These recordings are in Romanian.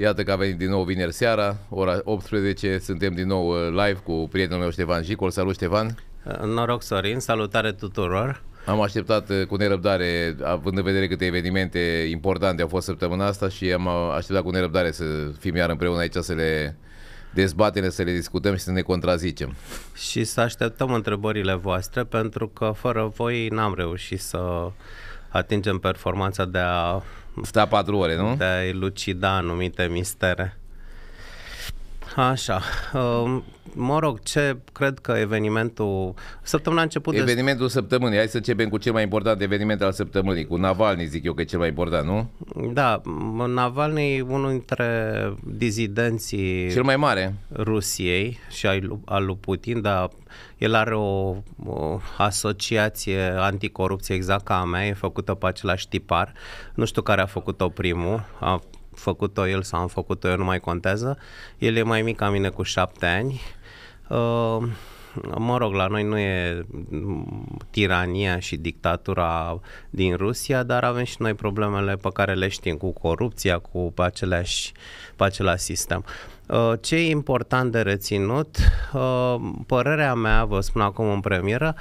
Iată că a venit din nou vineri seara, ora 18, suntem din nou uh, live cu prietenul meu Ștefan Jicol. Salut Ștefan! Uh, noroc Sorin, salutare tuturor! Am așteptat uh, cu nerăbdare, având în vedere câte evenimente importante au fost săptămâna asta și am așteptat cu nerăbdare să fim iar împreună aici să le dezbatem, să le discutăm și să ne contrazicem. Și să așteptăm întrebările voastre, pentru că fără voi n-am reușit să atingem performanța de a Sta patru ore, nu? Da, elucida da, anumite mistere. Așa. mă rog, ce cred că evenimentul... Săptămâna a început... Evenimentul de... săptămânii. Hai să începem cu cel mai important eveniment al săptămânii, cu Navalny, zic eu că e cel mai important, nu? Da, Navalny e unul dintre dizidenții... Cel mai mare. Rusiei și al lui Putin, dar el are o, o asociație anticorupție exact ca a mea, e făcută pe același tipar. Nu știu care a făcut-o primul, a făcut-o el sau am făcut-o eu, nu mai contează. El e mai mic ca mine cu șapte ani. Uh, mă rog, la noi nu e tirania și dictatura din Rusia, dar avem și noi problemele pe care le știm cu corupția, cu aceleași, pe același sistem. Uh, ce e important de reținut, uh, părerea mea, vă spun acum în premieră,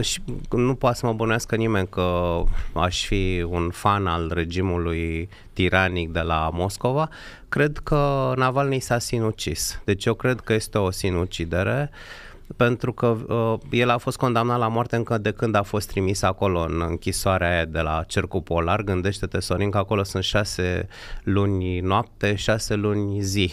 și nu poate să mă bunească nimeni că aș fi un fan al regimului tiranic de la Moscova, cred că Navalny s-a sinucis. Deci eu cred că este o sinucidere pentru că uh, el a fost condamnat la moarte încă de când a fost trimis acolo în închisoarea aia de la Cercul Polar. Gândește-te, Sorin, că acolo sunt șase luni noapte, șase luni zi.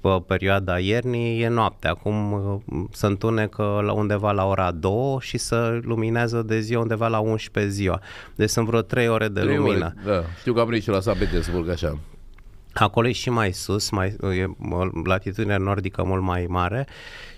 Pe perioada iernii e noapte. Acum uh, se întunecă la undeva la ora 2 și se luminează de ziua undeva la 11 ziua. Deci sunt vreo 3 ore de 3 lumină. Ore, da. Știu că am și la San Petersburg așa. Acolo e și mai sus, mai, e latitudine nordică mult mai mare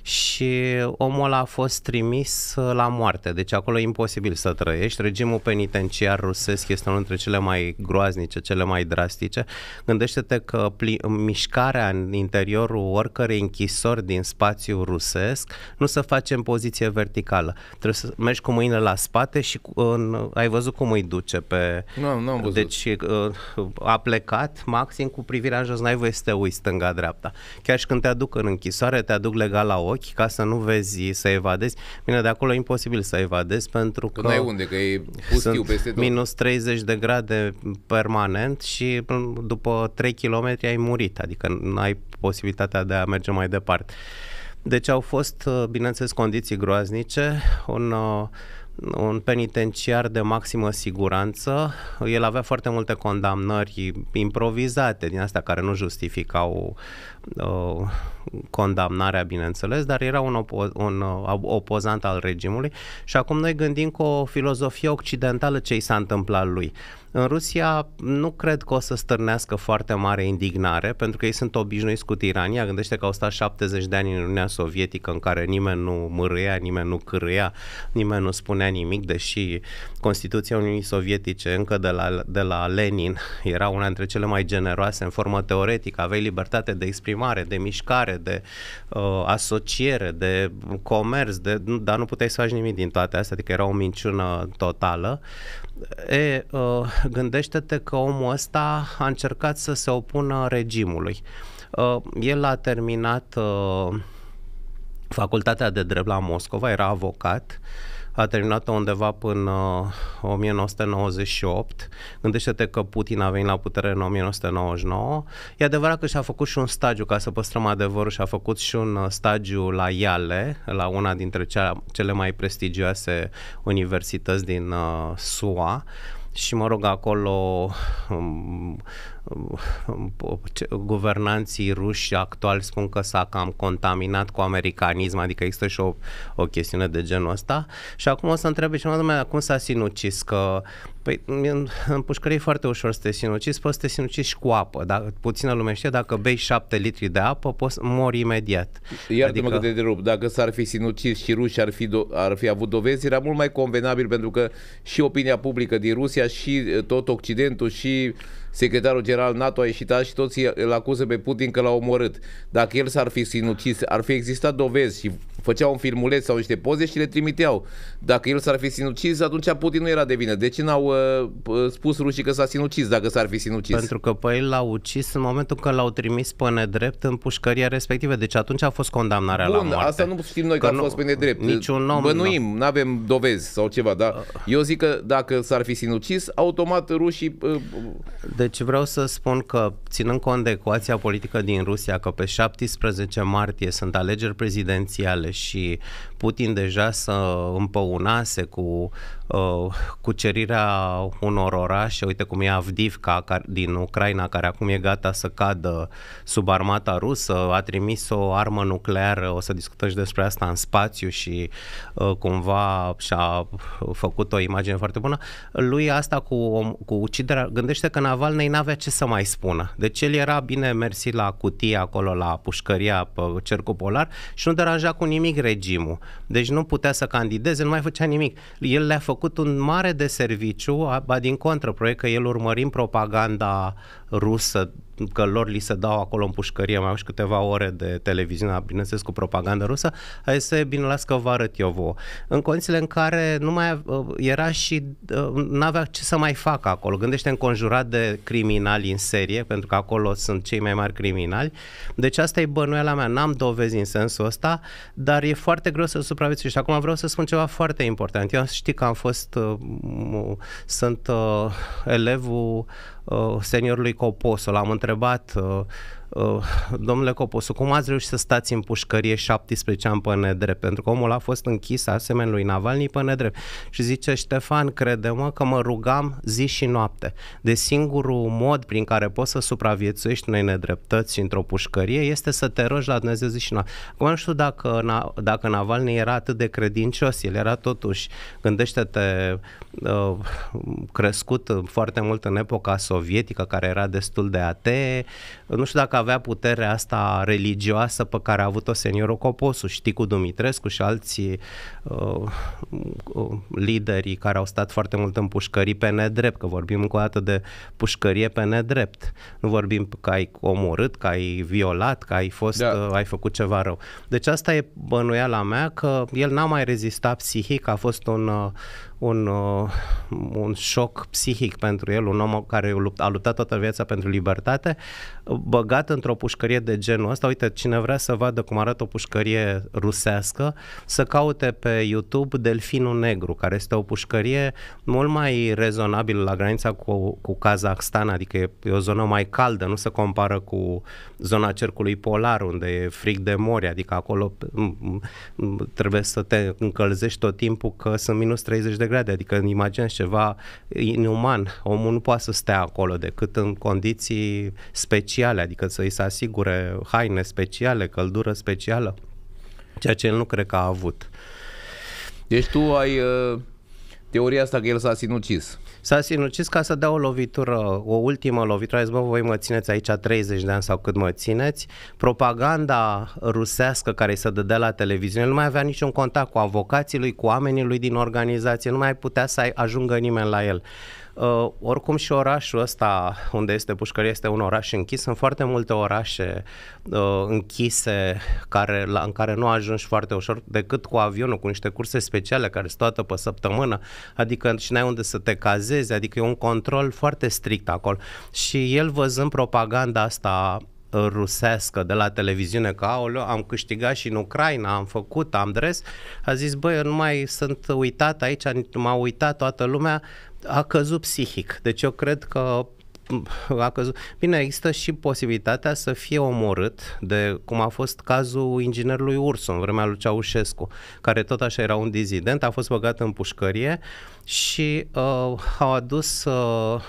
și omul a fost trimis uh, la moarte, deci acolo e imposibil să trăiești. Regimul penitenciar rusesc este unul dintre cele mai groaznice, cele mai drastice. Gândește-te că pli- mișcarea în interiorul oricărei închisori din spațiu rusesc nu se face în poziție verticală. Trebuie să mergi cu mâinile la spate și în, ai văzut cum îi duce pe... Nu, nu am văzut. Deci uh, a plecat maxim cu privirea în jos, n-ai voie să te uiți stânga-dreapta. Chiar și când te aduc în închisoare, te aduc legal la o ochi ca să nu vezi, să evadezi. Bine, de acolo e imposibil să evadezi pentru că... Păi că n-ai unde, că e pustiu peste tot. Minus 30 de grade permanent și după 3 km ai murit, adică n-ai posibilitatea de a merge mai departe. Deci au fost, bineînțeles, condiții groaznice, un, un penitenciar de maximă siguranță. El avea foarte multe condamnări improvizate din astea care nu justificau uh, condamnarea, bineînțeles, dar era un, opo- un uh, opozant al regimului și acum noi gândim cu o filozofie occidentală ce i s-a întâmplat lui. În Rusia nu cred că o să stârnească foarte mare indignare, pentru că ei sunt obișnuiți cu tirania. Gândește că au stat 70 de ani în Uniunea Sovietică, în care nimeni nu mârâia, nimeni nu cârâia, nimeni nu spunea nimic, deși Constituția Uniunii Sovietice, încă de la, de la Lenin, era una dintre cele mai generoase în formă teoretică. Aveai libertate de exprimare, de mișcare, de uh, asociere, de comerț, de, dar nu puteai să faci nimic din toate astea, adică era o minciună totală. E, uh, gândește-te că omul ăsta a încercat să se opună regimului. Uh, el a terminat uh, facultatea de drept la Moscova, era avocat, uh, a terminat-o undeva până 1998. Uh, Gândește-te că Putin a venit la putere în 1999. E adevărat că și-a făcut și un stagiu, ca să păstrăm adevărul, și-a făcut și un uh, stagiu la iale, la una dintre cele mai prestigioase universități din uh, SUA și mă rog acolo um, guvernanții ruși actuali spun că s-a cam contaminat cu americanism, adică există și o, o chestiune de genul ăsta. Și acum o să întrebe și dumneavoastră, cum s-a sinucis, că Păi, în, în pușcărie e foarte ușor să te sinucizi, poți să te sinucizi și cu apă. Dacă, puțină lume știe, dacă bei 7 litri de apă, poți mori imediat. adică... mă că te derup. Dacă s-ar fi sinucis și ruși ar fi, do- ar fi avut dovezi, era mult mai convenabil pentru că și opinia publică din Rusia și eh, tot Occidentul și Secretarul general NATO a ieșit azi și toți îl acuză pe Putin că l-a omorât. Dacă el s-ar fi sinucis, ar fi existat dovezi și făceau un filmuleț sau niște poze și le trimiteau. Dacă el s-ar fi sinucis, atunci Putin nu era de vină. De ce n-au uh, spus rușii că s-a sinucis dacă s-ar fi sinucis? Pentru că pe el l-au ucis în momentul când l-au trimis pe nedrept în pușcăria respectivă. Deci atunci a fost condamnarea Bun, la moarte. asta nu știm noi că, că a fost pe nedrept. Niciun om Bănuim, nu avem dovezi sau ceva, da? Uh. Eu zic că dacă s-ar fi sinucis, automat rușii... Uh, de deci deci vreau să spun că, ținând cont de ecuația politică din Rusia, că pe 17 martie sunt alegeri prezidențiale și Putin deja să împăunase cu uh, cucerirea unor orașe, uite cum e Avdivka din Ucraina, care acum e gata să cadă sub armata rusă, a trimis o armă nucleară, o să discutăm și despre asta în spațiu și uh, cumva și-a făcut o imagine foarte bună. Lui asta cu, cu uciderea, gândește că Navalnei n-avea ce să mai spună. Deci el era bine mersi la cutie acolo, la pușcăria pe cercul polar și nu deranja cu nimic regimul deci nu putea să candideze, nu mai făcea nimic. El le-a făcut un mare de serviciu, ba din contră, proiect că el urmărim propaganda rusă că lor li se dau acolo în pușcărie mai au și câteva ore de televiziune, bineînțeles cu propaganda rusă, hai să bine las că vă arăt eu vouă. În condițiile în care nu mai uh, era și uh, nu avea ce să mai facă acolo. Gândește înconjurat de criminali în serie, pentru că acolo sunt cei mai mari criminali. Deci asta e bănuiala mea, n-am dovezi în sensul ăsta, dar e foarte greu să supraviețuiești. Și acum vreau să spun ceva foarte important. Eu știi că am fost, uh, sunt elevul Uh, seniorului Coposo, l-am întrebat uh, Uh, domnule Coposu, cum ați reușit să stați în pușcărie 17 ani pe nedrept? Pentru că omul a fost închis asemenea lui Navalny pe nedrept. Și zice Ștefan, crede-mă că mă rugam zi și noapte. De singurul mod prin care poți să supraviețuiești unei nedreptăți într-o pușcărie este să te rogi la Dumnezeu zi și noapte. Acum nu știu dacă, dacă Navalny era atât de credincios, el era totuși, gândește-te, uh, crescut foarte mult în epoca sovietică, care era destul de atee. Nu știu dacă avea puterea asta religioasă pe care a avut-o seniorul Coposu, știi cu Dumitrescu și alții uh, uh, liderii care au stat foarte mult în pușcării pe nedrept, că vorbim încă o dată de pușcărie pe nedrept. Nu vorbim că ai omorât, că ai violat, că ai fost, da. uh, ai făcut ceva rău. Deci asta e bănuiala mea că el n-a mai rezistat psihic, a fost un, uh, un, uh, un șoc psihic pentru el, un om care a luptat toată viața pentru libertate, băgat într-o pușcărie de genul ăsta. Uite, cine vrea să vadă cum arată o pușcărie rusească, să caute pe YouTube Delfinul Negru, care este o pușcărie mult mai rezonabilă la granița cu, cu Kazakhstan, adică e o zonă mai caldă, nu se compară cu zona cercului polar, unde e fric de mori, adică acolo trebuie să te încălzești tot timpul că sunt minus 30 de de grade, adică îmi imaginez ceva inuman. Omul nu poate să stea acolo decât în condiții speciale, adică să îi se asigure haine speciale, căldură specială, ceea ce el nu cred că a avut. Deci tu ai uh, teoria asta că el s-a sinucis. S-a sinucis ca să dea o lovitură, o ultimă lovitură, a zis, bă, voi mă țineți aici 30 de ani sau cât mă țineți. Propaganda rusească care se dădea la televiziune nu mai avea niciun contact cu avocații lui, cu oamenii lui din organizație, nu mai putea să ajungă nimeni la el. Uh, oricum și orașul ăsta unde este pușcărie este un oraș închis. Sunt foarte multe orașe uh, închise care, la, în care nu ajungi foarte ușor decât cu avionul, cu niște curse speciale care sunt toată pe săptămână, adică și n-ai unde să te cazezi, adică e un control foarte strict acolo. Și el văzând propaganda asta rusească de la televiziune că aoleo, am câștigat și în Ucraina, am făcut, am dres, a zis, băi, eu nu mai sunt uitat aici, m-a uitat toată lumea, a căzut psihic. Deci eu cred că a căzut. Bine, există și posibilitatea să fie omorât de cum a fost cazul inginerului Ursu în vremea lui Ceaușescu, care tot așa era un dizident, a fost băgat în pușcărie și uh, au adus uh,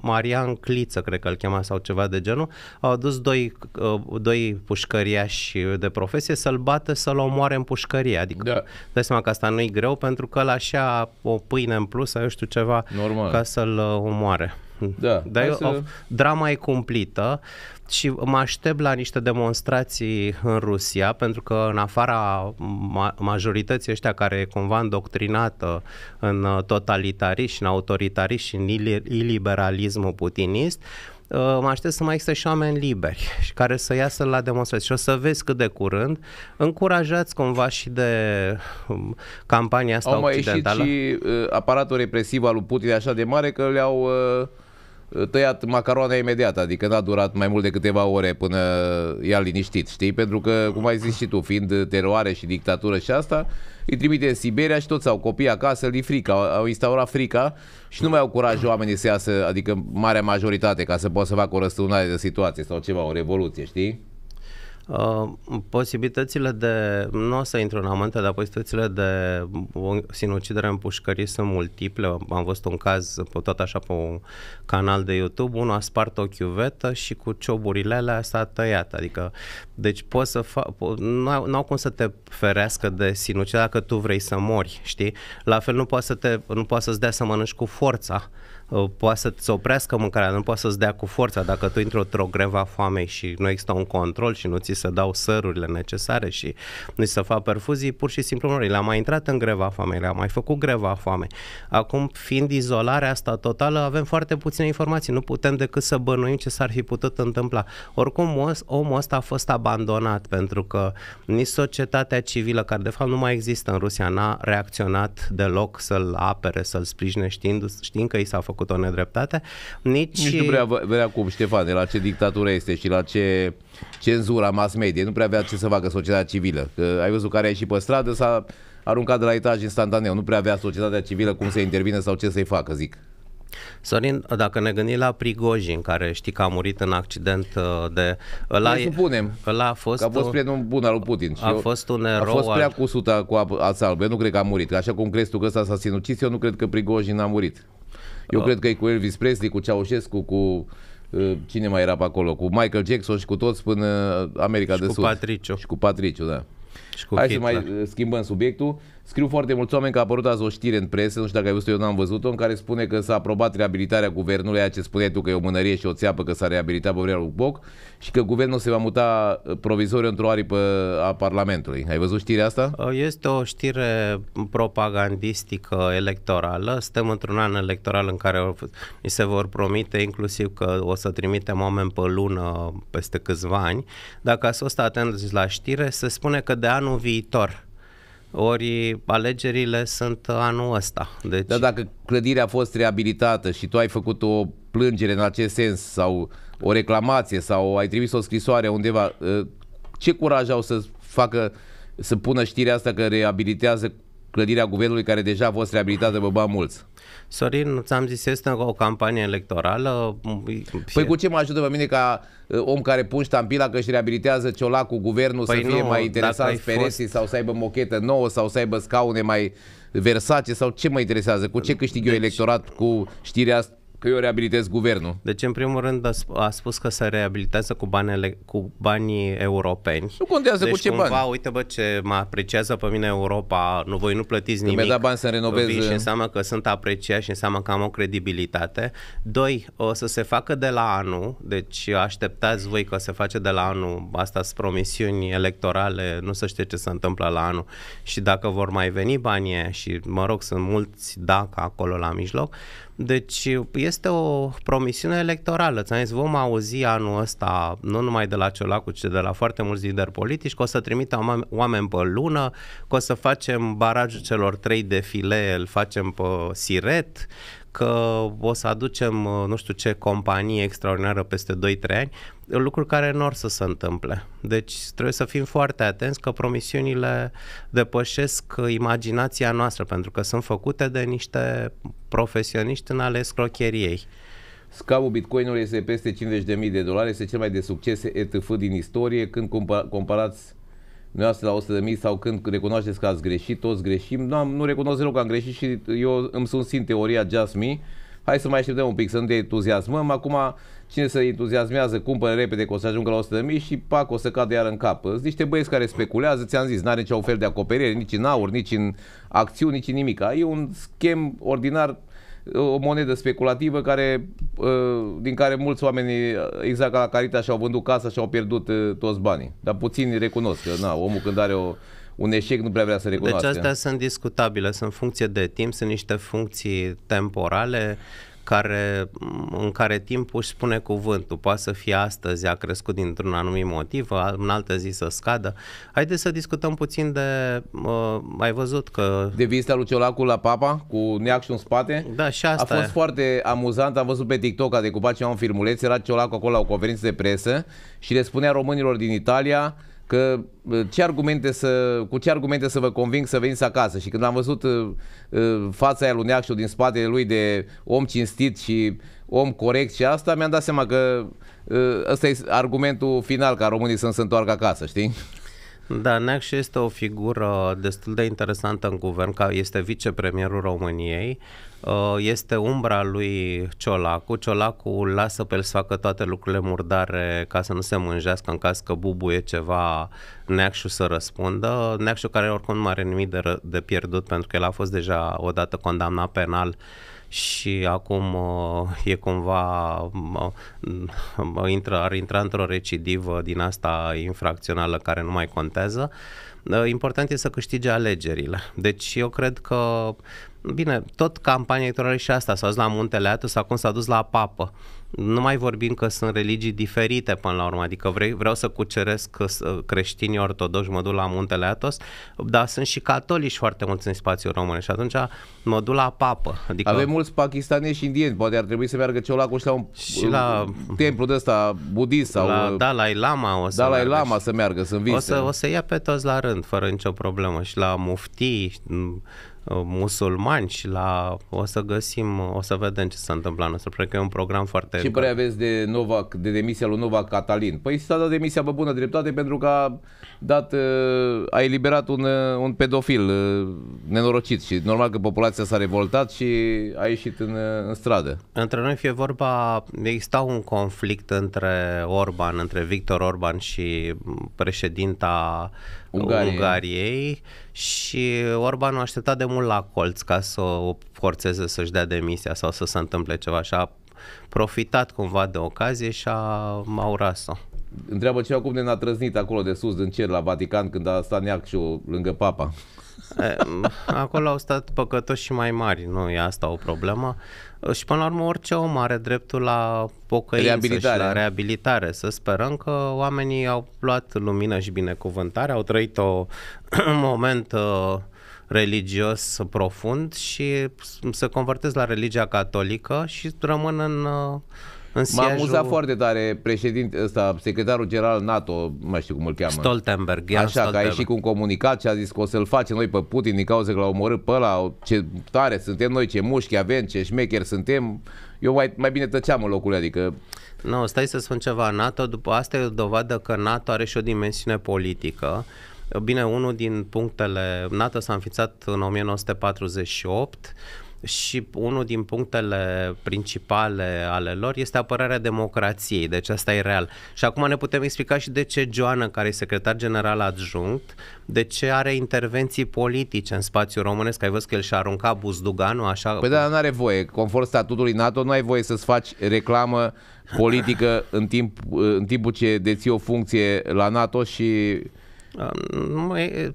Marian Cliță, cred că îl chema sau ceva de genul, au adus doi, uh, doi pușcăriași de profesie să-l bată, să-l omoare în pușcărie. Adică, da. dai seama că asta nu-i greu, pentru că la așa o pâine în plus, eu știu ceva, Normal. ca să-l uh, omoare. Da, da. eu, să... Drama e cumplită și mă aștept la niște demonstrații în Rusia, pentru că în afara majorității ăștia care e cumva îndoctrinată în uh, totalitarism, în autoritarism și în iliberalismul putinist, uh, mă aștept să mai există și oameni liberi și care să iasă la demonstrații și o să vezi cât de curând, încurajați cumva și de um, campania asta Au mai ieșit și uh, aparatul represiv al lui Putin așa de mare că le-au uh, tăiat macaroana imediat, adică n-a durat mai mult de câteva ore până i-a liniștit, știi? Pentru că, cum ai zis și tu, fiind teroare și dictatură și asta, îi trimite în Siberia și toți au copii acasă, li frică, au, au instaurat frica și nu mai au curaj oamenii să iasă, adică marea majoritate, ca să poată să facă o răsturnare de situație sau ceva, o revoluție, știi? Uh, posibilitățile de, nu o să intru în amante, dar posibilitățile de o sinucidere în pușcării sunt multiple. Am văzut un caz, tot așa, pe un canal de YouTube, unul a spart o chiuvetă și cu cioburile alea s-a tăiat. Adică, deci poți să fa- po- nu, au nu au cum să te ferească de sinucidere dacă tu vrei să mori, știi? La fel nu poate să te, nu poate să-ți dea să mănânci cu forța. Uh, Uh, poate să-ți oprească mâncarea, nu poate să-ți dea cu forța. Dacă tu intri într-o greva foamei și nu există un control și nu ți se dau sărurile necesare și nu ți se fac perfuzii, pur și simplu nu. Le-am mai intrat în greva foamei, le-am mai făcut greva foamei. Acum, fiind izolarea asta totală, avem foarte puține informații. Nu putem decât să bănuim ce s-ar fi putut întâmpla. Oricum, omul ăsta a fost abandonat pentru că nici societatea civilă, care de fapt nu mai există în Rusia, n-a reacționat deloc să-l apere, să-l sprijine știind, știind că i s-a făcut făcut o nedreptate. Nici, Nici nu prea vrea cum Ștefan, de la ce dictatură este și la ce cenzura mass media, nu prea avea ce să facă societatea civilă. Că ai văzut care a ieșit pe stradă, s-a aruncat de la etaj instantaneu, nu prea avea societatea civilă cum să intervine sau ce să-i facă, zic. Sorin, dacă ne gândim la Prigojin, care știi că a murit în accident uh, de... Ăla, supunem ăla a fost, că a fost prietenul bun al lui Putin. a eu, fost un erou. A fost prea cusută cu apă Eu nu cred că a murit. Așa cum crezi tu că s-a sinucis, eu nu cred că Prigojin a murit. Eu uh. cred că e cu Elvis Presley, cu Ceaușescu, cu uh, cine mai era pe acolo, cu Michael Jackson și cu toți până America și de cu Sud. Patriciu. Și cu Patriciu, da. Hai Hitler. să mai da. uh, schimbăm subiectul. Scriu foarte mulți oameni că a apărut azi o știre în presă, nu știu dacă ai văzut, eu n-am văzut-o, în care spune că s-a aprobat reabilitarea guvernului, aia ce spuneai tu că e o mânărie și o țeapă că s-a reabilitat pe lui Boc și că guvernul se va muta uh, provizoriu într-o aripă a Parlamentului. Ai văzut știrea asta? Uh, este o știre propagandistică electorală. Stăm într-un an electoral în care ni se vor promite inclusiv că o să trimitem oameni pe lună peste câțiva ani. Dacă ați fost atenți la știre, se spune că de an anul viitor. Ori alegerile sunt anul ăsta. Deci... Dar dacă clădirea a fost reabilitată și tu ai făcut o plângere în acest sens sau o reclamație sau ai trimis o scrisoare undeva, ă, ce curaj au să facă, să pună știrea asta că reabilitează clădirea guvernului care deja a fost reabilitată, pe bani mulți? Sorin, ți-am zis, este o campanie electorală. Păi cu ce mă ajută pe mine ca om care pun ștampila că își reabilitează ciolacul guvernul păi să fie nu, mai interesant pereții fost... sau să aibă mochetă nouă sau să aibă scaune mai Versace sau ce mă interesează? Cu ce câștig deci... eu electorat cu știrea asta? Că eu reabilitez guvernul. Deci, în primul rând, a, spus că se reabilitează cu, banele, cu banii europeni. Nu contează deci, cu ce cumva, bani. uite bă ce mă apreciază pe mine Europa, nu voi nu plătiți nimic. Mi-a dat bani să renovez. și uh, înseamnă că sunt apreciat și înseamnă că am o credibilitate. Doi, o să se facă de la anul, deci așteptați voi că se face de la anul, asta sunt promisiuni electorale, nu se știe ce se întâmplă la anul și dacă vor mai veni banii și mă rog, sunt mulți dacă acolo la mijloc, deci este o promisiune electorală. Ți-am zis, vom auzi anul ăsta, nu numai de la Ciolacu, ci de la foarte mulți lideri politici, că o să trimitem oameni pe lună, că o să facem barajul celor trei defile, îl facem pe Siret, că o să aducem uh, nu știu ce companie extraordinară peste 2-3 ani, lucruri care nu or să se întâmple. Deci trebuie să fim foarte atenți că promisiunile depășesc imaginația noastră pentru că sunt făcute de niște profesioniști în ale scrocheriei. Scamul bitcoinului este peste 50.000 de dolari, este cel mai de succes ETF din istorie când comparați dumneavoastră la 100 de mii sau când recunoașteți că ați greșit, toți greșim. Nu, am, nu recunosc deloc că am greșit și eu îmi simt teoria Just Me. Hai să mai așteptăm un pic, să nu te entuziasmăm. Acum, cine se entuziasmează, cumpără repede că o să ajungă la 100 de mii și pac, o să cadă iar în cap. Sunt niște băieți care speculează, ți-am zis, n-are niciun fel de acoperire, nici în aur, nici în acțiuni, nici în nimic. E un schem ordinar o monedă speculativă care, uh, din care mulți oameni, uh, exact ca la Carita, și-au vândut casa și-au pierdut uh, toți banii. Dar puțini recunosc că na, omul când are o, un eșec nu prea vrea să recunoască. Deci astea sunt discutabile, sunt funcție de timp, sunt niște funcții temporale care, în care timpul își spune cuvântul. Poate să fie astăzi a crescut dintr-un anumit motiv, în altă zi să scadă. Haideți să discutăm puțin de... Uh, ai văzut că... De vizita lui Ciolacu la Papa, cu Neacșu în spate. Da, și asta A fost e. foarte amuzant. Am văzut pe TikTok, a decupat ceva un filmuleț. Era Ciolacu acolo la o conferință de presă și le spunea românilor din Italia că ce argumente să, cu ce argumente să vă conving să veniți acasă și când am văzut uh, fața aia lui Neacșu din spatele lui de om cinstit și om corect și asta, mi-am dat seama că uh, ăsta e argumentul final ca românii să se întoarcă acasă, știi? Da, Neacșu este o figură destul de interesantă în guvern, ca este vicepremierul României, uh, este umbra lui Ciolacu. Ciolacu lasă pe el să facă toate lucrurile murdare ca să nu se mânjească în caz că bubuie ceva, Neacșu să răspundă. Neacșu care oricum nu are nimic de, de pierdut pentru că el a fost deja odată condamnat penal și acum uh, e cumva uh, intră, ar intra într-o recidivă din asta infracțională care nu mai contează. Important e să câștige alegerile. Deci eu cred că, bine, tot campania electorală și asta s-a dus la Muntele Atos, acum s-a dus la Papă. Nu mai vorbim că sunt religii diferite până la urmă, adică vrei, vreau să cuceresc creștinii ortodoxi, mă duc la Muntele Atos, dar sunt și catolici foarte mulți în spațiul român și atunci mă duc la papă. Adică... Avem mulți pakistanezi și indieni, poate ar trebui să meargă ceolacul și la un și la... templu de ăsta budist sau... La Dalai Lama o să Dalai meargă Lama și... să meargă, sunt vise. O să, o să ia pe toți la rând, fără nicio problemă și la muftii, Uh, musulmani și la... O să găsim, o să vedem ce se întâmplă anul ăsta, că e un program foarte... Ce părere aveți de, Novak, de demisia lui Novak Catalin? Păi s-a dat demisia pe bună dreptate pentru că a dat, uh, a eliberat un, uh, un pedofil nenorocit și normal că populația s-a revoltat și a ieșit în, în stradă. Între noi fie vorba, exista un conflict între Orban, între Victor Orban și președinta Ungariei, Ungariei și Orban a așteptat de mult la colț ca să o forțeze să-și dea demisia sau să se întâmple ceva și a profitat cumva de ocazie și a mauras-o. Întreabă ce acum ne-a trăznit acolo de sus, din cer, la Vatican, când a stat Neacșu lângă papa. Acolo au stat păcătoși și mai mari, nu e asta o problemă. Și până la urmă orice om are dreptul la pocăință și la reabilitare. Să sperăm că oamenii au luat lumină și binecuvântare, au trăit o, moment uh, religios profund și se convertesc la religia catolică și rămân în uh, în siajul... M-a amuzat foarte tare președinte, ăsta, secretarul general NATO, mai știu cum îl cheamă. Stoltenberg. Ian Așa, Stoltenberg. că a ieșit cu un comunicat și a zis că o să-l facem noi pe Putin din cauza că l-au omorât pe ăla, ce tare suntem noi, ce mușchi avem, ce șmecheri suntem. Eu mai, mai bine tăceam în locul adică... Nu, no, stai să spun ceva. NATO, după asta e o dovadă că NATO are și o dimensiune politică. Bine, unul din punctele NATO s-a înființat în 1948 și unul din punctele principale ale lor este apărarea democrației, deci asta e real. Și acum ne putem explica și de ce Joana, care e secretar general adjunct, de ce are intervenții politice în spațiul românesc. Ai văzut că el și-a aruncat buzduganul așa? Păi da, nu are voie. Conform statutului NATO, nu ai voie să-ți faci reclamă politică în, timp, în timpul ce deții o funcție la NATO și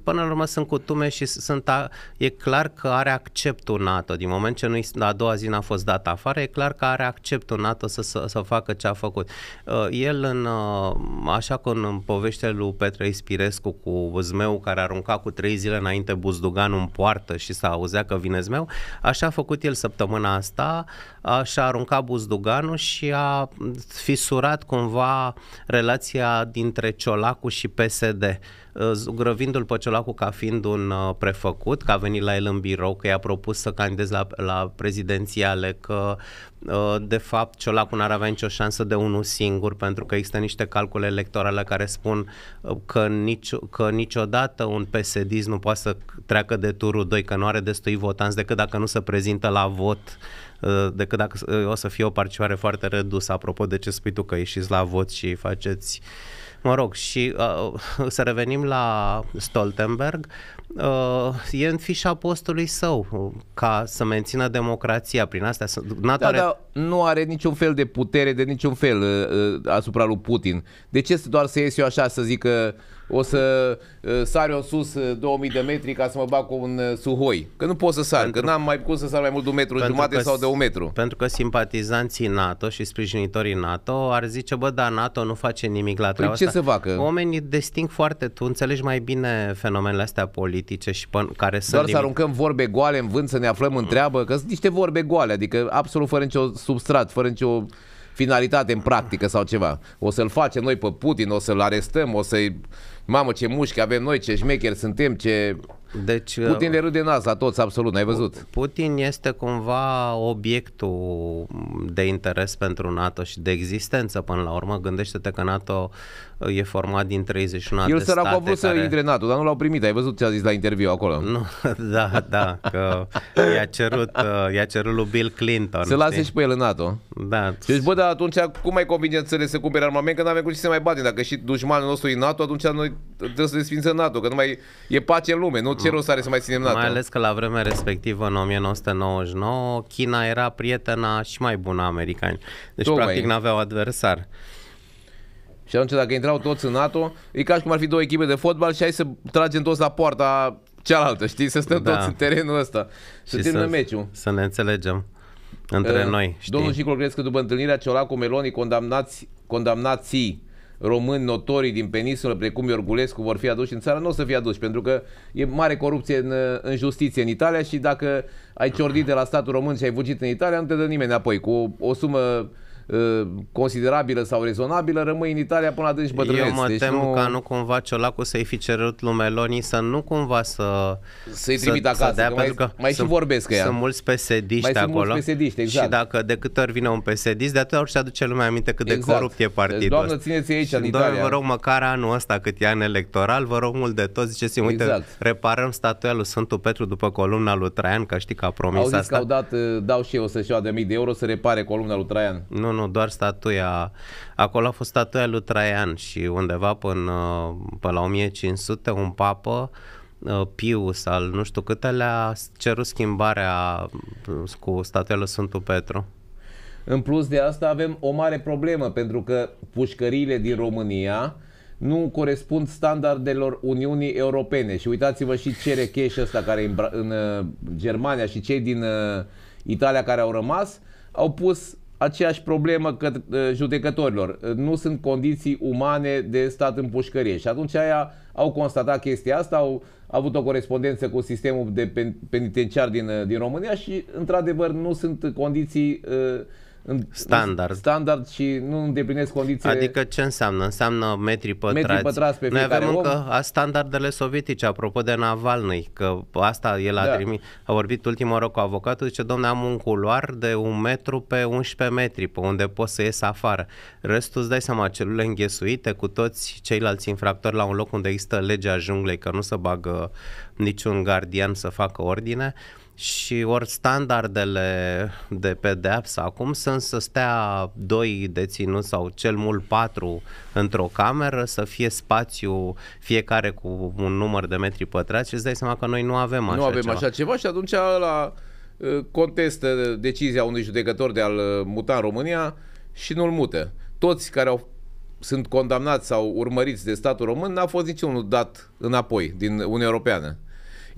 Până la urmă sunt cutume și sunt a, e clar că are acceptul NATO. Din moment ce nu, a doua zi n-a fost dat afară, e clar că are acceptul NATO să, să, să facă ce a făcut. Ă, el, în, ă, așa cum în povește lui Petre Ispirescu cu zmeu care arunca cu trei zile înainte buzduganul în poartă și s-a auzea că vine zmeu, așa a făcut el săptămâna asta, și-a aruncat buzduganul și a fisurat cumva relația dintre Ciolacu și PSD. Uh, zugrăvindu-l pe Ciolacu ca fiind un uh, prefăcut, că a venit la el în birou, că i-a propus să candideze la, la prezidențiale, că uh, de fapt Ciolacu n-ar avea nicio șansă de unul singur, pentru că există niște calcule electorale care spun că, nici, că niciodată un psd nu poate să treacă de turul 2, că nu are destui votanți decât dacă nu se prezintă la vot decât dacă o să fie o participare foarte redusă, apropo de ce spui tu că ieșiți la vot și faceți uh, Mă rog, și uh, să revenim la Stoltenberg, uh, e în fișa postului său uh, ca să mențină democrația prin astea. NATO da, are... dar nu are niciun fel de putere de niciun fel uh, uh asupra lui Putin. De ce doar să ies eu așa să zic că uh, o să uh, sar eu sus 2000 uh, de metri ca să mă bag cu un uh, suhoi. Că nu pot să sar, pentru, că n-am mai cum să sar mai mult de un metru jumate că, sau de un metru. Pentru că simpatizanții NATO și sprijinitorii NATO ar zice, bă, da, NATO nu face nimic la păi treaba păi asta. ce să facă? Oamenii desting foarte, tu înțelegi mai bine fenomenele astea politice și care sunt... Doar să aruncăm vorbe goale în vânt, să ne aflăm în treabă, că sunt niște vorbe goale, adică absolut fără nicio substrat, fără nicio finalitate în practică sau ceva. O să-l facem noi pe Putin, o să-l arestăm, o să-i Mamă, ce mușchi avem noi, ce șmecheri suntem, ce... Deci, Putin uh, le râde nas la toți, absolut, n-ai văzut. Putin este cumva obiectul de interes pentru NATO și de existență până la urmă. Gândește-te că NATO e format din 31 de state. El a vrut care... să intre NATO, dar nu l-au primit. Ai văzut ce a zis la interviu acolo? Nu, da, da, că i-a cerut, uh, i-a cerut lui Bill Clinton. Să lase și pe el în NATO. Da. Și deci, bă, dar atunci cum mai convingem țările să cumpere armament, că n-avem cu ce să mai batem. Dacă și dușmanul nostru e NATO, atunci noi trebuie să desfințăm NATO, că nu mai e pace în lume, nu ce rost are să mai ținem NATO. Mai ales că la vremea respectivă, în 1999, China era prietena și mai bună a americani. Deci, Tocmai. practic, n-aveau adversar. Și atunci, dacă intrau toți în NATO, e ca și cum ar fi două echipe de fotbal și hai să tragem toți la poarta cealaltă, știi? Să stăm da. toți în terenul ăsta. Să să, meciul. Să ne înțelegem între uh, noi, știi? Domnul Șicol, crezi că după întâlnirea Ciolacu Meloni condamnați, condamnații români notorii din peninsulă, precum Iorgulescu, vor fi aduși în țară, nu o să fie aduși, pentru că e mare corupție în, în justiție în Italia și dacă ai ciordit de la statul român și ai fugit în Italia, nu te dă nimeni înapoi. Cu o, o sumă Uh, considerabilă sau rezonabilă, rămâi în Italia până atunci bătrâneți. Eu mă deci tem nu... ca nu cumva Ciolacu să-i fi cerut lui Meloni să nu cumva să... Să-i trimit să, acasă, să dea, că mai, că mai sunt, și vorbesc că ea. Sunt mulți psd mai acolo. Mulți psd exact. Și dacă de câte ori vine un psd de atâta ori se aduce lumea aminte cât exact. de corupt e partidul Doamnă, țineți aici, în Italia. Doar vă rog măcar anul ăsta cât e an electoral, vă rog mult de tot, ziceți, uite, exact. reparăm statuia lui Sfântul Petru după columna lui Traian, că știi că a promis Auziți asta. Că au dat, uh, dau și eu să-și de mii de euro să repare columna lui Traian. Nu, nu, nu, doar statuia. Acolo a fost statuia lui Traian și undeva până, până la 1500 un papă uh, Pius al nu știu câte le-a cerut schimbarea uh, cu statuia lui Sfântul Petru. În plus de asta avem o mare problemă pentru că pușcăriile din România nu corespund standardelor Uniunii Europene. Și uitați-vă și ce și ăsta care în, în uh, Germania și cei din Italia care au rămas au pus aceeași problemă că ă, judecătorilor. Ă, nu sunt condiții umane de stat în pușcărie și atunci aia au constatat chestia asta, au avut o corespondență cu sistemul de penitenciar din, ă, din România și într-adevăr nu sunt condiții uh, standard. standard și nu îndeplinesc condiții. Adică ce înseamnă? Înseamnă metri pătrați. Metri pătrați pe Noi avem om. încă standardele sovietice, apropo de Navalnui, că asta el a da. trimis, a vorbit ultima oară cu avocatul, zice, domne, am un culoar de un metru pe 11 metri, pe unde poți să ies afară. Restul îți dai seama, celule înghesuite cu toți ceilalți infractori la un loc unde există legea junglei, că nu se bagă niciun gardian să facă ordine. Uh, și ori standardele de pedeapsă acum sunt să stea doi deținuți sau cel mult patru într-o cameră, să fie spațiu fiecare cu un număr de metri pătrați și îți dai seama că noi nu avem așa Nu avem ceva. așa ceva și atunci la uh, contestă decizia unui judecător de a-l uh, muta în România și nu-l mută. Toți care au sunt condamnați sau urmăriți de statul român, n-a fost niciunul dat înapoi din Uniunea Europeană.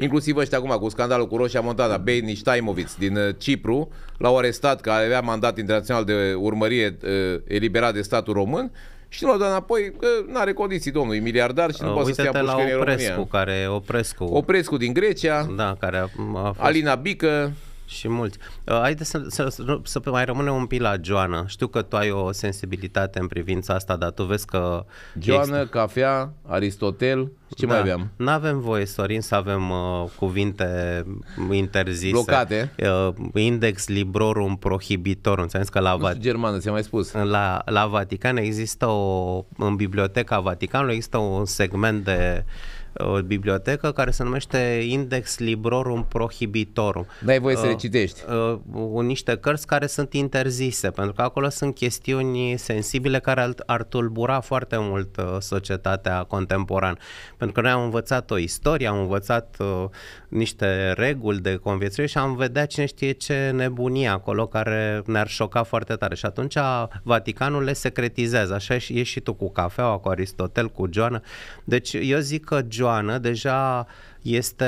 Inclusiv ăștia acum cu scandalul cu Roșia Montana, Beni Staimovic din uh, Cipru, l-au arestat că avea mandat internațional de urmărie uh, eliberat de statul român și nu l-au dat înapoi, că nu are condiții, domnul, e miliardar și nu uh, poate să stea la Oprescu, în România. care Oprescu. Oprescu din Grecia. Da, care a, a fost... Alina Bică. Și mulți. Uh, Haideți să, să, să mai rămânem un pic la Joana. Știu că tu ai o sensibilitate în privința asta, dar tu vezi că... Joana, ești... cafea, Aristotel, ce da. mai aveam? Nu avem voie, Sorin, să avem uh, cuvinte interzise. Blocate. Uh, index librorum prohibitor, înțeles că la... Nu știu, germană, ți-am mai spus. La, la Vatican există o... În biblioteca Vaticanului există un segment de... Uh, o bibliotecă care se numește Index Librorum Prohibitorum. Nu ai voie să le uh, citești. Uh, uh, niște cărți care sunt interzise, pentru că acolo sunt chestiuni sensibile care ar, ar tulbura foarte mult uh, societatea contemporană. Pentru că noi am învățat o istorie, am învățat uh, niște reguli de conviețuire și am vedea cine știe ce nebunie acolo care ne-ar șoca foarte tare. Și atunci Vaticanul le secretizează. Așa ești și tu cu cafeaua, cu Aristotel, cu Joana. Deci eu zic că joană, deja este...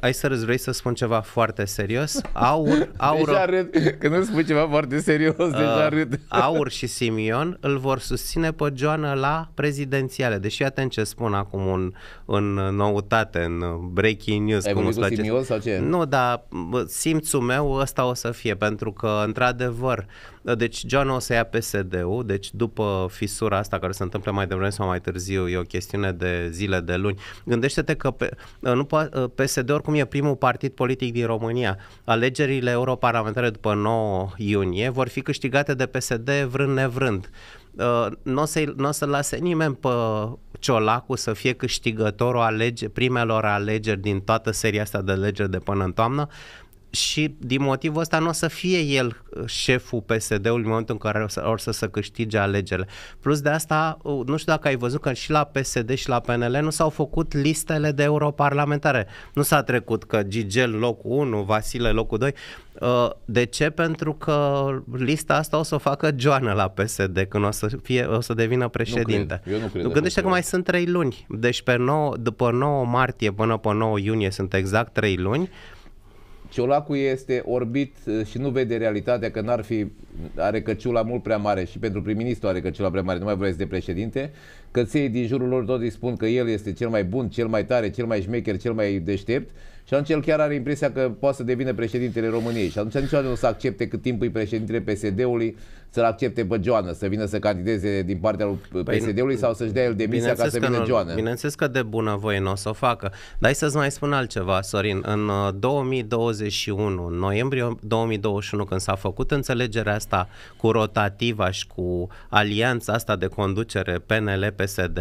Ai să râzi, vrei să spun ceva foarte serios? Aur, aur... Deja râd. Când îmi spui ceva foarte serios, uh, deja râd. Aur și Simion îl vor susține pe Joana la prezidențiale. Deși atent ce spun acum un, în noutate, în breaking news. Ai cum cu place. Simion sau ce? Nu, dar simțul meu ăsta o să fie, pentru că, într-adevăr, deci Joana o să ia PSD-ul, deci după fisura asta care se întâmplă mai devreme sau mai târziu, e o chestiune de zile, de luni. Gândește-te că pe, Uh, nu po- uh, PSD oricum e primul partid politic din România. Alegerile europarlamentare după 9 iunie vor fi câștigate de PSD vrând nevrând. Uh, nu o, să o să lase nimeni pe Ciolacu să fie câștigătorul alege, primelor alegeri din toată seria asta de alegeri de până în toamnă, și din motivul ăsta nu o să fie el uh, șeful PSD-ului în momentul în care o să, or să se câștige alegerile. Plus de asta, uh, nu știu dacă ai văzut că și la PSD și la PNL nu s-au făcut listele de europarlamentare. Nu s-a trecut că Gigel locul 1, Vasile locul 2. Uh, de ce? Pentru că lista asta o să o facă Joana la PSD când o să, fie, o să devină președinte. Nu cred. Eu nu cred Gândește că mai sunt 3 luni. Deci pe 9, după 9 martie până pe 9 iunie sunt exact 3 luni. Ciolacu este orbit uh, și nu vede realitatea că n-ar fi, are căciula mult prea mare și pentru prim-ministru are căciula prea mare, nu mai vorbesc de președinte, că cei din jurul lor tot îi spun că el este cel mai bun, cel mai tare, cel mai șmecher, cel mai deștept și atunci el chiar are impresia că poate să devină președintele României. Și atunci niciodată nu o să accepte cât timp e președintele PSD-ului să-l accepte pe Joana, să vină să candideze din partea lui PSD-ului păi, sau să-și dea el demisia ca să vină Joana. Bineînțeles că de bunăvoie nu o să o facă. Dar hai să-ți mai spun altceva, Sorin. În 2021, uh, în noiembrie 2021, când s-a făcut înțelegerea asta cu rotativa și cu alianța asta de conducere PNL-PSD,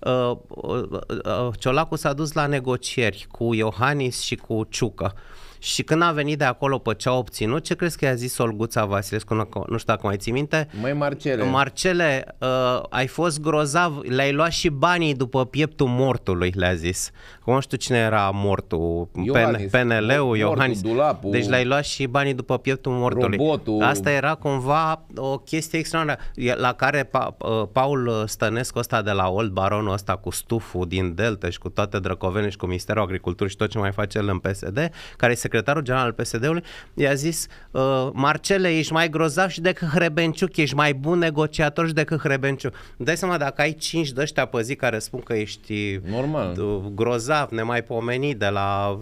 uh, uh, Ciolacu s-a dus la negocieri cu Iohannis și cu ciucă. Și când a venit de acolo pe ce a obținut, ce crezi că i-a zis Olguța Vasilescu? Nu, nu știu dacă mai ții minte. Măi, Marcele. Marcele, uh, ai fost grozav, le-ai luat și banii după pieptul mortului, le-a zis. Nu știu cine era mortul, Iohannis, PNL-ul, Iohannis. Deci dulapul, deci le-ai luat și banii după pieptul mortului. Robotul. Asta era cumva o chestie extraordinară, la care pa, uh, Paul Stănescu ăsta de la Old Baronul ăsta cu stuful din Delta și cu toate drăcovenii și cu Ministerul Agriculturii și tot ce mai face el în PSD, care se secretarul general al PSD-ului, i-a zis uh, Marcele, ești mai grozav și decât Hrebenciuc, ești mai bun negociator și decât Hrebenciuc. Dai seama, dacă ai cinci de ăștia pe zi care spun că ești Normal. grozav, nemaipomenit de la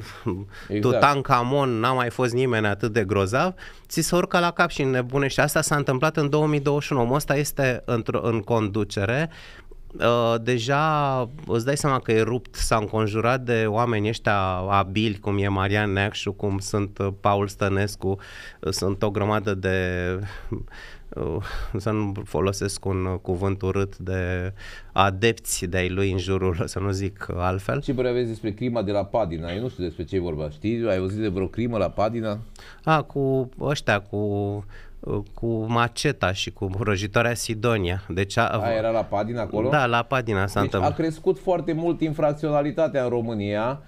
exact. Tutankamon, n-a mai fost nimeni atât de grozav, ți se urcă la cap și Și Asta s-a întâmplat în 2021. Omul ăsta este într- în conducere Uh, deja îți dai seama că e rupt, s-a înconjurat de oameni ăștia abili, cum e Marian Neacșu, cum sunt uh, Paul Stănescu, uh, sunt o grămadă de să nu folosesc un cuvânt urât de adepți de ai lui în jurul, să nu zic altfel. Ce părere aveți despre crima de la Padina? Eu nu știu despre ce e vorba. Știi? Ai auzit de vreo crimă la Padina? A, cu ăștia, cu cu maceta și cu răjitoarea Sidonia. Deci a, a, era la Padina acolo? Da, la Padina s-a deci a crescut foarte mult infracționalitatea în România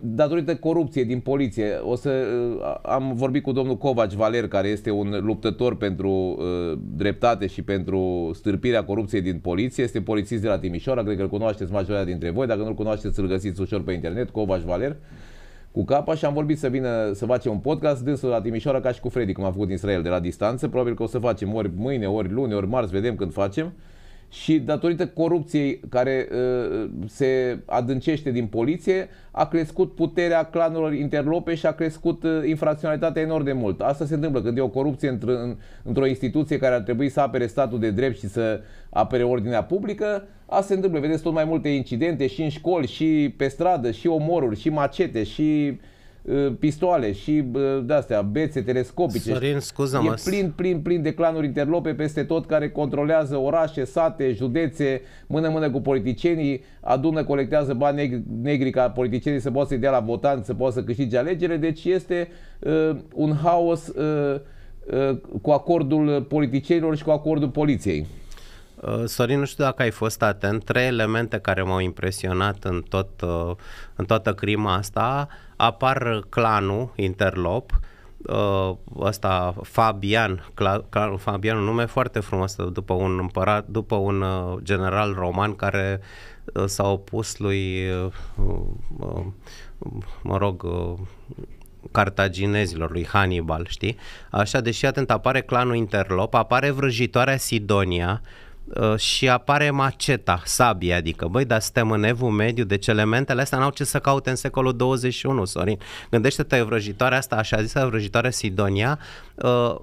datorită corupției din poliție. O să uh, am vorbit cu domnul Covaci Valer, care este un luptător pentru uh, dreptate și pentru stârpirea corupției din poliție. Este polițist de la Timișoara, cred că îl cunoașteți majoritatea dintre voi. Dacă nu-l cunoașteți, îl găsiți ușor pe internet, Covaci Valer. Uh, cu capa și am vorbit să vină să facem un podcast dânsul la Timișoara ca și cu Freddy, cum a făcut din Israel de la distanță. Probabil că o să facem ori mâine, ori luni, ori marți, vedem când facem și datorită corupției care uh, se adâncește din poliție, a crescut puterea clanurilor interlope și a crescut uh, infracționalitatea enorm de mult. Asta se întâmplă când e o corupție într- în, într-o instituție care ar trebui să apere statul de drept și să apere ordinea publică, asta se întâmplă. Vedeți tot mai multe incidente și în școli, și pe stradă, și omoruri, și macete, și uh, Uh, pistoale și uh, de-astea, bețe telescopice. Sorin, scuza E plin, plin, plin de clanuri interlope peste tot care controlează orașe, sate, județe, mână-mână cu politicienii, adună, colectează bani negri, negri ca politicienii să poată să-i dea la votanți, să poată să câștige alegerile. Deci este uh, un haos uh, uh, cu acordul politicienilor și cu acordul poliției. Uh, Sorin, nu știu dacă ai fost atent, trei elemente care m-au impresionat în, tot, uh, în toată crima asta apar clanul Interlop, uh, ăsta Fabian, clanul Fabian, un nume foarte frumos după un împărat, după un general roman care s-a opus lui mă rog cartaginezilor, lui Hannibal, știi? Așa, deși atent apare clanul Interlop, apare vrăjitoarea Sidonia, Uh, și apare maceta, sabie, adică, băi, dar suntem în evul mediu, deci elementele astea n-au ce să caute în secolul 21, Sorin. Gândește-te, vrăjitoarea asta, așa zisă vrăjitoare Sidonia, Uh,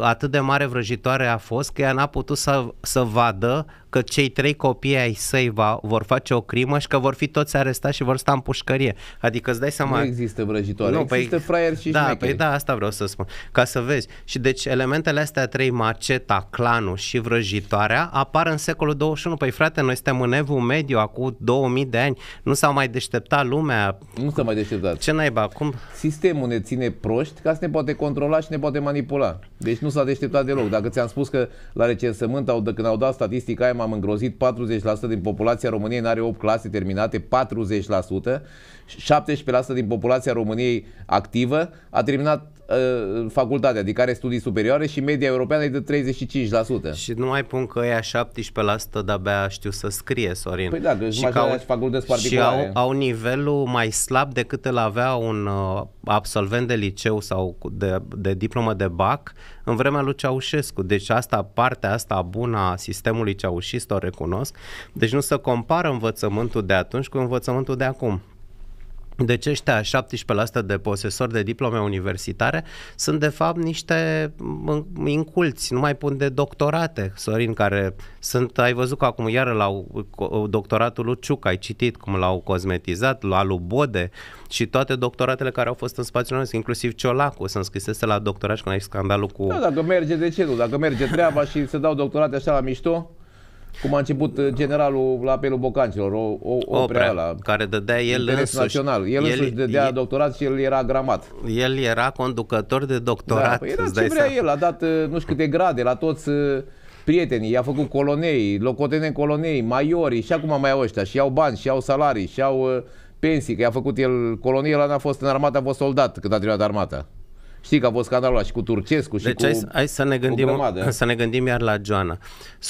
atât de mare vrăjitoare a fost că ea n-a putut să, să vadă că cei trei copii ai săi va, vor face o crimă și că vor fi toți arestați și vor sta în pușcărie. Adică îți dai seama... Nu există vrăjitoare, nu, păi- există păi, fraier și Da, păi da, asta vreau să spun. Ca să vezi. Și deci elementele astea trei, maceta, clanul și vrăjitoarea, apar în secolul 21. Păi frate, noi suntem în evul mediu, acum 2000 de ani, nu s-a mai deșteptat lumea. Nu s-a mai deșteptat. Ce naiba, cum? Sistemul ne ține proști ca să ne poate controla și ne poate manipula manipula. Deci nu s-a deșteptat deloc. Dacă ți-am spus că la recensământ, au, când au dat statistica aia, m-am îngrozit, 40% din populația României nu are 8 clase terminate, 40%, 17% din populația României activă a terminat uh, facultatea, adică are studii superioare și media europeană e de 35%. Și nu mai pun că e 17% de-abia știu să scrie, Sorin. Păi da, și, că au, facultăți particulare. și au, au nivelul mai slab decât îl avea un uh, absolvent de liceu sau de, de diplomă de BAC în vremea lui Ceaușescu. Deci asta, partea asta bună a sistemului ceaușist o recunosc. Deci nu se compară învățământul de atunci cu învățământul de acum. Deci ăștia 17% de posesori de diplome universitare sunt de fapt niște inculți, nu mai pun de doctorate, Sorin, care sunt, ai văzut că acum iară la doctoratul lui Ciuc, ai citit cum l-au cosmetizat, la lui Bode și toate doctoratele care au fost în spațiul nostru, inclusiv Ciolacu, sunt scrisese la doctorat și când ai scandalul cu... Da, dacă merge, de ce nu? Dacă merge treaba și se dau doctorate așa la mișto, cum a început uh, generalul la apelul bocancilor, o, o, o la care dădea el însuși. Național. El, el însuși dădea el, doctorat și el era gramat. El era conducător de doctorat. Da, păi era ce vrea seama. el, a dat uh, nu știu câte grade la toți uh, prietenii, i-a făcut colonei, locotene colonei, maiori și acum mai au ăștia și au bani și au salarii și au pensii, că i-a făcut el colonie, el a fost în armată, a fost soldat când a trebuit armata. Știi că a fost scandalul ăla și cu Turcescu și deci cu hai, hai să ne gândim, să ne gândim iar la Joana.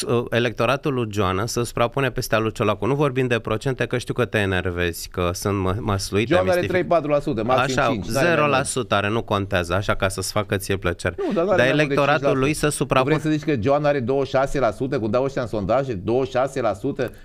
Uh, electoratul lui Joana se suprapune peste al lui Ciolacu. Nu vorbim de procente, că știu că te enervezi, că sunt mă, măsluit. Joana are 3-4%, maxim așa, 5. Așa, 0% are, nu contează, așa ca să-ți facă ție plăcere. Nu, dar, dar electoratul lui se suprapune. Vrei să zici că Joana are 26%, cum dau ăștia în sondaje, 26%?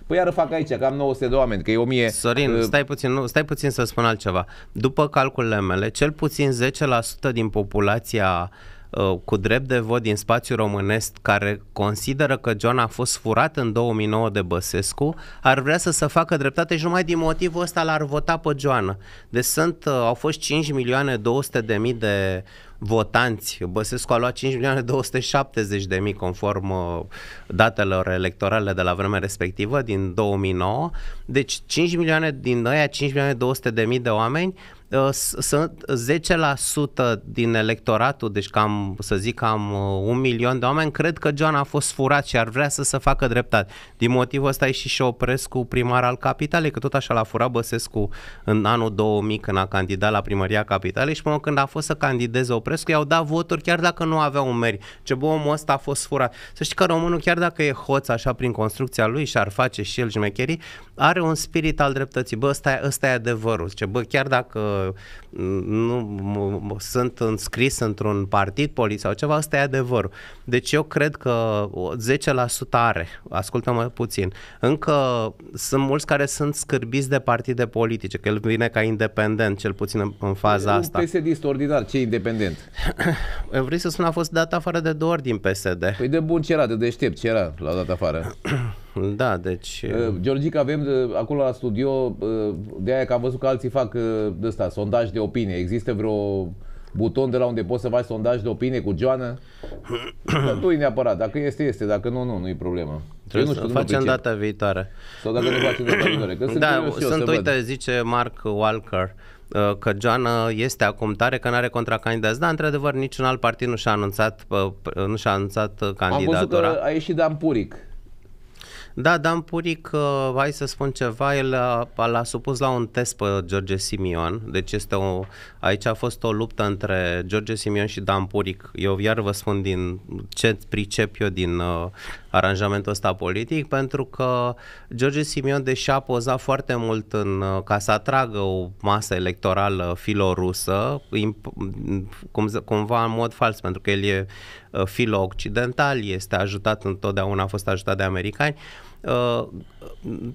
Păi iară fac aici, că am 900 de oameni, că e 1000. Sorin, uh... stai puțin, nu, stai puțin să spun altceva. După calculele mele, cel puțin 10% din populația uh, cu drept de vot din spațiul românesc care consideră că John a fost furat în 2009 de Băsescu ar vrea să se facă dreptate și numai din motivul ăsta l-ar vota pe Joana. Deci sunt, uh, au fost 5 milioane 200 de mii de votanți. Băsescu a luat 5 milioane 270 de mii conform uh, datelor electorale de la vremea respectivă din 2009. Deci 5 milioane din noi, 5 milioane 200 de mii de oameni Uh, sunt 10% din electoratul, deci cam, să zic, cam uh, un milion de oameni, cred că John a fost furat și ar vrea să se facă dreptate. Din motivul ăsta e și opresc cu primar al Capitalei, că tot așa l-a furat Băsescu în anul 2000 când a candidat la primăria Capitalei și până când a fost să candideze Oprescu, i-au dat voturi chiar dacă nu avea un meri. Ce bă, omul ăsta a fost furat. Să știi că românul, chiar dacă e hoț așa prin construcția lui și ar face și el jmecherii, are un spirit al dreptății. Bă, ăsta e, ăsta e adevărul. Ce bă, chiar dacă nu, sunt înscris într-un partid politic sau ceva, ăsta e adevărul. Deci eu cred că 10% are, ascultă-mă puțin, încă sunt mulți care sunt scârbiți de partide politice, că el vine ca independent, cel puțin în, în faza un asta. Un psd ordinar, ce independent? Vrei să spun, a fost dat afară de două ori din PSD. Păi de bun ce era, de deștept ce era, la dat afară. Da, deci... Eh, eh, Georgica avem acolo la studio, eh, de aia că am văzut că alții fac de ăsta, sondaj de opinie. Există vreo buton de la unde poți să faci sondaj de opinie cu Joana? tu neapărat. Dacă este, este. Dacă nu, nu. nu e problemă. Trebuie nu știu, să facem data viitoare. Sau dacă nu facem data viitoare. Că sunt da, sunt, eu, uite, văd. zice Mark Walker că Joana este acum tare, că nu are contracandidați. Da, într-adevăr, niciun alt partid nu și-a anunțat, nu și-a anunțat candidatura. Am văzut că a ieșit Dan Puric da, Dan Puric, uh, hai să spun ceva, el l-a supus la un test pe George Simion, deci este o, aici a fost o luptă între George Simion și Dan Puric. Eu iar vă spun din ce pricep eu din uh, aranjamentul ăsta politic, pentru că George Simion, deși a pozat foarte mult în, uh, ca să atragă o masă electorală filorusă, cum, cumva în mod fals, pentru că el e uh, filo-occidental, este ajutat întotdeauna, a fost ajutat de americani, Uh,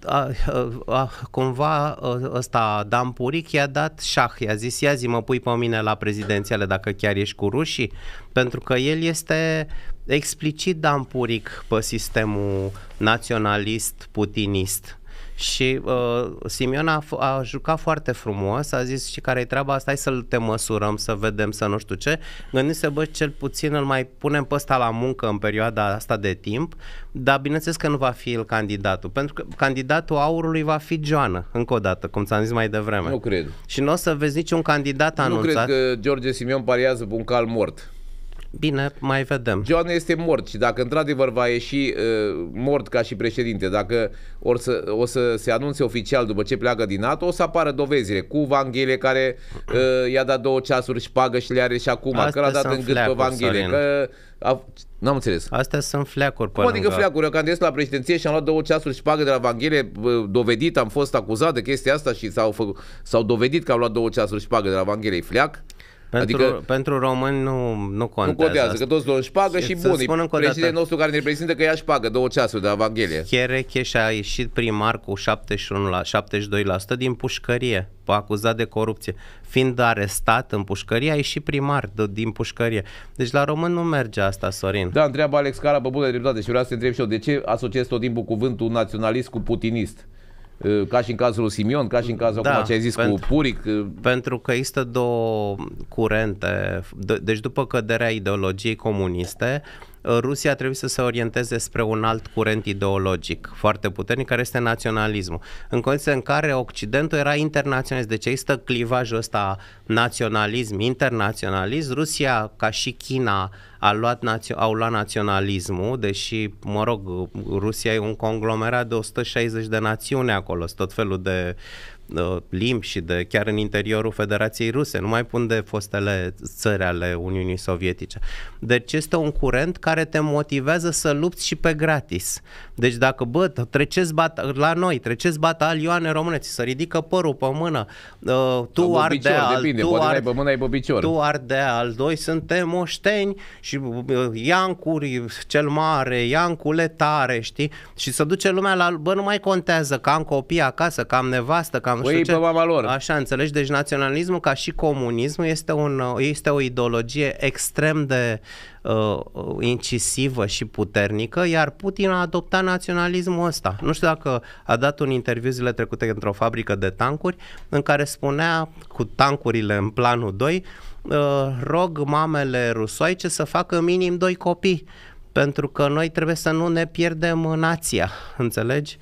a, a, a, cumva uh, ăsta Dan Puric i-a dat șah, i-a zis ia zi mă pui pe mine la prezidențiale dacă chiar ești cu rușii, pentru că el este explicit Dan Puric pe sistemul naționalist putinist și uh, Simion a, a jucat foarte frumos, a zis și care-i treaba asta, hai să-l te măsurăm, să vedem, să nu știu ce. Gândise, bă, cel puțin îl mai punem pe ăsta la muncă în perioada asta de timp, dar bineînțeles că nu va fi el candidatul, pentru că candidatul aurului va fi Joana, încă o dată, cum ți-am zis mai devreme. Nu cred. Și nu o să vezi niciun candidat anunțat. Nu cred că George Simion pariază pe un cal mort. Bine, mai vedem. John este mort și dacă într-adevăr va ieși uh, mort ca și președinte, dacă or să, o să se anunțe oficial după ce pleacă din NATO, o să apară dovezile cu Vanghele care uh, i-a dat două ceasuri și pagă și le are și acum, Astea că l-a dat în gât pe Vanghele, a, n-am înțeles. Astea sunt fleacuri. Cum adică fleacuri? Eu candidez la președinție și am luat două ceasuri și pagă de la Vanghele, dovedit, am fost acuzat de chestia asta și s-au, făcut, s-au dovedit că am luat două ceasuri și pagă de la Vanghele. E fleac? Pentru, adică, pentru români nu, nu contează. Nu contează, că toți își pagă și, și bun. Președintele dată, nostru care ne reprezintă că ea își pagă două ceasuri de Evanghelie. și a ieșit primar cu 71 la, 72% din pușcărie, acuzat de corupție. Fiind arestat în pușcărie, a ieșit primar de, din pușcărie. Deci la român nu merge asta, Sorin. Da, întreabă Alex Cara pe bună dreptate și vreau să întreb și eu, de ce asociez tot timpul cuvântul naționalist cu putinist? Eh, ca și în cazul lui Simion, ca și în cazul, da, ce ai zis, pentru, cu Puric. Eh. Pentru că există două curente. De, deci după căderea ideologiei comuniste, uh, Uh, Rusia trebuie să se orienteze spre un alt curent ideologic foarte puternic, care este naționalismul. În condiții în care Occidentul era internaționalist, deci există clivajul ăsta naționalism, internaționalism, Rusia, ca și China, a luat națio- au luat naționalismul, deși, mă rog, Rusia e un conglomerat de 160 de națiuni acolo, tot felul de uh, Uh, limbi și de chiar în interiorul Federației Ruse, nu mai pun de fostele țări ale Uniunii Sovietice. Deci este un curent care te motivează să lupți și pe gratis. Deci dacă, bă, treceți bat- la noi, treceți batalioane ți să ridică părul pe mână, uh, tu arde al, depinde, tu, ar, pe mână, tu arde al, doi suntem moșteni și uh, Iancuri cel mare, Iancule tare, știi? Și să duce lumea la, bă, nu mai contează că am copii acasă, că am nevastă, că cam... O ei păi, pe mama lor. Așa, înțelegi? Deci naționalismul ca și comunismul este, un, este o ideologie extrem de uh, incisivă și puternică, iar Putin a adoptat naționalismul ăsta. Nu știu dacă a dat un interviu zile trecute într-o fabrică de tancuri în care spunea cu tancurile în planul 2 uh, rog mamele rusoice să facă minim doi copii pentru că noi trebuie să nu ne pierdem nația, înțelegi?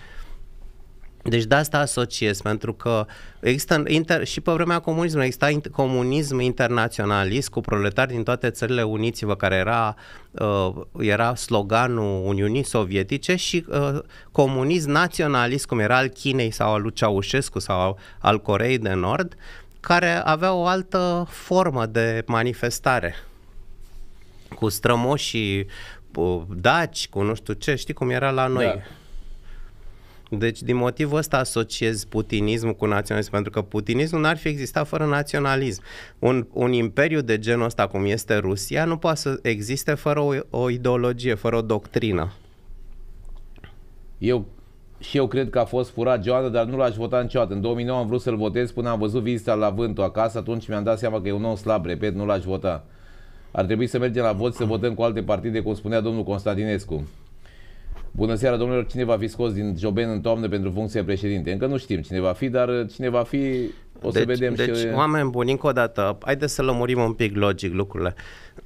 Deci de asta asociez, pentru că există inter, și pe vremea comunismului exista inter, comunism internaționalist cu proletari din toate țările uniți-vă, care era, uh, era sloganul Uniunii Sovietice și uh, comunism naționalist, cum era al Chinei sau al lui Ceaușescu sau al Coreei de Nord, care avea o altă formă de manifestare cu strămoșii uh, daci, cu nu știu ce, știi cum era la noi. Da deci, din motivul ăsta asociez putinismul cu naționalism, pentru că putinismul n-ar fi existat fără naționalism. Un, un imperiu de genul ăsta, cum este Rusia, nu poate să existe fără o, o ideologie, fără o doctrină. Eu și eu cred că a fost furat Joana, dar nu l-aș vota niciodată. În 2009 am vrut să-l votez până am văzut vizita la vântul acasă, atunci mi-am dat seama că e un om slab, repet, nu l-aș vota. Ar trebui să mergem la vot să votăm cu alte partide, cum spunea domnul Constantinescu. Bună seara, domnilor. Cine va fi scos din Joben în toamnă pentru funcția președinte? Încă nu știm cine va fi, dar cine va fi, o să deci, vedem. Deci, ce... oameni buni, încă o dată, haideți să lămurim un pic logic lucrurile.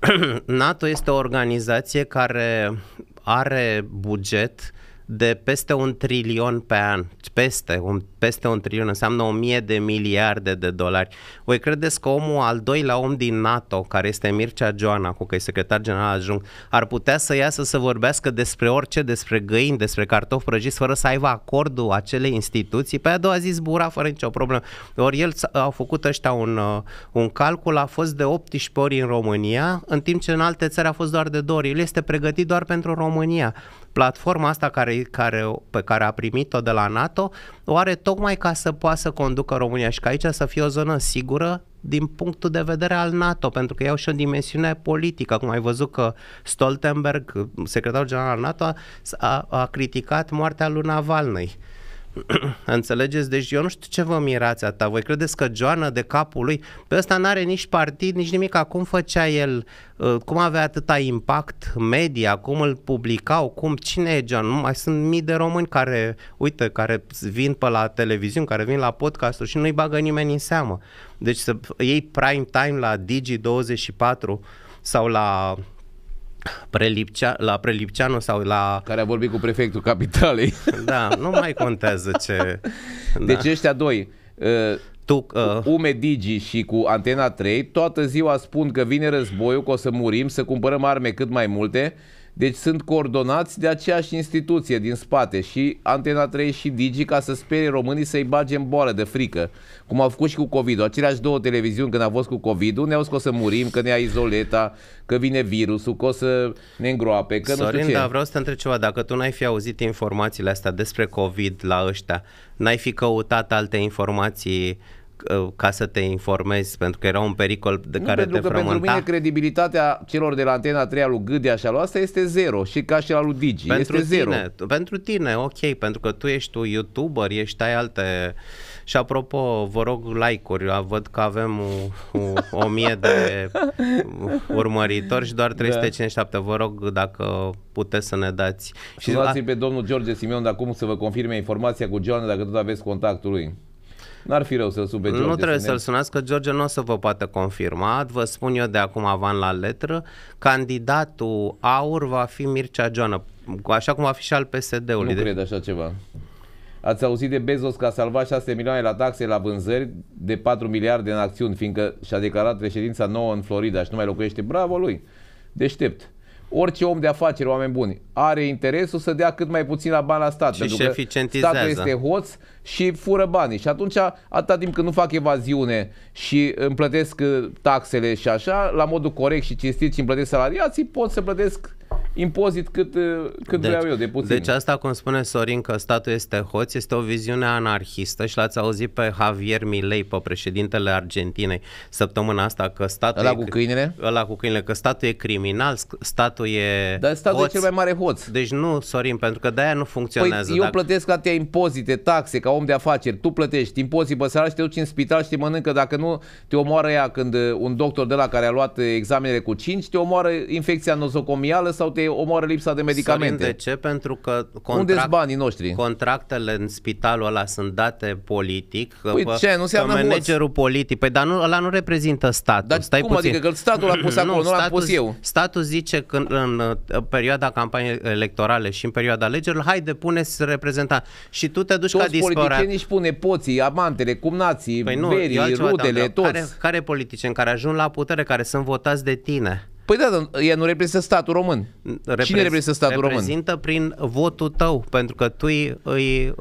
NATO este o organizație care are buget de peste un trilion pe an, peste un, peste un trilion, înseamnă o mie de miliarde de dolari. Voi credeți că omul al doilea om din NATO, care este Mircea Joana, cu că e secretar general ajung, ar putea să iasă să vorbească despre orice, despre găini, despre cartofi prăjiți, fără să aibă acordul acelei instituții? Pe păi a doua zi zbura fără nicio problemă. Ori el au făcut ăștia un, uh, un calcul, a fost de 18 ori în România, în timp ce în alte țări a fost doar de 2 ori. El este pregătit doar pentru România platforma asta care, care, pe care a primit-o de la NATO o are tocmai ca să poată să conducă România și ca aici să fie o zonă sigură din punctul de vedere al NATO, pentru că iau și o dimensiune politică. Cum ai văzut că Stoltenberg, secretarul general al NATO, a, a criticat moartea lui Navalny. Uh, Înțelegeți? Deci eu nu știu ce vă mirați atâta. Voi credeți că Joana de capul lui, pe ăsta n-are nici partid, nici nimic. Acum făcea el, uh, cum avea atâta impact media, cum îl publicau, cum, cine e Nu Mai sunt mii de români care, uite, care vin pe la televiziune, care vin la podcasturi și nu-i bagă nimeni în seamă. Deci să iei prime time la Digi24 sau la Prelipcea, la Prelipceanu sau la... Care a vorbit cu prefectul capitalei. Da, nu mai contează ce... Deci da. Deci ăștia doi, uh, tu, uh... Ume Digi și cu Antena 3, toată ziua spun că vine războiul, că o să murim, să cumpărăm arme cât mai multe deci sunt coordonați de aceeași instituție din spate și Antena 3 și Digi ca să sperie românii să-i bage în boală de frică. Cum au făcut și cu COVID-ul. Aceleași două televiziuni când a fost cu COVID-ul ne-au scos să murim, că ne-a izoleta, că vine virusul, că o să ne îngroape, că Sorin, nu știu ce. da, vreau să te întreb ceva. Dacă tu n-ai fi auzit informațiile astea despre COVID la ăștia, n-ai fi căutat alte informații Uh, ca să te informezi, pentru că era un pericol de nu, care pentru te că frământa. pentru mine credibilitatea celor de la Antena 3 a lui Gâdea și a lui asta este zero și ca și la lui Digi, pentru este tine, zero. Pentru tine, ok, pentru că tu ești un YouTuber, ești ai alte... Și apropo, vă rog like-uri, Eu văd că avem o, o, o mie de urmăritori și doar 357, da. vă rog dacă puteți să ne dați. Și Sunați-i la... pe domnul George Simion de acum să vă confirme informația cu Joana dacă tot aveți contactul lui. N-ar fi rău să-l sube George. Nu trebuie să-l sunați, că George nu o să vă poată confirma. Vă spun eu de acum avan la letră, candidatul aur va fi Mircea Joană, așa cum va fi și al PSD-ului. Nu de... cred așa ceva. Ați auzit de Bezos că a salvat 6 milioane la taxe la vânzări de 4 miliarde în acțiuni, fiindcă și-a declarat reședința nouă în Florida și nu mai locuiește. Bravo lui! Deștept orice om de afaceri, oameni buni, are interesul să dea cât mai puțin la bani la stat. Și pentru că statul este hoț și fură banii. Și atunci, atâta timp când nu fac evaziune și îmi plătesc uh, taxele și așa, la modul corect și cinstit și îmi plătesc salariații, pot să plătesc impozit cât, uh, cât deci, vreau eu, de puțin. Deci asta, cum spune Sorin, că statul este hoț, este o viziune anarhistă și l-ați auzit pe Javier Milei, pe președintele Argentinei, săptămâna asta, că statul ăla e... cu câinele? Ăla cu câinele, că statul e criminal, statul e Dar statul hoț. e cel mai mare hoț. Deci nu, Sorin, pentru că de-aia nu funcționează. Păi eu dacă... plătesc atâtea impozite, taxe, ca om de afaceri, tu plătești impozit bă, seara și te duci în spital și te mănâncă, dacă nu te omoară ea când uh, un doctor de la care a luat uh, examenele cu 5, te omoară infecția nosocomială sau sau te omoară lipsa de medicamente. Sorin, de ce? Pentru că contract, banii noștri? contractele în spitalul ăla sunt date politic. Păi că, ce, nu înseamnă că managerul moți. politic, păi dar nu, ăla nu reprezintă statul. Dar Stai cum puțin. adică că statul l-a pus acolo, nu, nu l-am pus eu. Statul zice că în, în, în perioada campaniei electorale și în perioada alegerilor, hai depune să reprezenta. Și tu te duci toți ca Toți politicienii își pune poții, amantele, cumnații, păi nu, verii, rudele, toți. Care, care politicieni care ajung la putere, care sunt votați de tine? Păi da, dar ea nu reprezintă statul român. Reprez- Cine reprezintă statul reprezintă român? Reprezintă prin votul tău, pentru că tu îi, îi,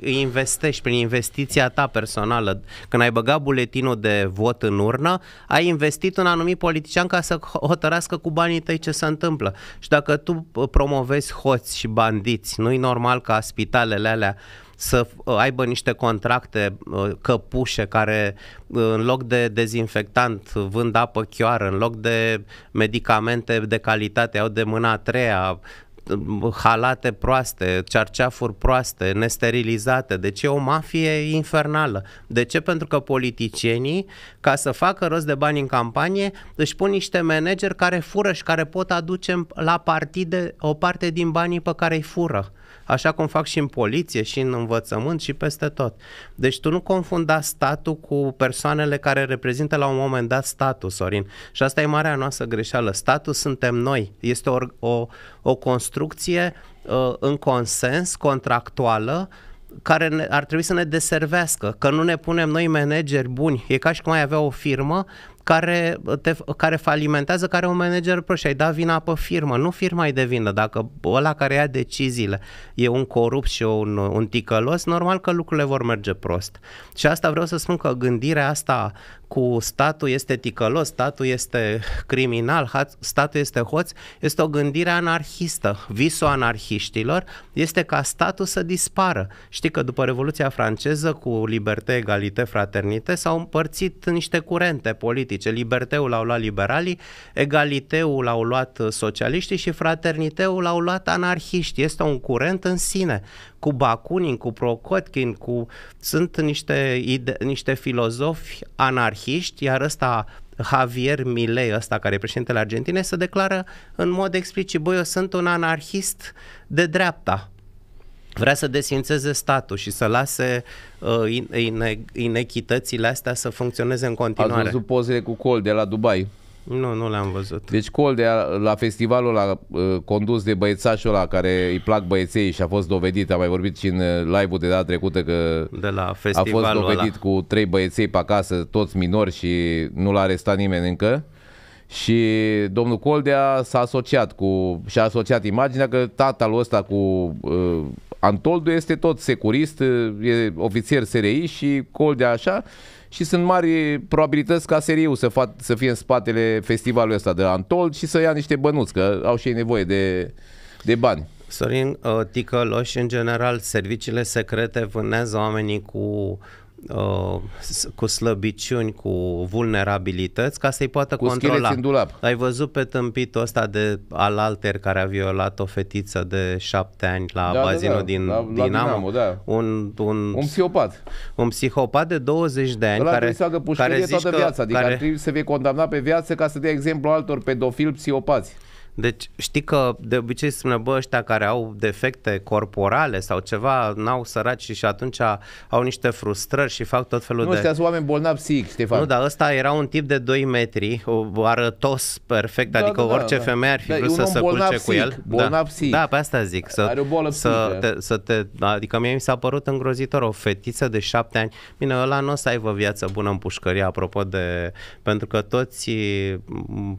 îi investești prin investiția ta personală. Când ai băgat buletinul de vot în urnă, ai investit un anumit politician ca să hotărască cu banii tăi ce se întâmplă. Și dacă tu promovezi hoți și bandiți, nu-i normal ca spitalele alea să uh, aibă niște contracte uh, căpușe care uh, în loc de dezinfectant vând apă chioară, în loc de medicamente de calitate au de mâna a treia, halate proaste, cerceafuri proaste, nesterilizate. Deci e o mafie infernală. De ce? Pentru că politicienii, ca să facă rost de bani în campanie, își pun niște manageri care fură și care pot aduce la partide o parte din banii pe care îi fură așa cum fac și în poliție, și în învățământ, și peste tot. Deci tu nu confunda statul cu persoanele care reprezintă la un moment dat statul, Sorin. Și asta e marea noastră greșeală. Statul suntem noi. Este o, o, o construcție uh, în consens, contractuală, care ne, ar trebui să ne deservească, că nu ne punem noi manageri buni. E ca și cum ai avea o firmă care, te, care falimentează, care un manager proști. ai dat vina pe firmă. Nu firma ai de vină. Dacă ăla care ia deciziile e un corupt și un, un ticălos, normal că lucrurile vor merge prost. Și asta vreau să spun că gândirea asta cu statul este ticălos, statul este criminal, statul este hoț, este o gândire anarhistă. Visul anarhiștilor este ca statul să dispară. Știi că după Revoluția franceză, cu libertate, egalitate, fraternite, s-au împărțit niște curente politice politice. Liberteul l-au luat liberalii, egaliteul l-au luat uh, socialiștii și fraterniteul l-au luat anarhiști. Este un curent în sine. Cu Bakunin, cu Prokotkin, cu... sunt niște, ide... niște filozofi anarhiști, iar ăsta Javier Milei, ăsta care e președintele Argentinei, să declară în mod explicit, băi, eu sunt un anarhist de dreapta vrea să desfințeze statul și să lase uh, ine- inechitățile astea să funcționeze în continuare. Ați văzut pozele cu Col de la Dubai? Nu, nu le-am văzut. Deci Col de la festivalul ăla uh, condus de băiețașul ăla care îi plac băieței și a fost dovedit, am mai vorbit și în uh, live-ul de data trecută că de la a fost dovedit ăla. cu trei băieței pe acasă, toți minori și nu l-a arestat nimeni încă. Și domnul Coldea s-a asociat cu și-a asociat imaginea că tatăl ăsta cu uh, Antoldu este tot securist, e ofițer SRI și Coldea așa și sunt mari probabilități ca sri să, fa- să fie în spatele festivalului ăsta de Antold și să ia niște bănuți, că au și ei nevoie de, de bani. Sorin, uh, ticăloși în general, serviciile secrete vânează oamenii cu Uh, cu slăbiciuni, cu vulnerabilități, ca să-i poată cu controla. În dulap. Ai văzut pe tâmpitul ăsta de al alter care a violat o fetiță de șapte ani la da, da bazinul da, da. din la, La Dinamo da. un, un, un psihopat. Un psihopat de 20 de ani Ăla care, să care zici toată că, viața, adică care... ar trebui să fie condamnat pe viață ca să dea exemplu altor pedofili psihopați. Deci știi că de obicei se spune, bă, ăștia care au defecte corporale sau ceva, n-au săraci și, atunci au niște frustrări și fac tot felul nu, de... Nu, ăstea sunt oameni bolnavi psihic, Ștefan. Nu, dar ăsta era un tip de 2 metri, arătos perfect, da, adică da, da, orice da, femeie ar fi da, vrut să se culce psic, cu el. Bolnav da. psihic. Da, pe asta zic. Să, Are o bolă să, psihică. te, să te, Adică mie mi s-a părut îngrozitor o fetiță de șapte ani. Bine, ăla nu o să aibă viață bună în pușcărie, apropo de... Pentru că toți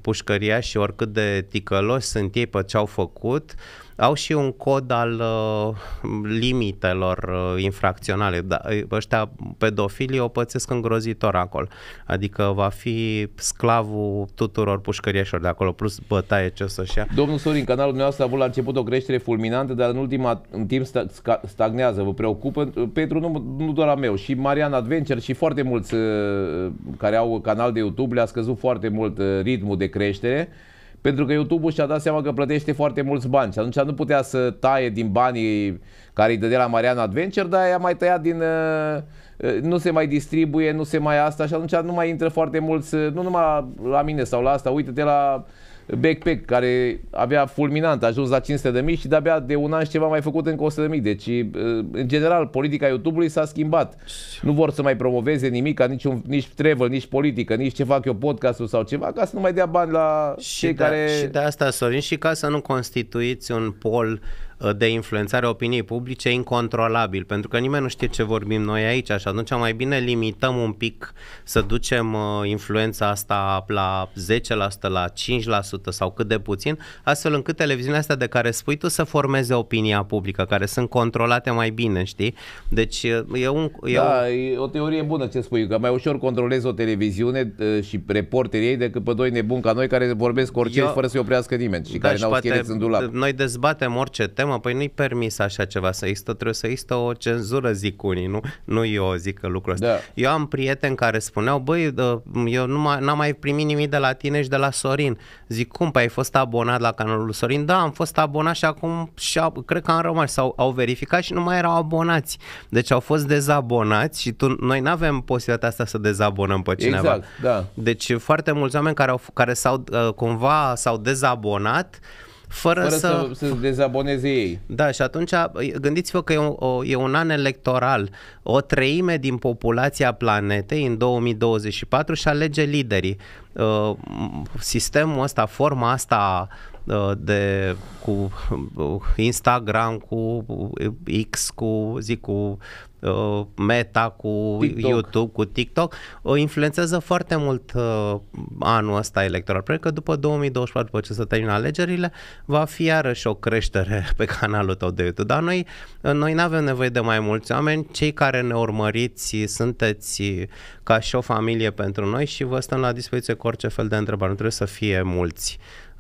pușcăria și oricât de ticăl geloși sunt ei pe ce au făcut, au și un cod al uh, limitelor uh, infracționale. Da, ăștia pedofilii o pățesc îngrozitor acolo. Adică va fi sclavul tuturor pușcărieșilor de acolo, plus bătaie ce o să-și ia. Domnul Sorin, canalul dumneavoastră a avut la început o creștere fulminantă, dar în ultima în timp sta, stagnează. Vă preocupă? Pentru nu, nu doar a meu, și Marian Adventure și foarte mulți uh, care au canal de YouTube le-a scăzut foarte mult uh, ritmul de creștere pentru că YouTube-ul și-a dat seama că plătește foarte mulți bani și atunci nu putea să taie din banii care îi dădea la Marian Adventure, dar ea mai tăiat din... Uh, uh, nu se mai distribuie, nu se mai asta și atunci nu mai intră foarte mulți, uh, nu numai la mine sau la asta, uite-te la backpack care avea fulminant, a ajuns la 500 de mii și de-abia de un an și ceva mai făcut încă 100 de mii. Deci, în general, politica YouTube-ului s-a schimbat. Nu vor să mai promoveze nimic, nici, un, nici travel, nici politică, nici ce fac eu podcastul sau ceva, ca să nu mai dea bani la și cei de, care... Și de asta, Sorin, și ca să nu constituiți un pol uh, Uh, de influențare a opiniei publice incontrolabil, pentru că nimeni nu știe ce vorbim noi aici Așa atunci mai bine limităm un pic să ducem uh, influența asta la 10%, la 5% sau cât de puțin, astfel încât televiziunea asta de care spui tu să formeze opinia publică, care sunt controlate mai bine, știi? Deci uh, e, un, e, da, un... e o teorie bună ce spui, că mai ușor controlezi o televiziune și reporterii ei decât pe doi nebuni ca noi care vorbesc orice Eu... fără să-i oprească nimeni și da, care n-au poate... în dulap. Noi dezbatem orice temă problemă, păi nu-i permis așa ceva să există, trebuie să există o cenzură, zic unii, nu, nu eu zic lucrul ăsta. Da. Eu am prieteni care spuneau, băi, eu nu mai, n-am mai primit nimic de la tine și de la Sorin. Zic, cum, păi ai fost abonat la canalul Sorin? Da, am fost abonat și acum și cred că am rămas sau au verificat și nu mai erau abonați. Deci au fost dezabonați și tu, noi nu avem posibilitatea asta să dezabonăm pe cineva. Exact, da. Deci foarte mulți oameni care, au, care s-au uh, cumva s-au dezabonat fără, fără să... să dezaboneze ei. Da, și atunci gândiți-vă că e un, o, e un an electoral. O treime din populația planetei în 2024 și alege liderii. Uh, sistemul ăsta, forma asta Uh, de, cu uh, Instagram, cu uh, X, cu, zic, cu Meta, cu TikTok. YouTube, cu TikTok, influențează foarte mult anul ăsta electoral. pentru că după 2024, după ce se termină alegerile, va fi iarăși o creștere pe canalul tău de YouTube. Dar noi, noi nu avem nevoie de mai mulți oameni. Cei care ne urmăriți sunteți ca și o familie pentru noi și vă stăm la dispoziție cu orice fel de întrebare. Nu trebuie să fie mulți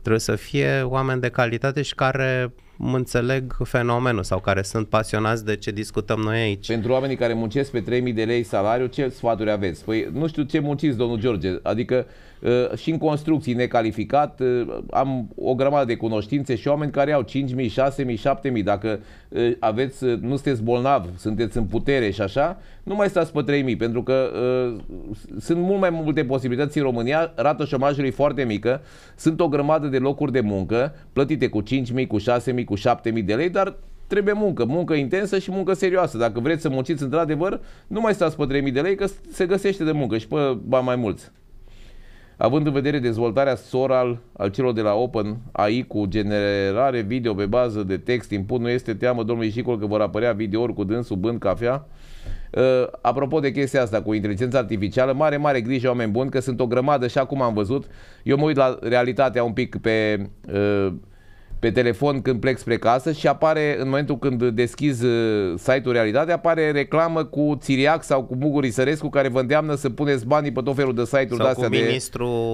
Trebuie să fie oameni de calitate și care înțeleg fenomenul sau care sunt pasionați de ce discutăm noi aici. Pentru oamenii care muncesc pe 3000 de lei salariu, ce sfaturi aveți? Păi nu știu ce munciți, domnul George, adică uh, și în construcții necalificat uh, am o grămadă de cunoștințe și oameni care au 5.000, 6.000, 7.000. Dacă uh, aveți, nu sunteți bolnav, sunteți în putere și așa, nu mai stați pe 3.000 pentru că sunt mult mai multe posibilități în România, rată șomajului foarte mică, sunt o grămadă de locuri de muncă plătite cu 5.000, cu 6.000, cu 7.000 de lei, dar trebuie muncă, muncă intensă și muncă serioasă. Dacă vreți să munciți într-adevăr, nu mai stați pe 3.000 de lei, că se găsește de muncă și pe bani mai mulți. Având în vedere dezvoltarea Soral al celor de la Open AI cu generare video pe bază de text input, nu este teamă domnului Jicol că vor apărea videouri cu dânsul bând cafea? Uh, apropo de chestia asta cu inteligența artificială, mare, mare grijă, oameni buni, că sunt o grămadă și acum am văzut. Eu mă uit la realitatea un pic pe uh, pe telefon când plec spre casă și apare, în momentul când deschiz uh, site-ul Realitate, apare reclamă cu Țiriac sau cu Muguri Sărescu care vă îndeamnă să puneți banii pe tot felul de site-uri de de,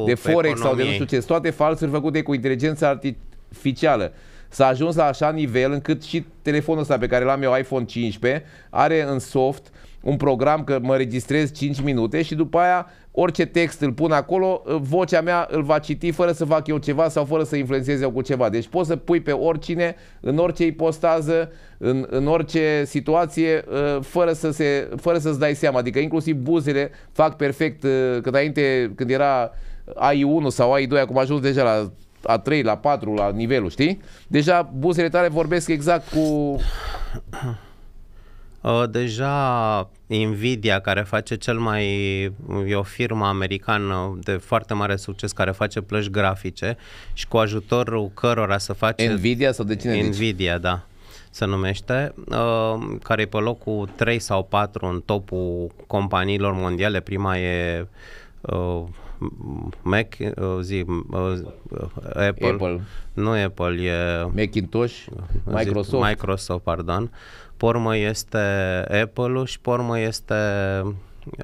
de Forex sau de nu știu ce. Toate falsuri făcute cu inteligența artificială s-a ajuns la așa nivel încât și telefonul ăsta pe care l-am eu, iPhone 15, are în soft un program că mă registrez 5 minute și după aia orice text îl pun acolo, uh, vocea mea îl va citi fără să fac eu ceva sau fără să influențez eu cu ceva. Deci poți să pui pe oricine, în orice ipostază, în, în orice situație, uh, fără, să se, fără să-ți dai seama. Adică inclusiv buzele fac perfect, uh, că înainte când era AI1 sau AI2, acum ajuns deja la a 3, la 4, la nivelul, știi? Deja buzele tale vorbesc exact cu Uh, deja Nvidia, care face cel mai, e o firmă americană de foarte mare succes care face plăci grafice și cu ajutorul cărora să face... Nvidia sau de cine deci? Nvidia, zici? da se numește, uh, care e pe locul 3 sau 4 în topul companiilor mondiale. Prima e uh, Mac, zi, Apple, Apple, nu Apple, e Macintosh, Microsoft, zi, Microsoft, pardon. Uh, pormă este Apple-ul și pormă este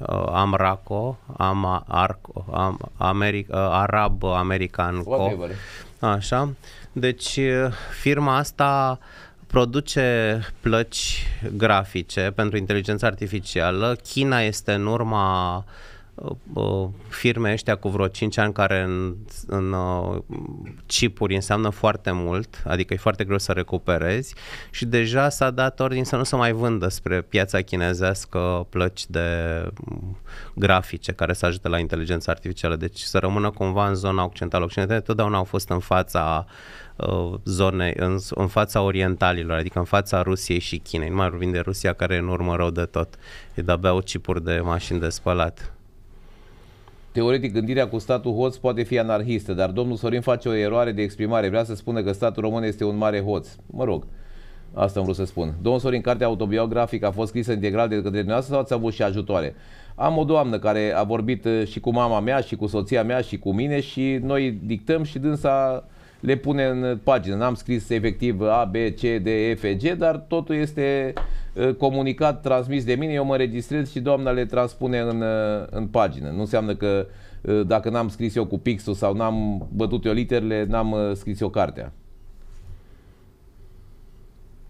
uh, Amraco, Am, Arco, Am, Ameri, uh, Arab American Co. Așa. Deci uh, firma asta produce plăci grafice pentru inteligența artificială. China este în urma uh, Uh, uh, firme ăștia cu vreo 5 ani care în, în uh, chipuri înseamnă foarte mult, adică e foarte greu să recuperezi și deja s-a dat ordin să nu se mai vândă spre piața chinezească plăci de mm, grafice care să ajute la inteligența artificială, deci să rămână cumva în zona occidentală. Occidentale totdeauna au fost în fața zonei, în, în fața orientalilor, adică în fața Rusiei și Chinei. Nu mai vorbim de Rusia care e în urmă rău de tot. E de-abia o de mașini de spălat. Teoretic, gândirea cu statul hoț poate fi anarhistă, dar domnul Sorin face o eroare de exprimare. Vrea să spună că statul român este un mare hoț. Mă rog, asta am vrut să spun. Domnul Sorin, cartea autobiografică a fost scrisă integral de către dumneavoastră sau ați avut și ajutoare? Am o doamnă care a vorbit uh, și cu mama mea, și cu soția mea, și cu mine și noi dictăm și dânsa le pune în pagină. N-am scris efectiv A, B, C, D, E, F, G, dar totul este Ă, comunicat transmis de mine, eu mă registrez și doamna le transpune în, ă, în pagină. Nu înseamnă că ă, dacă n-am scris eu cu pixul sau n-am bătut eu literele, n-am scris eu cartea.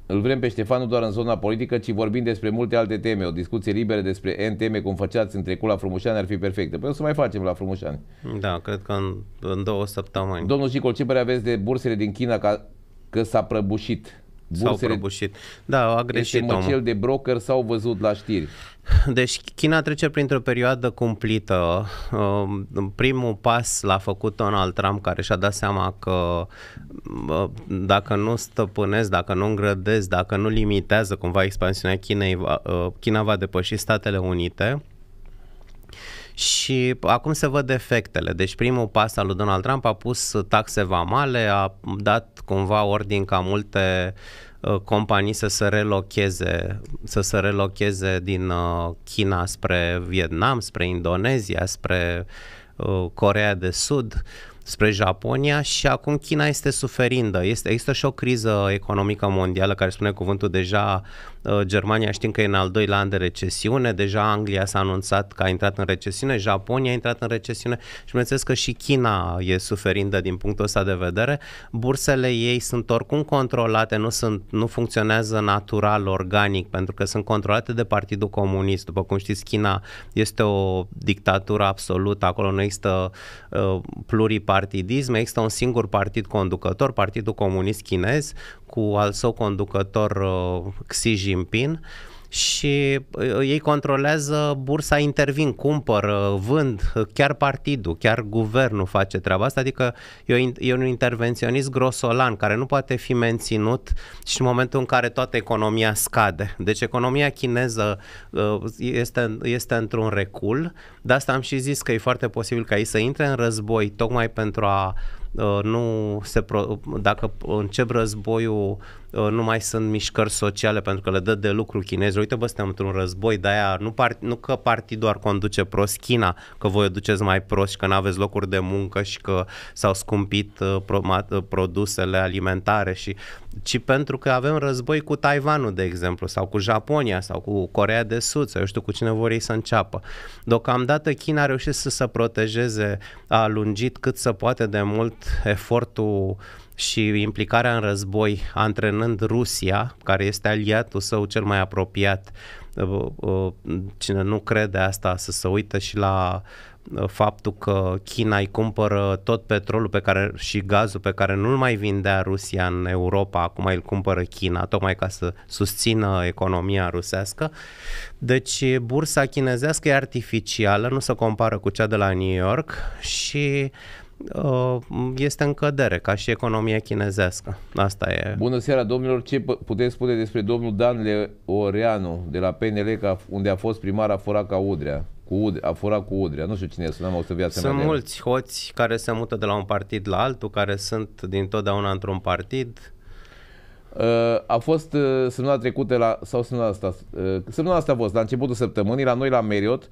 Îl vrem pe nu doar în zona politică, ci vorbim despre multe alte teme. O discuție liberă despre N teme, cum făceați în trecut la Frumușani, ar fi perfectă. Păi o să mai facem la Frumușani. Da, cred că în, în două săptămâni. Domnul Jicol, ce părere aveți de bursele din China ca, că s-a prăbușit? bursele... S-au prăbușit. Da, a greșit este omul. de broker s-au văzut la știri. Deci China trece printr-o perioadă cumplită. Um, primul pas l-a făcut Donald Trump care și-a dat seama că uh, dacă nu stăpânesc, dacă nu îngrădesc, dacă nu limitează cumva expansiunea Chinei, uh, China va depăși Statele Unite și acum se văd efectele. Deci primul pas al lui Donald Trump a pus taxe vamale, a dat cumva ordin ca multe uh, companii să se relocheze, să se relocheze din uh, China spre Vietnam, spre Indonezia, spre uh, Corea de Sud. Uh, spre Japonia și acum China este suferindă. Este, există și o criză economică mondială care spune cuvântul deja uh, Germania știm că e în al doilea an de recesiune, deja Anglia s-a anunțat că a intrat în recesiune, Japonia a intrat în recesiune și bineînțeles că și China e suferindă din punctul ăsta de vedere. Bursele ei sunt oricum controlate, nu, sunt, nu funcționează natural, organic, pentru că sunt controlate de Partidul Comunist. După cum știți, China este o dictatură absolută, acolo nu există uh, pluripart bipartidism, există un singur partid conducător, Partidul Comunist Chinez, cu al său conducător uh, Xi Jinping, și uh, uh, ei controlează bursa, intervin, cumpăr, vând, uh, chiar partidul, chiar guvernul face treaba asta, adică e, e un intervenționist grosolan care nu poate fi menținut și în momentul în care toată economia scade. Deci economia chineză este, este într-un recul, de asta am și zis că e foarte posibil ca ei să intre în război tocmai pentru a nu se pro- dacă încep războiul Uh, nu mai sunt mișcări sociale pentru că le dă de lucru chinezi. Uite, bă, suntem într-un război, de aia nu, part, nu că partidul ar conduce prost China, că voi o duceți mai prost și că nu aveți locuri de muncă și că s-au scumpit uh, pro, uh, produsele alimentare, și, ci pentru că avem război cu Taiwanul, de exemplu, sau cu Japonia, sau cu Corea de Sud, sau eu știu cu cine vor ei să înceapă. Deocamdată China a reușit să se protejeze, a lungit cât să poate de mult efortul și implicarea în război, antrenând Rusia, care este aliatul său cel mai apropiat. Uh, uh, cine nu crede asta să se uită și la uh, faptul că China îi cumpără tot petrolul pe care și gazul pe care nu-l mai vindea Rusia în Europa, acum îl cumpără China, tocmai ca să susțină economia rusească. Deci bursa chinezească e artificială, nu se compară cu cea de la New York și uh, Uh, este în cădere, ca și economia chinezească. Asta e. Bună seara, domnilor. Ce puteți spune despre domnul Dan Leoreanu de la PNL, unde a fost primar a furat ca Udrea? Cu Udrea, a furat cu Udrea, nu știu cine este, am auzit viața Sunt mulți mulți hoți care se mută de la un partid la altul, care sunt dintotdeauna într-un partid, uh, a fost uh, săptămâna trecută la, sau săptămâna asta, săptămâna asta a fost, la începutul săptămânii, la noi la Meriot,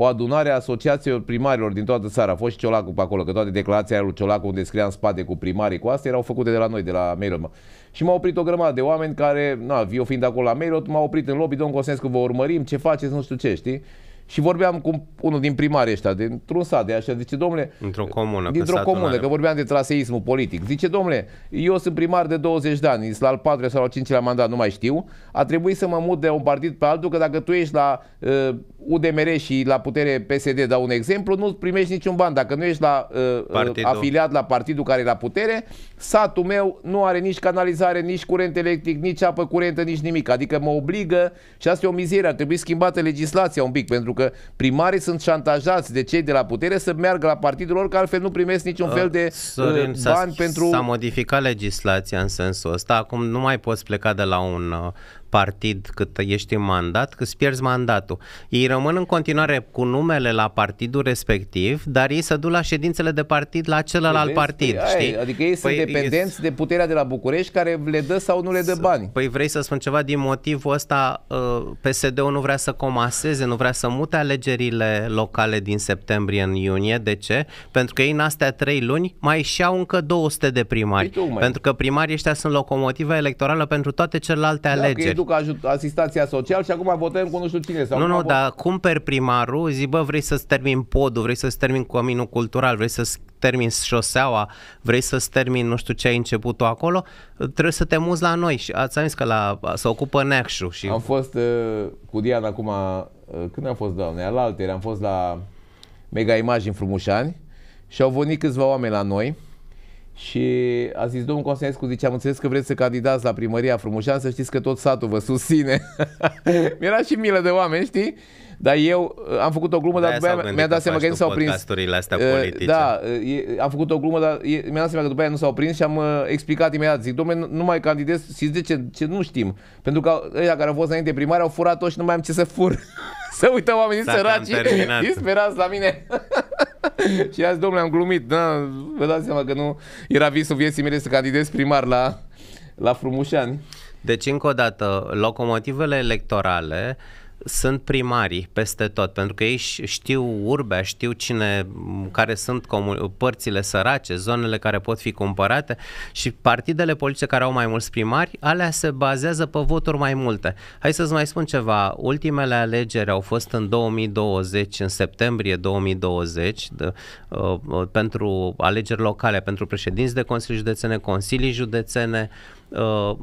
o adunare a asociațiilor primarilor din toată țara. A fost și Ciolacu pe acolo, că toate declarațiile lui Ciolacu unde scria în spate cu primarii, cu astea erau făcute de la noi, de la Mailroad. Și m au oprit o grămadă de oameni care, na, eu fiind acolo la Mailroad, m au oprit în lobby, domn că vă urmărim, ce faceți, nu știu ce, știi? Și vorbeam cu unul din primarii ăștia, dintr-un sat de așa, zice, domnule... Dintr-o comună. Dintr-o comună, are. că vorbeam de traseismul politic. Zice, domnule, eu sunt primar de 20 de ani, sunt la al patrulea sau al cincilea mandat, nu mai știu. A trebuit să mă mut de un partid pe altul, că dacă tu ești la uh, UDMR și la putere PSD, dau un exemplu, nu primești niciun ban. Dacă nu ești la, uh, uh afiliat la partidul care e la putere, satul meu nu are nici canalizare, nici curent electric, nici apă curentă, nici nimic. Adică mă obligă și asta e o mizerie. Ar trebui schimbată legislația un pic, pentru că primarii sunt șantajați de cei de la putere să meargă la partidul lor, că altfel nu primesc niciun uh, fel de uh, bani pentru... S-a modificat legislația în sensul ăsta. Acum nu mai poți pleca de la un uh, partid cât ești în mandat, cât pierzi mandatul. Ei rămân în continuare cu numele la partidul respectiv, dar ei se duc la ședințele de partid la celălalt partid, Păi, știi? Adică ei păi, sunt dependenți e... de puterea de la București care le dă sau nu le dă bani. Păi vrei să spun ceva din motivul ăsta uh, PSD-ul nu vrea să comaseze, nu vrea să mute alegerile locale din septembrie în iunie. De ce? Pentru că ei în astea trei luni mai și-au încă 200 de primari. Păi, pentru că primarii ăștia sunt locomotiva electorală pentru toate celelalte da, alegeri duc asistația social și acum votăm cu nu știu cine. Sau nu, nu, dar cumperi primarul, zi, bă, vrei să-ți termin podul, vrei să-ți termin cominul cultural, vrei să-ți termin șoseaua, vrei să-ți termin nu știu ce ai început acolo, trebuie să te muți la noi și ați zis că la, să ocupă Neacșu. Și... Am fost uh, cu Diana acum, uh, când am fost, doamne, al alteri, am fost la Mega Imagine Frumușani și au venit câțiva oameni la noi și a zis domnul Constantinescu, zice, am înțeles că vreți să candidați la primăria Frumoșan, să știți că tot satul vă susține. Mi-era și milă de oameni, știi? Dar eu am făcut o glumă, de dar după aia mi-a dat seama că nu s-au prins. astea politice. Da, am făcut o glumă, dar mi-a dat seama că după aia nu s-au prins și am uh, explicat imediat. Zic, domnule, nu mai candidez și de ce, ce nu știm. Pentru că ăia care au fost înainte primari au furat-o și nu mai am ce să fur. să uită oamenii săraci, disperați la mine. și azi, domnule, am glumit. Da, vă dați seama că nu era visul vieții mele să candidez primar la, la Frumușani. Deci, încă o dată, locomotivele electorale uh, sunt primarii peste tot, pentru că ei știu urbea, știu cine, care sunt comun- părțile sărace, zonele care pot fi cumpărate și partidele politice care au mai mulți primari, alea se bazează pe voturi mai multe. Hai să-ți mai spun ceva, ultimele alegeri au fost în 2020, în septembrie 2020, de, uh, uh, pentru alegeri locale, pentru președinți de consilii județene, consilii județene, uh, Uh,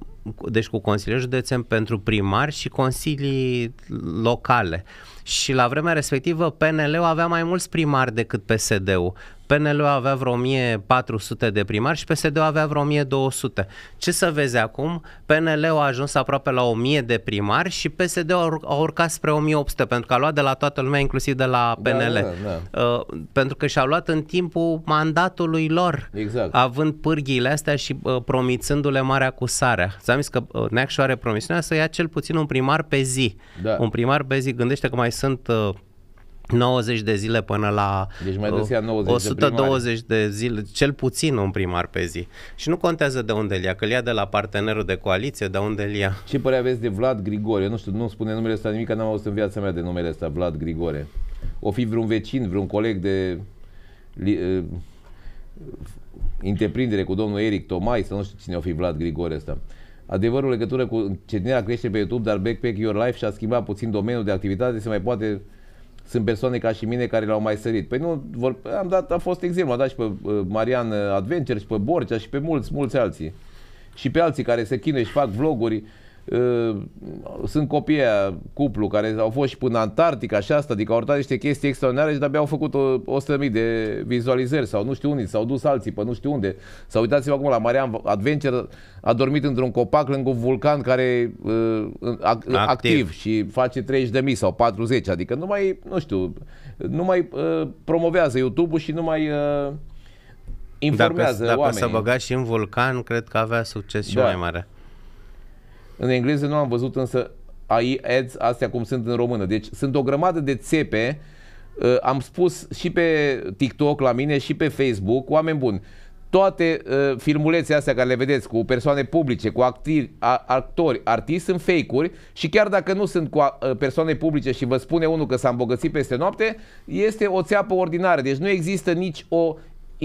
deci cu consilii județeni pentru primari și consilii locale. Și la vremea respectivă PNL-ul avea mai mulți primari decât PSD-ul. PNL avea vreo 1400 de primari și PSD avea vreo 1200. Ce să vezi acum? PNL a ajuns aproape la 1000 de primari și PSD a urcat spre 1800 pentru că a luat de la toată lumea, inclusiv de la PNL. Da, da, da. Uh, pentru că și-a luat în timpul mandatului lor, exact. având pârghiile astea și uh, promițându-le marea cu sarea. Ți-am zis că uh, Neacșu are promisiunea să ia cel puțin un primar pe zi. Da. Un primar pe zi. Gândește că mai sunt uh, 90 de zile până la deci mai 90 120 de, de zile, cel puțin un primar pe zi. Și nu contează de unde îl ia, că îl ia de la partenerul de coaliție, de unde îl ia. Ce părere aveți de Vlad Grigore? nu știu, nu spune numele ăsta nimic, că n-am auzit în viața mea de numele ăsta, Vlad Grigore. O fi vreun vecin, vreun coleg de li, întreprindere cu domnul Eric Tomai, să nu știu cine o fi Vlad Grigore ăsta. Adevărul legătură cu cetinirea crește pe YouTube, dar Backpack Your Life și-a schimbat puțin domeniul de activitate, se mai poate sunt persoane ca și mine care l-au mai sărit. Păi nu, vor, am dat, a fost exemplu, am dat și pe uh, Marian uh, Adventure și pe Borcea și pe mulți, mulți alții. Și pe alții care se chinuie și fac vloguri. Uh, sunt copii aia, cuplu, care au fost și până Antarctica și asta, adică au urtat niște chestii extraordinare și de-abia au făcut 100.000 de vizualizări sau nu știu unde, s-au dus alții pe nu știu unde. Sau uitați-vă acum la Marian Adventure, a dormit într-un copac lângă un vulcan care uh, activ. activ și face 30.000 sau 40, adică nu mai, nu știu, nu mai uh, promovează YouTube-ul și nu mai... Uh, informează dacă, dacă oamenii. s-a băgat și în vulcan, cred că avea succes și da. mai mare. În engleză nu am văzut însă ai ads astea cum sunt în română. Deci sunt o grămadă de țepe. Uh, am spus și pe TikTok la mine și pe Facebook, oameni buni, toate uh, filmulețele astea care le vedeți cu persoane publice, cu activi, a, actori, artiști, sunt fake-uri și chiar dacă nu sunt cu a, uh, persoane publice și vă spune unul că s-a îmbogățit peste noapte, este o țeapă ordinară. Deci nu există nici o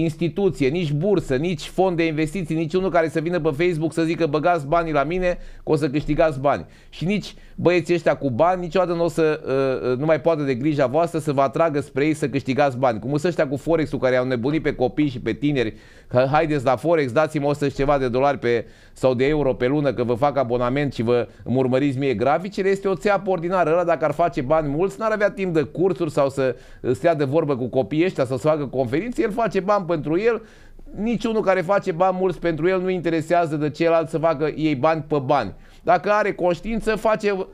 instituție, nici bursă, nici fond de investiții, nici unul care să vină pe Facebook să zică băgați banii la mine că o să câștigați bani. Și nici băieții ăștia cu bani niciodată nu o să, uh, uh, nu mai poată de grija voastră să vă atragă spre ei să câștigați bani. Cum sunt ăștia cu Forex-ul care au nebunit pe copii și pe tineri, că haideți la Forex, dați-mi 100 și ceva de dolari pe, sau de euro pe lună că vă fac abonament și vă îmi urmăriți mie graficele, este o țeapă ordinară. Ăla dacă ar face bani mulți, n-ar avea timp de cursuri sau să stea de vorbă cu copiii ăștia sau să facă conferințe, el face bani pentru el, niciunul care face bani mulți pentru el nu interesează de celălalt să facă ei bani pe bani. Dacă are conștiință, face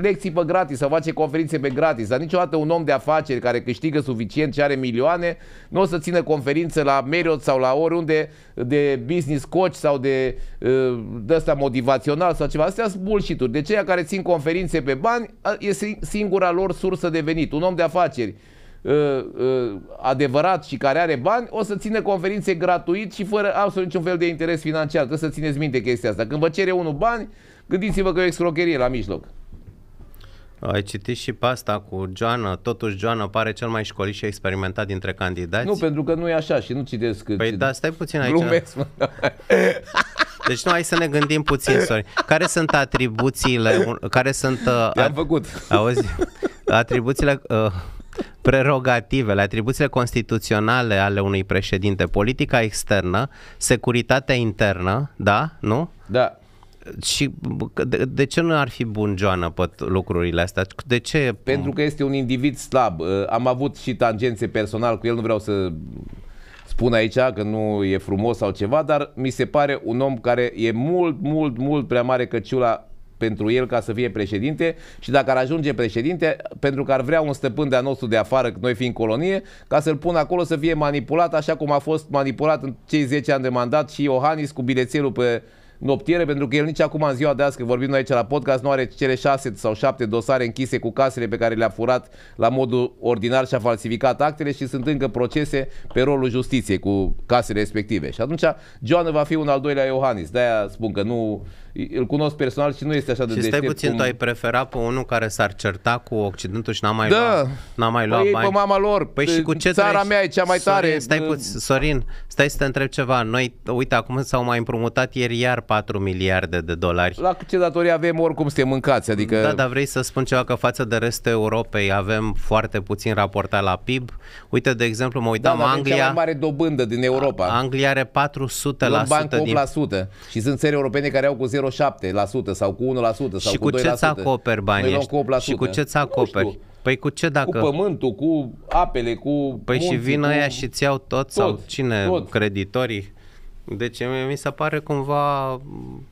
lecții pe gratis sau face conferințe pe gratis. Dar niciodată un om de afaceri care câștigă suficient și are milioane, nu o să țină conferință la Marriott sau la oriunde de business coach sau de uh, de ăsta motivațional sau ceva. Astea sunt bullshit-uri. De deci ceea care țin conferințe pe bani, e singura lor sursă de venit. Un om de afaceri uh, uh, adevărat și care are bani, o să ține conferințe gratuit și fără absolut niciun fel de interes financiar. Trebuie să țineți minte chestia asta. Când vă cere unul bani, Gândiți-vă că e o excrocherie la mijloc. Ai citit și pasta cu Joana, totuși Joana pare cel mai școlit și experimentat dintre candidați. Nu, pentru că nu e așa și nu citesc. Păi da, stai puțin aici. Glumesc, deci nu, hai să ne gândim puțin, sorry. Care sunt atribuțiile, care sunt... Uh, am făcut. Auzi, atribuțiile... Uh, prerogativele, atribuțiile constituționale ale unui președinte, politica externă, securitatea internă, da, nu? Da și de, de ce nu ar fi bun Joana pe lucrurile astea? De ce? Pentru că este un individ slab. Uh, am avut și tangențe personal cu el, nu vreau să spun aici că nu e frumos sau ceva, dar mi se pare un om care e mult, mult, mult prea mare căciula pentru el ca să fie președinte și dacă ar ajunge președinte, pentru că ar vrea un stăpân de-a nostru de afară, noi fiind colonie, ca să-l pun acolo să fie manipulat așa cum a fost manipulat în cei 10 ani de mandat și Iohannis cu bilețelul pe noptiere, pentru că el nici acum în ziua de azi, când vorbim noi aici la podcast, nu are cele șase sau șapte dosare închise cu casele pe care le-a furat la modul ordinar și a falsificat actele și sunt încă procese pe rolul justiției cu casele respective. Și atunci Joana va fi un al doilea Iohannis. De-aia spun că nu, îl cunosc personal și nu este așa de și deștept. Și stai puțin, cum... tu ai prefera pe unul care s-ar certa cu Occidentul și n-a mai da. luat, n-a mai luat păi bani. pe mama lor. Păi și cu ce Țara treci? mea e cea mai Sorin, tare. Stai puțin, Sorin, stai să te întreb ceva. Noi, uite, acum s-au mai împrumutat ieri iar 4 miliarde de dolari. La ce datorie avem oricum suntem mâncați, adică... Da, dar vrei să spun ceva că față de restul Europei avem foarte puțin raportat la PIB. Uite, de exemplu, mă uitam da, Anglia... Cea mai mare dobândă din Europa. Anglia are 400% Luăm bani 8% din... și sunt țări europene care au cu 0 0,7% sau cu 1% sau și cu, cu 2%. ce ți acoperi banii? Noi cu Și cu ce ți acoperi? Păi cu ce dacă... Cu pământul, cu apele, cu Păi munții, și vin cu... aia și ți iau tot, tot sau cine? Tot. Creditorii? Deci mi se pare cumva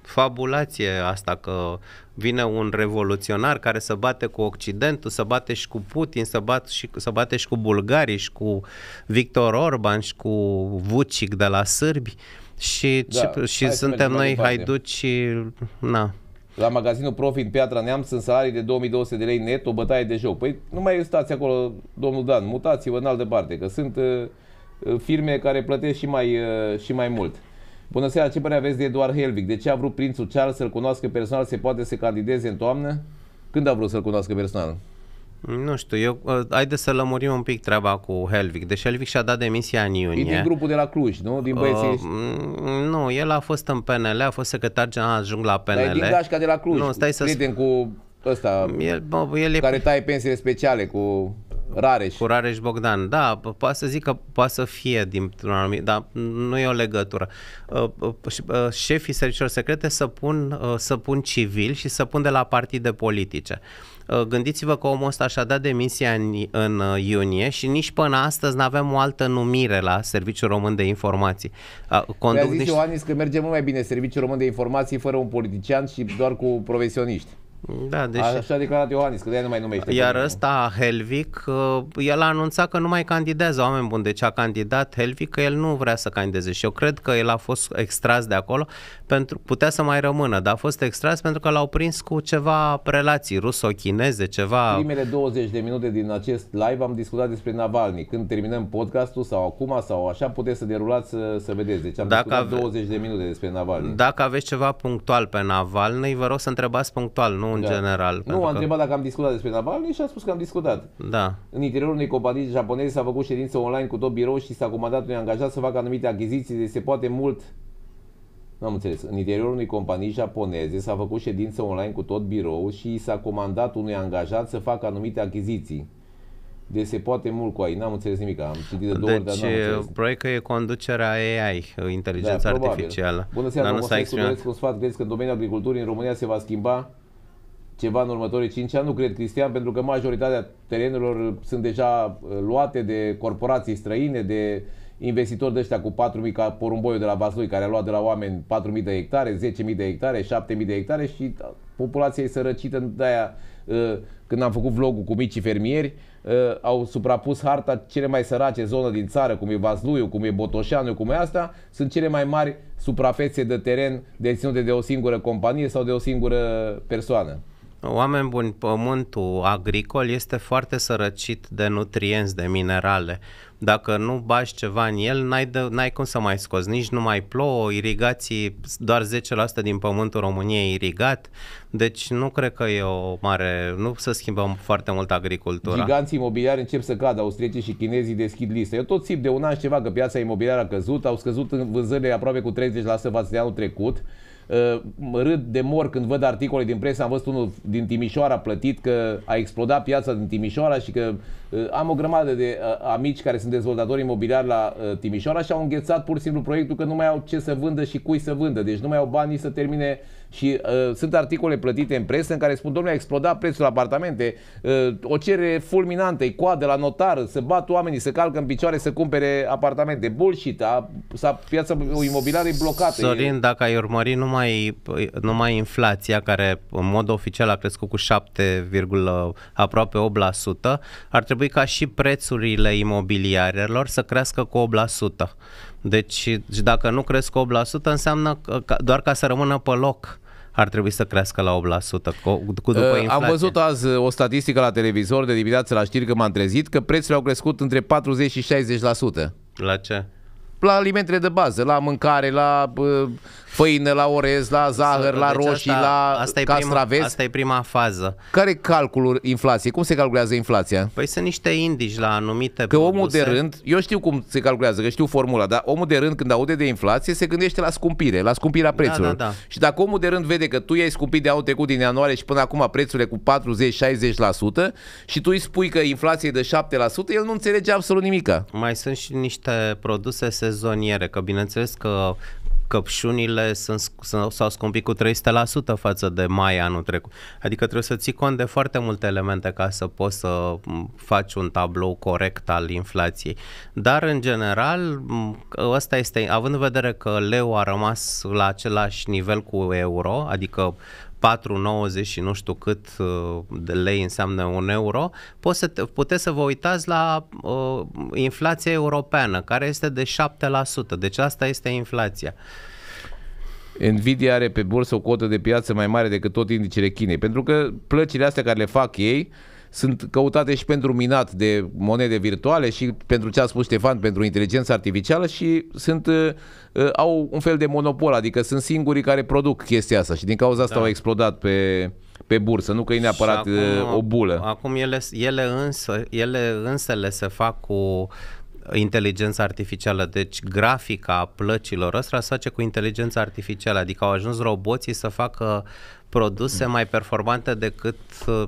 fabulație asta că vine un revoluționar care se bate cu Occidentul, se bate și cu Putin, se, bate și, se bate și cu bulgarii și cu Victor Orban și cu Vucic de la sârbi. Uh, și, da, ce, și suntem noi haiduci și... Na. La magazinul Profit Piatra Neam sunt salarii de 2200 de lei net, o bătaie de joc. Păi nu mai stați acolo, domnul Dan, mutați-vă în altă parte, că sunt uh, uh, firme care plătesc și mai, uh, și mai mult. Bună seara, ce părere aveți de Eduard Helvig? De ce a vrut prințul Charles să-l cunoască personal? Se poate să candideze în toamnă? Când a vrut să-l cunoască personal? Nu știu, eu, ă, haide să lămurim un pic treaba cu Helvic. Deci Helvic și-a dat demisia în iunie. E din grupul de la Cluj, nu? Din ă, băieții uh, Nu, el a fost în PNL, a fost secretar general, ajung la PNL. Dar e din gașca de la Cluj, nu, stai să prieten cu ăsta, el, bă, el e... care taie pensiile speciale cu Rareș. Cu Rareș Bogdan, da, poate să zic că poate să fie dintr-un anumit, dar nu e o legătură. Ă, șefii serviciilor secrete să pun, să pun civil și să pun de la partide politice. Uh, gândiți-vă că omul ăsta și-a dat demisia în, în uh, iunie și nici până astăzi nu avem o altă numire la Serviciul Român de Informații. Uh, conduc Mi-a zis niște... Ioanis că merge mult mai bine Serviciul Român de Informații fără un politician și doar cu profesioniști. Da, deci... Așa a declarat Iohannis, că de nu mai numește. Iar ăsta, Helvic, el a anunțat că nu mai candidează oameni buni. Deci a candidat Helvic că el nu vrea să candideze. Și eu cred că el a fost extras de acolo, pentru putea să mai rămână, dar a fost extras pentru că l-au prins cu ceva relații ruso-chineze, ceva... Primele 20 de minute din acest live am discutat despre Navalny. Când terminăm podcastul sau acum sau așa, puteți să derulați să, să vedeți. Deci am dacă discutat ave... 20 de minute despre Navalny. Dacă aveți ceva punctual pe Navalny, vă rog să întrebați punctual, nu în da. general. Nu, am că... întrebat dacă am discutat despre Navalny și a spus că am discutat. Da. În interiorul unei companii japoneze s-a făcut ședință online cu tot birou și s-a comandat unui angajat să facă anumite achiziții, de deci se poate mult nu am înțeles. În interiorul unei companii japoneze s-a făcut ședință online cu tot birou și s-a comandat unui angajat să facă anumite achiziții. De deci se poate mult cu AI. N-am înțeles nimic. Am citit de două deci, ori, dar n-am deci, proiect că e conducerea AI, da, inteligența da, artificială. Bună seara, dar nu s-a exprimat. un sfat. Crezi că în domeniul agriculturii în România se va schimba ceva în următorii 5 ani, nu cred, Cristian, pentru că majoritatea terenurilor uh, sunt deja uh, luate de corporații străine, de investitori de ăștia cu 4.000, ca porumboiul de la Vaslui, care a luat de la oameni 4.000 de hectare, 10.000 de hectare, 7.000 de hectare și da, populația e sărăcită de aia uh, când am făcut vlogul cu micii fermieri, au suprapus harta cele mai sărace zonă din țară, cum e Vasluiu, cum e Botoșanu, cum e asta, sunt cele mai mari suprafețe de teren deținute de o singură companie sau de o singură persoană. Oameni buni, pământul agricol este foarte sărăcit de nutrienți, de minerale. Dacă nu bași ceva în el, n-ai, de, n-ai cum să mai scoți. Nici nu mai plouă, irigații, doar 10% din pământul României irigat. Deci nu cred că e o mare... Nu să schimbăm foarte mult agricultura. Giganții imobiliari încep să cadă, austriecii și chinezii deschid liste. Eu tot simt de un an și ceva că piața imobiliară a căzut, au scăzut în vânzările aproape cu 30% față de anul trecut râd de mor când văd articole din presă, am văzut unul din Timișoara plătit că a explodat piața din Timișoara și că uh, am o grămadă de uh, amici care sunt dezvoltatori imobiliari la uh, Timișoara și au înghețat pur și simplu proiectul că nu mai au ce să vândă și cui să vândă, deci nu mai au bani să termine uh, și uh, sunt articole plătite în presă în care spun, domnule, a explodat prețul apartamente, uh, o cerere fulminantă, e coadă la notar, să bat oamenii, să calcă în picioare, să cumpere apartamente. Bullshit, a, a piața imobiliară e blocată. Sorin, e... dacă ai urmări numai, păi, numai inflația, care în mod oficial a crescut cu 7, aproape 8%, ar trebui ca și prețurile imobiliarelor să crească cu 8%. Deci dacă nu cresc 8%, înseamnă că, doar ca să rămână pe loc ar trebui să crească la 8% cu, cu după uh, inflație. Am văzut azi uh, o statistică la televizor de dimineață la știri că m-am trezit că prețurile au crescut între 40 și 60%. La ce? La alimentele de bază, la mâncare, la uh, făină, la orez, la zahăr, deci la roșii, asta, la asta e castraveți. Prima, asta e prima fază. Care e calculul inflației? Cum se calculează inflația? Păi sunt niște indici la anumite Că produse. omul de rând, eu știu cum se calculează, că știu formula, dar omul de rând când aude de inflație se gândește la scumpire, la scumpirea prețurilor. Da, da, da. Și dacă omul de rând vede că tu i-ai scumpit de anul trecut din ianuarie și până acum prețurile cu 40-60% și tu îi spui că inflația e de 7%, el nu înțelege absolut nimic. Mai sunt și niște produse sezoniere, că bineînțeles că căpșunile sunt, s-au scumpit cu 300% față de mai anul trecut. Adică trebuie să ții cont de foarte multe elemente ca să poți să faci un tablou corect al inflației. Dar, în general, ăsta este, având în vedere că leu a rămas la același nivel cu euro, adică 4,90 și nu știu cât uh, de lei înseamnă un euro, poți să te, puteți să vă uitați la uh, inflația europeană, care este de 7%. Deci asta este inflația. Nvidia are pe bursă o cotă de piață mai mare decât tot indicele Chinei, pentru că plăcile astea care le fac ei uh, sunt căutate și pentru minat de monede virtuale și pentru ce a spus Ștefan, pentru inteligența artificială și sunt, uh, uh, au un fel de monopol, adică sunt singurii care produc chestia asta și din cauza asta da. au explodat pe, pe bursă, nu că e neapărat acum, uh, o bulă. Acum ele, ele, însă, ele însele se fac cu inteligența artificială. Deci grafica plăcilor ăsta se face cu inteligența artificială, adică au ajuns roboții să facă produse mm. mai performante decât, uh,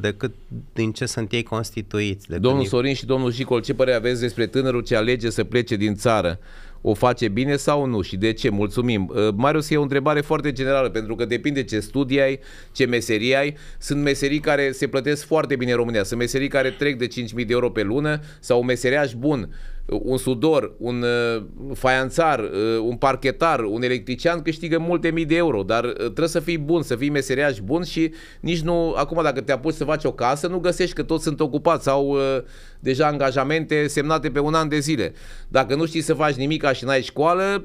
decât din ce sunt ei constituiți. De domnul Sorin și domnul Jicol, ce părere aveți despre tânărul ce alege să plece din țară? O face bine sau nu și de ce? Mulțumim. Uh, Marius, e o întrebare foarte generală, pentru că depinde ce studii ai, ce meserii ai. Sunt meserii care se plătesc foarte bine în România. Sunt meserii care trec de 5.000 de euro pe lună sau un meseriaș bun un sudor, un uh, faianțar, uh, un parchetar, un electrician câștigă multe mii de euro, dar uh, trebuie să fii bun, să fii meseriaș bun și nici nu, acum dacă te apuci să faci o casă, nu găsești că toți sunt ocupați sau deja angajamente semnate pe un an de zile. Dacă nu știi să faci nimic și n-ai școală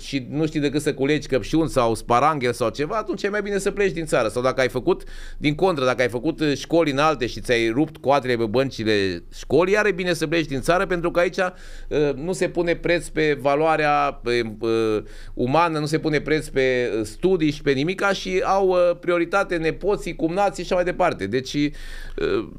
și nu știi decât să culegi căpșuni sau sparanghel sau ceva, atunci e mai bine să pleci din țară. Sau dacă ai făcut, din contră, dacă ai făcut școli înalte și ți-ai rupt coatele pe băncile școlii, are bine să pleci din țară pentru că aici Uh, nu se pune preț pe valoarea uh, umană, nu se pune preț pe uh, studii și pe nimica și au prioritate nepoții, cumnații și așa mai departe. Deci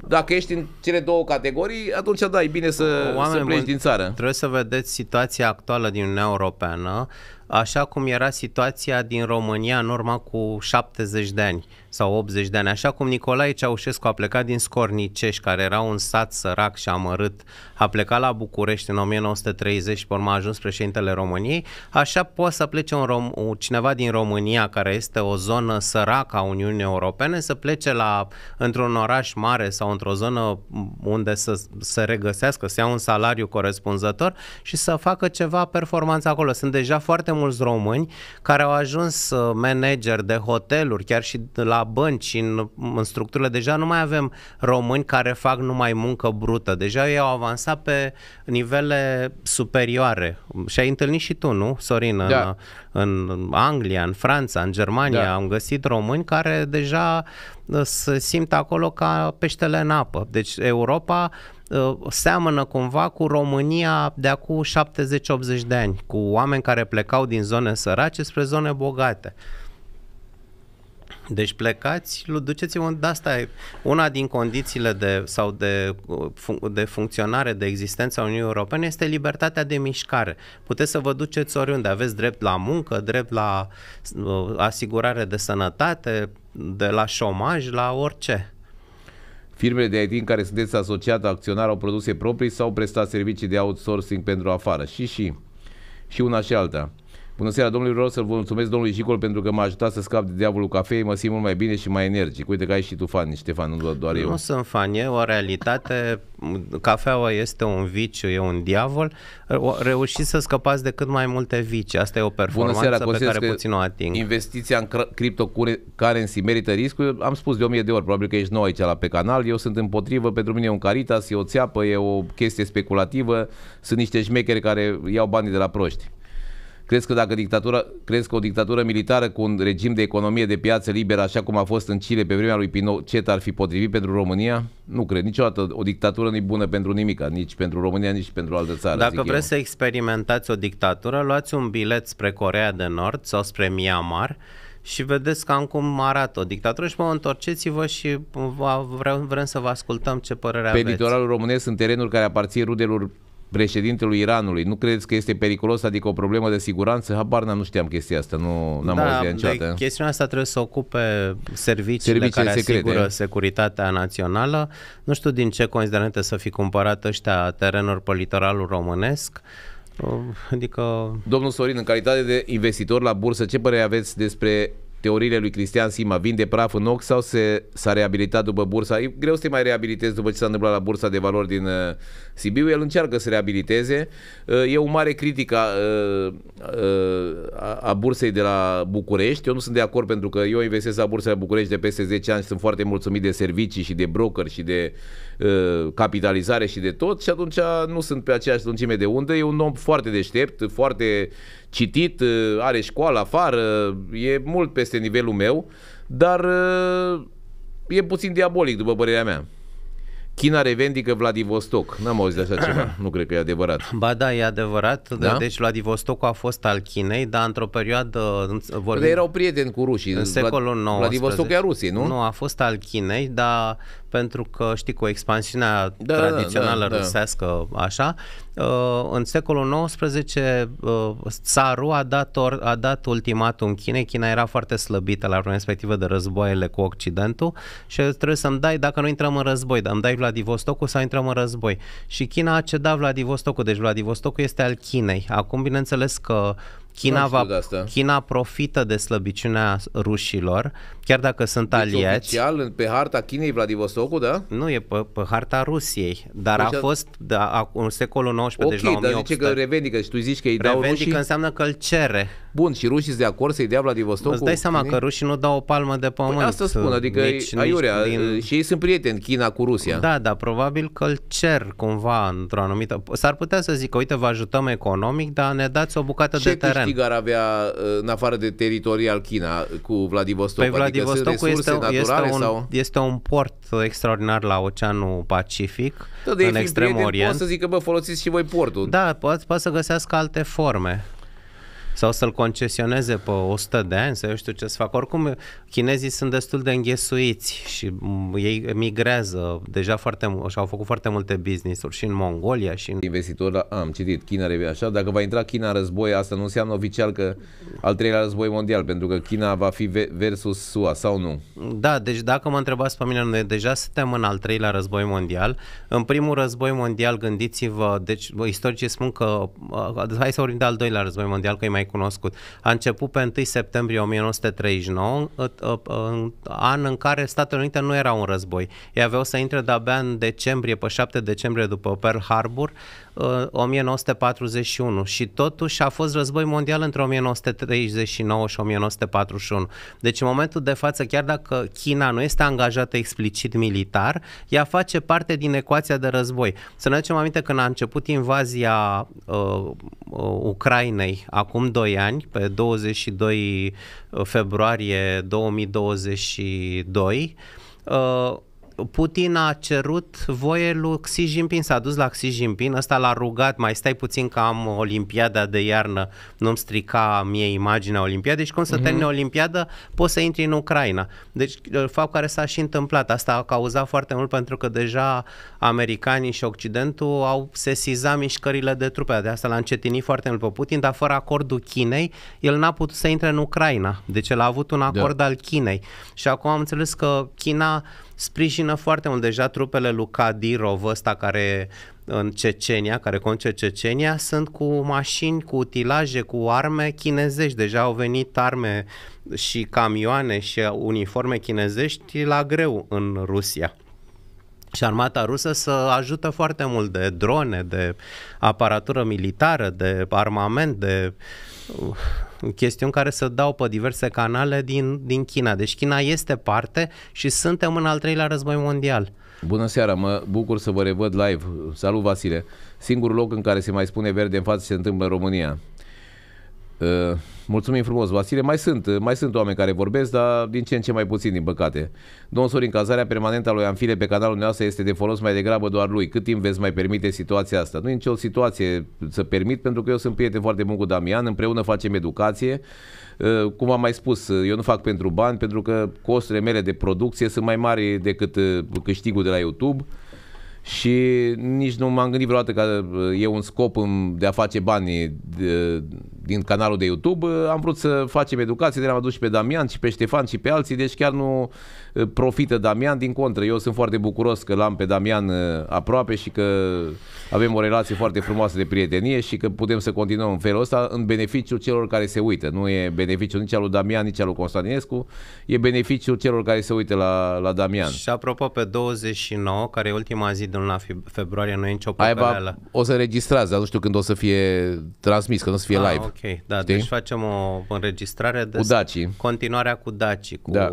dacă ești în cele două categorii, atunci da, e bine să, să pleci bun, din țară. Trebuie să vedeți situația actuală din Uniunea Europeană așa cum era situația din România în urma cu 70 de ani sau 80 de ani, așa cum Nicolae Ceaușescu a plecat din Scornicești, care era un sat sărac și amărât, a plecat la București în 1930 și pe urmă a ajuns președintele României, așa poate să plece un rom- cineva din România, care este o zonă săracă a Uniunii Europene, să plece la, într-un oraș mare sau într-o zonă unde să se regăsească, să ia un salariu corespunzător și să facă ceva performanță acolo. Sunt deja foarte mulți români care au ajuns uh, manager de hoteluri, chiar și la la bănci, în, în structurile, deja nu mai avem români care fac numai muncă brută. Deja ei au avansat pe nivele superioare. Și ai întâlnit și tu, nu, Sorin? Da. În, în Anglia, în Franța, în Germania da. am găsit români care deja uh, se simt acolo ca peștele în apă. Deci Europa uh, seamănă cumva cu România de acum 70-80 de ani, cu oameni care plecau din zone sărace spre zone bogate. Deci plecați, duceți-vă, de da, asta e una din condițiile de, sau de, uh, de funcționare, de existență a Uniunii Europene este libertatea de mișcare. Puteți să vă duceți oriunde, aveți drept la muncă, drept la uh, asigurare de sănătate, de la șomaj, la orice. Firmele de IT în care sunteți asociat acționar au produse proprii sau prestat servicii de outsourcing pentru afară? Și, și, și una și alta. Bună seara, domnului, vreau să vă mulțumesc domnului Jicol pentru că m-a ajutat să scap de diavolul cafei, mă simt mult mai bine și mai energic. Uite că ai și tu fan, Ștefan, nu doar, eu. Nu sunt fan, e o realitate. Cafeaua este un viciu, e un diavol. Reușiți să scăpați de cât mai multe vici. Asta e o performanță Bună seara, pe care că puțin o ating. Investiția în cryptocurrency merită riscul? Am spus de o mie de ori, probabil că ești nou aici la pe canal. Eu sunt împotrivă, pentru mine e un caritas, e o țeapă, e o chestie speculativă. Sunt niște șmecheri care iau banii de la proști. Crezi că, dacă dictatura, crezi că o dictatură militară cu un regim de economie de piață liberă, așa cum a fost în Chile pe vremea lui Pinochet, ar fi potrivit pentru România? Nu cred. Niciodată o dictatură nu e bună pentru nimic, nici pentru România, nici pentru altă țară. Dacă vreți eu. să experimentați o dictatură, luați un bilet spre Corea de Nord sau spre Myanmar și vedeți cam cum arată o dictatură și mă întorceți-vă și vă, vrem, vrem să vă ascultăm ce părere Pe aveți. Pe litoralul românesc sunt terenuri care aparțin rudelor președintelui Iranului. Nu credeți că este periculos, adică o problemă de siguranță? Habar n-am, nu știam chestia asta, nu am da, auzit niciodată. chestiunea asta trebuie să ocupe serviciile, serviciile care secrete. asigură securitatea națională. Nu știu din ce considerente să fi cumpărat ăștia terenuri pe litoralul românesc. Adică... Domnul Sorin, în calitate de investitor la bursă, ce părere aveți despre teoriile lui Cristian Sima, vinde praf în ochi sau se, s-a reabilitat după bursa? E greu să te mai reabilitezi după ce s-a întâmplat la bursa de valori din uh, Sibiu. El încearcă să reabiliteze. Uh, e o mare critică a, uh, uh, a, a bursei de la București. Eu nu sunt de acord pentru că eu investesc la bursa de București de peste 10 ani și sunt foarte mulțumit de servicii și de broker și de uh, capitalizare și de tot și atunci nu sunt pe aceeași lungime de undă. E un om foarte deștept, foarte uh, citit, uh, are școală afară, e mult peste nivelul meu, dar uh, e puțin diabolic, după părerea mea. China revendică Vladivostok. N-am auzit de așa ceva. Nu cred că e adevărat. Ba da, e adevărat. Da? Deci Vladivostok a fost al Chinei, dar într-o perioadă... Vorbim, de erau prieteni cu rușii. În secolul XIX. Vladivostok e a Rusiei, nu? Nu, a fost al Chinei, dar pentru că, știi, cu expansiunea da, da, da tradițională da, da, rusească, da. așa, uh, în secolul XIX, țarul uh, a dat, or, a dat ultimatum Chinei. China era foarte slăbită la vremea respectivă de războaiele cu Occidentul și trebuie să-mi dai, dacă nu intrăm în război, dar îmi dai Vladivostokul sau intrăm în război. Și China a cedat Vladivostokul, deci Vladivostokul este al Chinei. Acum, bineînțeles că China, va, China profită de slăbiciunea rușilor, chiar dacă sunt deci aliați. oficial, pe harta Chinei, Vladivostokul, da? Nu, e pe, pe harta Rusiei, dar deci a fost da, în secolul XIX, deci okay, deci la 1800. Ok, dar zice că revendică și tu zici că îi dau Revendică rușii? înseamnă că îl cere. Bun, și rușii sunt de acord să-i dea Vladivostokul? Îți dai seama Chinei? că rușii nu dau o palmă de păi pământ. Păi asta spun, adică deci nici, aiurea, nici din... și ei sunt prieteni, China cu Rusia. Da, dar probabil că îl cer cumva într-o anumită... S-ar putea să zic că, uite, vă ajutăm economic, dar ne dați o bucată Ce de teren teren. câștig Arabia uh, în afară de teritorial China cu Vladivostok? Păi adică Vladivostok adică este, naturale, este, un, sau? este un port extraordinar la Oceanul Pacific, da, de în extrem orient. Poți să zic că bă, folosiți și voi portul. Da, poate să găsească alte forme sau să-l concesioneze pe 100 de ani, sau eu știu ce să fac. Oricum, chinezii sunt destul de înghesuiți și ei migrează. Deja foarte, și-au făcut foarte multe business-uri și în Mongolia și în... Investitor, da, am citit, China revine așa, dacă va intra China în război, asta nu înseamnă oficial că al treilea război mondial, pentru că China va fi versus SUA sau nu? Da, deci dacă mă întrebați pe mine, noi deja suntem în al treilea război mondial. În primul război mondial, gândiți-vă, deci istoricii spun că, hai să vorbim de al doilea război mondial, că e mai cunoscut. A început pe 1 septembrie 1939, an în care Statele Unite nu erau în război. Ei aveau să intre de-abia în decembrie, pe 7 decembrie după Pearl Harbor, 1941 uh, și totuși a fost război mondial între 1939 și 1941. Deci în momentul de față, chiar dacă China nu este angajată explicit militar, ea face parte din ecuația de război. Să ne aducem aminte când a început invazia uh, uh Ucrainei acum 2 ani, pe 22 februarie 2022, uh, Putin a cerut voie lui Xi Jinping, s-a dus la Xi Jinping, ăsta l-a rugat, mai stai puțin că am Olimpiada de iarnă, nu-mi strica mie imaginea Olimpiadei și cum să uh-huh. termine Olimpiada, poți să intri în Ucraina. Deci, uh, fapt care s-a și întâmplat, asta a cauzat foarte mult pentru că deja americanii și Occidentul au sesizat mișcările de trupe, de asta l-a încetinit foarte mult pe Putin, dar fără acordul Chinei, el n-a putut să intre în Ucraina. Deci el a avut un da. acord da. al Chinei. Și acum am înțeles că China sprijină foarte mult deja trupele lui Kadirov ăsta care în Cecenia, care conce Cecenia, sunt cu mașini, cu utilaje, cu arme chinezești. Deja au venit arme și camioane și uniforme chinezești la greu în Rusia. Și armata rusă să ajută foarte mult de drone, de aparatură militară, de armament, de uh, chestiuni care se dau pe diverse canale din, din China. Deci China este parte și suntem în al treilea război mondial. Bună seara, mă bucur să vă revăd live. Salut Vasile. Singurul loc în care se mai spune verde în față se întâmplă în România. Eh, mulțumim frumos, Vasile. Mai sunt, eh, mai sunt oameni care vorbesc, dar din ce în ce mai puțin, din păcate. Domnul Sorin, cazarea permanentă a lui Anfile pe canalul dumneavoastră este de folos mai degrabă doar lui. Cât timp veți mai permite situația asta? Nu e nicio situație să permit, pentru că eu sunt prieten foarte bun cu Damian, împreună facem educație. Eh, cum am mai spus, eu nu fac pentru bani, pentru că costurile mele de producție sunt mai mari decât câștigul de la YouTube și nici nu m-am gândit vreodată că uh, e un scop de a face bani de, din canalul de YouTube. Uh, am vrut să facem educație, de am adus și pe Damian și pe Ștefan și pe alții, deci chiar nu Eh, profită Damian, din contră, eu sunt foarte bucuros că l-am pe Damian eh, aproape și că avem o relație foarte frumoasă de prietenie și că putem să continuăm în felul ăsta în beneficiul celor care se uită. Nu e beneficiul nici al lui Damian, nici al lui Constantinescu, e beneficiul celor care se uită la, la Damian. Și apropo, pe 29, care e ultima zi din luna februarie, nu e nicio Aiba, O să înregistrați, dar nu știu când o să fie transmis, când o să fie ah, live. Ok, da, Știi? deci facem o înregistrare de cu Daci. continuarea cu Daci. Cu... Da,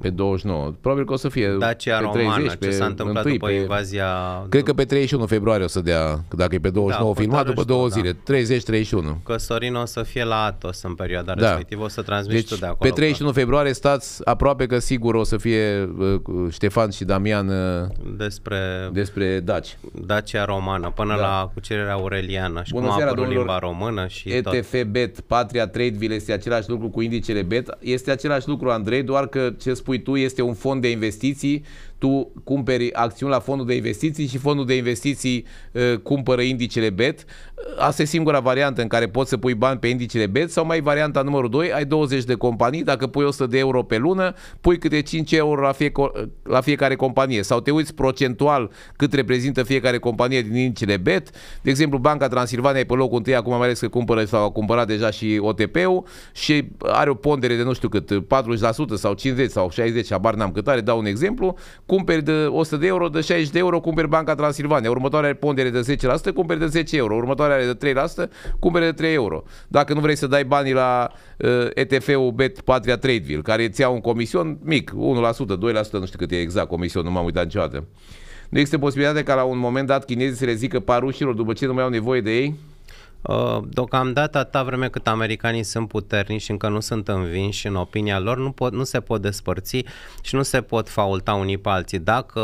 pe 29. Probabil că o să fie Dacia pe 30, Romană, pe ce s-a întâmplat 1, după pe, invazia... Cred că pe 31 februarie o să dea, dacă e pe 29 da, păi filmat, după două da. zile, 30-31. Că Sorin o să fie la Atos în perioada da. respectivă, o să transmiți deci, tu de acolo. pe 31 februarie stați aproape că sigur o să fie uh, Ștefan și Damian uh, despre, despre Daci. Dacia Romană, până da. la cucerirea aureliană și Bună cum seara, a apărut limba română și ETF tot. Bet, Patria Trade Vile este același lucru cu indicele Bet, este același lucru Andrei, doar că ce spui tu este un un fond de investiții tu cumperi acțiuni la fondul de investiții și fondul de investiții uh, cumpără indicele BET. Uh, asta e singura variantă în care poți să pui bani pe indicele BET sau mai varianta numărul 2, ai 20 de companii, dacă pui 100 de euro pe lună, pui câte 5 euro la, fie, la fiecare companie sau te uiți procentual cât reprezintă fiecare companie din indicele BET. De exemplu, Banca Transilvania e pe locul 1, acum mai ales că cumpără sau a cumpărat deja și OTP-ul și are o pondere de nu știu cât, 40% sau 50 sau 60, abar n-am cât are, dau un exemplu, cumperi de 100 de euro, de 60 de euro cumperi Banca Transilvania, următoarea are pondere de 10%, cumperi de 10 euro, următoarea are de 3%, cumperi de 3 euro. Dacă nu vrei să dai banii la uh, ETF-ul Bet Patria Tradeville, care îți ia un comision mic, 1%, 2%, nu știu cât e exact comision, nu m-am uitat niciodată. Nu există posibilitatea ca la un moment dat chinezii să le zică parușilor după ce nu mai au nevoie de ei? Uh, deocamdată, atâta vreme cât americanii sunt puternici și încă nu sunt învinși în opinia lor, nu, pot, nu se pot despărți și nu se pot faulta unii pe alții. Dacă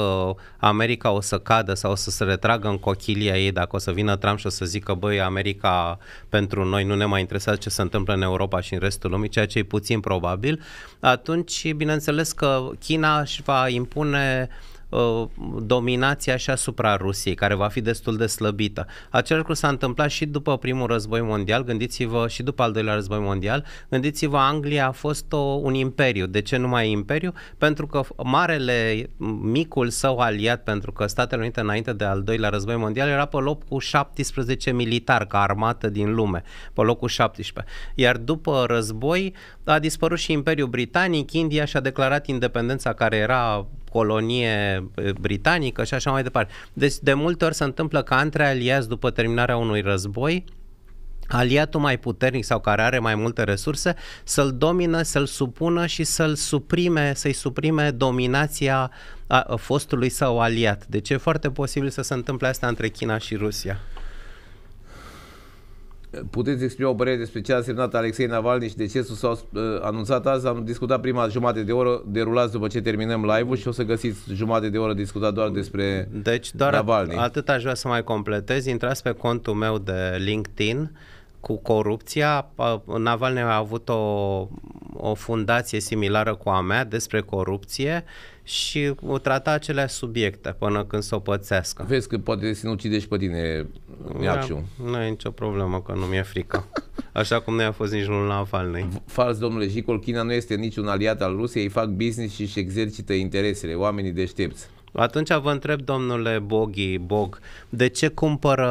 America o să cadă sau o să se retragă în cochilia ei, dacă o să vină Trump și o să zică, băi, America pentru noi nu ne mai interesează ce se întâmplă în Europa și în restul lumii, ceea ce e puțin probabil, atunci, bineînțeles că China își va impune Uh, dominația și asupra Rusiei, care va fi destul de slăbită. Același lucru s-a întâmplat și după primul război mondial, gândiți-vă și după al doilea război mondial, gândiți-vă, Anglia a fost o, un imperiu. De ce nu mai imperiu? Pentru că marele, micul său aliat, pentru că Statele Unite înainte de al doilea război mondial era pe cu 17 militar ca armată din lume, pe locul 17. Iar după război a dispărut și Imperiul Britanic, India și-a declarat independența care era colonie eh, britanică și așa mai departe. Deci de multe ori se întâmplă că între aliați după terminarea unui război, aliatul mai puternic sau care are mai multe resurse să-l domină, să-l supună și să-l suprime, să-i suprime dominația a fostului sau aliat. Deci e foarte posibil să se întâmple asta între China și Rusia. Puteți exprima o părere despre ce a semnat Alexei Navalny și decesul s uh, anunțat azi. Am discutat prima jumătate de oră, derulați după ce terminăm live-ul și o să găsiți jumătate de oră discutat doar despre Deci doar Navalny. atât aș vrea să mai completez. Intrați pe contul meu de LinkedIn cu corupția. Navalny a avut o, o fundație similară cu a mea despre corupție și o trata aceleași subiecte până când s o pățească. Vezi că poate să nu ucide și pe tine, da, Iaciu. Nu e nicio problemă că nu mi-e frică. Așa cum nu a fost nici la Falnei. Fals, domnule Jicol, China nu este niciun aliat al Rusiei, ei fac business și își exercită interesele, oamenii deștepți. Atunci vă întreb, domnule Boghi, Bog, de ce cumpără,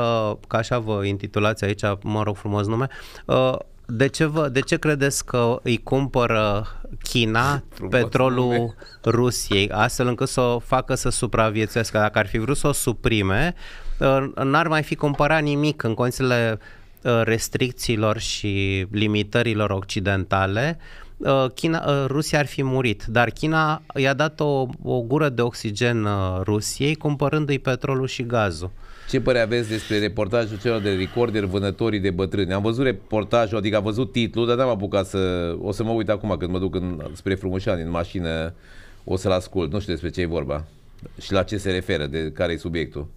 ca așa vă intitulați aici, mă rog frumos nume, uh, de ce, vă, de ce credeți că îi cumpără China petrolul Rusiei, astfel încât să o facă să supraviețuiască? Dacă ar fi vrut să o suprime, uh, n-ar mai fi cumpărat nimic în condițiile uh, restricțiilor și limitărilor occidentale. Uh, China, Rusia ar fi murit, dar China i-a dat o, o gură de oxigen Rusiei cumpărându-i petrolul și gazul. Ce părere aveți despre reportajul celor de recorder vânătorii de bătrâni? Am văzut reportajul, adică am văzut titlul, dar n-am apucat să... O să mă uit acum când mă duc în, spre Frumușani în mașină, o să-l ascult. Nu știu despre ce e vorba și la ce se referă, de care e subiectul.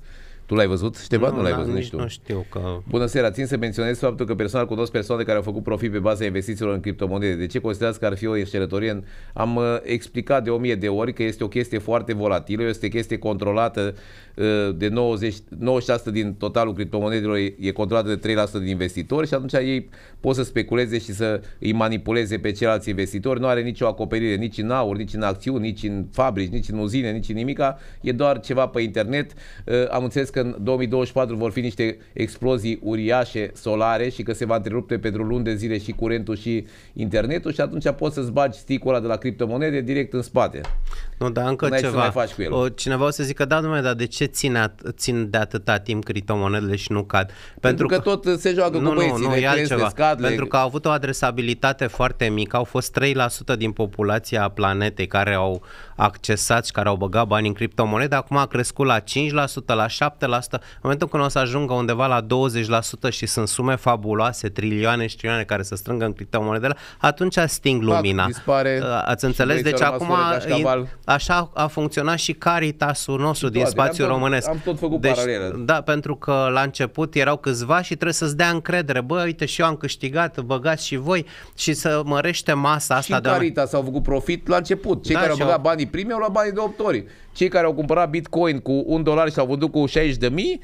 Tu l-ai văzut, Ștefan? Nu, da, nu l-ai văzut nici tu. Nu știu că... Bună seara, țin să menționez faptul că personal cunosc persoane care au făcut profit pe baza investițiilor în criptomonede. De ce considerați că ar fi o înșelătorie? Am uh, explicat de o mie de ori că este o chestie foarte volatilă, este o chestie controlată uh, de 90, 96% din totalul criptomonedelor e controlată de 3% din investitori și atunci ei pot să speculeze și să îi manipuleze pe ceilalți investitori. Nu are nicio acoperire nici în aur, nici în acțiuni, nici în fabrici, nici în uzine, nici în nimica. E doar ceva pe internet. Uh, am înțeles că că în 2024 vor fi niște explozii uriașe solare și că se va întrerupe pentru luni de zile și curentul și internetul și atunci poți să-ți bagi sticul ăla de la criptomonede direct în spate. Nu, dar încă nu ceva. Ce faci cu el. O, cineva o să zică, da, domnule, dar de ce țin, at- țin de atâta timp criptomonedele și nu cad? Pentru, Pentru că, că tot se joacă nu, cu băieții, nu, nu, e altceva. Scadle. Pentru că au avut o adresabilitate foarte mică, au fost 3% din populația planetei care au accesat și care au băgat bani în criptomonede, acum a crescut la 5%, la 7%, în momentul când o să ajungă undeva la 20% și sunt sume fabuloase, trilioane și trilioane care se strângă în criptomonedele, atunci sting lumina. Fac, dispare, Ați înțeles? Deci acum așa a funcționat și Caritasul nostru din spațiul am, românesc. Am tot făcut deci, paralelă. Da, pentru că la început erau câțiva și trebuie să-ți dea încredere. Bă, uite și eu am câștigat, băgați și voi și să mărește masa asta. Și de Carita s-au făcut profit la început. Cei da, care au băgat eu... banii primi au luat banii de optori. ori. Cei care au cumpărat Bitcoin cu un dolar și s-au vândut cu 60 de mii,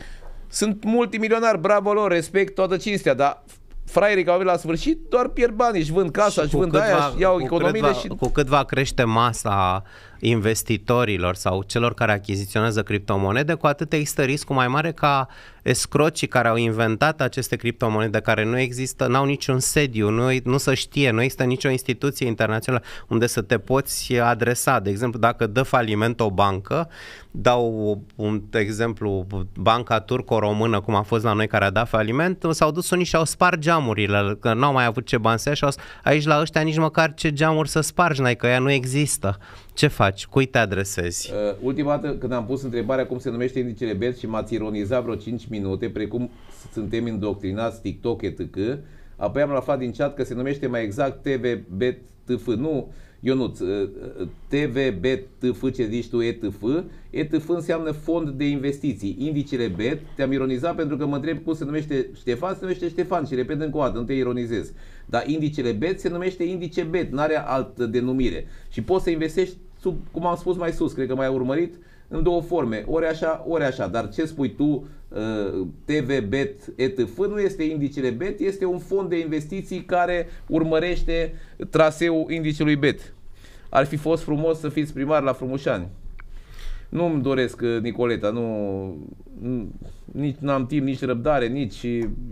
sunt multimilionari, bravo lor, respect, toată cinstea, dar fraierii care au venit la sfârșit doar pierd bani, își vând casa, și își vând aia, va, și iau cu economiile cât va, și... Cu cât va crește masa investitorilor sau celor care achiziționează criptomonede, cu atât există riscul mai mare ca escrocii care au inventat aceste criptomonede, care nu există, n-au niciun sediu, nu, nu se știe, nu există nicio instituție internațională unde să te poți adresa. De exemplu, dacă dă faliment o bancă, dau un exemplu, banca turco-română, cum a fost la noi care a dat faliment, s-au dus unii și au spart geamurile, că n-au mai avut ce bani să ia și au, aici la ăștia nici măcar ce geamuri să spargi, n-ai că ea nu există. Ce faci? Cui te adresezi? Uh, ultima dată când am pus întrebarea cum se numește indicele BET și m-ați ironizat vreo 5 minute, precum suntem indoctrinați TikTok etc., apoi am aflat din chat că se numește mai exact TVBTF, nu Ionuț, uh, uh, TVBTF ce zici tu ETF, ETF înseamnă fond de investiții, indicele BET, te-am ironizat pentru că mă întreb cum se numește Ștefan, se numește Ștefan și repet încă o dată, nu te ironizez, dar indicele BET se numește indice BET, nu are altă denumire și poți să investești sub, cum am spus mai sus, cred că mai ai urmărit, în două forme, ori așa, ori așa. Dar ce spui tu, uh, TV Bet ETF nu este indicele Bet, este un fond de investiții care urmărește traseul indicelui Bet. Ar fi fost frumos să fiți primar la Frumușani. Nu-mi doresc, uh, Nicoleta, nu nici n-am timp, nici răbdare, nici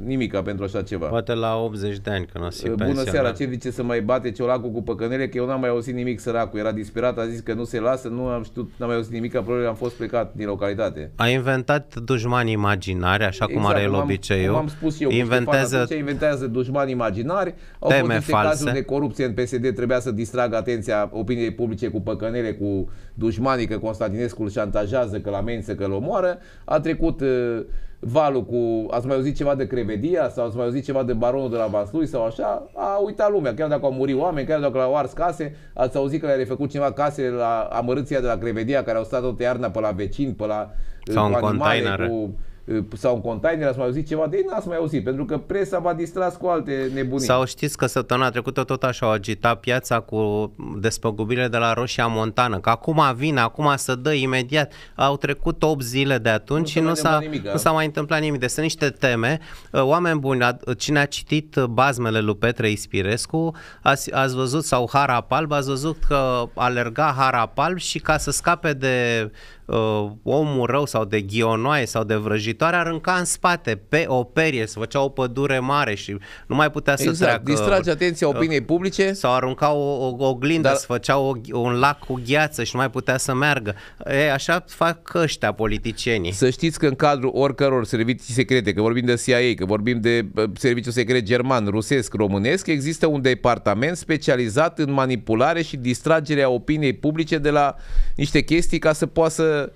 nimica pentru așa ceva. Poate la 80 de ani, când nu se Bună pensia, seara, ce zice să mai bate ciolacul cu păcănele, că eu n-am mai auzit nimic săracul. Era disperat, a zis că nu se lasă, nu am știut, n-am mai auzit nimic, probabil am fost plecat din localitate. A inventat dușmani imaginari, așa exact, cum are el obiceiul. am spus eu, inventează... Ștefan, inventează dușmani imaginari, au teme fost false. cazuri de corupție în PSD, trebuia să distragă atenția opiniei publice cu păcănele, cu dușmanii, că Constantinescu îl șantajează, că la amenință, că îl omoară. A trebuit trecut uh, valul cu, ați mai auzit ceva de Crevedia sau ați mai auzit ceva de baronul de la Vaslui sau așa, a uitat lumea. Chiar dacă au murit oameni, chiar dacă au ars case, ați auzit că le-a refăcut cineva casele la amărâția de la Crevedia care au stat tot iarna pe la vecini, pe la sau uh, cu în animale, cu Uh, sau în container, ați mai auzit ceva de ei, n-ați mai auzit, pentru că presa v-a distras cu alte nebunii. Sau știți că săptămâna trecută tot așa au agitat piața cu despăgubirile de la Roșia Montană, că acum vine, acum să dă imediat. Au trecut 8 zile de atunci nu și nu s-a, nimic, nu s-a da. mai întâmplat nimic. Deci sunt niște teme. Uh, oameni buni, cine a citit bazmele lui Petre Ispirescu, ați, ați văzut, sau Harapalb, ați văzut că alerga Harapalb și ca să scape de uh, omul rău sau de ghionoaie sau de vrăjitoare arânca în spate pe o perie, se făcea o pădure mare și nu mai putea să exact, treacă. Distrage atenția uh, opiniei publice. Sau arunca o, o, oglindă, dar... se făcea o, un lac cu gheață și nu mai putea să meargă. E, așa fac ăștia politicienii. Să știți că în cadrul oricăror servicii secrete, că vorbim de CIA, că vorbim de uh, serviciul secret german, rusesc, românesc, există un departament specializat în manipulare și distragerea opiniei publice de la niște chestii ca să poată să the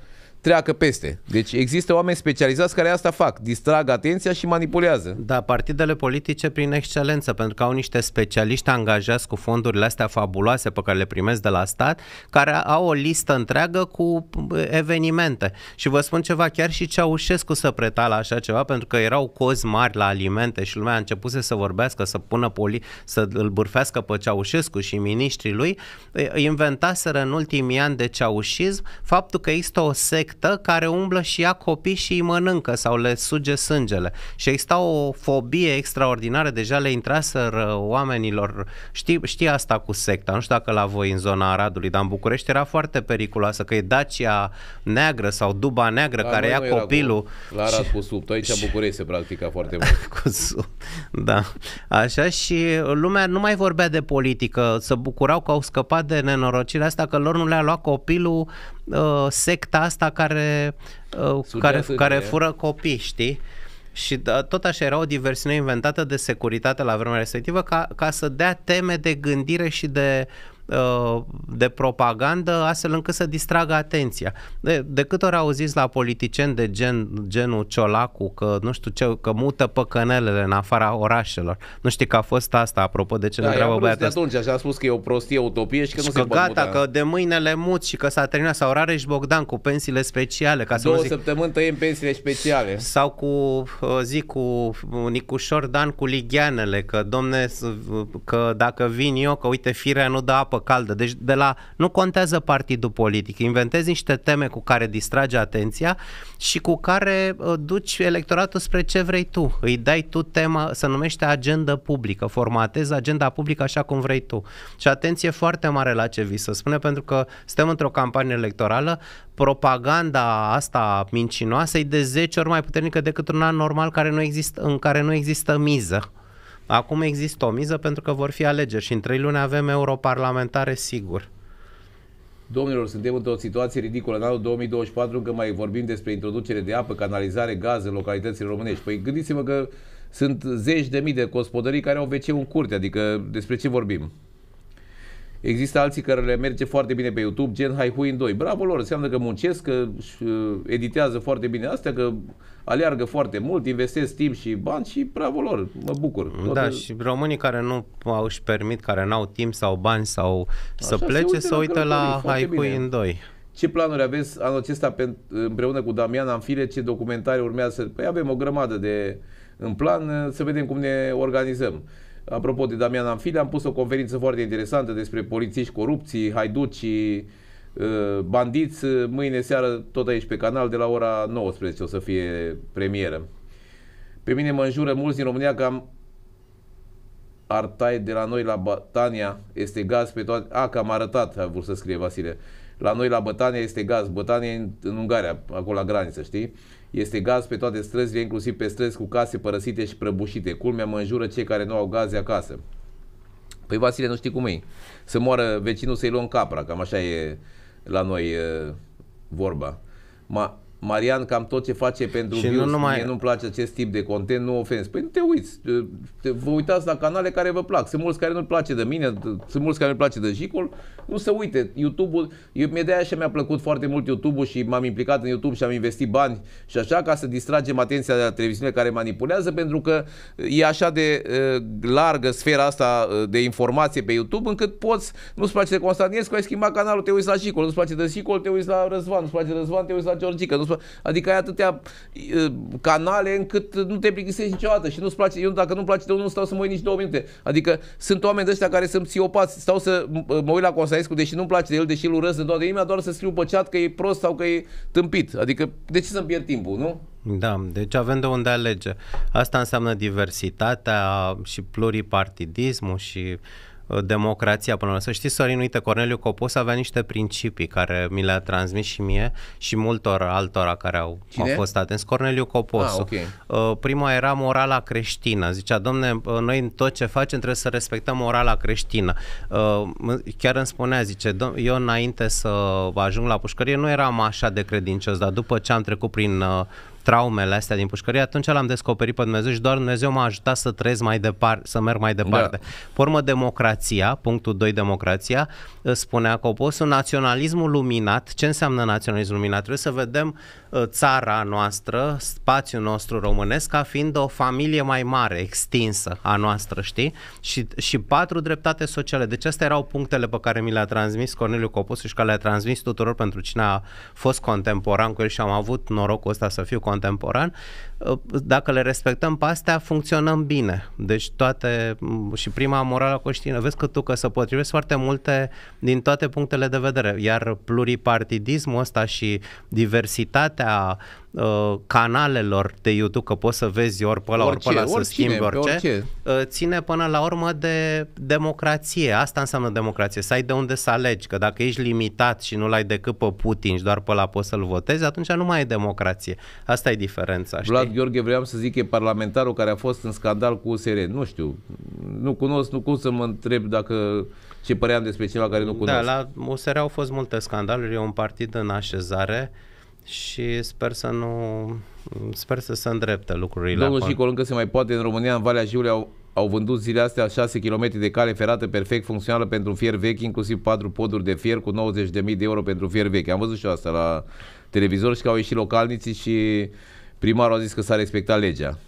treacă peste. Deci există oameni specializați care asta fac, distrag atenția și manipulează. Da, partidele politice prin excelență, pentru că au niște specialiști angajați cu fondurile astea fabuloase pe care le primesc de la stat, care au o listă întreagă cu evenimente. Și vă spun ceva, chiar și Ceaușescu să preta la așa ceva, pentru că erau cozi mari la alimente și lumea a început să vorbească, să pună poli, să îl burfească pe Ceaușescu și miniștrii lui, inventaseră în ultimii ani de ceaușism faptul că există o sectă sectă care umblă și ia copii și îi mănâncă sau le suge sângele. Și exista o fobie extraordinară, deja le intraseră oamenilor, știi, știi asta cu secta, nu știu dacă la voi în zona Aradului, dar în București era foarte periculoasă, că e Dacia neagră sau Duba neagră la care ia copilul. Cu, la Arad și, cu sub, aici și, București se practica foarte mult. Cu sub, da. Așa și lumea nu mai vorbea de politică, să bucurau că au scăpat de nenorocirea asta, că lor nu le-a luat copilul uh, secta asta care, uh, care, care fură copii, știi? Și da, tot așa era o diversiune inventată de securitate la vremea respectivă ca, ca să dea teme de gândire și de uh, Uh, de propagandă astfel încât să distragă atenția. De, de câte ori auziți la politicieni de gen, genul Ciolacu că, nu știu ce, că mută păcănelele în afara orașelor. Nu știi că a fost asta, apropo de ce da, ne întreabă băiatul atunci așa a spus că e o prostie, o utopie și că și nu că se gata, muta. că de mâine le mut și că s-a terminat sau Rareș Bogdan cu pensiile speciale. Ca să Două zic, săptămâni tăiem pensiile speciale. Sau cu, uh, zic, cu Nicușor Dan cu ligianele, că domne, că dacă vin eu, că uite, firea nu dă apă apă caldă. Deci de la nu contează partidul politic, inventezi niște teme cu care distragi atenția și cu care uh, duci electoratul spre ce vrei tu. Îi dai tu tema, se numește agenda publică, formatezi agenda publică așa cum vrei tu. Și atenție foarte mare la ce vi se spune, pentru că suntem într-o campanie electorală, propaganda asta mincinoasă e de 10 ori mai puternică decât un an normal care nu există, în care nu există miză. Acum există o miză pentru că vor fi alegeri și în trei luni avem europarlamentare sigur. Domnilor, suntem într-o situație ridicolă. În anul 2024 încă mai vorbim despre introducere de apă, canalizare, gaz în localitățile românești. Păi gândiți-vă că sunt zeci de mii de gospodării care au wc în curte, adică despre ce vorbim? Există alții care le merge foarte bine pe YouTube, gen Hai Huin 2. Bravo lor, înseamnă că muncesc, că uh, editează foarte bine astea, că aleargă foarte mult, investesc timp și bani și bravo lor, mă bucur. Da, Toate... Da, și românii care nu au își permit, care nu au timp sau bani sau Așa să plece, să uită la Hai Huin 2. Ce planuri aveți anul acesta pe, împreună cu Damian Amfile? Ce documentare urmează? Păi avem o grămadă de în plan, să vedem cum ne organizăm. Apropo de Damian Amfile, am pus o conferință foarte interesantă despre polițiști corupții, haiduci, uh, bandiți. Mâine seară, tot aici pe canal, de la ora 19 o să fie premieră. Pe mine mă înjură mulți din România că am artai de la noi la Bătania este gaz pe toate... A, că am arătat, a vrut să scrie Vasile. La noi la Bătania este gaz. Bătania în, în Ungaria, acolo la graniță, știi? Este gaz pe toate străzile, inclusiv pe străzi cu case părăsite și prăbușite. Culmea mă înjură cei care nu au gaze acasă. Păi Vasile, nu știi cum e. Să moară vecinul să-i luăm capra, cam așa e la noi e, vorba. Ma, Marian, cam tot ce face pentru și views, nu numai... mie nu-mi place acest tip de content, nu ofens. Păi nu te uiți, te, vă uitați la canale care vă plac. Sunt mulți care nu-l place de mine, sunt mulți care nu-l place de Jicul nu se uite. YouTube-ul, eu, de și mi-a plăcut foarte mult YouTube-ul și m-am implicat în YouTube și am investit bani și așa ca să distragem atenția de la televiziune care manipulează pentru că e așa de uh, largă sfera asta de informație pe YouTube încât poți, nu-ți place de Constantinescu, ai schimbat canalul, te uiți la Jicol, nu-ți place de Jicol, te uiți la Răzvan, nu-ți place de Răzvan, te uiți la Georgica, nu-ți place... adică ai atâtea uh, canale încât nu te plictisești niciodată și nu-ți place, eu dacă nu-mi place de unul, nu stau să mă uit nici două minute. Adică sunt oameni de ăștia care sunt psihopați, stau să mă uit la Constantinescu Moisaescu, deși nu-mi place de el, deși îl urăsc de toată inima, doar să scriu pe chat că e prost sau că e tâmpit. Adică, de ce să-mi pierd timpul, nu? Da, deci avem de unde alege. Asta înseamnă diversitatea și pluripartidismul și uh, Uh, democrația până la Să știți, Sorin, uite, Corneliu Copos avea niște principii care mi le-a transmis și mie și multor altora care au, au fost atenți. Corneliu Copos. Ah, okay. Uh, prima era morala creștină. Zicea, domne, uh, noi în tot ce facem trebuie să respectăm morala creștină. Chiar îmi spunea, zice, eu înainte să ajung la pușcărie nu eram așa de credincios, dar după ce am trecut prin traumele astea din pușcărie, atunci l-am descoperit pe Dumnezeu și doar Dumnezeu m-a ajutat să trez mai departe, să merg mai departe. Da. Formă democrația, punctul 2 democrația, spunea Un naționalismul luminat, ce înseamnă naționalismul luminat? Trebuie să vedem uh, țara noastră, spațiul nostru românesc ca fiind o familie mai mare, extinsă a noastră, știi? Și, și patru dreptate sociale. Deci astea erau punctele pe care mi le-a transmis Corneliu Copos și care le-a transmis tuturor pentru cine a fost contemporan cu el și am avut norocul ăsta să fiu contemporan contemporáneo dacă le respectăm pe astea, funcționăm bine. Deci toate, și prima morală conștiină, vezi că tu că se potrivesc foarte multe din toate punctele de vedere, iar pluripartidismul ăsta și diversitatea uh, canalelor de YouTube, că poți să vezi ori pe la ori pe la să schimbi orice, orice, uh, ține până la urmă de democrație. Asta înseamnă democrație, să ai de unde să alegi, că dacă ești limitat și nu l-ai decât pe Putin și doar pe la poți să-l votezi, atunci nu mai e democrație. Asta e diferența. Vlad, Vlad Gheorghe, vreau să zic, e parlamentarul care a fost în scandal cu USR. Nu știu, nu cunosc, nu cum să mă întreb dacă ce păream despre cineva care nu da, cunosc. Da, la USR au fost multe scandaluri, e un partid în așezare și sper să nu... Sper să se îndrepte lucrurile Domnul și încă se mai poate în România, în Valea Jiului au, au vândut zilele astea 6 km de cale ferată perfect funcțională pentru fier vechi, inclusiv 4 poduri de fier cu 90.000 de euro pentru fier vechi. Am văzut și asta la televizor și că au ieșit localnicii și Primarul a zis că s-a respectat legea.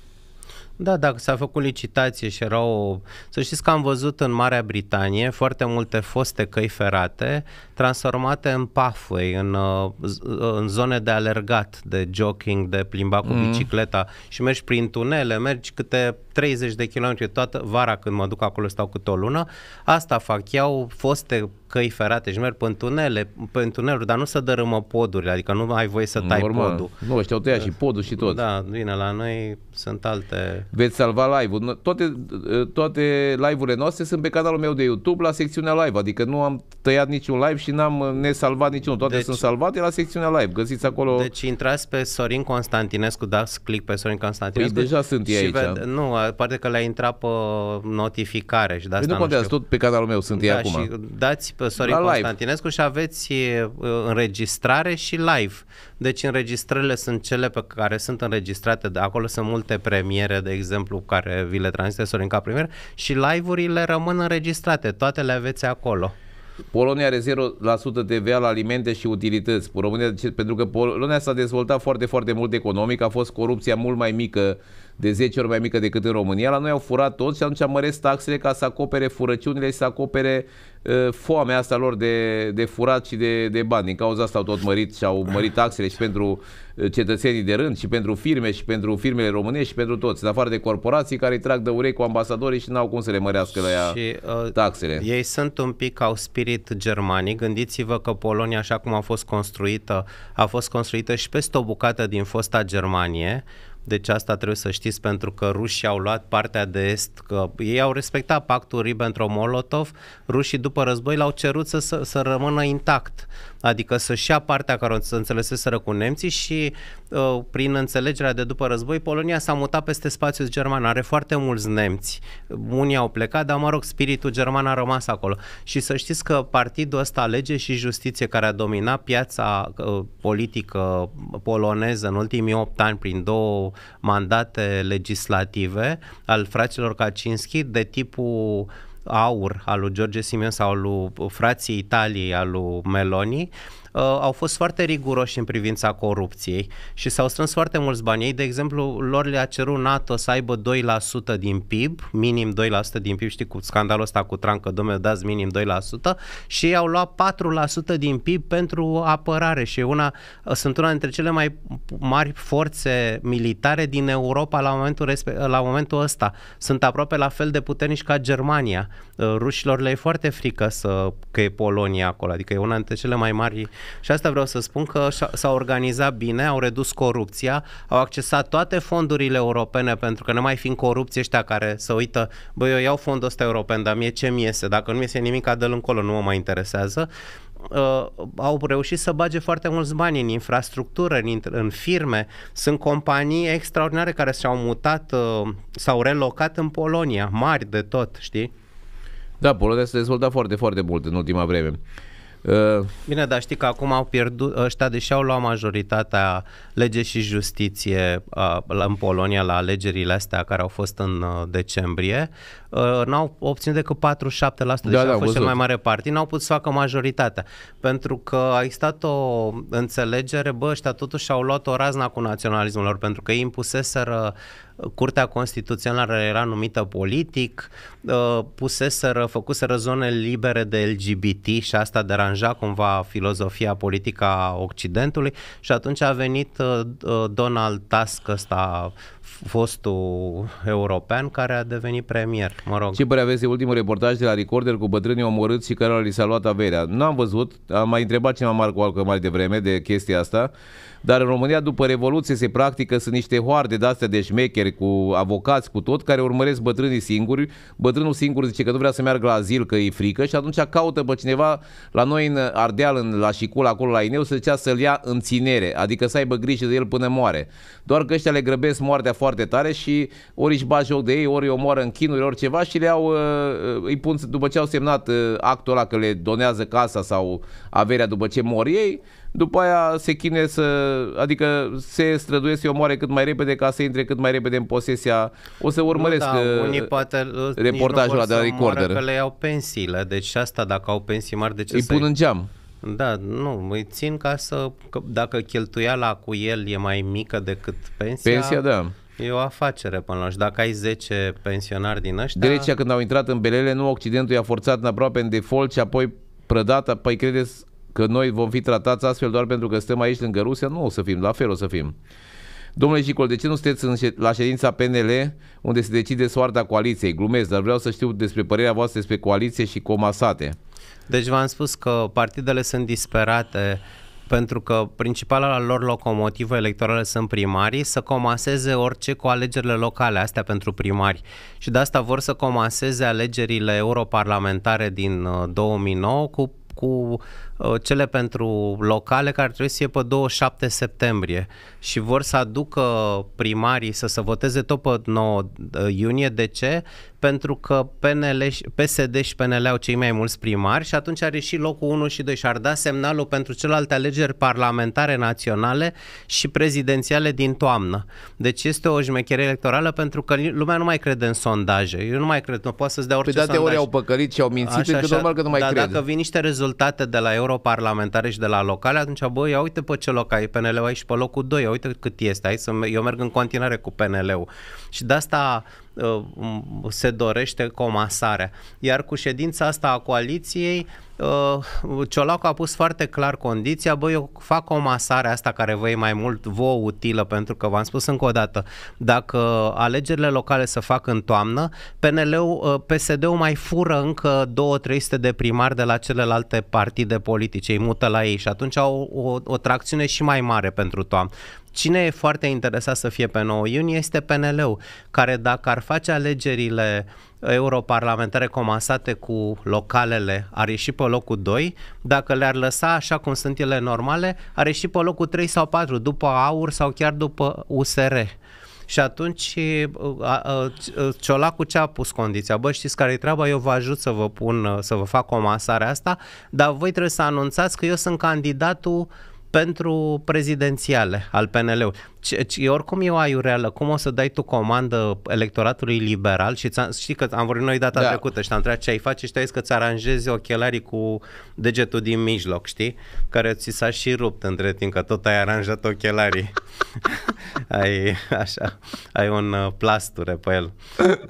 Da, dacă s-a făcut licitație și erau... Să știți că am văzut în Marea Britanie foarte multe foste căi ferate transformate în pathway, în, uh, uh, în zone de alergat, de jogging, de plimba cu mm. bicicleta și mergi prin tunele, mergi câte 30 de kilometri toată vara când mă duc acolo stau câte o lună. Asta fac, iau foste căi ferate și merg pe tunele, pe tuneluri, dar nu să dărâmă podurile, adică nu ai voie să tai Normal. podul. Nu, ăștia au tăiat și da. podul și tot. Da, bine, la noi sunt alte... Veți salva live-ul. Toate, toate live-urile noastre sunt pe canalul meu de YouTube la secțiunea live, adică nu am tăiat niciun live și și n-am uh, nesalvat niciunul. Toate deci, sunt salvate la secțiunea live. Găsiți acolo... Deci intrați pe Sorin Constantinescu, dați click pe Sorin Constantinescu. Păi deja sunt ei aici. Ved- nu, poate că le-a intrat pe notificare și de păi asta păi nu, nu contează, tot pe canalul meu sunt da, ei acum. Și dați pe Sorin la Constantinescu live. și aveți înregistrare și live. Deci înregistrările sunt cele pe care sunt înregistrate, de acolo sunt multe premiere, de exemplu, care vi le transmite Sorin ca premier și live-urile rămân înregistrate, toate le aveți acolo. Polonia are 0% TVA la alimente și utilități. România, pentru că Polonia s-a dezvoltat foarte, foarte mult economic, a fost corupția mult mai mică de 10 ori mai mică decât în România. La noi au furat toți și atunci măresc taxele ca să acopere furăciunile și să acopere uh, foamea asta lor de, de furat și de, de bani. Din cauza asta au tot mărit și au mărit taxele și pentru ă, cetățenii de rând și pentru firme și pentru firmele românești și pentru toți, în afară de corporații care îi trag de urechi cu ambasadorii și n-au cum să le mărească la ea și, uh, taxele. Ei sunt un pic au spirit germanic. Gândiți-vă că Polonia, așa cum a fost construită, a fost construită și peste o bucată din fosta Germanie deci asta trebuie să știți pentru că rușii au luat partea de est, că ei au respectat pactul Ribbentrop-Molotov, rușii după război l-au cerut să, să, să rămână intact adică să-și ia partea care o înțeleseseră cu nemții și uh, prin înțelegerea de după război, Polonia s-a mutat peste spațiul german, are foarte mulți nemți, unii au plecat, dar mă rog, spiritul german a rămas acolo. Și să știți că partidul ăsta Lege și Justiție, care a dominat piața uh, politică poloneză în ultimii 8 ani prin două mandate legislative al fraților Kaczynski de tipul aur al lui George Simion sau al lui frații Italiei, al lui Meloni, uh, au fost foarte riguroși în privința corupției și s-au strâns foarte mulți bani. Ei, de exemplu, lor le-a cerut NATO să aibă 2% din PIB, minim 2% din PIB, știi, cu scandalul ăsta cu Trancă, domnule, dați minim 2% și ei au luat 4% din PIB pentru apărare și una, uh, sunt una dintre cele mai mari forțe militare din Europa la momentul, uh, la momentul ăsta. Sunt aproape la fel de puternici ca Germania. Uh, rușilor le e foarte frică să, că e Polonia acolo, adică e una dintre cele mai mari și asta vreau să spun că s-au organizat bine, au redus corupția, au accesat toate fondurile europene, pentru că nu mai fiind corupție ăștia care se uită, băi, eu iau fondul ăsta european, dar mie ce mi iese? Dacă nu mi iese nimic, dă-l încolo, nu mă mai interesează uh, au reușit să bage foarte mulți bani în infrastructură, în, în firme. Sunt companii extraordinare care s-au mutat, uh, s-au relocat în Polonia, mari de tot, știi? Da, Polonia s-a dezvoltat foarte, foarte mult în ultima vreme. Uh. Bine, dar știi că acum au pierdut, ăștia deși au luat majoritatea lege și justiție uh, în Polonia la alegerile astea care au fost în uh, decembrie, n-au obținut decât 47%, da, deși da, a fost văzut. cel mai mare partid, n-au putut să facă majoritatea. Pentru că a existat o înțelegere, bă, ăștia totuși au luat o razna cu naționalismul lor, pentru că ei impuseseră Curtea Constituțională era numită politic, Uh, puseseră, făcuseră zone libere de LGBT și asta deranja cumva filozofia politică a Occidentului și atunci a venit uh, uh, Donald Tusk ăsta fostul european care a devenit premier, mă rog. Ce părere aveți de ultimul reportaj de la Recorder cu bătrânii omorâți și care li s-a luat averea? N-am văzut, am mai întrebat cineva Marco Alcă mai devreme de chestia asta, dar în România după Revoluție se practică, sunt niște hoarde de astea de șmecheri cu avocați, cu tot, care urmăresc bătrânii singuri, bătrânii bătrânul singur zice că nu vrea să meargă la azil, că e frică și atunci caută pe cineva la noi în Ardeal, în, la Șicul, acolo la Ineu, să zicea să-l ia în ținere, adică să aibă grijă de el până moare. Doar că ăștia le grăbesc moartea foarte tare și ori își bat joc de ei, ori o omoară în chinuri, ori ceva și le au, uh, uh, îi pun, după ce au semnat uh, actul ăla că le donează casa sau averea după ce mor ei, după aia se chine să, adică se străduie să-i omoare cât mai repede ca să intre cât mai repede în posesia. O să urmăresc nu, da, uh, unii poate uh, reportajul ăla de la recorder. Că le iau pensiile, deci asta dacă au pensii mari, de ce Îi să pun în geam. Da, nu, îi țin ca să, că dacă cheltuiala cu el e mai mică decât pensia, pensia da. E o afacere până la și dacă ai 10 pensionari din ăștia... Grecia când au intrat în belele, nu Occidentul i-a forțat în aproape în default și apoi prădată, păi credeți că noi vom fi tratați astfel doar pentru că stăm aici lângă Rusia, nu o să fim, la fel o să fim. Domnule Jicol, de ce nu sunteți la ședința PNL unde se decide soarta coaliției? Glumesc, dar vreau să știu despre părerea voastră despre coaliție și comasate. Deci v-am spus că partidele sunt disperate pentru că principala lor locomotivă electorală sunt primarii, să comaseze orice cu alegerile locale, astea pentru primari. Și de asta vor să comaseze alegerile europarlamentare din 2009 uh, cu, cu Uh, cele pentru locale care trebuie să fie pe 27 septembrie și vor să aducă primarii să se voteze tot pe 9 uh, iunie. De ce? Pentru că PNL, PSD și PNL au cei mai mulți primari și atunci are și locul 1 și 2 și ar da semnalul pentru celelalte alegeri parlamentare naționale și prezidențiale din toamnă. Deci este o jmecherie electorală pentru că lumea nu mai crede în sondaje. Eu nu mai cred, nu poate să-ți dea păi orice păi sondaj. Pe date ori au păcălit și au mințit, așa, așa, normal că nu mai dar cred. Dacă vin niște rezultate de la eu europarlamentare și de la locale, atunci, bă, ia uite pe ce loc ai, PNL-ul aici pe locul 2, ia uite cât este, hai să, eu merg în continuare cu PNL-ul. Și de asta uh, se dorește comasarea. Iar cu ședința asta a coaliției, Uh, Ciolacu a pus foarte clar condiția, băi, eu fac o masare asta care vă e mai mult vouă utilă, pentru că v-am spus încă o dată, dacă alegerile locale se fac în toamnă, PNL-ul, uh, PSD-ul mai fură încă 2-300 de primari de la celelalte partide politice, îi mută la ei și atunci au o, o tracțiune și mai mare pentru toamnă. Cine e foarte interesat să fie pe 9 iunie este PNL-ul, care dacă ar face alegerile europarlamentare comasate cu localele, ar ieși pe locul 2, dacă le-ar lăsa așa cum sunt ele normale, ar ieși pe locul 3 sau 4, după AUR sau chiar după USR. Și atunci Ciolacu ce a pus condiția? Bă, știți care e treaba? Eu vă ajut să vă pun, să vă fac o masare asta, dar voi trebuie să anunțați că eu sunt candidatul pentru prezidențiale al PNL-ului ce, oricum e o aiureală, cum o să dai tu comandă electoratului liberal și știi că am vorbit noi data da. trecută și am întrebat ce ai face și că ți aranjezi ochelarii cu degetul din mijloc, știi? Care ți s-a și rupt între timp, că tot ai aranjat ochelarii. ai, așa, ai un uh, plasture pe el.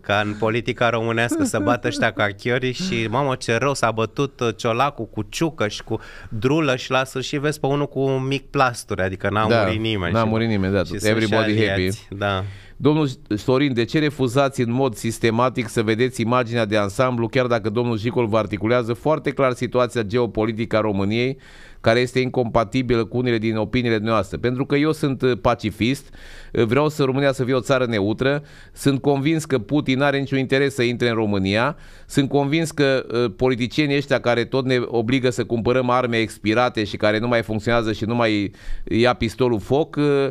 Ca în politica românească să bată ăștia ca chiorii și mamă ce rău s-a bătut uh, ciolacul cu ciucă și cu drulă și la sfârșit vezi pe unul cu un mic plasture, adică n-a da, murit nimeni. N-a murit nimeni, da da, și everybody happy. Da. Domnul Sorin, de ce refuzați în mod sistematic să vedeți imaginea de ansamblu, chiar dacă domnul Jicol vă articulează foarte clar situația geopolitică a României, care este incompatibilă cu unele din opiniile noastre? Pentru că eu sunt uh, pacifist, vreau să România să fie o țară neutră, sunt convins că Putin are niciun interes să intre în România, sunt convins că uh, politicienii ăștia care tot ne obligă să cumpărăm arme expirate și care nu mai funcționează și nu mai ia pistolul foc, uh,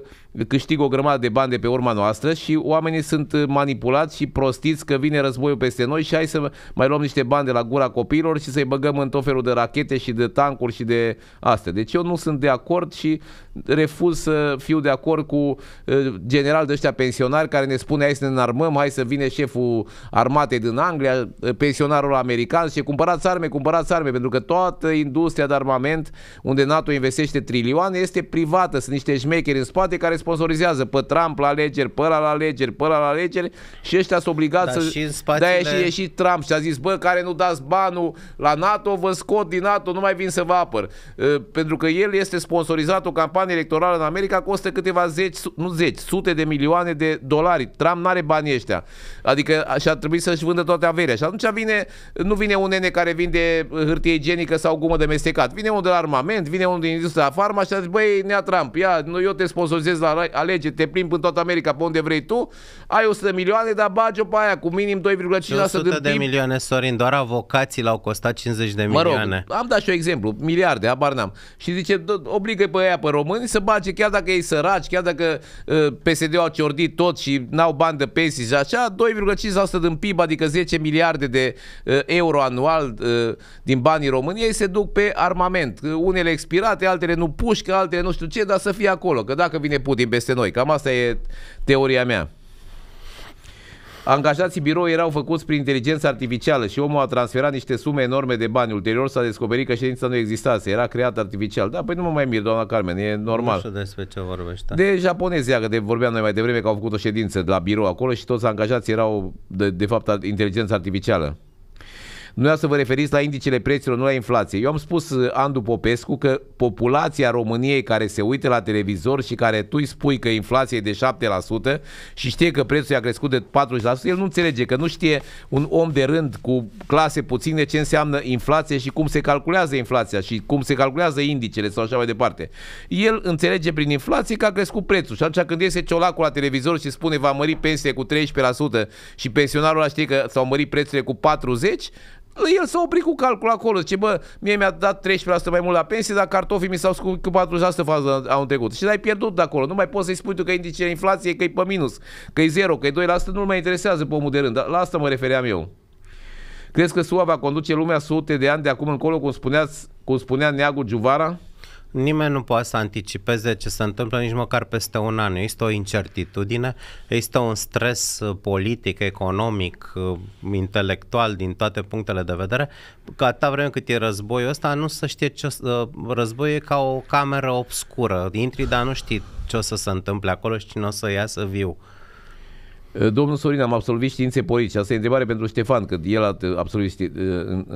câștigă o grămadă de bani de pe urma noastră și oamenii sunt uh, manipulați și prostiți că vine războiul peste noi și hai să mai luăm niște bani de la gura copiilor și să-i băgăm în tot felul de rachete și de tancuri și de astea. Deci eu nu sunt de acord și refuz să fiu de acord cu general de ăștia pensionari care ne spune hai să ne înarmăm, hai să vine șeful armatei din Anglia, pensionarul american și cumpărați arme, cumpărați arme, pentru că toată industria de armament unde NATO investește trilioane este privată, sunt niște șmecheri în spate care sponsorizează pe Trump la alegeri, pe ăla la alegeri, pe ăla la alegeri și ăștia sunt obligați să... Și spatele... De-aia și ieși Trump și a zis, bă, care nu dați banul la NATO, vă scot din NATO, nu mai vin să vă apăr. Ă, pentru că el este sponsorizat o campanie electorală în America, costă câteva zeci, nu zeci, muncit sute de milioane de dolari. Trump n-are banii ăștia. Adică și a trebuit să-și vândă toate averea. Și atunci vine, nu vine un nene care vinde hârtie igienică sau gumă de mestecat. Vine unul de la armament, vine unul din industria farma și a zis, băi, nea Trump, ia, eu te sponsorizez la alege te plimb în toată America pe unde vrei tu, ai 100 milioane, dar bagi-o pe aia cu minim 2,5% din de de milioane, Sorin, doar avocații l-au costat 50 de milioane. Mă rog, am dat și eu exemplu, miliarde, abar n-am. Și zice, obligă pe aia pe români să bage, chiar dacă ei săraci, chiar dacă uh, PSD-ul a ciordit tot și n-au bani de pensii și așa, 2,5% din PIB, adică 10 miliarde de uh, euro anual uh, din banii României se duc pe armament. Unele expirate, altele nu pușcă, altele nu știu ce, dar să fie acolo, că dacă vine Putin peste noi, cam asta e teoria mea. Angajații birou erau făcuți prin inteligență artificială și omul a transferat niște sume enorme de bani. Ulterior s-a descoperit că ședința nu existase, era creat artificial. Da, păi nu mă mai mir, doamna Carmen, e normal. Nu știu despre ce vorbește. Da. De japonezi, că de vorbeam noi mai devreme că au făcut o ședință de la birou acolo și toți angajații erau, de, de fapt, inteligență artificială. Nu să vă referiți la indicele prețurilor, nu la inflație. Eu am spus uh, Andu Popescu că populația României care se uită la televizor și care tu îi spui că inflația e de 7% și știe că prețul i-a crescut de 40%, el nu înțelege, că nu știe un om de rând cu clase puține ce înseamnă inflație și cum se calculează inflația și cum se calculează indicele sau așa mai departe. El înțelege prin inflație că a crescut prețul și atunci când iese ciolacul la televizor și spune va mări pensie cu 13% și pensionarul ăla știe că s-au mărit prețurile cu 40%, Păi, el s-a oprit cu calcul acolo. Zice, bă, mie mi-a dat 13% mai mult la pensie, dar cartofii mi s-au scumpit cu 40% față au trecut. Și l-ai pierdut de acolo. Nu mai poți să-i spui tu că indice inflație, că e pe minus, că e 0, că e 2%, nu-l mai interesează omul de rând. Dar la asta mă refeream eu. Crezi că SUA va conduce lumea sute de ani de acum încolo, cum, spuneați, cum spunea Neagu Giuvara? nimeni nu poate să anticipeze ce se întâmplă nici măcar peste un an. Este o incertitudine, este un stres uh, politic, economic, uh, intelectual din toate punctele de vedere. Că atâta vreme cât e războiul ăsta, nu se știe ce... Uh, războiul e ca o cameră obscură. Intri, dar nu știi ce o să se întâmple acolo și cine o să iasă viu. Uh, Eh, domnul Sorin, am absolvit științe politice. Asta e întrebare pentru Ștefan, că el a absolvit eh,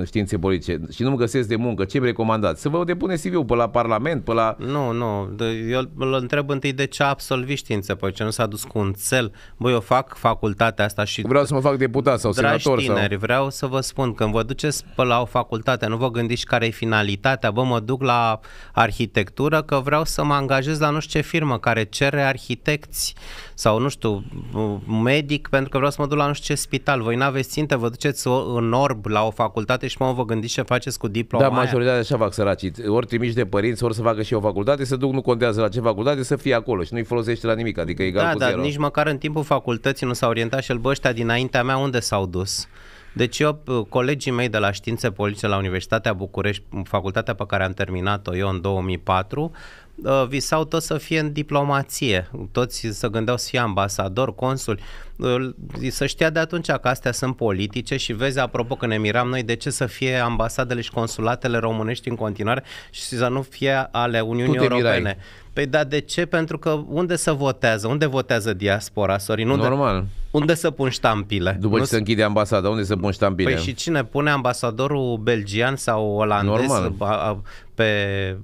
științe politice și nu-mi găsesc de muncă. Ce-mi recomandați? Să vă depune CV-ul pe la Parlament, pe la... Nu, nu. Eu îl întreb întâi de ce a absolvit științe politice. Nu s-a dus cu un cel. Băi, eu fac facultatea asta și... Vreau să mă fac deputat sau Dragi senator. tineri, sau... vreau să vă spun, când vă duceți pe la o facultate, nu vă gândiți care e finalitatea. Bă, mă duc la arhitectură că vreau să mă angajez la nu știu ce firmă care cere arhitecți sau nu știu medic pentru că vreau să mă duc la nu știu ce spital. Voi n-aveți ținte, vă duceți în orb la o facultate și mă vă gândiți ce faceți cu diploma Da, majoritatea aia. așa fac săracii. Ori trimiși de părinți, ori să facă și o facultate, să duc, nu contează la ce facultate, să fie acolo și nu-i folosește la nimic, adică egal da, cu Da, dar nici măcar în timpul facultății nu s-a orientat și el bă, ăștia dinaintea mea unde s-au dus. Deci eu, colegii mei de la științe politice la Universitatea București, facultatea pe care am terminat-o eu în 2004, Uh, visau tot să fie în diplomație, toți să gândeau să fie ambasador, consul, să știa de atunci că astea sunt politice și vezi, apropo, că ne miram noi de ce să fie ambasadele și consulatele românești în continuare și să nu fie ale Uniunii Europene. Mirai. Păi da, de ce? Pentru că unde să votează? Unde votează diaspora, Sorin? Unde, Normal. Unde să pun ștampile? După nu ce se închide ambasada, unde să pun ștampile? Păi și cine pune ambasadorul belgian sau olandez Normal. pe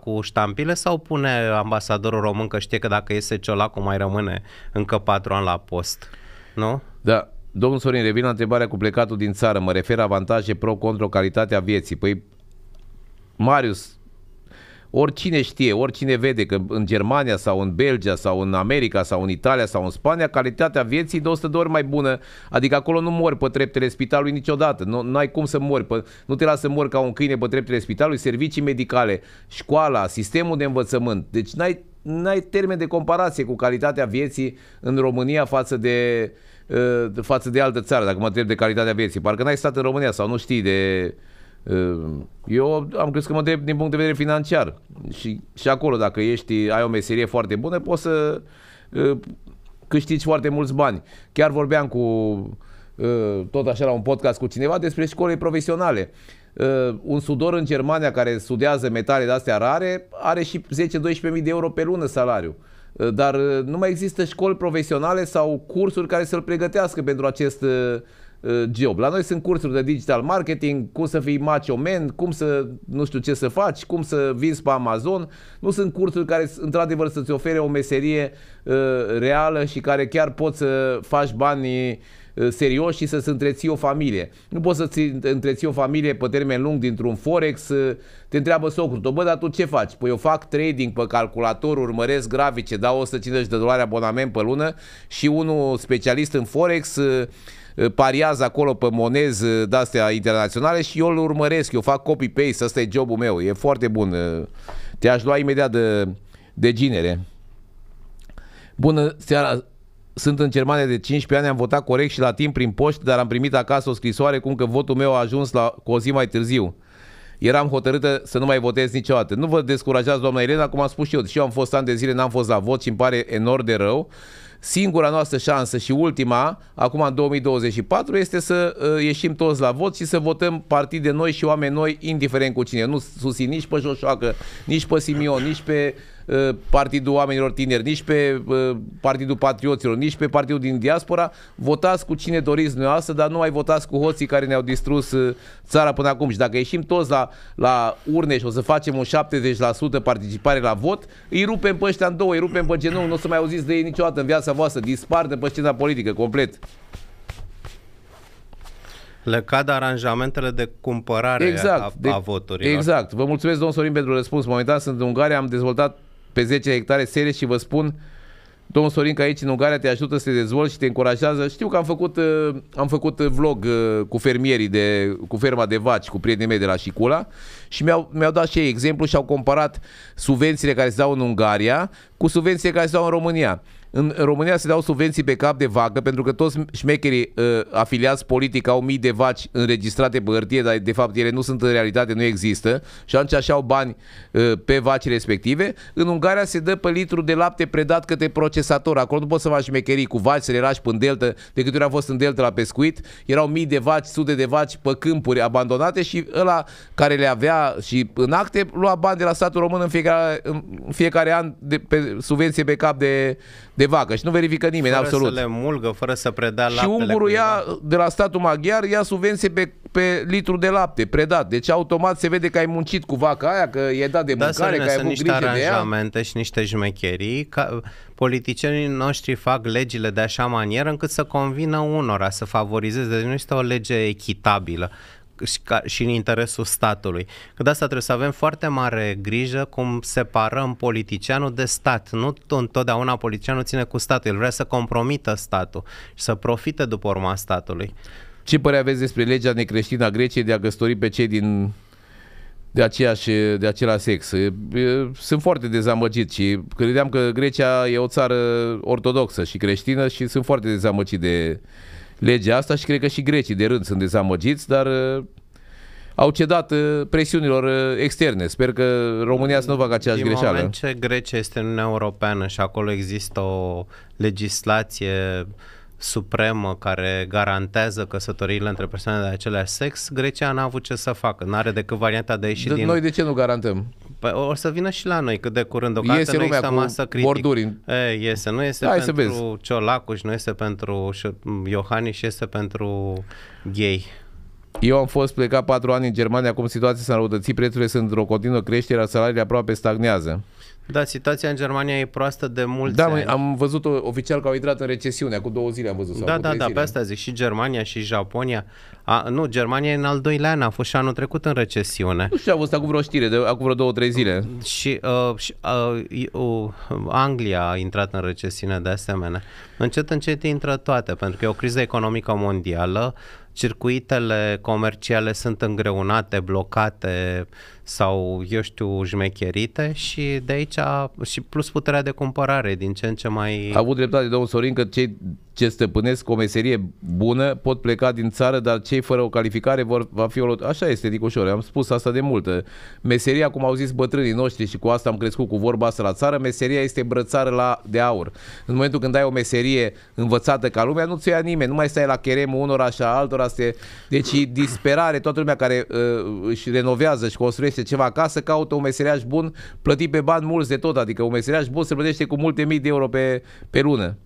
cu ștampile sau pune ambasadorul român că știe că dacă iese cu mai rămâne încă patru ani la post? Nu? Da. Domnul Sorin, revin la întrebarea cu plecatul din țară. Mă refer avantaje pro-contro calitatea vieții. Păi, Marius, oricine știe, oricine vede că în Germania sau în Belgia sau în America sau în Italia sau în Spania calitatea vieții de 100 de ori mai bună. Adică acolo nu mori pe treptele spitalului niciodată. Nu, nu ai cum să mori. Pe, nu te lasă să mori ca un câine pe treptele spitalului. Servicii medicale, școala, sistemul de învățământ. Deci n-ai, n-ai termen de comparație cu calitatea vieții în România față de, ă, față de altă țară. Dacă mă întreb de calitatea vieții. Parcă n-ai stat în România sau nu știi de Ehm, eu am crezut că mă drept din punct de vedere financiar și, și acolo dacă ești, ai o meserie foarte bună, poți să ehm, câștigi foarte mulți bani. Chiar vorbeam cu ehm, tot așa la un podcast cu cineva despre școli profesionale. Un sudor în Germania care studiază metale de astea rare are și 10-12.000 de euro pe lună salariu. Dar nu mai există școli profesionale sau cursuri care să-l pregătească pentru acest job. Uh, La noi sunt cursuri de digital marketing, cum să fii macho man, cum să nu știu ce să faci, cum să vinzi pe Amazon. Nu sunt cursuri care într-adevăr să-ți ofere o meserie uh, reală și care chiar poți să faci banii uh, serios și să-ți întreții o familie. Nu poți să-ți întreții o familie pe termen lung dintr-un forex. Uh, te întreabă socrul tău, bă, dar tu ce faci? Păi eu fac trading pe calculator, urmăresc grafice, dau 150 de dolari abonament pe lună și unul specialist în forex uh, Eh, pariază acolo pe monez eh, de-astea internaționale și eu îl urmăresc, eu fac copy-paste, ăsta e jobul meu, e foarte bun. Eh. Te-aș lua imediat de, de ginere. Bună seara, sunt în Germania de 15 ani, am votat corect și la timp prin poștă, dar am primit acasă o scrisoare cum că votul meu a ajuns la, cu o zi mai târziu. Eram hotărâtă să nu mai votez niciodată. Nu vă descurajați, doamna Elena, cum am spus și eu. Și eu am fost ani de zile, n-am fost la vot și îmi pare enorm de rău. Singura noastră șansă și ultima, acum în 2024, este să uh, ieșim toți la vot și să votăm partii de noi și oameni noi, indiferent cu cine. Nu susțin nici pe Joșoacă, nici pe Simion, nici pe Eh, Partidul Oamenilor Tineri, nici pe eh, Partidul Patrioților, nici pe Partidul din Diaspora. Votați cu cine doriți dumneavoastră, dar nu mai votați cu hoții care ne-au distrus eh, țara până acum. Și dacă ieșim toți la, la urne și o să facem un 70% participare la vot, îi rupem pe ăștia în două, îi rupem pe genunchi, nu o să mai auziți de ei niciodată în viața voastră, dispar de pe scena politică complet le cad aranjamentele de cumpărare exact, a, de, a voturilor. Exact. Vă mulțumesc, domnul Sorin, pentru răspuns. Momentan sunt în Ungaria, am dezvoltat pe 10 hectare serios și vă spun, domnul Sorin, că aici în Ungaria te ajută să te dezvolți și te încurajează. Știu că am făcut, uh, am făcut uh, vlog uh, cu fermierii, de, cu ferma de vaci, cu prietenii mei de la Șicula și mi-au, mi-au dat și ei exemplu și au comparat subvențiile care se dau în Ungaria cu subvențiile care se dau în România. În România se dau subvenții pe cap de vacă pentru că toți șmecherii uh, afiliați politic au mii de vaci înregistrate pe hârtie, dar de fapt ele nu sunt în realitate, nu există și atunci așa au bani uh, pe vaci respective. În Ungaria se dă pe litru de lapte predat către procesator. Acolo nu poți să faci șmecherii cu vaci, să le lași în delta. De câte ori a fost în delta la pescuit, erau mii de vaci, sute de vaci pe câmpuri abandonate și ăla care le avea și în acte lua bani de la statul român în fiecare, în fiecare an de, pe subvenție pe cap de, de vacă și nu verifică nimeni, fără absolut. Fără să le mulgă, fără să predea laptele. Și ungurul ia, de la statul maghiar, ia subvenție pe, pe litru de lapte predat. Deci automat se vede că ai muncit cu vaca aia, că e dat de da, mâncare, că ai avut niște grijă de ea. și niște jmecherii. Ca politicienii noștri fac legile de așa manieră încât să convină unora, să favorizeze. Deci nu este o lege echitabilă și, ca, și în interesul statului. Că de asta trebuie să avem foarte mare grijă cum separăm politicianul de stat. Nu întotdeauna politicianul ține cu statul, el vrea să compromită statul și să profite după urma statului. Ce părere aveți despre legea necreștină a Greciei de a găstori pe cei din de, aceeași, de același sex. Sunt foarte dezamăgit și credeam că Grecia e o țară ortodoxă și creștină și sunt foarte dezamăgit de, legea asta și cred că și grecii de rând sunt dezamăgiți, dar uh, au cedat uh, presiunilor uh, externe. Sper că România să nu facă aceeași greșeală. În ce Grecia este în Uniunea Europeană și acolo există o legislație supremă care garantează căsătoriile între persoane de același sex, Grecia n-a avut ce să facă. N-are decât varianta de a ieși de, din... Noi de ce nu garantăm? Păi o să vină și la noi cât de curând. O iese nu lumea cu masă critic. borduri. E, iese. Nu este Hai pentru să Ciolacu și nu este pentru Iohani și este pentru gay. Eu am fost plecat patru ani în Germania, acum situația s-a înrăutățit, prețurile sunt într-o continuă creștere, salariile aproape stagnează. Da, situația în Germania e proastă de mult. Da, ani. am văzut oficial că au intrat în recesiune, Cu două zile am văzut. Sau da, da, da, zile. pe asta zic și Germania și Japonia. A, nu, Germania în al doilea an, a fost și anul trecut în recesiune. Nu știu, a văzut acum vreo știre, de, acum vreo două, trei zile. Și, uh, și uh, uh, Anglia a intrat în recesiune de asemenea. Încet, încet intră toate, pentru că e o criză economică mondială, circuitele comerciale sunt îngreunate, blocate, sau, eu știu, jmecherite și de aici și plus puterea de cumpărare din ce în ce mai... A avut dreptate domnul Sorin că cei ce stăpânesc o meserie bună pot pleca din țară, dar cei fără o calificare vor va fi o lot... Așa este, Nicușor, am spus asta de multă. Meseria, cum au zis bătrânii noștri și cu asta am crescut cu vorba asta la țară, meseria este brățară la, de aur. În momentul când ai o meserie învățată ca lumea, nu ți ia nimeni, nu mai stai la cheremul unora așa altora. se Deci disperare, toată lumea care uh, își renovează și construiește plătește ceva acasă, caută un meseriaș bun, plătit pe bani mulți de tot, adică un meseriaș bun se plătește cu multe mii de euro pe, pe lună.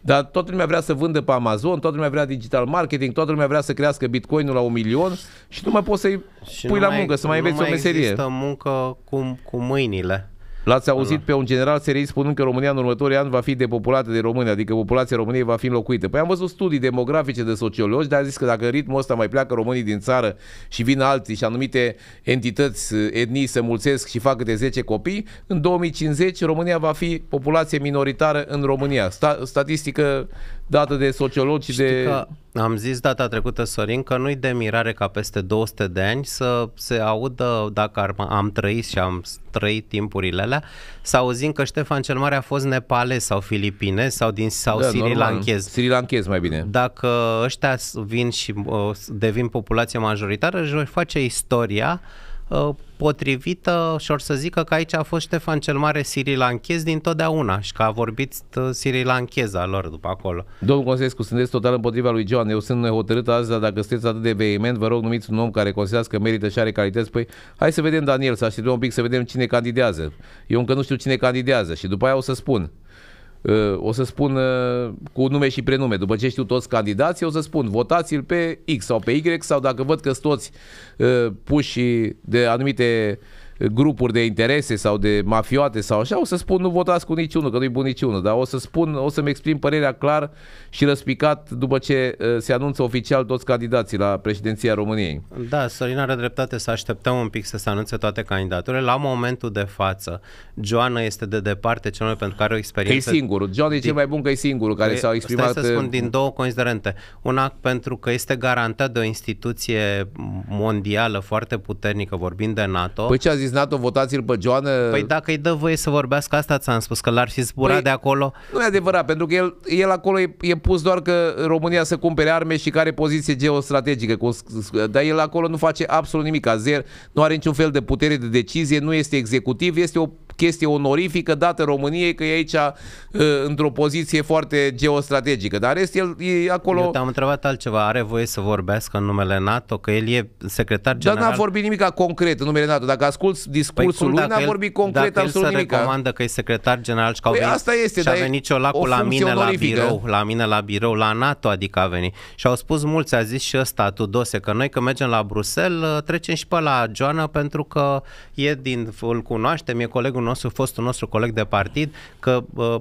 Dar toată lumea vrea să vândă pe Amazon, toată lumea vrea digital marketing, toată lumea vrea să crească bitcoinul la un milion și nu mai poți să-i pui la muncă, să mai înveți o meserie. există muncă cu, cu mâinile. L-ați auzit da, da. pe un general serii spunând că România în următorii ani va fi depopulată de români, adică populația României va fi înlocuită. Păi am văzut studii demografice de sociologi, dar a zis că dacă ritmul ăsta mai pleacă românii din țară și vin alții și anumite entități, etnii se mulțesc și fac câte 10 copii, în 2050 România va fi populație minoritară în România. Sta- statistică dată de sociologi de... Că am zis data trecută, Sorin, că nu-i de mirare ca peste 200 de ani să se audă, dacă am, am trăit și am trăit timpurile alea, să auzim că Ștefan cel Mare a fost nepalez sau filipinez sau din sau da, Sri Lankez mai bine. Dacă ăștia vin și uh, devin populație majoritară, își face istoria uh, potrivită și or să zică că aici a fost Ștefan cel Mare sirilanchez din totdeauna și că a vorbit uh, sirilancheza lor după acolo. Domnul Consescu, sunteți total împotriva lui Joan. Eu sunt hotărât azi, dar dacă sunteți atât de vehement, vă rog numiți un om care considerați că merită și are calități. Păi hai să vedem, Daniel, să așteptăm un pic să vedem cine candidează. Eu încă nu știu cine candidează și după aia o să spun. Ă, o să spun ă, cu nume și prenume, după ce știu toți candidații, o să spun votați-l pe X sau pe Y sau dacă văd că toți ă, puși de anumite grupuri de interese sau de mafioate sau așa, o să spun nu votați cu niciunul, că nu-i bun niciunul, dar o să spun, o să-mi exprim părerea clar și răspicat după ce eh, se anunță oficial toți candidații la președinția României. Da, Sorina are dreptate să așteptăm un pic să se anunțe toate candidaturile. La momentul de față, Joana este de departe cel mai pentru care o experiență... Că e singurul. Joana e cel mai bun că e singurul care s-a exprimat... Stai să spun eh, din două considerente. Una pentru că este garantat de o instituție mondială foarte puternică, vorbind de NATO. Păi ce a zis NATO, votați-l pe Joană. Păi eh, dacă îi dă voie să vorbească asta, ți-am spus că l-ar fi zburat păi, de acolo. Nu e adevărat, pentru că el, el acolo e, e pus doar că România să cumpere arme și care poziție geostrategică. Dar el acolo nu face absolut nimic. Azer nu are niciun fel de putere de decizie, nu este executiv, este o chestie onorifică dată României că e aici uh, într-o poziție foarte geostrategică. Dar este rest, el e acolo... Eu te-am întrebat altceva. Are voie să vorbească în numele NATO? Că el e secretar general... Dar n-a vorbit nimic concret în numele NATO. Dacă asculți păi discursul păi cum, lui, n-a el, vorbit concret absolut nimic. Dacă el recomandă că e secretar general și că păi asta este, și a venit Ciolacu la mine la birou, la mine la birou, la NATO adică a venit. Și au spus mulți, a zis și ăsta, Tudose, că noi că mergem la Bruxelles, trecem și pe la Joana pentru că e din, îl cunoaștem, e colegul nostru, fostul nostru coleg de partid, că uh,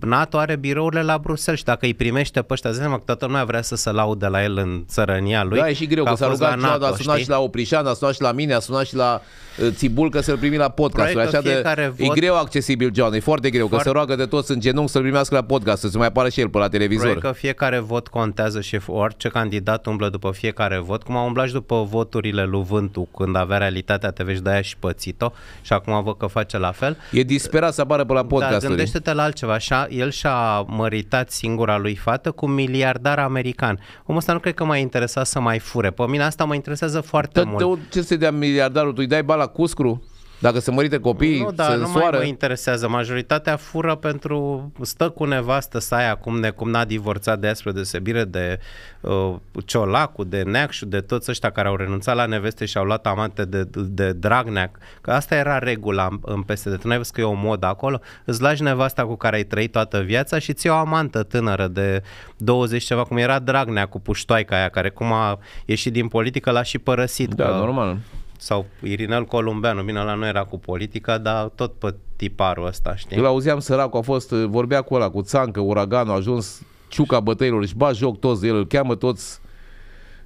NATO are birourile la Bruxelles și dacă îi primește pe ăștia, zicem că toată lumea vrea să se laude la el în țărănia lui. Da, e și greu, că, că s-a rugat, NATO, a sunat știi? și la Oprișan, a sunat și la mine, a sunat și la uh, Țibul că să-l primi la podcast. Așa de, vot... E greu accesibil, John, e foarte greu, foarte... că se roagă de toți în genunchi să-l primească la podcast, să se mai apară și el pe la televizor. Proiect că fiecare vot contează și orice candidat umblă după fiecare vot, cum a umblat și după voturile lui Vântu când avea realitatea TV și de-aia și pățit-o și acum văd că face la fel altfel. E disperat să apară pe la podcast. Da, gândește-te la altceva. Așa, el și-a măritat singura lui fată cu un miliardar american. Omul ăsta nu cred că m-a interesat să mai fure. Pe mine asta mă interesează foarte Tot mult. Ce se dea miliardarul? Tu îi dai bala Cuscru? Dacă se mărite copii, nu, dar se nu mai mă interesează. Majoritatea fură pentru... Stă cu nevastă să ai acum necum n-a divorțat de spre deosebire de uh, Ciolacu, de Neacșu, de toți ăștia care au renunțat la neveste și au luat amante de, de Dragneac. Că asta era regula în PSD. Tu nu ai văzut că e o modă acolo? Îți lași nevasta cu care ai trăit toată viața și ți o amantă tânără de 20 ceva, cum era Dragnea cu puștoaica aia, care cum a ieșit din politică, l-a și părăsit. Da, că... normal sau Irinel Columbeanu, bine, la nu era cu politica, dar tot pe tiparul ăsta, știi? Îl auzeam săracul, a fost, vorbea cu ăla, cu Țancă, Uraganul, a ajuns Ciuca Bătăilor, și ba joc toți de el, îl cheamă toți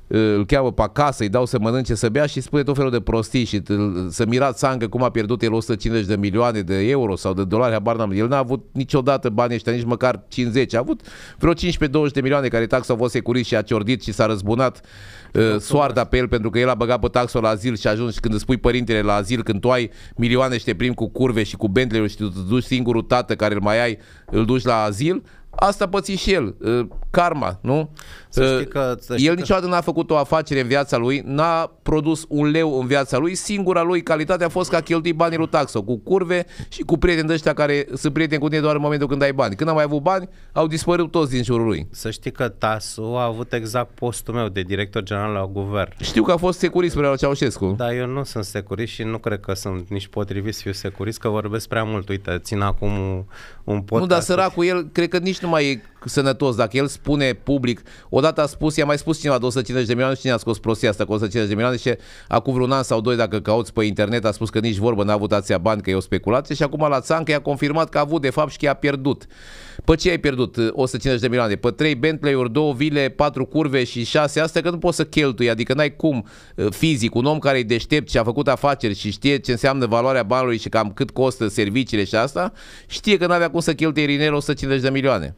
îl cheamă pe acasă, îi dau să mănânce, să bea și spune tot felul de prostii și să mirat sangă cum a pierdut el 150 de milioane de euro sau de dolari, habar n-am. El n-a avut niciodată bani ăștia, nici măcar 50. A avut vreo 15-20 de milioane care taxul au fost securist și a ciordit și s-a răzbunat uh, soarta pe el pentru că el a băgat pe taxul la azil și a ajuns și când îți pui părintele la azil, când tu ai milioane și te primi cu curve și cu bentley și tu duci singurul tată care îl mai ai, îl duci la azil, asta păți și el, uh, karma, nu? Să știi că, să știi El că... niciodată n-a făcut o afacere în viața lui, n-a produs un leu în viața lui, singura lui calitate a fost că a cheltuit banii lui Taxo, cu curve și cu prieteni de ăștia care sunt prieteni cu tine doar în momentul când ai bani. Când am mai avut bani, au dispărut toți din jurul lui. Să știi că Tasu a avut exact postul meu de director general la guvern. Știu că a fost securist pe la Ceaușescu. Da, eu nu sunt securist și nu cred că sunt nici potrivit să fiu securist, că vorbesc prea mult. Uite, țin acum un podcast. Nu, dar săracul el, cred că nici nu mai e sănătos. Dacă el spune public, o odată a spus, i-a mai spus cineva de 150 de milioane și cine a scos prostia asta cu 150 de milioane și acum vreun an sau doi, dacă cauți pe internet, a spus că nici vorbă n-a avut ația bani, că e o speculație și acum la Țancă i-a confirmat că a avut de fapt și că i-a pierdut. Pe ce ai pierdut 150 uh, de milioane? Pe 3 Bentley-uri, 2 vile, 4 curve și 6 astea că nu poți să cheltui, adică n-ai cum uh, fizic, un om care e deștept și a făcut afaceri și știe ce înseamnă valoarea banului și cam cât costă serviciile și asta, știe că n-avea cum să cheltuie Rinero 150 de milioane.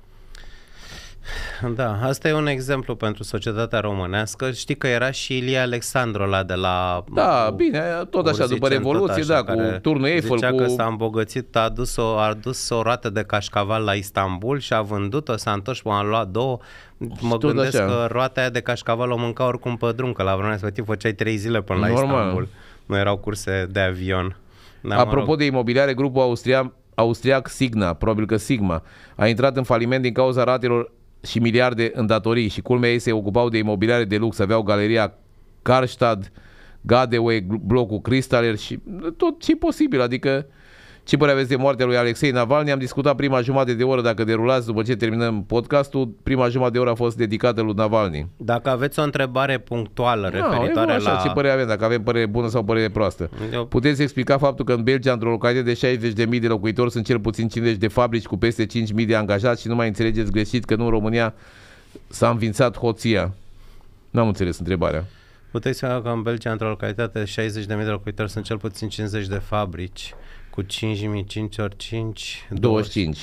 Da, asta e un exemplu pentru societatea românească. Știi că era și Ilie Alexandru la de la... Da, cu, bine, tot așa, după Revoluție, așa, da, cu turnul Eiffel. Zicea cu... că s-a îmbogățit, a adus, o, a adus o rată de cașcaval la Istanbul și a vândut-o, s-a întors, a luat două. Mă tot gândesc așa. că roata aia de cașcaval o mânca oricum pe drum, că la vremea respectivă făceai trei zile până Normal. la Istanbul. Nu erau curse de avion. Da, Apropo mă rog. de imobiliare, grupul austriac austriac Signa, probabil că Sigma, a intrat în faliment din cauza ratelor și miliarde în datorii și culmea ei se ocupau de imobiliare de lux, aveau galeria Karstad, Gadeway, blocul Cristaler și tot ce e posibil, adică ce părere aveți de moartea lui Alexei Navalny? Am discutat prima jumătate de oră, dacă derulați, după ce terminăm podcastul, prima jumătate de oră a fost dedicată lui Navalny. Dacă aveți o întrebare punctuală da, referitoare no, așa, la... ce părere avem, dacă avem părere bună sau părere proastă. Eu... Puteți explica faptul că în Belgia, într-o localitate de 60.000 de locuitori, sunt cel puțin 50 de fabrici cu peste 5.000 de angajați și nu mai înțelegeți greșit că nu în România s-a învințat hoția. N-am înțeles întrebarea. Puteți să că în Belgia, într-o localitate de 60.000 de locuitori, sunt cel puțin 50 de fabrici cu 5.500 ori 5... 25.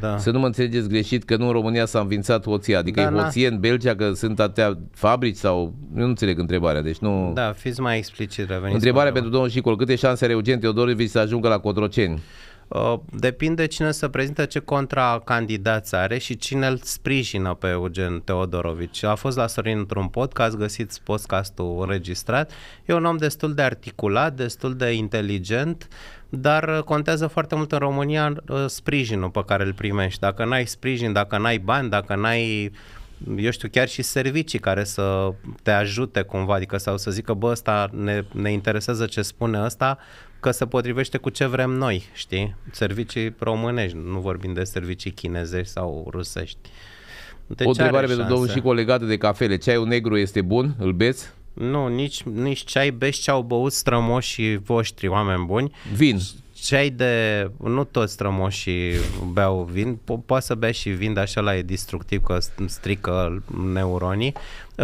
Da. Să nu mă înțelegeți greșit că nu în România s-a învințat hoția, adică da, e hoție în Belgia, că sunt atâtea fabrici sau... Eu nu înțeleg întrebarea, deci nu... Da, fiți mai explicit, reveniți. Întrebarea pentru domnul Șicol, câte șanse are Eugen Teodorovici să ajungă la Cotroceni? Uh, depinde cine să prezintă ce contracandidați are și cine îl sprijină pe Eugen Teodorovici. A fost la Sorin într-un podcast, găsiți podcastul înregistrat. E un om destul de articulat, destul de inteligent, dar uh, contează foarte mult în România uh, sprijinul pe care îl primești. Dacă n-ai sprijin, dacă n-ai bani, dacă n-ai eu știu, chiar și servicii care să te ajute cumva, adică sau să zică, bă, ăsta ne, ne interesează ce spune ăsta, că se potrivește cu ce vrem noi, știi? Servicii românești, nu vorbim de servicii chinezești sau rusești. Deci o întrebare pentru domnul și colegat de cafele. Ceaiul negru este bun? Îl beți? Nu, nici, nici ceai bești ce au băut strămoșii voștri, oameni buni. Vin. Ceai de... Nu toți strămoșii beau vin, po- poate să bea și vin, dar așa la e destructiv că strică neuronii.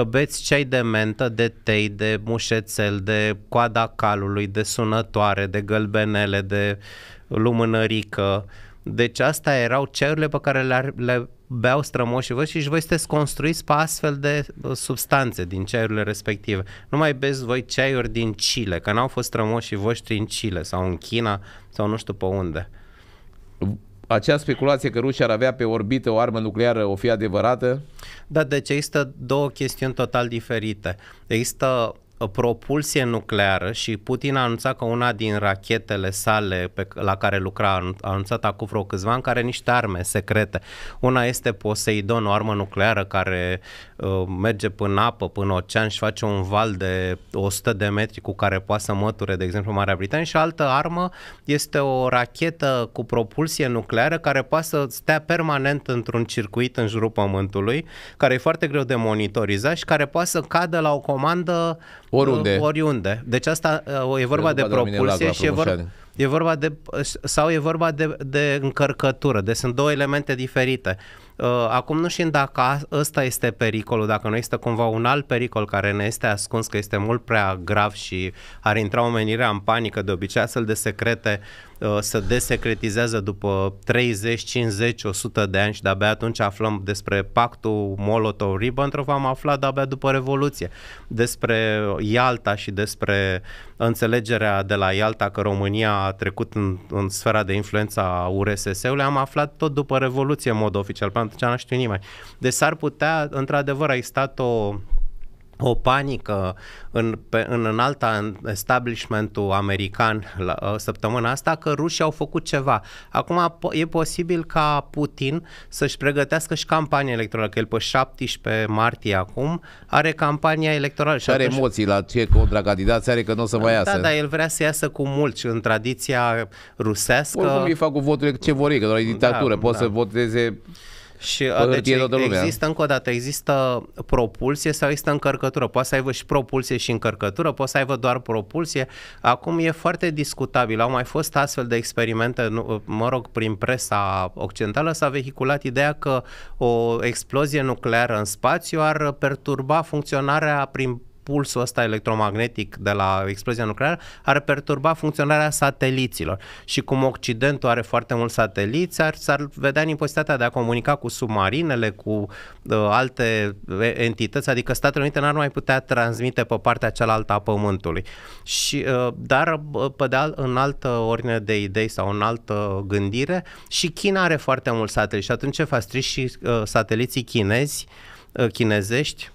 Beți ceai de mentă, de tei, de mușețel, de coada calului, de sunătoare, de gălbenele, de lumânărică. Deci astea erau ceaiurile pe care le, le beau strămoșii voștri și voi sunteți construiți pe astfel de uh, substanțe din ceaiurile respective. Nu mai beți voi ceaiuri din Chile, că n-au fost strămoșii voștri în Chile sau în China sau nu știu pe unde. Acea speculație că Rusia ar avea pe orbită o armă nucleară o fi adevărată? Da, deci există două chestiuni total diferite. Există Uh, propulsie nucleară și Putin a anunțat că una din rachetele sale pe, la care lucra a anunțat acum vreo câțiva ani care niște arme secrete. Una este Poseidon, o armă nucleară care Uh, merge până apă, până ocean și face un val de 100 de metri cu care poate să măture, de exemplu, Marea Britanie și altă armă este o rachetă cu propulsie nucleară care poate să stea permanent într-un circuit în jurul Pământului, care e foarte greu de monitorizat și care poate să cadă la o comandă uh, oriunde. oriunde. Deci asta uh, e vorba de propulsie și e vorba... E vorba de, sau e vorba de, de încărcătură, deci sunt două elemente diferite. Uh, acum nu știm dacă ăsta este pericolul, dacă nu este cumva un alt pericol care ne este ascuns, că este mult prea grav și ar intra omenirea în panică de obicei astfel de secrete uh, Uh, se desecretizează după 30, 50, 100 de ani și de-abia atunci aflăm despre pactul Molotov-Ribbentrop, am aflat de-abia după Revoluție. Despre Ialta și despre înțelegerea de la Ialta că România a trecut în, în sfera de influență a URSS-ului, am aflat tot după Revoluție în mod oficial, pentru că nu știu nimeni. Deci s-ar putea, într-adevăr, a existat o o panică în, pe, în înalta în establishmentul american la, uh, săptămâna asta că rușii au făcut ceva. Acum e posibil ca Putin să-și pregătească și campania electorală, că el pe 17 martie acum are campania electorală. Și are atunci... emoții la ce contracandidați are că nu o să mai da, iasă. Da, dar el vrea să iasă cu mulți în tradiția rusească. Oricum ei fac cu voturile ce vor ei, că doar e dictatură, da, pot da. să voteze și deci, toată lumea. există da. încă o dată, există propulsie sau există încărcătură. Poți să aibă și propulsie și încărcătură, poți să aibă doar propulsie. Acum e foarte discutabil. Au mai fost astfel de experimente, mă rog, prin presa occidentală s-a vehiculat ideea că o explozie nucleară în spațiu ar perturba funcționarea prin pulsul ăsta electromagnetic de la explozia nucleară ar perturba funcționarea sateliților. Și cum Occidentul are foarte mulți sateliți, ar, s-ar vedea imposibilitatea de a comunica cu submarinele, cu uh, alte entități, adică Statele Unite n-ar mai putea transmite pe partea cealaltă a Pământului. Și, uh, dar, uh, pe de al, în altă ordine de idei sau în altă gândire, și China are foarte mulți sateliți. Și atunci ce faci? și uh, sateliții chinezi, uh, chinezești,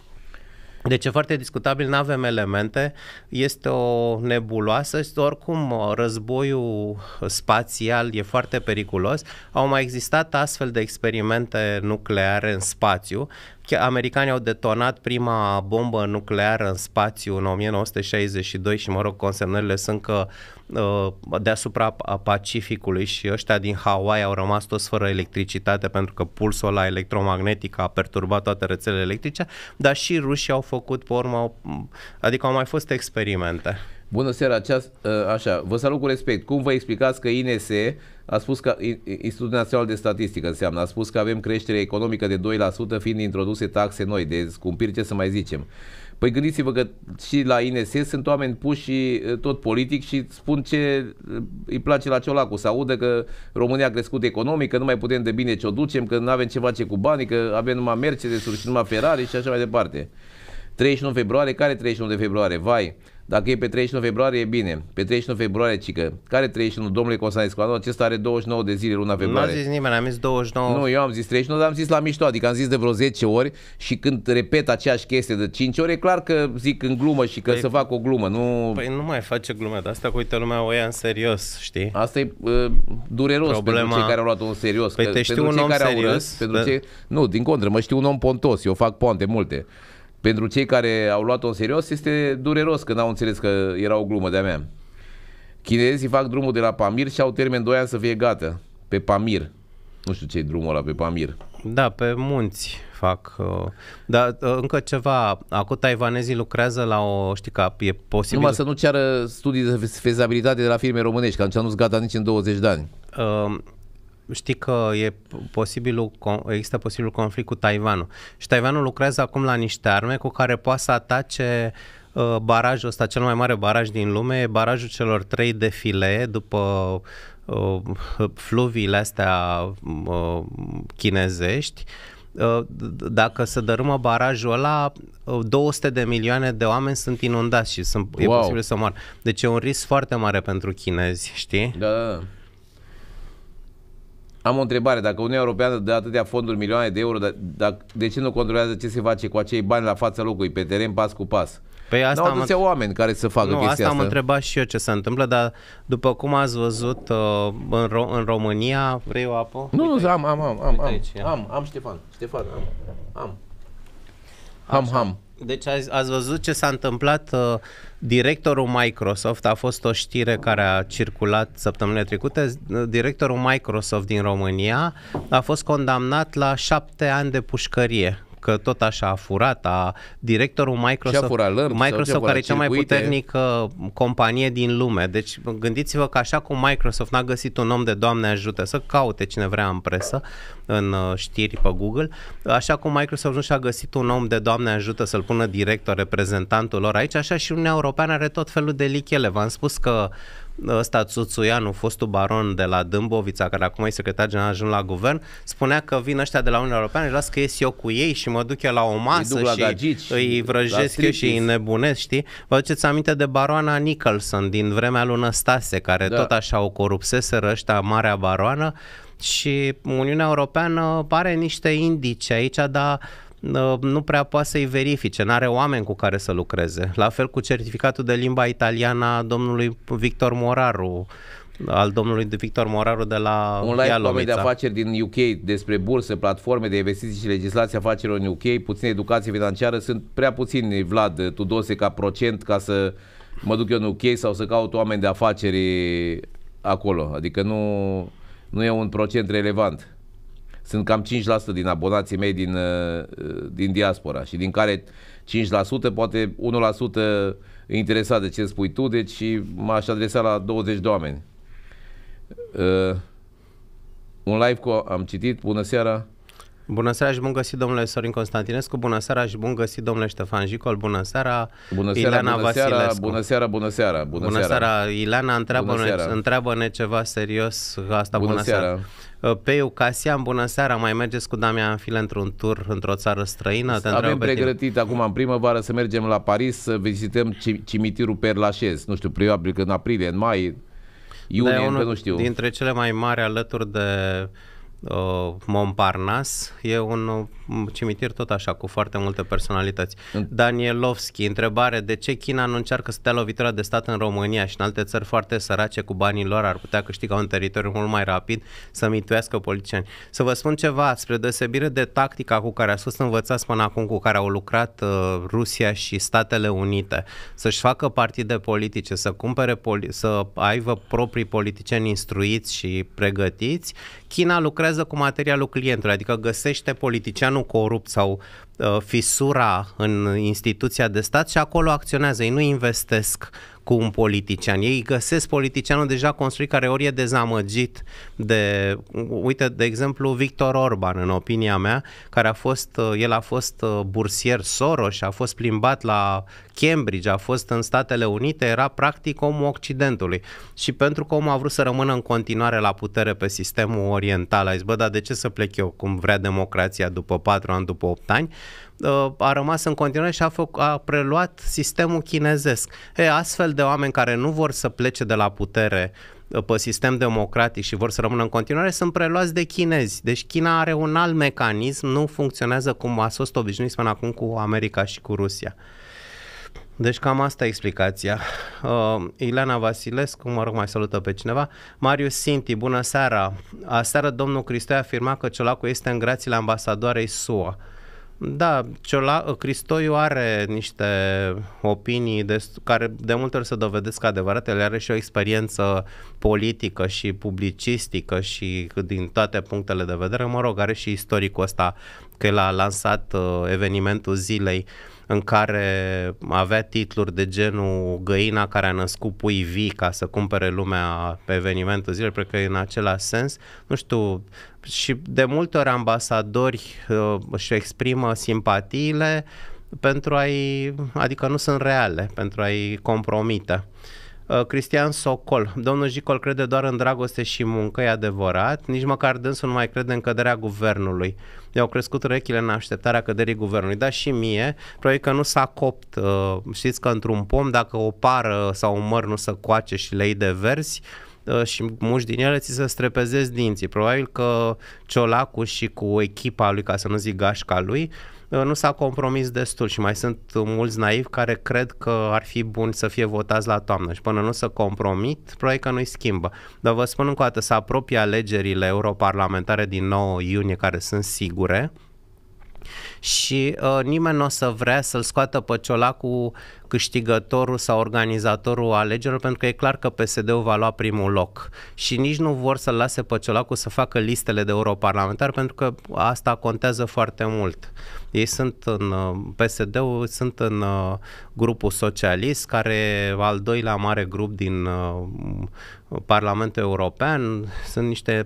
deci e foarte discutabil, nu avem elemente, este o nebuloasă și oricum uh, războiul spațial e foarte periculos. Au mai existat astfel de experimente nucleare în spațiu, americanii au detonat prima bombă nucleară în spațiu în 1962 și, mă rog, consemnările sunt că uh, deasupra Pacificului și ăștia din Hawaii au rămas toți fără electricitate pentru că pulsul la electromagnetic a perturbat toate rețelele electrice, dar și rușii au făcut pe urmă, adică au mai fost experimente. Bună seara, uh, așa, vă salut cu respect. Cum vă explicați că INS a spus că Institutul Național de Statistică înseamnă, a spus că avem creștere economică de 2% fiind introduse taxe noi, de scumpiri, ce să mai zicem. Păi gândiți-vă că și la INS sunt oameni puși tot politic și spun ce îi place la Ciolacu. Să audă că România a crescut economic, că nu mai putem de bine ce o ducem, că nu avem ce face cu banii, că avem numai Mercedes-uri și numai Ferrari și așa mai departe. 31 februarie, care 31 de februarie? Vai, dacă e pe 31 februarie, e bine. Pe 31 februarie, cică. Care 31? Domnule Constantin anul acesta are 29 de zile luna februarie. Nu a zis nimeni, am zis 29. Nu, eu am zis 31, dar am zis la mișto, adică am zis de vreo 10 ori și când repet aceeași chestie de 5 ori, e clar că zic în glumă și că păi, să fac o glumă. Nu... Păi nu mai face glumă. dar asta cu uite lumea o ia în serios, știi? Asta e uh, dureros Problema... pentru cei care au luat-o în serios. Păi că, te știu un om care serios? Au urât, de... pentru da. ce... Nu, din contră, mă știu un om pontos, eu fac ponte multe pentru cei care au luat-o în serios, este dureros când au înțeles că era o glumă de-a mea. Chinezii fac drumul de la Pamir și au termen 2 ani să fie gata. Pe Pamir. Nu știu ce e drumul ăla pe Pamir. Da, pe munți fac. Uh, dar uh, încă ceva, acum taiwanezii lucrează la o, știi că e posibil... Numai să nu ceară studii de fezabilitate de la firme românești, că atunci nu-s gata nici în 20 de ani. Uh, știi că e posibilul, există posibilul conflict cu Taiwanul. Și Taiwanul lucrează acum la niște arme cu care poate să atace uh, barajul ăsta, cel mai mare baraj din lume, barajul celor trei defile după uh, fluviile astea uh, chinezești. Uh, dacă se dărâmă barajul ăla, 200 uh, de milioane de oameni sunt inundați și sunt, wow. e posibil să moară. Deci e un risc foarte mare pentru chinezi, știi? Da, da, da. Am o întrebare. Dacă Uniunea Europeană dă atâtea fonduri, milioane de euro, dacă, de ce nu controlează ce se face cu acei bani la fața locului, pe teren, pas cu pas? Păi asta N-au adus am... oameni care să facă nu, chestia asta. am întrebat și eu ce se întâmplă, dar după cum ați văzut uh, în, Ro- în România, vrei o apă? Nu, nu, am, am, am, am, am, am, am, Ștefan, Ștefan, am, am. am, am, am deci ați, ați văzut ce s-a întâmplat? Uh, directorul Microsoft, a fost o știre care a circulat săptămâna trecută uh, directorul Microsoft din România a fost condamnat la șapte ani de pușcărie că tot așa a furat, a directorul Microsoft, a furat, lărg, Microsoft care e cea mai puternică uh, companie din lume. Deci gândiți-vă că așa cum Microsoft n-a găsit un om de Doamne ajută să caute cine vrea în presă, în uh, știri pe Google, așa cum Microsoft nu și-a găsit un om de Doamne ajută să-l pună director, reprezentantul lor aici, așa și Uniunea Europeană are tot felul de lichele. V-am spus că ăsta Țuțuianu, fostul baron de la Dâmbovița, care acum e secretar general ajuns la guvern, spunea că vin ăștia de la Uniunea Europeană și las că ies eu cu ei și mă duc eu la o masă la și gagici, îi vrăjesc eu și îi nebunesc, știi? Vă aduceți aminte de baroana Nicholson din vremea lui Năstase, care da. tot așa o corupseseră ăștia, marea baroană, și Uniunea Europeană pare niște indici aici, dar Uh, nu prea poate să-i verifice, nu are oameni cu care să lucreze. La fel cu certificatul de limba italiană a domnului Victor Moraru, al domnului Victor Moraru de la Un live cu de afaceri din UK despre bursă, platforme de investiții și legislația afacerilor în UK, puțină educație financiară, sunt prea puțini, Vlad Tudose, ca procent ca să mă duc eu în UK sau să caut oameni de afaceri acolo. Adică nu, nu e un procent relevant sunt cam 5% din abonații mei din, uh, din diaspora și din care 5%, poate 1% interesat de ce spui tu, deci m-aș adresa la 20 de oameni. Uh, un live cu, am citit, bună seara, Bună seara și bun găsit, domnule Sorin Constantinescu. Bună seara și bun găsit, domnule Ștefan Jicol. Bună seara, bună seara Ileana bună Vasilescu. Seara, bună seara, bună seara. Bună, bună seara. seara. Ileana, întreabă-ne, întreabă ceva serios. Asta, bună, bună seara. seara. Uh, Peu Casian, bună seara, mai mergeți cu Damian File într-un tur într-o țară străină? Te Avem pregătit tine. acum în primăvară să mergem la Paris să vizităm cimitirul Perlașez, nu știu, probabil că în aprilie, în mai, da, iunie, unul nu știu. dintre cele mai mari alături de uh, Montparnasse e uh, un cimitir tot așa, cu foarte multe personalități. Mm. Danielovski, întrebare, de ce China nu încearcă să dea lovitura de stat în România și în alte țări foarte sărace cu banii lor ar putea câștiga un teritoriu mult mai rapid să mituiască politicieni? Să vă spun ceva, spre deosebire de tactica cu care a fost învățați până acum, cu care au lucrat uh, Rusia și Statele Unite, să-și facă partide politice, să cumpere, poli- să aibă proprii politicieni instruiți și pregătiți, China lucrează lucrează cu materialul clientului, adică găsește politicianul corupt sau uh, fisura în instituția de stat și acolo acționează. Ei nu investesc cu un politician. Ei găsesc politicianul deja construit care ori e dezamăgit de, uite, de exemplu, Victor Orban, în opinia mea, care a fost, uh, el a fost uh, bursier Soros, a fost plimbat la Cambridge, a fost în Statele Unite, era practic omul Occidentului. Și pentru că omul a vrut să rămână în continuare la putere pe sistemul oriental, a zis, bă, dar de ce să plec eu, cum vrea democrația după 4 ani, după 8 ani, Uh, a rămas în continuare și a, fă, a preluat sistemul chinezesc. E, astfel de oameni care nu vor să plece de la putere uh, pe sistem democratic și vor să rămână în continuare, sunt preluați de chinezi. Deci China are un alt mecanism, nu funcționează cum a fost obișnuit până acum cu America și cu Rusia. Deci cam asta e explicația. Uh, Ileana Vasilescu, mă rog, mai salută pe cineva. Marius Sinti, bună seara. Aseară domnul Cristoi afirma că Ciolacu este în grațiile ambasadoarei SUA. Uh, da, Ciola, Cristoiu are niște opinii de, care de multe ori se dovedesc adevărate, el are și o experiență politică și publicistică și din toate punctele de vedere, mă rog, are și istoricul ăsta că el a lansat uh, evenimentul zilei uh, în care avea titluri de genul Găina care a născut pui vii ca să cumpere lumea pe evenimentul zilei, pentru că în același sens, nu știu, și de multe ori ambasadori uh, își exprimă simpatiile pentru a-i, adică nu sunt reale, pentru a-i compromite. Uh, Cristian Socol. Domnul Jicol crede doar în dragoste și muncă, e adevărat. Nici măcar dânsul nu mai crede în căderea guvernului i-au crescut urechile în așteptarea căderii guvernului. Dar și mie, probabil că nu s-a copt. Uh, știți că într-un pom, dacă o pară sau un măr nu se coace și lei de verzi, uh, și muși din ele ți se strepezezi dinții. Probabil că Ciolacu și cu echipa lui, ca să nu zic gașca lui, uh, Uh, nu s-a compromis destul și mai sunt mulți naivi care cred că ar fi bun să fie votați la toamnă și până nu se compromit, probabil că nu-i schimbă. Dar vă spun încă o dată, să apropie alegerile europarlamentare din 9 iunie, care sunt sigure, și uh, nimeni nu o să vrea să-l scoată pe Ciolacu câștigătorul sau organizatorul alegerilor, pentru că e clar că PSD-ul va lua primul loc. Și nici nu vor să-l lase pe Ciolacu să facă listele de europarlamentar, pentru că asta contează foarte mult. Ei sunt în uh, PSD-ul, sunt în uh, grupul socialist, care e al doilea mare grup din uh, Parlamentul European. Sunt niște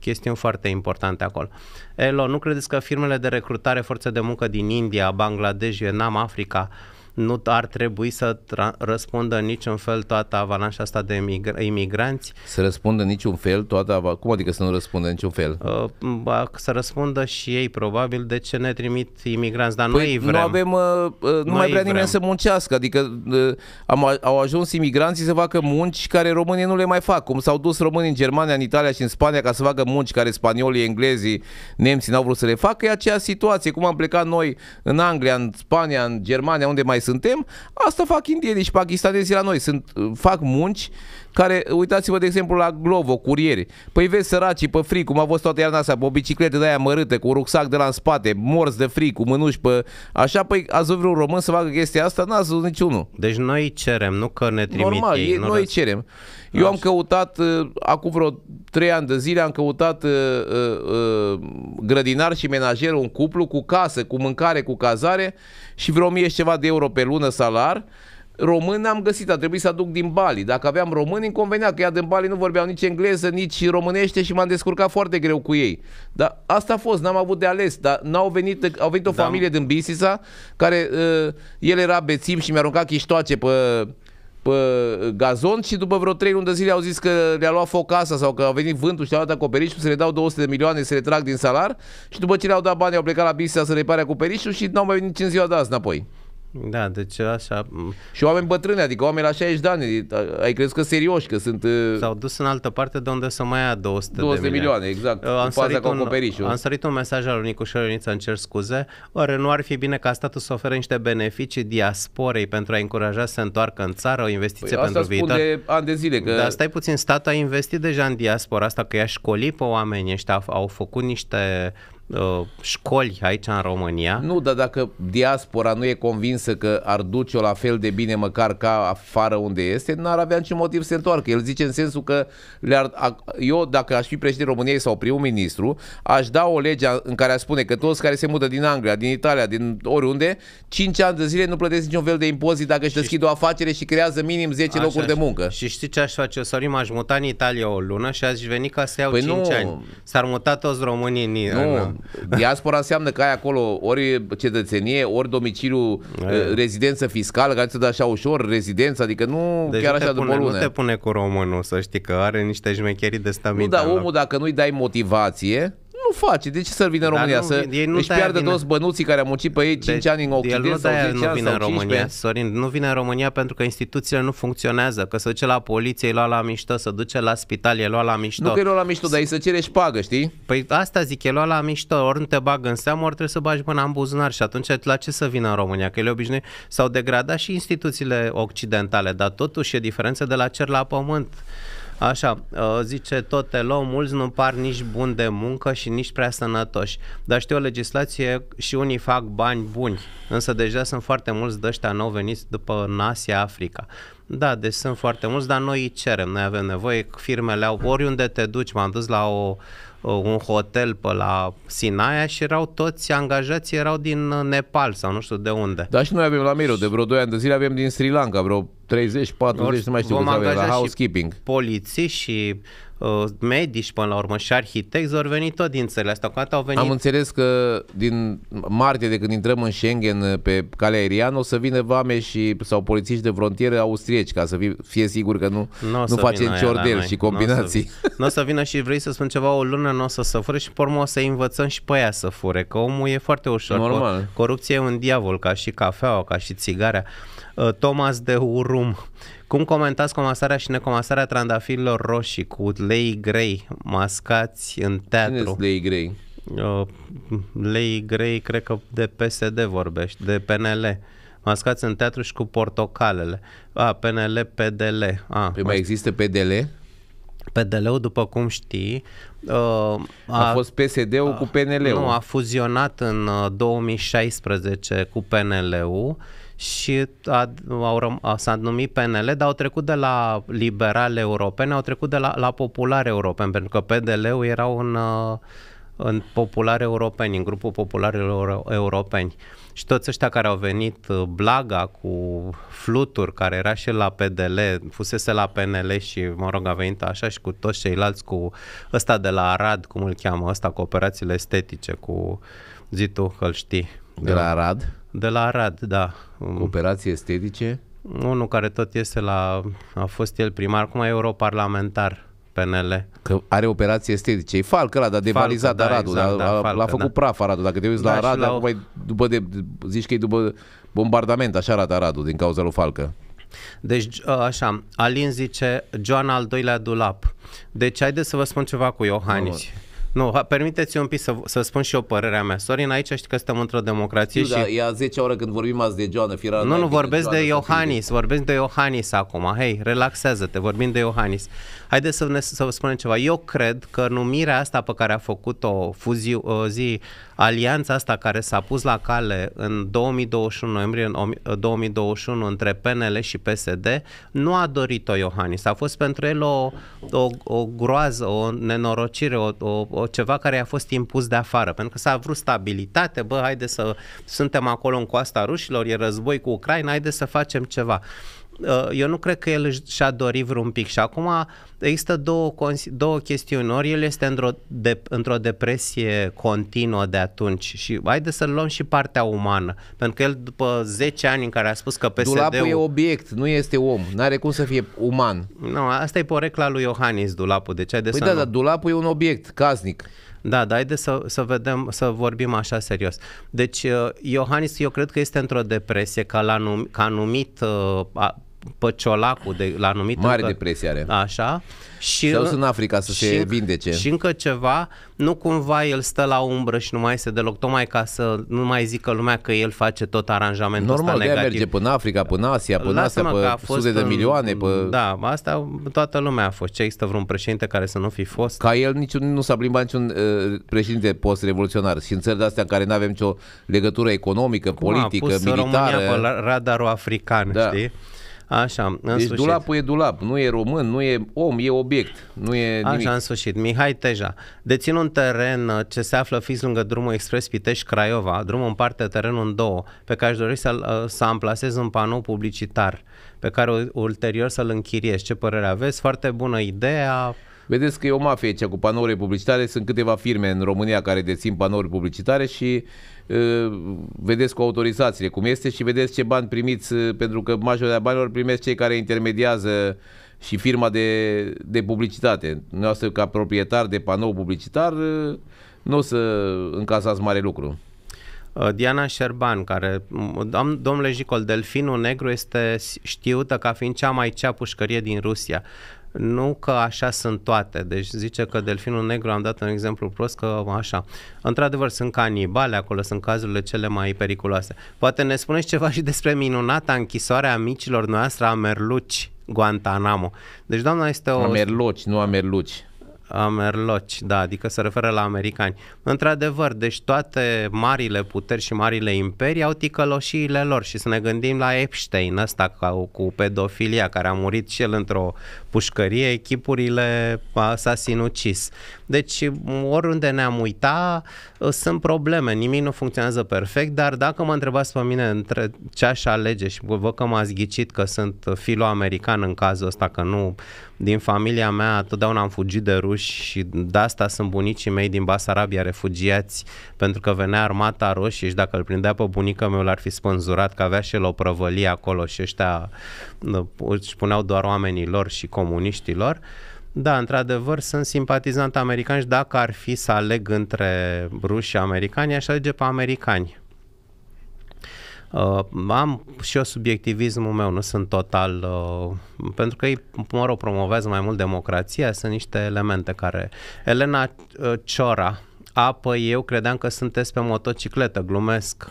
chestiuni foarte importante acolo. Elo, nu credeți că firmele de recrutare forță de muncă din India, Bangladesh, Vietnam, Africa, uh, nu ar trebui să tra- răspundă în niciun fel toată avalanșa asta de imigra- imigranți. Să răspundă în niciun fel toată avalanșa? Cum adică să nu răspundă în niciun fel? Uh, să răspundă și ei probabil de ce ne trimit imigranți, dar păi noi vrem. Nu, avem, uh, uh, nu noi mai vrea nimeni vrem. să muncească, adică uh, am, au ajuns imigranții să facă munci care românii nu le mai fac, cum s-au dus românii în Germania, în Italia și în Spania ca să facă munci care spaniolii, englezii, nemții n-au vrut să le facă, e aceeași situație, cum am plecat noi în Anglia, în Spania, în Germania, unde mai suntem, asta fac indienii și pakistanezii la noi. Sunt, uh, fac munci care, uh, uitați-vă de exemplu la Glovo, curieri. Păi vezi săracii pe fric, cum a fost toată iarna asta, pe o bicicletă de aia mărâtă, cu un rucsac de la în spate, morți de fric, cu mânuși pe... Așa, păi ați vrut vreun român să facă chestia asta? N-ați niciunul. Deci noi cerem, nu că ne trimit Normal, ei, ei noi răs... cerem. Eu Așa. am căutat, uh, acum vreo trei ani de zile, am căutat uh, uh, uh, grădinar și menajer, un cuplu cu casă, cu mâncare, cu cazare și vreo 1000 și ceva de euro pe lună salar. Român am găsit, a trebuit să aduc din Bali. Dacă aveam români, îmi convenea că ea din Bali nu vorbeau nici engleză, nici românește și m-am descurcat foarte greu cu ei. Dar asta a fost, n-am avut de ales. Dar n-au venit, au venit o da. familie din Bisisa, care uh, el era bețim și mi-a aruncat chiștoace pe Uh, gazon și după vreo 3 luni de zile au zis că le-a luat foc casa sau că a venit vântul și le-a dat acoperișul, să le dau 200 de milioane să le trag din salar și după ce le-au dat bani au plecat la Bisea să repare acoperișul și n-au mai venit în ziua de azi înapoi. Da, deci așa... Și oameni bătrâni, adică oameni la 60 de ani, ă, ai crezut că serioși, că sunt... Ă, S-au dus în altă parte de unde să mai ia 200, 200 de milioane. milioane exact, am sărit, un, am sărit un mesaj al lui Nicu Șoriniță, îmi cer scuze, oare nu ar fi bine ca statul să ofere niște beneficii diasporei pentru a încuraja să se întoarcă în țară, o investiție păi pentru viitor? Spune ani de zile. Că... Dar stai puțin, statul a investit deja în diaspora asta, că i-a școlit pe oamenii ăștia, au făcut niște Uh, școli aici în România. Nu, dar dacă diaspora nu e convinsă că ar duce-o la fel de bine măcar ca afară unde este, n-ar avea niciun motiv să se întoarcă. El zice în sensul că le-ar, eu, dacă aș fi președinte României sau prim-ministru, aș da o lege în care aș spune că toți care se mută din Anglia, din Italia, din oriunde, 5 ani de zile nu plătesc niciun fel de impozit dacă își deschid o afacere și creează minim 10 așa, locuri de muncă. Și știi ce aș face? să rim, aș muta în Italia o lună și aș veni ca să iau păi 5 nu. ani. S-ar muta toți românii în... Nu, Diaspora înseamnă că ai acolo ori cetățenie, ori domiciliu, Aia. Eh, rezidență fiscală, care ți dă așa ușor, rezidență, adică nu deci chiar nu așa pune, după lună. Nu te pune cu românul, să știi că are niște jmecherii de stabilitate. Nu, dar omul, dacă nu-i dai motivație, nu face. De ce să vină în România? Nu, să ei nu își pierde vine. toți bănuții care au muncit pe ei 5 deci, ani în Occident nu sau 10 nu vine sau în România, Sorin, nu vine în România pentru că instituțiile nu funcționează, că se duce la poliție, e luat la mișto, se duce la spital, e luat la mișto. Nu că e luat la mișto, dar îi se cere pagă, știi? Păi asta zic, e luat la mișto, ori nu te bagă în seamă, ori trebuie să bagi mâna în buzunar și atunci la ce să vină în România? Că ele obișnuit s-au degradat și instituțiile occidentale, dar totuși e diferență de la cer la pământ. Așa, uh, zice tot Totelo, mulți nu par nici bun de muncă și nici prea sănătoși, dar știu o legislație și unii fac bani buni, însă deja sunt foarte mulți de ăștia nou veniți după Nasia, Asia, Africa. Da, deci sunt foarte mulți, dar noi îi cerem, noi avem nevoie, firmele au, oriunde te duci, m-am dus la o, Uh, un hotel pe la Sinaia și erau toți angajații erau din uh, Nepal sau nu știu de unde. Da, și noi avem la Miro, de vreo 2 ani de zile avem din Sri Lanka, vreo 30, 40, Or, nu mai știu cum la housekeeping. Și poliții și uh, medici până la urmă și arhitecți au venit tot din țările astea. Cu au venit... Am înțeles că din martie de când intrăm în Schengen uh, pe calea aeriană o să vină vame și sau polițiști de frontieră austrieci ca să fie, fie sigur că nu, n-o nu facem ciordel și combinații. Nu o să, vină și vrei să spun ceva o lună nu o să se fure și pe urmă o să învățăm și pe ea să fure, că omul e foarte ușor. Normal. Corupție e un diavol, ca și cafeaua, ca și țigarea. Uh, Thomas de Urum. Cum comentați comasarea și necomasarea trandafirilor roșii cu lei grei mascați în teatru? Cine lei grei? Uh, lei grei, cred că de PSD vorbești, de PNL. Mascați în teatru și cu portocalele. A, PNL, PDL. A, păi mai există PDL? PDL-ul, după cum știi, uh, a, a fost PSD-ul a, cu PNL-ul. Nu, a fuzionat în 2016 cu PNL-ul și a, au, s-a numit PNL, dar au trecut de la liberale europene, au trecut de la, la populare europene, pentru că PDL-ul era un în populare europeni, în grupul popularilor europeni. Și toți ăștia care au venit, Blaga cu Flutur, care era și la PDL, fusese la PNL și, mă rog, a venit așa și cu toți ceilalți, cu ăsta de la Arad, cum îl cheamă, ăsta cu operațiile estetice, cu zi că știi. De la da. Arad? De la Arad, da. Operații estetice? Unul care tot este la... a fost el primar, acum e europarlamentar. PNL. Că are operații estetice. E falcă ăla, da, dar devalizat falcă, da, Aradul. Exact, da, da falcă, l-a făcut da. praf Aradul. Dacă te uiți da, la Arad, la... Acum după de, zici că e după bombardament, așa arată Aradul din cauza lui Falcă. Deci, ă, așa, Alin zice, Joan al doilea dulap. Deci, haideți să vă spun ceva cu Iohannis. No, nu, permiteți un pic să, să spun și eu părerea mea. Sorin, aici știi că suntem într-o democrație nu, și... Da, e a 10 ore când vorbim azi de Joana Firan. Nu, nu, vorbesc de, de Iohannis, vorbesc de Iohannis acum. Hei, relaxează-te, vorbim de Iohannis. Haideți să, ne, să vă spunem ceva. Eu cred că numirea asta pe care a făcut-o fuziu, uh, zi alianța asta care s-a pus la cale în 2021, noiembrie în 2021 între PNL și PSD, nu a dorit-o Iohannis. A fost pentru el o, o, o groază, o nenorocire, o, o, o ceva care i-a fost impus de afară, pentru că s-a vrut stabilitate, bă, haide să suntem acolo în coasta rușilor, e război cu Ucraina, haide să facem ceva. Uh, eu nu cred că el și-a dorit vreun pic și acum există două, două chestiuni. Ori el este într-o, de, într-o depresie continuă de atunci și haide să luăm și partea umană. Pentru că el după 10 ani în care a spus că PSD-ul... Dulapul e obiect, nu este om. N-are cum să fie uman. Nu, asta e porecla lui Iohannis, Dulapul. Deci păi da, nu... dar Dulapul e un obiect caznic. Da, dar haide să, să vedem, să vorbim așa serios. Deci, uh, Iohannis, eu cred că este într-o depresie, că la a num, că a numit uh, a, Păciolacu de, la anumit. Mare încă, depresie are. Așa. Și, Sau în Africa să și, se vindece. Și încă ceva, nu cumva el stă la umbră și nu mai este deloc, tocmai ca să nu mai zică lumea că el face tot aranjamentul Normal, ăsta negativ. merge până Africa, până Asia, până Asia, pe sute de milioane. Pe... Da, asta toată lumea a fost. Ce există vreun președinte care să nu fi fost? Ca el niciun, nu s-a plimbat niciun uh, președinte post-revoluționar și în țări de astea în care nu avem nicio legătură economică, Cum politică, militară. România pe radarul african, da. știi? Așa, în deci sfârșit. dulapul e dulap, nu e român, nu e om, e obiect, nu e nimic. Așa, în sfârșit. Mihai Teja, dețin un teren uh, ce se află fix lângă drumul expres Pitești-Craiova, drumul parte terenul în două, pe care aș dori să-l, uh, să amplasez un panou publicitar, pe care ulterior să-l închiriez. Ce părere aveți? Foarte bună ideea. Vedeți că e o mafie aici cu panouri publicitare, sunt câteva firme în România care dețin panouri publicitare și uh, vedeți cu autorizațiile cum este și vedeți ce bani primiți, pentru că majoritatea banilor primesc cei care intermediază și firma de, de publicitate. Noastră, ca proprietar de panou publicitar, nu o să încasați mare lucru. Uh, Diana Șerban, care, domnule Jicol, delfinul negru este știută ca fiind cea mai cea pușcărie din Rusia nu că așa sunt toate. Deci zice că delfinul negru, am dat un exemplu prost, că așa. Într-adevăr, sunt canibale acolo, sunt cazurile cele mai periculoase. Poate ne spuneți ceva și despre minunata închisoare a micilor noastre a Merluci, Guantanamo. Deci doamna este o... A Merluci, nu a Merluci merloci, da, adică se referă la americani. Într-adevăr, deci toate marile puteri și marile imperii au ticăloșiile lor și să ne gândim la Epstein ăsta cu, pedofilia, care a murit și el într-o pușcărie, echipurile s-a sinucis. Deci oriunde ne-am uita, ă, sunt probleme, nimic nu funcționează perfect, dar dacă mă întrebați pe mine între ce aș alege și văd că m-ați ghicit că sunt filo american în cazul ăsta, că nu din familia mea totdeauna am fugit de ruși și de asta sunt bunicii mei din Basarabia refugiați pentru că venea armata roșie și dacă îl prindea pe bunica meu l-ar fi spânzurat că avea și el o prăvălie acolo și ăștia ă, își puneau doar oamenii lor și comuniștilor. lor da, într-adevăr, sunt simpatizant american și dacă ar fi să aleg între ruși și americani, aș alege pe americani. Uh, am și eu subiectivismul meu, nu sunt total... Uh, pentru că ei, mă rog, promovează mai mult democrația, sunt niște elemente care... Elena uh, Ciora, apă, eu credeam că sunteți pe motocicletă, glumesc.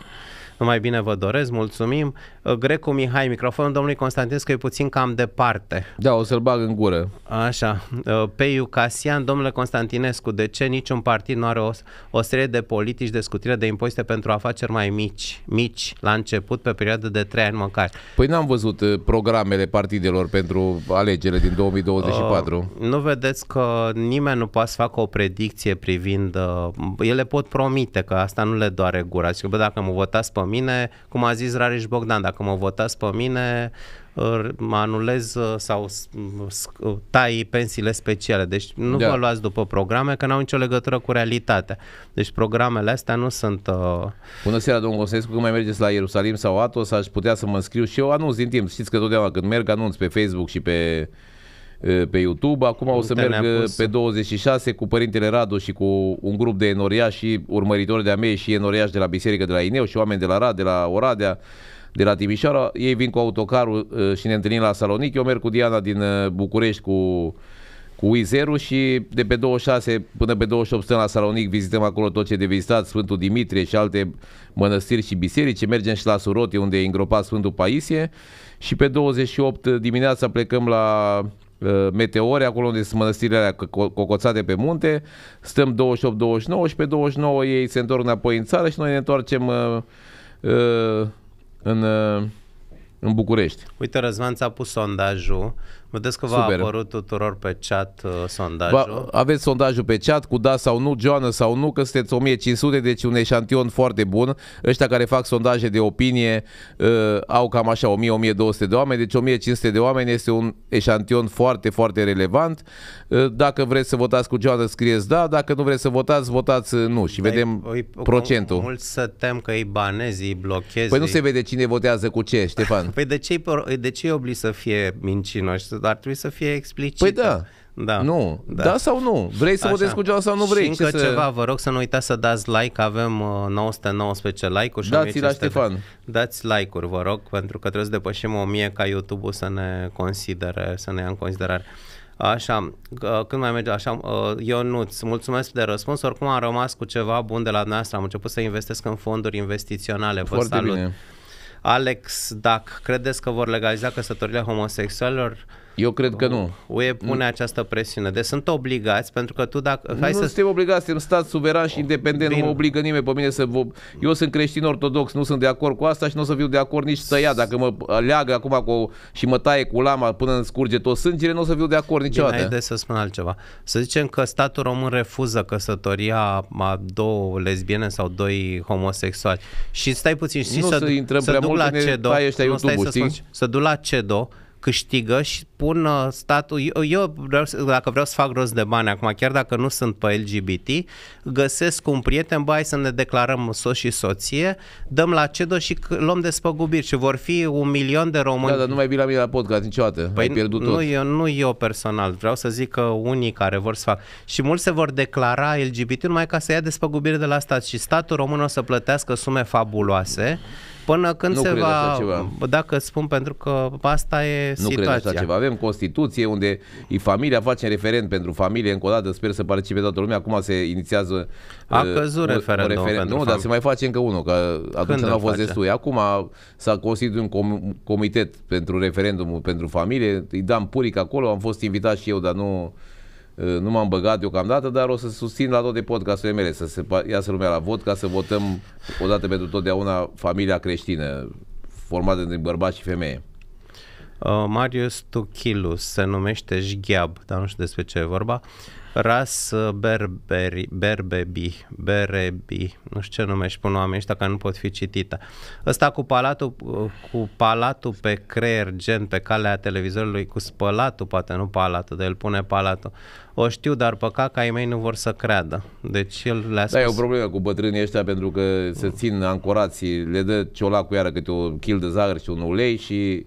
Mai bine vă doresc, mulțumim. Uh, Grecu Mihai, microfonul domnului Constantinescu e puțin cam departe. Da, o să-l bag în gură. Așa. Uh, Peiu Iucasian, domnule Constantinescu, de ce niciun partid nu are o, o serie de politici de scutire de impozite pentru afaceri mai mici, mici la început, pe perioadă de trei ani măcar? Păi n-am văzut uh, programele partidelor pentru alegerile din 2024. Uh, nu vedeți că nimeni nu poate să facă o predicție privind... Uh, ele pot promite că asta nu le doare gura. Și că, bă, dacă mă votați pe mine, cum a zis Rareș Bogdan, dacă mă votați pe mine, uh, mă anulez uh, sau uh, tai pensiile speciale. Deci nu da. vă luați după programe, că n-au nicio legătură cu realitatea. Deci programele astea nu sunt... Uh... Bună seara, domnul Constăinescu, când mai mergeți la Ierusalim sau Atos, aș putea să mă înscriu și eu anunț din timp. Știți că totdeauna când merg anunț pe Facebook și pe pe YouTube. Acum nu o să merg pe 26 cu Părintele Radu și cu un grup de enoriași și urmăritori de-a mei și enoriași de la Biserică de la Ineu și oameni de la Rad, de la Oradea de la Timișoara, ei vin cu autocarul uh, și ne întâlnim la Salonic, eu merg cu Diana din uh, București cu cu Uizeru și de pe 26 până pe 28 stăm la Salonic, vizităm acolo tot ce de vizitat, Sfântul Dimitrie și alte mănăstiri și biserici, mergem și la Suroti unde e îngropat Sfântul Paisie și pe 28 dimineața plecăm la uh, meteore, acolo unde sunt mănăstirile alea cocoțate pe munte, stăm 28-29 și pe 29 ei se întorc înapoi în țară și noi ne întoarcem uh, uh, în, în București. Uite, Răzvan ți-a pus sondajul Vedeți că v-a Super. apărut tuturor pe chat uh, sondajul. Va, aveți sondajul pe chat cu da sau nu, Joana sau nu, că sunteți 1500, deci un eșantion foarte bun. Ăștia care fac sondaje de opinie uh, au cam așa 1000-1200 de oameni, deci 1500 de oameni este un eșantion foarte, foarte relevant. Uh, dacă vreți să votați cu Joana, scrieți da, dacă nu vreți să votați, votați uh, nu și Dar vedem îi, procentul. Mulți să tem că îi banezi, îi blochezi. Păi nu se vede cine votează cu ce, Ștefan. păi de ce, de ce e obli să fie mincinoși? dar trebuie să fie explicit. Păi da. Da. Nu. Da. da sau nu? Vrei să votezi cu sau nu vrei? Și încă ce ceva, să... vă rog să nu uitați să dați like, avem 919 uh, like-uri. Dați la Ștefan. Dați like-uri, vă rog, pentru că trebuie să depășim 1000 ca youtube să ne considere, să ne ia în considerare. Așa, uh, când mai merge așa, eu uh, nu îți mulțumesc de răspuns, oricum am rămas cu ceva bun de la noastră, am început să investesc în fonduri investiționale, vă Foarte salut. Bine. Alex, dacă credeți că vor legaliza căsătorile homosexualilor, uh, eu cred că nu. UE pune această presiune. Deci sunt obligați, pentru că tu dacă... Hai nu să... suntem obligați, suntem stat suveran și independent, Bine. nu mă obligă nimeni pe mine să... Eu sunt creștin ortodox, nu sunt de acord cu asta și nu o să fiu de acord nici să ia. Dacă mă leagă acum cu... și mă taie cu lama până îmi scurge tot sângele, nu o să fiu de acord niciodată. Bine, hai să spun altceva. Să zicem că statul român refuză căsătoria a două lesbiene sau doi homosexuali. Și stai puțin, și să, să, intrăm să prea duc mult la CEDO, nu, stai să, spun, să duc la CEDO câștigă și pun uh, statul, eu, eu vreau, dacă vreau să fac rost de bani acum, chiar dacă nu sunt pe LGBT, găsesc un prieten, bai să ne declarăm soț și soție, dăm la CEDO și luăm despăgubiri și vor fi un milion de români. Da, dar nu mai bine la mine la podcast niciodată, păi ai pierdut nu, tot. Eu, nu eu personal, vreau să zic că unii care vor să fac și mulți se vor declara LGBT numai ca să ia despăgubiri de la stat și statul român o să plătească sume fabuloase mm Până când nu se va... Ceva. Dacă spun pentru că asta e nu situația. Nu cred așa ceva. Avem Constituție unde familia face referent pentru familie. Încă o dată sper să participe toată lumea. Acum se inițiază... A uh, căzut uh, referendum, referen... pentru Nu, dar se mai face încă unul, că atunci nu au fost destui. Acum s-a constituit un com- comitet pentru referendumul pentru familie. Îi dam puric acolo. Am fost invitat și eu, dar nu Eh, nu m-am băgat deocamdată, dar o să susțin la toate podcasturile mele, să se iasă lumea la vot ca să votăm odată pentru totdeauna familia creștină, formată din bărbați și femeie. Uh, Marius Tuchilus se numește Jgheab, dar nu știu despre ce e vorba. Uh, Ras Berberi, Berbebi, Berebi, nu știu ce nume își pun oamenii ăștia, că nu pot fi citită. Ăsta cu palatul, cu palatul pe creier, gen pe calea televizorului, cu spălatul, poate nu palatul, de el pune palatul. O știu, dar păcat că ai mei nu vor să creadă. Deci el le-a spus... Da, e o problemă cu bătrânii ăștia pentru că se mm. țin ancorații, le dă ciolacul iară câte o chil de zahăr și un ulei și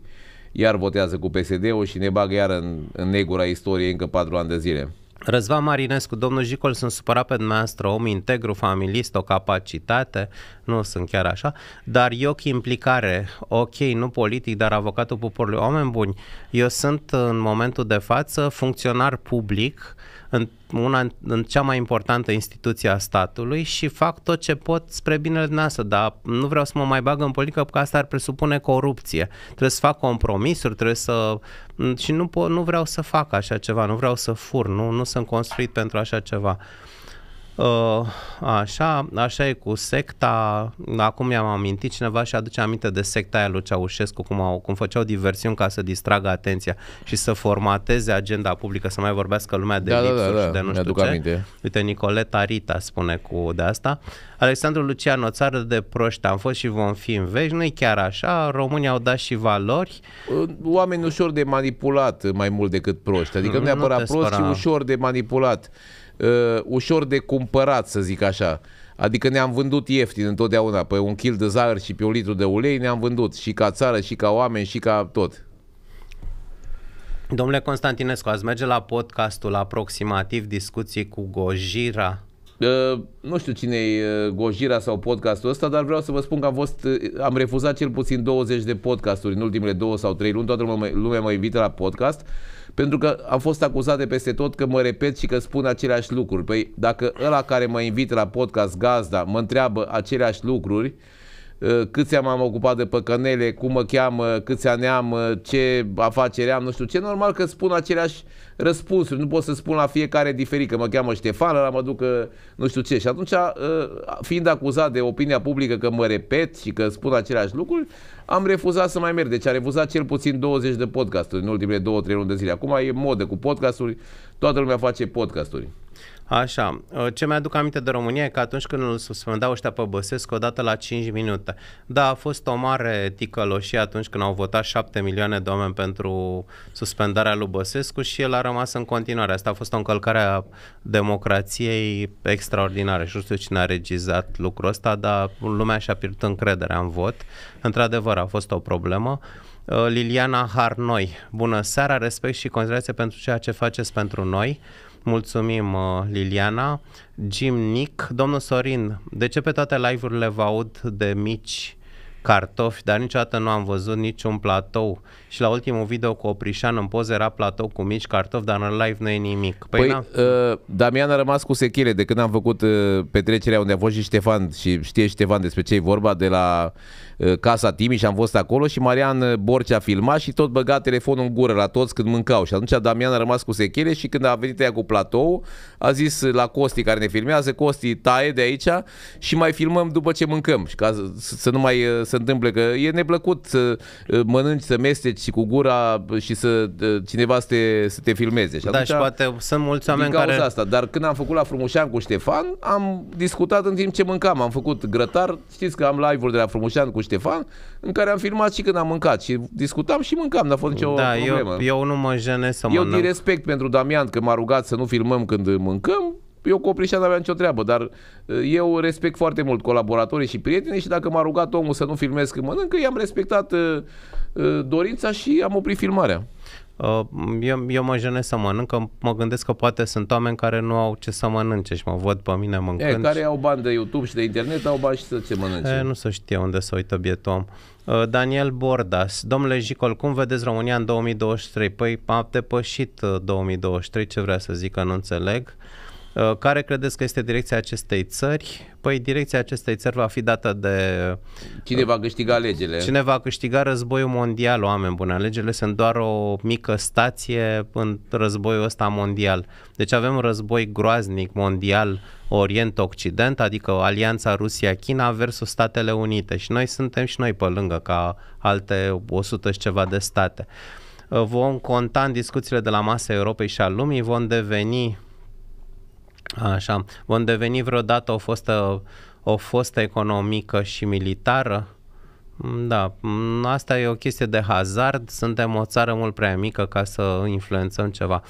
iar votează cu PSD-ul și ne bagă iar în, în negura istoriei încă patru ani de zile. Răzvan Marinescu, domnul Jicol, sunt supărat pe dumneavoastră, om integru, familist, o capacitate, nu sunt chiar așa, dar eu cu implicare, ok, nu politic, dar avocatul poporului, oameni buni, eu sunt în momentul de față funcționar public, uh, în una în cea mai importantă instituție a statului și fac tot ce pot spre binele dumneavoastră, dar nu vreau să mă mai bag în politică că asta ar presupune corupție. Trebuie să fac compromisuri, trebuie să și nu nu vreau să fac așa ceva, nu vreau să fur, nu nu sunt construit pentru așa ceva. Uh, Uh, așa, așa e cu secta, acum mi-am amintit, cineva și aduce aminte de secta aia lui Ceaușescu, cum, au, cum făceau diversiuni ca să distragă atenția și să formateze agenda publică, să mai vorbească lumea de da, da lipsuri da, da, da. și de nu știu ce. Aminte. Uite, Nicoleta Rita spune cu de asta. Alexandru Lucian, o țară de proști am fost și vom fi în veci, nu chiar așa, românii au dat și valori. Uh, oameni ușor de manipulat uh, mai mult decât proști, adică mm, nu neapărat proști, ci ușor de manipulat uh, ușor de cumpărat, să zic așa. Adică ne-am vândut ieftin întotdeauna, pe un kil de zahăr și pe un litru de ulei ne-am vândut și ca țară, și ca oameni, și ca tot. Domnule Constantinescu, ați merge la podcastul aproximativ discuții cu Gojira? Uh, nu știu cine e uh, Gojira sau podcastul ăsta, dar vreau să vă spun că am, fost, uh, am refuzat cel puțin 20 de podcasturi în ultimele două sau trei luni. Toată lumea, mă invită la podcast. Uh, pentru că am fost acuzate peste tot că mă repet și că spun aceleași lucruri. Păi dacă ăla care mă invită la podcast gazda mă întreabă aceleași lucruri, Eh, câți am ocupat de păcănele, cum mă cheamă, câți ani am, eh, ce afacere am, nu știu ce. Normal că spun aceleași răspunsuri, nu pot să spun la fiecare diferit, că mă cheamă Ștefan, la mă duc eh, nu știu ce. Și atunci, fiind acuzat de opinia publică că mă repet și că spun aceleași lucruri, am refuzat să mai merg. Deci am refuzat cel puțin 20 de podcasturi în ultimele 2-3 luni de zile. Acum e modă cu podcasturi, toată lumea face podcasturi. Așa, ă, ce mi-aduc aminte de România e că atunci când îl suspendau ăștia pe Băsescu odată la 5 minute. Da, a fost o mare ticăloșie atunci când au votat 7 milioane de oameni pentru suspendarea lui Băsescu și el a rămas în continuare. Asta a fost o încălcare a democrației extraordinară și nu știu cine a regizat lucrul ăsta, dar lumea și-a pierdut încrederea în vot. Într-adevăr, a fost o problemă. Ă, Liliana Harnoi. Bună seara, respect și considerație pentru ceea ce faceți pentru noi. Mulțumim, uh, Liliana. Jim Nick, domnul Sorin, de ce pe toate live-urile vă aud de mici cartofi, dar niciodată nu am văzut niciun platou. Și la ultimul video cu Oprișan în poze era platou cu mici cartofi, dar în live nu e nimic. Păi, păi uh, Damian a rămas cu sechile de când am făcut uh, petrecerea unde a fost și Ștefan și știe Ștefan despre ce e vorba de la Uh, casa Timiș, am fost acolo și Marian uh, Borcea a filmat și tot băga telefonul în gură la toți când mâncau. Și atunci Damian a rămas cu sechele și când a venit ea cu platou, a zis la Costi care ne filmează, Costi taie de aici și mai filmăm după ce mâncăm. Și ca să nu mai uh, se întâmple că e neplăcut să mănânci, să mesteci cu gura și să cineva să te, să te filmeze. Și da, atunci, da, și poate sunt mulți oameni din care... asta. Dar când am făcut la Frumușan cu Ștefan, am discutat în timp ce mâncam. Am făcut grătar, știți că am live ul de la Frumușan cu Ștefan, în care am filmat și când am mâncat și discutam și mâncam, n-a fost nicio da, problemă. Eu, eu nu mă jenesc să Eu din respect pentru Damian, că m-a rugat să nu filmăm când mâncăm, eu cu oprișa n-aveam nicio treabă, dar eh, eu respect foarte mult colaboratorii și prietenii și dacă m-a rugat omul să nu filmez când mănâncă, i-am respectat uh, uh, dorința și am oprit filmarea. Uh, eu, eu mă jenesc să mănânc, că mă gândesc că poate sunt oameni care nu au ce să mănânce și mă văd pe mine mâncând. E, care și... au bani de YouTube și de internet, au bani și să ce mănânce. E, nu să știe unde să uită bietul om. Uh, Daniel Bordas, domnule Jicol, cum vedeți România în 2023? Păi am depășit 2023, uh, ce vrea să zic că nu înțeleg. Uh, care credeți că este direcția acestei țări? Păi direcția acestei țări va fi dată de... Uh, cine va câștiga alegerile? Cine va câștiga războiul mondial, oameni buni. Alegerile sunt doar o mică stație în războiul ăsta mondial. Deci avem un război groaznic mondial Orient-Occident, adică Alianța Rusia-China versus Statele Unite și noi suntem și noi pe lângă ca alte 100 și ceva de state. Uh, vom conta în discuțiile de la masa Europei și a lumii, vom deveni Așa. Vom deveni vreodată o fostă, o fostă economică și militară? Mm, da, mm, asta e o chestie de hazard, suntem o țară mult prea mică ca să influențăm ceva.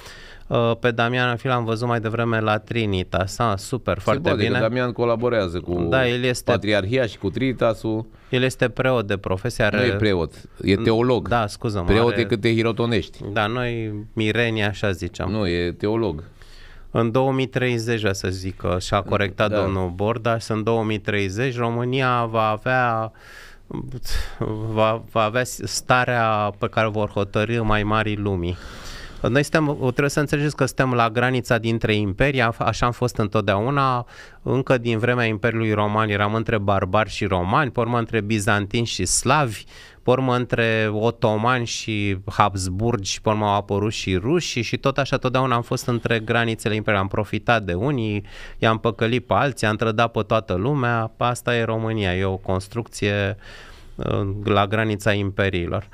Uh, pe Damian Anfil am văzut mai devreme la Trinitas, Sa, super, Se foarte poate bine. Că Damian colaborează cu da, el este, Patriarhia și cu Trinitasul. El este preot de profesie. Are... Nu e preot, e teolog. Da, scuză Preot are... e cât te hirotonești. Da, noi mireni așa ziceam. Nu, e teolog. În 2030, să zic, și-a corectat da. domnul Borda, în 2030 România va avea va, va avea starea pe care vor hotărâ mai mari lumii. Noi suntem, trebuie să înțelegeți că suntem la granița dintre imperii, așa am fost întotdeauna, încă din vremea Imperiului Roman eram între barbari și romani, pe urmă între bizantini și slavi, pe urmă între otomani și Habsburgi și pe urmă au apărut și ruși și tot așa totdeauna am fost între granițele imperiului. Am profitat de unii, i-am păcălit pe alții, am trădat pe toată lumea, asta e România, e o construcție uh, la granița imperiilor.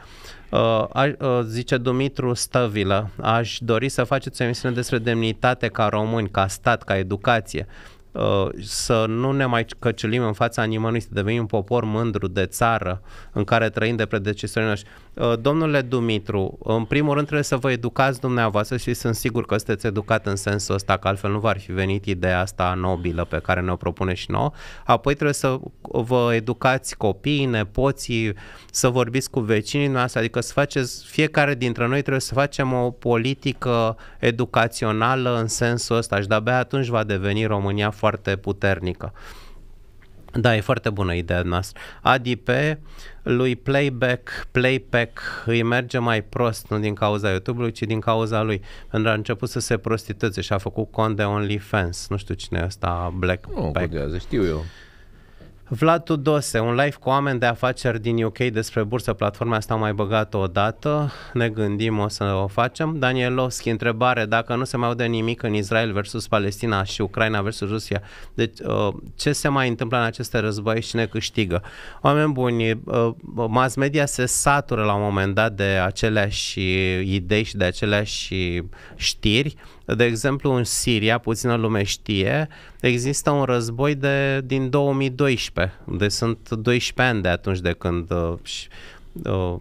Uh, uh, zice Dumitru Stăvilă, aș dori să faceți o emisiune despre demnitate ca români, ca stat, ca educație. Uh, să nu ne mai căciulim în fața nimănui, să devenim un popor mândru de țară în care trăim de predecesorii noștri. Uh, domnule Dumitru, în primul rând trebuie să vă educați dumneavoastră și sunt sigur că sunteți educat în sensul ăsta, că altfel nu v-ar fi venit ideea asta nobilă pe care ne-o propune și nouă. Apoi trebuie să vă educați copiii, nepoții, să vorbiți cu vecinii noastre, adică să faceți, fiecare dintre noi trebuie să facem o politică educațională în sensul ăsta și de-abia atunci va deveni România foarte puternică. Da, e foarte bună ideea noastră. ADP, uh, lui Playback, Playback îi merge mai prost, nu din cauza YouTube-ului, ci din cauza lui. Pentru a început să se prostituze și a făcut cont de OnlyFans. Nu știu cine e ăsta, Black Nu, știu eu. Vlad Tudose, un live cu oameni de afaceri din UK despre bursă, platforma asta am mai băgat-o dată, ne gândim, o să o facem. Daniel Lovski, întrebare, dacă nu se mai aude nimic în Israel versus Palestina și Ucraina versus Rusia, deci uh, ce se mai întâmplă în aceste război și ne câștigă? Oameni buni, uh, mass media se satură la un moment dat de aceleași idei și de aceleași știri, de exemplu, în Siria, puțină lume știe, există un război de, din 2012, de deci sunt 12 ani de atunci de când uh, și, uh,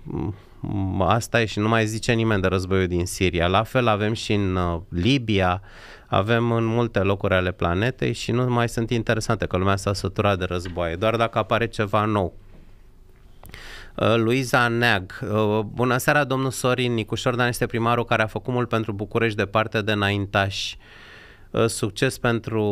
asta e și nu mai zice nimeni de războiul din Siria. La fel avem și în uh, Libia, avem în multe locuri ale planetei și nu mai sunt interesante că lumea s-a săturat de războaie, doar dacă apare ceva nou Uh, Luiza Neag. Uh, bună seara, domnul Sorin Nicușor, Dan este primarul care a făcut mult pentru București de parte de înaintași. Uh, succes pentru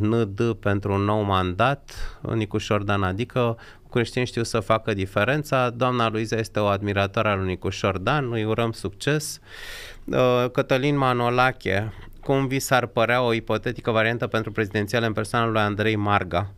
ND, pentru un nou mandat, Nicușor Dan, adică bucureștini știu să facă diferența. Doamna Luiza este o admiratoare al lui Nicușor Dan, îi urăm succes. Cătălin Manolache, cum vi s-ar părea o ipotetică variantă pentru prezidențială în persoana lui Andrei Marga?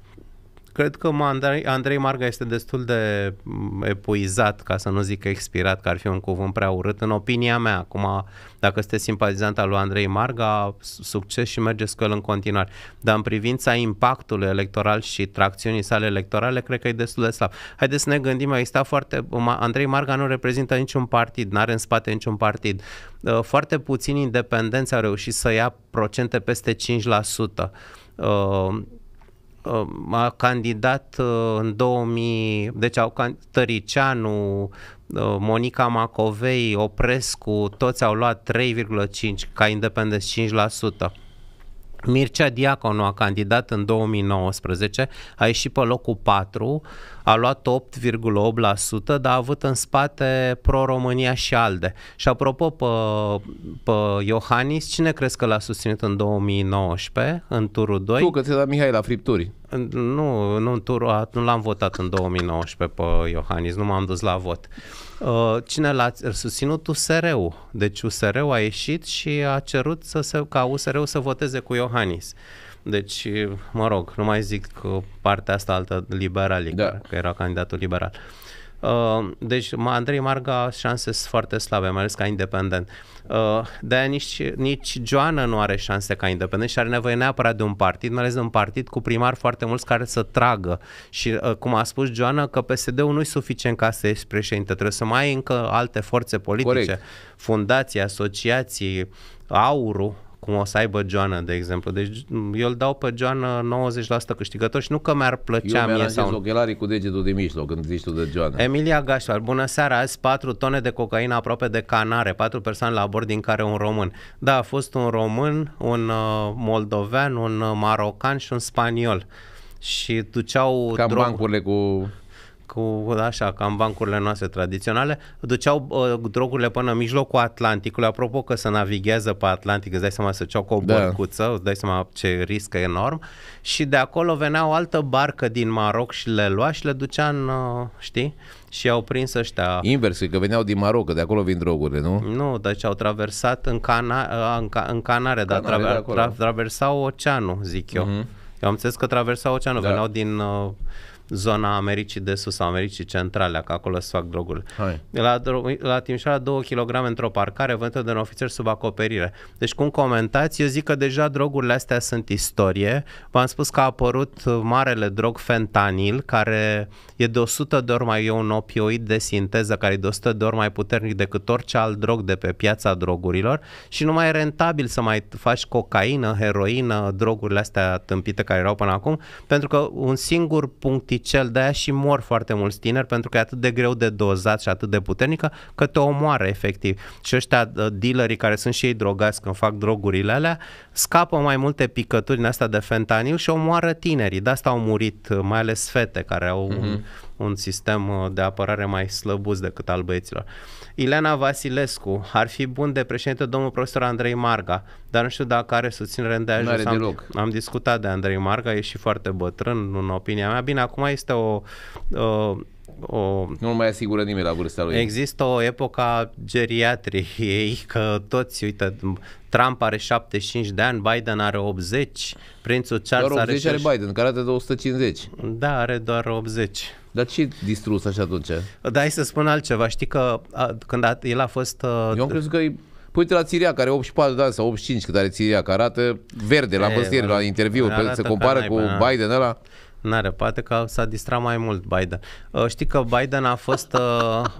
Cred că Andrei, Andrei Marga este destul de mm, epuizat, ca să nu zic expirat, că ar fi un cuvânt prea urât, în opinia mea. Acum, dacă sunteți simpatizant al lui Andrei Marga, succes și mergeți cu el în continuare. Dar în privința impactului electoral și tracțiunii sale electorale, cred că e destul de slab. Haideți să ne gândim, a existat foarte... Andrei Marga nu reprezintă niciun partid, nu are în spate niciun partid. Ă, foarte puțini independenți au reușit să ia procente peste 5%. Uh, a candidat uh, în 2000, deci au Tăricianu, uh, Monica Macovei, Oprescu, toți au luat 3,5, ca independenți 5%. Mircea Diaconu a candidat în 2019, a ieșit pe locul 4, a luat 8,8%, dar a avut în spate Pro-România și ALDE. Și apropo, pe, pe Iohannis, cine crezi că l-a susținut în 2019, în turul 2? Tu, că ți-a dat Mihai la fripturi. Nu, nu, în turul, nu l-am votat în 2019 pe Iohannis, nu m-am dus la vot. Uh, cine l-a susținut USR-ul. Deci USR-ul a ieșit și a cerut să se, ca USR-ul să voteze cu Iohannis. Deci, mă rog, nu mai zic partea asta altă liberalică, da. că era candidatul liberal. Uh, Uh, deci Andrei Marga are șanse foarte slabe, mai ales ca independent. Uh, de-aia nici, nici Joana nu are șanse ca independent și are nevoie neapărat de un partid, mai ales de un partid cu primar foarte mulți care să tragă. Și uh, cum a spus Joana, că PSD-ul nu e suficient ca să ieși președinte, trebuie să mai ai încă alte forțe politice, Corect. fundații, asociații, aurul cum o să aibă Joana, de exemplu. Deci eu îl dau pe Joana 90% câștigător și nu că mi-ar plăcea eu mie sau... Eu cu degetul de mijloc când zici tu de Joana. Emilia Gașpar, bună seara, azi 4 tone de cocaină aproape de Canare, 4 persoane la bord din care un român. Da, a fost un român, un uh, moldovean, un uh, marocan și un spaniol și duceau Cam drog... bancurile cu cu da, așa, ca în bancurile noastre tradiționale, duceau uh, drogurile până în mijlocul Atlanticului. Apropo că se navighează pe Atlantic, îți dai seama să ceau cu o da. bărcuță, îți dai seama ce risc enorm. Și de acolo venea o altă barcă din Maroc și le lua și le ducea în, uh, știi? și au prins ăștia. Invers, că veneau din Maroc, că de acolo vin drogurile, nu? Nu, deci au traversat în, cana- uh, în, ca- în Canare, dar traver- tra- traversau oceanul, zic eu. Mm-hmm. Eu am înțeles că traversau oceanul, da. veneau din... Uh, zona Americii de Sus, a Americii Centrale, că acolo se fac droguri. La, la Timișoara 2 kg într-o parcare vândută de un ofițer sub acoperire. Deci cum comentați, eu zic că deja drogurile astea sunt istorie. V-am spus că a apărut marele drog fentanil, care e de 100 de ori mai e un opioid de sinteză, care e de 100 de ori mai puternic decât orice alt drog de pe piața drogurilor și nu mai e rentabil să mai faci cocaină, heroină, drogurile astea tâmpite care erau până acum, pentru că un singur punct cel de aia și mor foarte mulți tineri pentru că e atât de greu de dozat și atât de puternică că te omoară efectiv. Și ăștia dealerii care sunt și ei drogați când fac drogurile alea, scapă mai multe picături din asta de fentanil și omoară tinerii. De asta au murit mai ales fete care au mm-hmm. un, mhm. un sistem uh, de apărare mai slăbuț decât al băieților. Uh, Ileana Vasilescu, ar fi bun de președinte domnul profesor Andrei Marga, dar nu știu dacă are susținere de ajuns. Am, deloc. am discutat de Andrei Marga, e și foarte bătrân, în opinia mea. Bine, acum este o... Uh, o... Nu mai asigură nimeni la vârsta lui. Există o epoca geriatriei, că toți, uite, Trump are 75 de ani, Biden are 80, prințul Charles doar 80 are... 60... are Biden, care are de 150. Da, are doar 80. Dar ce distrus așa atunci? Da, hai să spun altceva. Știi că a, când a, el a fost... A... Uh, Eu am crezut că e păi Uite la Țiria, care are 84 de ani sau 85 cât are Țiria, care arată verde, la am văzut la interviu, se compară cu da. Biden ăla. N-are, poate că s-a distrat mai mult Biden. Uh, știi că Biden a fost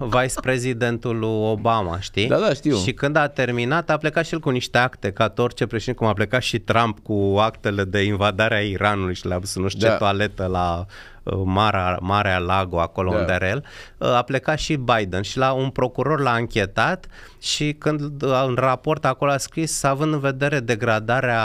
uh, prezidentul lui Obama, știi? Da, da, știu. Și când a terminat, a plecat și el cu niște acte, ca orice președinte, cum a plecat și Trump cu actele de invadare a Iranului și le-a pus nu știu da. ce toaletă la uh, Marea, Marea Lago, acolo da. unde are el, a plecat și Biden și la un procuror l-a închetat și când în raport acolo a scris, având în vedere degradarea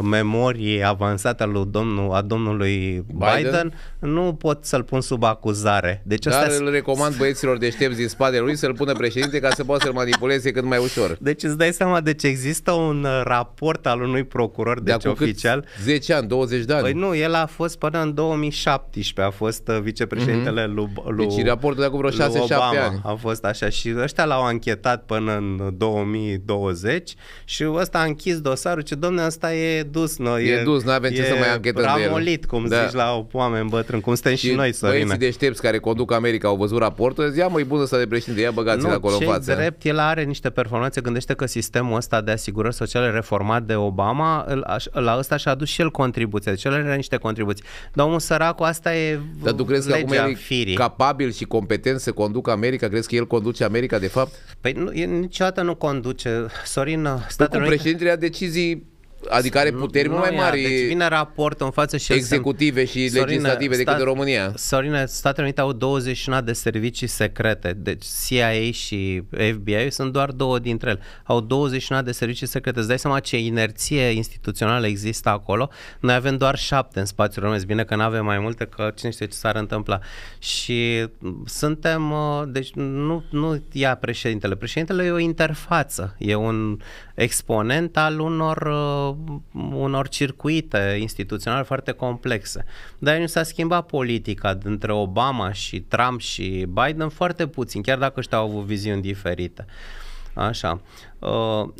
memorie avansată lui domnul, a domnului Biden, Biden, nu pot să-l pun sub acuzare. Deci Dar astea... îl recomand băieților deștepți din spatele lui să-l pună președinte ca să poată să-l manipuleze cât mai ușor. Deci îți dai seama, deci există un uh, raport al unui procuror de deci oficial. 10 ani, 20 de ani. Păi nu, el a fost până în 2017, a fost uh, vicepreședintele mm-hmm. lui, deci lui Deci raportul de acum vreo 6-7 ani. A fost așa și ăștia l-au anchetat până în 2020 și ăsta a închis dosarul, ce domne, asta e dus, nu? E, e dus, nu avem ce să mai anchetăm de el. cum da. zici la oameni bătrâni, cum suntem și, și noi, Sorina. Băieții deștepți care conduc America au văzut raportul, zic, ia e bună să de președinte, ia băgați nu, acolo în față. drept, el are niște performanțe, gândește că sistemul ăsta de asigurări sociale reformat de Obama, la ăsta și-a adus și el contribuție, deci el are niște contribuții. Dar omul săracu, asta e Dar tu crezi că acum el firii. capabil și competent să conducă America? Crezi că el conduce America de fapt? Păi nu, niciodată nu conduce. Sorin, păi cu președintele a decizii Adică are puteri mult mai mari. Deci vine raport în față și executive și Sorine, legislative decât stat, în România. Sorina, Statele Unite au 21 de servicii secrete. Deci CIA și FBI sunt doar două dintre ele. Au 21 de servicii secrete. Îți dai seama ce inerție instituțională există acolo. Noi avem doar șapte în spațiul românesc. Bine că nu avem mai multe, că cine știe ce s-ar întâmpla. Și suntem, uh, deci nu, nu ia președintele. Președintele e o interfață, e un exponent al unor uh, unor circuite instituționale foarte complexe. Dar nu s-a schimbat politica dintre Obama și Trump și Biden foarte puțin, chiar dacă ăștia au avut viziuni diferite. Așa. Uh,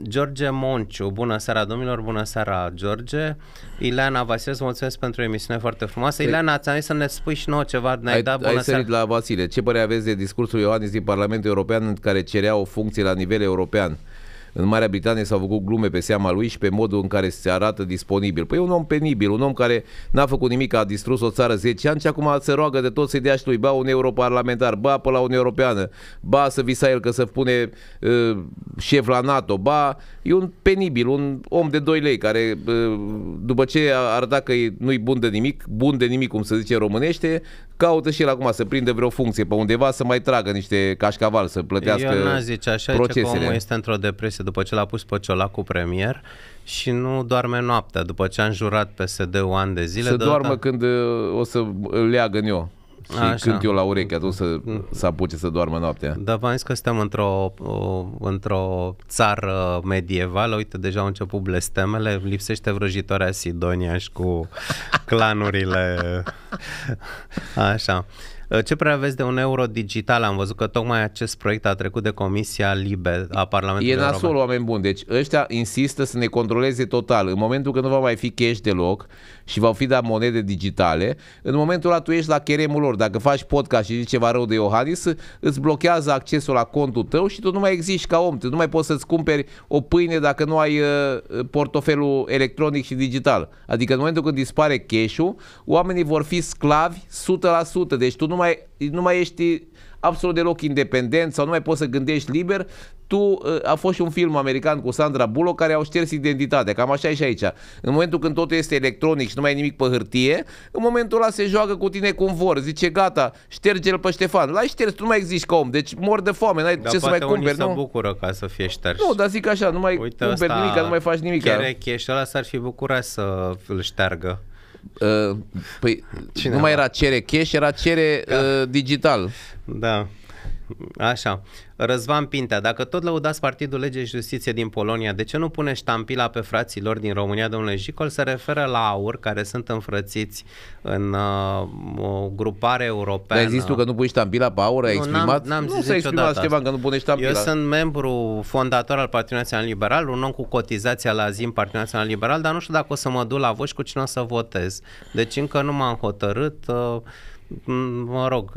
George Monciu, bună seara domnilor, bună seara George. Ileana Vasile, îți mulțumesc pentru o emisiune foarte frumoasă. Păi- Ileana, ți-am zis să ne spui și nouă ceva, ne-ai ai, dat bună ai seara. la Vasile. Ce părere aveți de discursul Ioanis din Parlamentul European în care cerea o funcție la nivel european? Uh, în Marea Britanie s-au făcut glume pe seama lui și pe modul în care se arată disponibil. Păi un om penibil, un om care n-a făcut nimic, a distrus o țară 10 ani și acum se roagă de tot să-i dea și lui, ba un europarlamentar, ba pe la Uniunea Europeană, ba să visa el că să pune uh, șef la NATO, ba e un penibil, un om de 2 lei care uh, după ce arăta că nu-i bun de nimic, bun de nimic, cum se zice românește, caută și el acum să prinde vreo funcție pe undeva, să mai tragă niște cașcaval, să plătească Eu n-aș zice așa, procesele. că omul este într-o depresie dimineață după ce l-a pus pe cu premier și nu doarme noaptea după ce a înjurat PSD-ul ani de zile. Să de doarmă data... când uh, o să leagă în eu și Așa. cânt eu la ureche, atunci să, să apuce să doarmă noaptea. Dar v-am zis că suntem într-o, o, într o țară medievală, uite, deja au început blestemele, lipsește vrăjitoarea Sidonia și cu clanurile. Așa. Uh, ce prea aveți de un euro digital? Am văzut că tocmai acest proiect a trecut de Comisia Libe a Parlamentului E nasol, oameni buni. Deci ăștia insistă să ne controleze total. În momentul când nu va mai fi cash deloc și va fi dat monede digitale, în momentul ăla tu ești la cheremul lor. Dacă faci podcast și zici ceva rău de Iohannis, îți blochează accesul la contul tău și tu nu mai existi ca om. Tu nu mai poți să-ți cumperi o pâine dacă nu ai uh, portofelul electronic și digital. Adică în momentul când dispare cash-ul, oamenii vor fi sclavi 100%. Deci tu nu mai, nu mai ești absolut deloc independent sau nu mai poți să gândești liber. Tu, uh, a fost și un film american cu Sandra Bullock care au șters identitatea, cam așa e și aici. În momentul când totul este electronic și nu mai e nimic pe hârtie, în momentul ăla se joacă cu tine cum vor, zice gata, șterge-l pe Ștefan, l-ai șters, tu nu mai existi ca om, deci mor de foame, n-ai dar ce să mai cumperi. Dar bucură ca să fie șters. Nu, dar zic așa, nu mai Uite cumperi nimic, nu mai faci nimic. Chiar și ăla s-ar fi bucurat să îl șteargă. Uh, păi Cineva. nu mai era cere cash, era cere uh, digital. Da. Așa. Răzvan Pintea, dacă tot lăudați Partidul Lege și Justiție din Polonia, de ce nu pune ștampila pe frații lor din România, domnule Jicol? Se referă la aur, care sunt înfrățiți în uh, o grupare europeană. Dar zis tu că nu pui ștampila pe aur? Ai nu, exprimat? N-am, n-am nu niciodată. a că nu pune ștampila. Eu sunt membru fondator al Partidului Național Liberal, un om cu cotizația la zi în Partidul Național Liberal, dar nu știu dacă o să mă duc la voci cu cine o să votez. Deci încă nu m-am hotărât. Uh, Mm, mă rog,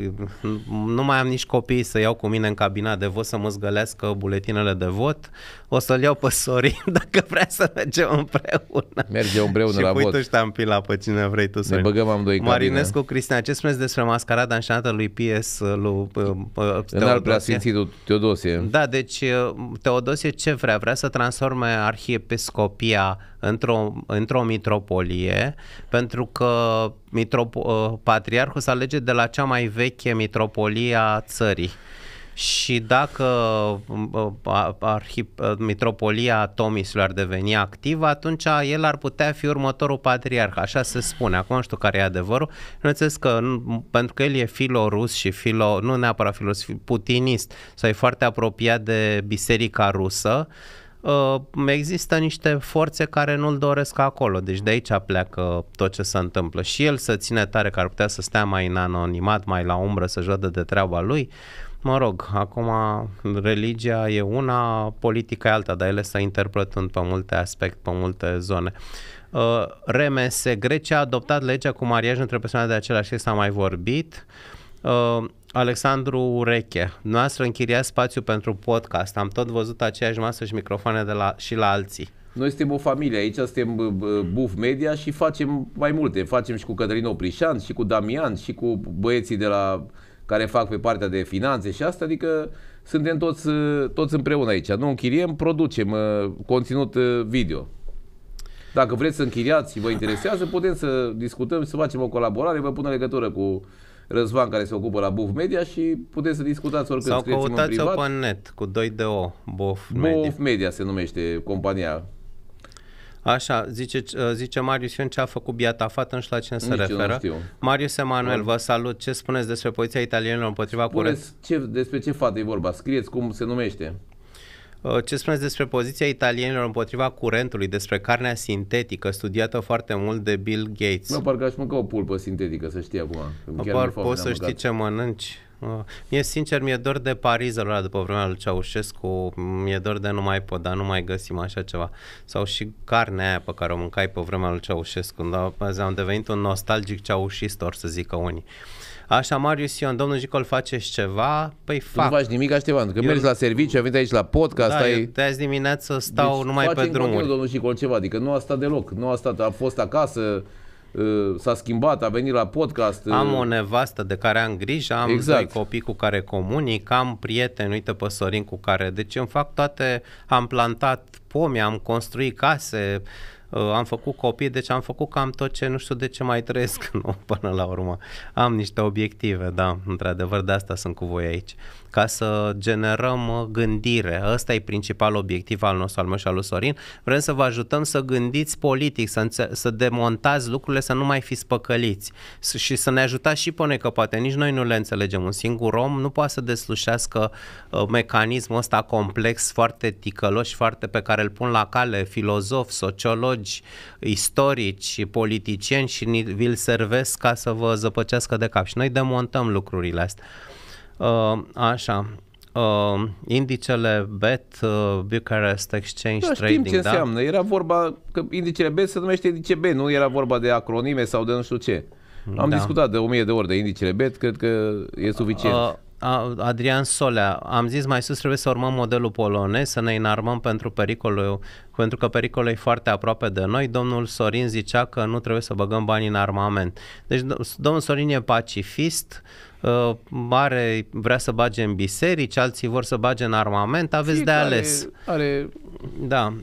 nu mai am nici copii să iau cu mine în cabina de vot să mă zgălească buletinele de vot, o să-l iau pe Sorin dacă vrea să mergem împreună. Merge împreună la vot. Și pui tu ștampila pe cine vrei tu, Sorin. Ne băgăm amândoi Marinescu, cabine. Cristian, ce spuneți despre mascarada înșanată lui PS, lui uh, uh Înalt preasfințitul Teodosie. Da, deci uh, Teodosie ce vrea? Vrea să transforme arhiepiscopia într-o, într-o mitropolie, pentru că mitropo- uh, patriarhul se alege de la cea mai veche mitropolie a țării și dacă arhip, mitropolia Tomisului ar deveni activă, atunci el ar putea fi următorul patriarh, așa se spune. Acum nu știu care e adevărul. Înțeles că nu, pentru că el e filorus și filo, nu neapărat filorus, putinist, sau e foarte apropiat de biserica rusă, ă, există niște forțe care nu-l doresc acolo, deci de aici pleacă tot ce se întâmplă. Și el să ține tare că ar putea să stea mai în anonimat, mai la umbră, să joadă de treaba lui, mă rog, acum religia e una, politica e alta, dar ele se interpretând pe multe aspecte, pe multe zone. Uh, RMS, Grecia a adoptat legea cu mariaj între persoane de același sex, a mai vorbit. Uh, Alexandru Ureche, noastră închiria spațiu pentru podcast. Am tot văzut aceeași masă și microfoane de la, și la alții. Noi suntem o familie, aici suntem Buf Media și facem mai multe. Facem și cu Cătălin Oprișan, și cu Damian, și cu băieții de la care fac pe partea de finanțe și asta, adică suntem toți, toți împreună aici. Nu închiriem, producem uh, conținut uh, video. Dacă vreți să închiriați și vă interesează, putem să discutăm și să facem o colaborare. Vă pun în legătură cu Răzvan care se ocupă la Buf Media și puteți să discutați oricând. Sau căutați-o pe net cu 2 de O, Buf Media. Buf Media se numește compania Așa, zice, uh, zice Marius Ion ce a făcut biata fată, nu știu la ce se referă. Marius Emanuel, da. vă salut. Ce spuneți despre poziția italienilor împotriva curenței? Ce, despre ce fată e vorba? Scrieți cum se numește. Uh, ce spuneți despre poziția italienilor împotriva curentului, despre carnea sintetică, studiată foarte mult de Bill Gates? Mă, parcă aș mânca o pulpă sintetică, să știi acum. Apar, poți să știi ce mănânci. Uh, mie, sincer, mi-e dor de Paris, ăla după vremea lui Ceaușescu, mi-e dor de nu mai pot, dar nu mai găsim așa ceva. Sau și carnea aia pe care o mâncai pe vremea lui Ceaușescu, dar am devenit un nostalgic ceaușist, or să zică unii. Așa, Marius Ion, domnul Jicol, faceți ceva? Păi fac. Nu faci nimic, Ștefan, că eu... mergi la serviciu, vin aici la podcast, da, stai... azi dimineață stau deci numai pe drumuri. Deci domnul Jicol, ceva, adică nu a stat deloc, nu a stat, a fost acasă, Uh, s-a schimbat, a venit la podcast. Uh, am o nevastă de care am grijă, am exact. doi copii cu care comunic, am prieteni, uite pe Sorin cu care, deci în fapt toate, am plantat pomi, am construit case, uh, am făcut copii, deci am făcut cam tot ce nu știu de ce mai trăiesc nu, până la urmă. Am niște obiective, da, într-adevăr, de asta sunt cu voi aici ca să generăm uh, gândire. Ăsta e principal obiectiv al nostru, al meu și al lui Sorin. Vrem să vă ajutăm să gândiți politic, să, înțe- să demontați lucrurile, să nu mai fiți păcăliți și să ne ajutați și pe noi, că poate nici noi nu le înțelegem. Un singur om nu poate să deslușească uh, mecanismul ăsta complex, foarte ticălos și foarte pe care îl pun la cale filozofi, sociologi, istorici, politicieni și vi-l servesc ca să vă zăpăcească de cap. Și noi demontăm lucrurile astea. Uh, așa, uh, indicele BET, uh, Bucharest Exchange da, Trading, ce da? înseamnă. Era vorba că indicele BET se numește indice B, nu era vorba de acronime sau de nu știu ce. Am da. discutat de o mie de ori de indicele BET, cred că e suficient. Uh, Adrian Solea, am zis mai sus trebuie să urmăm modelul polonez, să ne înarmăm pentru pericolul, pentru că pericolul e foarte aproape de noi. Domnul Sorin zicea că nu trebuie să băgăm bani în armament. Deci domnul Sorin e pacifist, mare uh, vrea să bage în biserici, alții vor să bage în armament, aveți Fiecare de ales. Are... Da,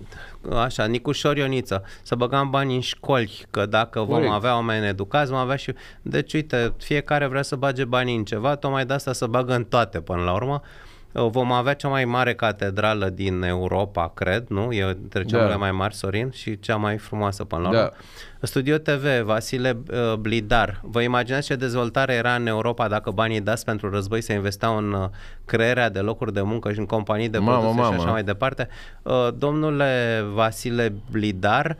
așa, Nicușor Ioniță, să băgăm bani în școli, că dacă Corect. vom avea oameni educați, vom avea și... Deci, uite, fiecare vrea să bage bani în ceva, tocmai de asta să bagă în toate până la urmă. Uh, Uh, vom avea cea mai mare catedrală din Europa, cred, nu? E între cele da. mai mari, Sorin, și cea mai frumoasă până la da. urmă. Da. Studio TV, Vasile uh, Blidar. Vă imaginați ce dezvoltare era în Europa dacă banii dați pentru război se investeau în uh, crearea de locuri de muncă și în companii de mamă, produse mamă. și așa mai departe. domnule Vasile Blidar,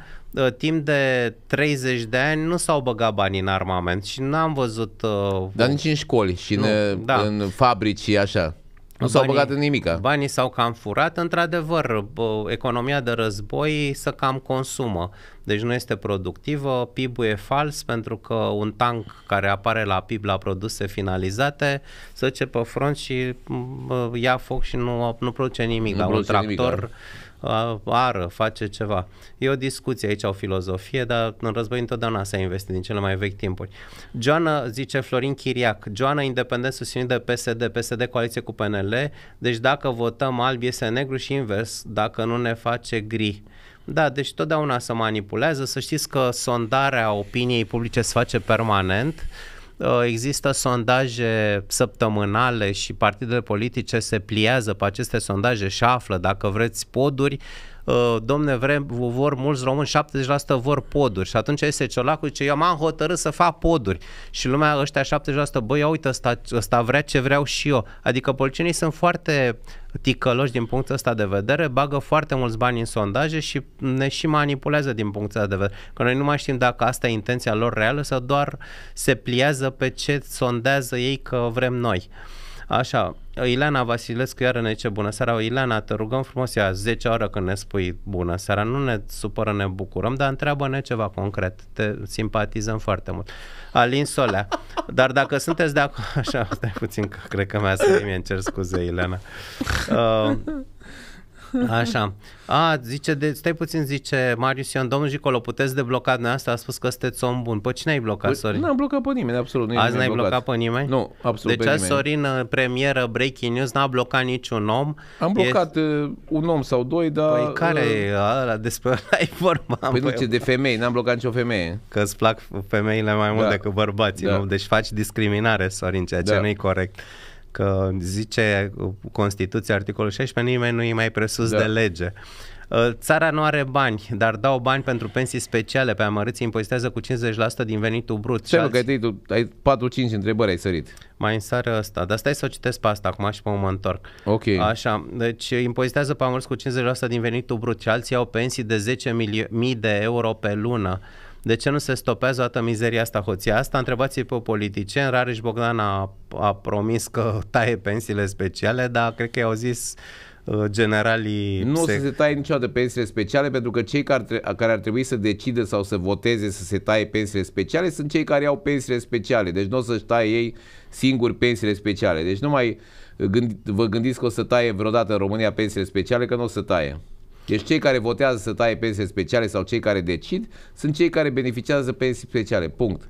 timp de 30 de ani nu s-au băgat bani în armament și n-am văzut... Uh, Dar nici în școli și nu, în, da. în fabrici și așa. Nu s-au băgat în nimic. Da. Banii s-au cam furat. Într-adevăr, economia de război să cam consumă. Deci nu este productivă, PIB-ul e fals pentru că un tank care apare la PIB la produse finalizate se duce pe front și ia foc și nu, nu produce nimic. Nu la produce un tractor nimic, da ară, face ceva. E o discuție aici, o filozofie, dar în război întotdeauna s-a investit din cele mai vechi timpuri. Joana, zice Florin Chiriac, Joana independent susținut de PSD, PSD coaliție cu PNL, deci dacă votăm alb iese negru și invers, dacă nu ne face gri. Da, deci totdeauna se manipulează, să știți că sondarea opiniei publice se face permanent, uh, Uh, există sondaje săptămânale și partidele politice se pliază pe aceste sondaje și află, dacă vreți, poduri Uh, domne, vrem, vor mulți români, 70% vor poduri. Și atunci este Ciolacu zice, eu m-am hotărât să fac poduri. Și lumea ăștia 70%, băi, uite, ăsta, ăsta vrea ce vreau și eu. Adică polițienii sunt foarte ticăloși din punctul ăsta de vedere, bagă foarte mulți bani în sondaje și ne și manipulează din punctul ăsta de vedere. Că noi nu mai știm dacă asta e intenția lor reală sau doar se pliază pe ce sondează ei că vrem noi. Așa, Ileana Vasilescu iară ne zice bună seara. Ileana, te rugăm frumos, ia 10 ore când ne spui bună seara. Nu ne supără, ne bucurăm, dar întreabă-ne ceva concret. Te simpatizăm foarte mult. Alin Solea. Dar dacă sunteți de acord... Așa, stai puțin, că cred că mi-a să mi cer scuze, Ileana. Uh, Așa. A, zice, de, stai puțin, zice Marius Ion, domnul Jicolo, puteți debloca dumneavoastră? A spus că sunteți om bun. Păi cine ai blocat, păi, Sorin? Nu am blocat pe nimeni, absolut. Nu Azi n-ai blocat. blocat pe nimeni? Nu, absolut Deci azi Sorin, uh, premieră, breaking news, n-a blocat niciun om. Am blocat e... Uh, un om sau doi, dar... Păi care uh, e ăla despre ăla e vorba? Păi nu, ce de femei, n-am blocat nicio femeie. că îți plac femeile mai mult da. decât bărbații, da. nu? Deci faci discriminare, Sorin, ceea ce da. nu e corect că zice Constituția, articolul 16, nimeni nu e mai presus da. de lege. Uh, țara nu are bani, dar dau bani pentru pensii speciale pe amărâți, impozitează cu 50% din venitul brut. Ce că ai, ai 4-5 întrebări ai sărit. Mai în sară asta, dar stai să o citesc pe asta acum și pe mă întorc. Ok. Așa, deci impozitează pe amărâți cu 50% din venitul brut și alții au pensii de 10.000 de euro pe lună de ce nu se stopează toată mizeria asta, hoția asta? Întrebați-i pe politicien. Rareș Bogdan a, a promis că taie pensiile speciale, dar cred că i-au zis uh, generalii... Nu se... o să se taie niciodată pensiile speciale pentru că cei care, care ar trebui să decide sau să voteze să se taie pensiile speciale sunt cei care au pensiile speciale. Deci nu o să-și taie ei singuri pensiile speciale. Deci nu mai gândi, vă gândiți că o să taie vreodată în România pensiile speciale, că nu o să taie. Deci cei care votează să taie pensii speciale sau cei care decid sunt cei care beneficiază pensii speciale. Punct.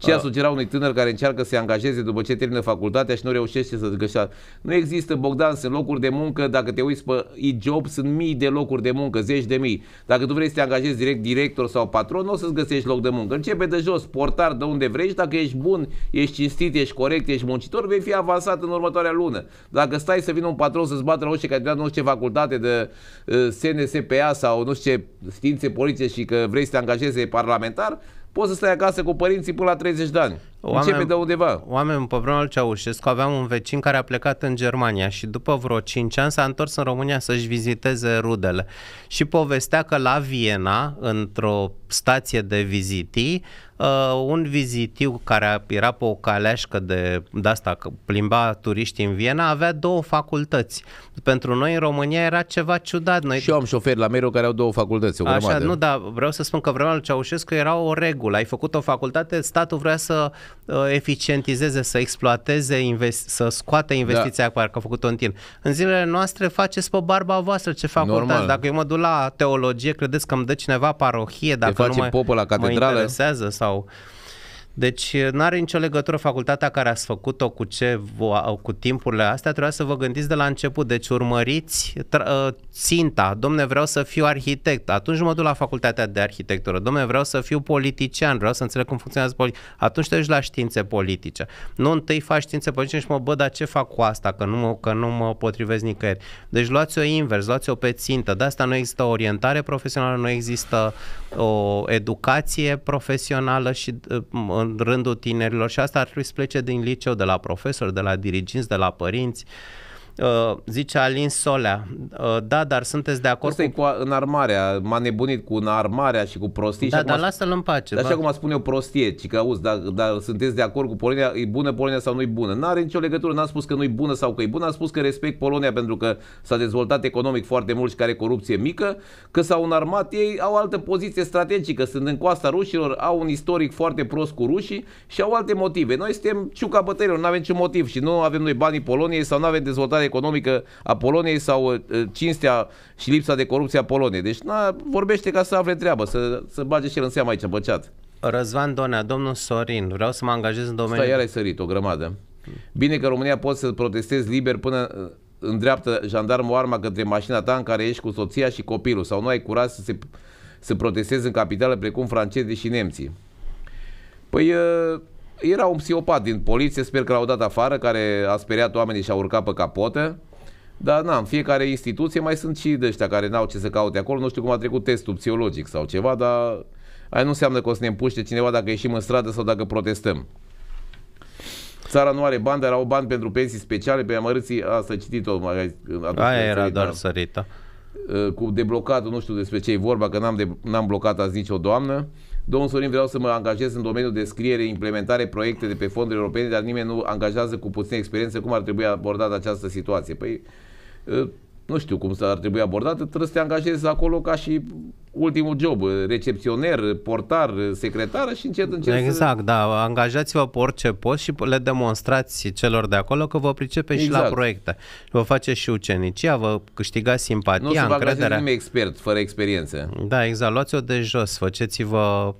Ce a sugera unui tânăr care încearcă să se angajeze după ce termină facultatea și nu reușește să găsească? Nu există, Bogdan, sunt locuri de muncă, dacă te uiți pe e-job, sunt mii de locuri de muncă, zeci de mii. Dacă tu vrei să te angajezi direct director sau patron, nu o să-ți găsești loc de muncă. Începe de jos, portar, de unde vrei și dacă ești bun, ești cinstit, ești corect, ești muncitor, vei fi avansat în următoarea lună. Dacă stai să vină un patron să-ți bată la ușă că ai dat nu știu ce facultate de uh, SNSPA sau nu știu ce științe politice și că vrei să te angajeze parlamentar, poți să stai acasă cu părinții până la 30 de ani. Oameni, Începe de undeva. Oameni, pe vremea lui Ceaușescu, aveam un vecin care a plecat în Germania și după vreo 5 ani s-a întors în România să-și viziteze rudele. Și povestea că la Viena, într-o stație de vizitii, uh, un vizitiu care era pe o caleașcă de, de asta, că plimba turiștii în Viena, avea două facultăți. Pentru noi în România era ceva ciudat. Noi... Și eu am șoferi la meru care au două facultăți, o Așa, grămadă. nu, dar vreau să spun că vremea lui Ceaușescu era o regulă. Ai făcut o facultate, statul vrea să uh, eficientizeze, să exploateze, invest- să scoate investiția da. care a făcut-o în timp. În zilele noastre faceți pe barba voastră ce facultate. Normal. Dacă eu mă duc la teologie, credeți că îmi dă cineva parohie dacă nu mai la catedrală? mă interesează? Sau So. Deci nu are nicio legătură facultatea care ați făcut-o cu ce, cu timpurile astea, trebuia să vă gândiți de la început. Deci urmăriți ă, ținta, domne vreau să fiu arhitect, atunci mă duc la facultatea de arhitectură, domne vreau să fiu politician, vreau să înțeleg cum funcționează politica, atunci te duci la științe politice. Nu întâi faci științe politice și mă bă, dar ce fac cu asta, că nu mă, că nu mă potrivesc nicăieri. Deci luați-o invers, luați-o pe țintă, de asta nu există orientare profesională, nu există o educație profesională și în rândul tinerilor și asta ar trebui să plece din liceu, de la profesori, de la diriginți, de la părinți. Uh, Uh, zice Alin Solea, uh, da, dar sunteți de acord Asta cu... cu înarmarea, m-a nebunit cu înarmarea și cu prostii. Da, și dar lasă-l în pace. Dar așa cum a spune o prostie, ci că auzi, dar, dar sunteți de acord cu Polonia, e bună Polonia sau nu e bună? N-are nicio legătură, n-a spus că nu e bună sau că e bună, a spus că respect Polonia pentru că s-a dezvoltat economic foarte mult și care corupție mică, că s-au înarmat ei, au altă poziție strategică, sunt în coasta rușilor, au un istoric foarte prost cu rușii și au alte motive. Noi suntem ciuca bătăilor, nu avem niciun motiv și nu avem noi banii Poloniei sau nu avem dezvoltare economică a Poloniei sau uh, cinstea și lipsa de corupție a Poloniei. Deci na, vorbește ca să afle treabă, să, să bage și el în seama aici, băceat. Răzvan Donea, domnul Sorin, vreau să mă angajez în domeniul... Stai, iar ai sărit o grămadă. Bine că România poți să protestezi liber până uh, îndreaptă jandarmul arma către mașina ta în care ești cu soția și copilul sau nu ai curaj să, se, să protestezi în capitală precum francezii și nemții. Păi uh, era un psihopat din poliție, sper că l-au dat afară, care a speriat oamenii și a urcat pe capote. Dar na, în fiecare instituție mai sunt și de ăștia care n-au ce să caute acolo. Nu știu cum a trecut testul psihologic sau ceva, dar aia nu înseamnă că o să ne împuște cineva dacă ieșim în stradă sau dacă protestăm. Țara nu are bani, dar au bani pentru pensii speciale, pe amărâții, asta citit-o. Aia era sărita. doar da. sărita. Cu deblocatul, nu știu despre ce e vorba, că n-am, de, n-am blocat azi nicio doamnă. Domnul Sorin, vreau să mă angajez în domeniul de scriere, implementare, proiecte de pe fonduri europene, dar nimeni nu angajează cu puțină experiență cum ar trebui abordată această situație. Păi nu știu cum ar trebui abordată, trebuie să te angajezi acolo ca și ultimul job, recepționer, portar, secretar și încet încet Exact, să... da, angajați-vă pe orice post și le demonstrați celor de acolo că vă pricepe exact. și la exact. proiecte. Vă faceți și ucenicia, vă câștigați simpatia, nu încrederea. Nu se va nimeni expert, fără experiență. Da, exact, luați-o de jos, faceți-vă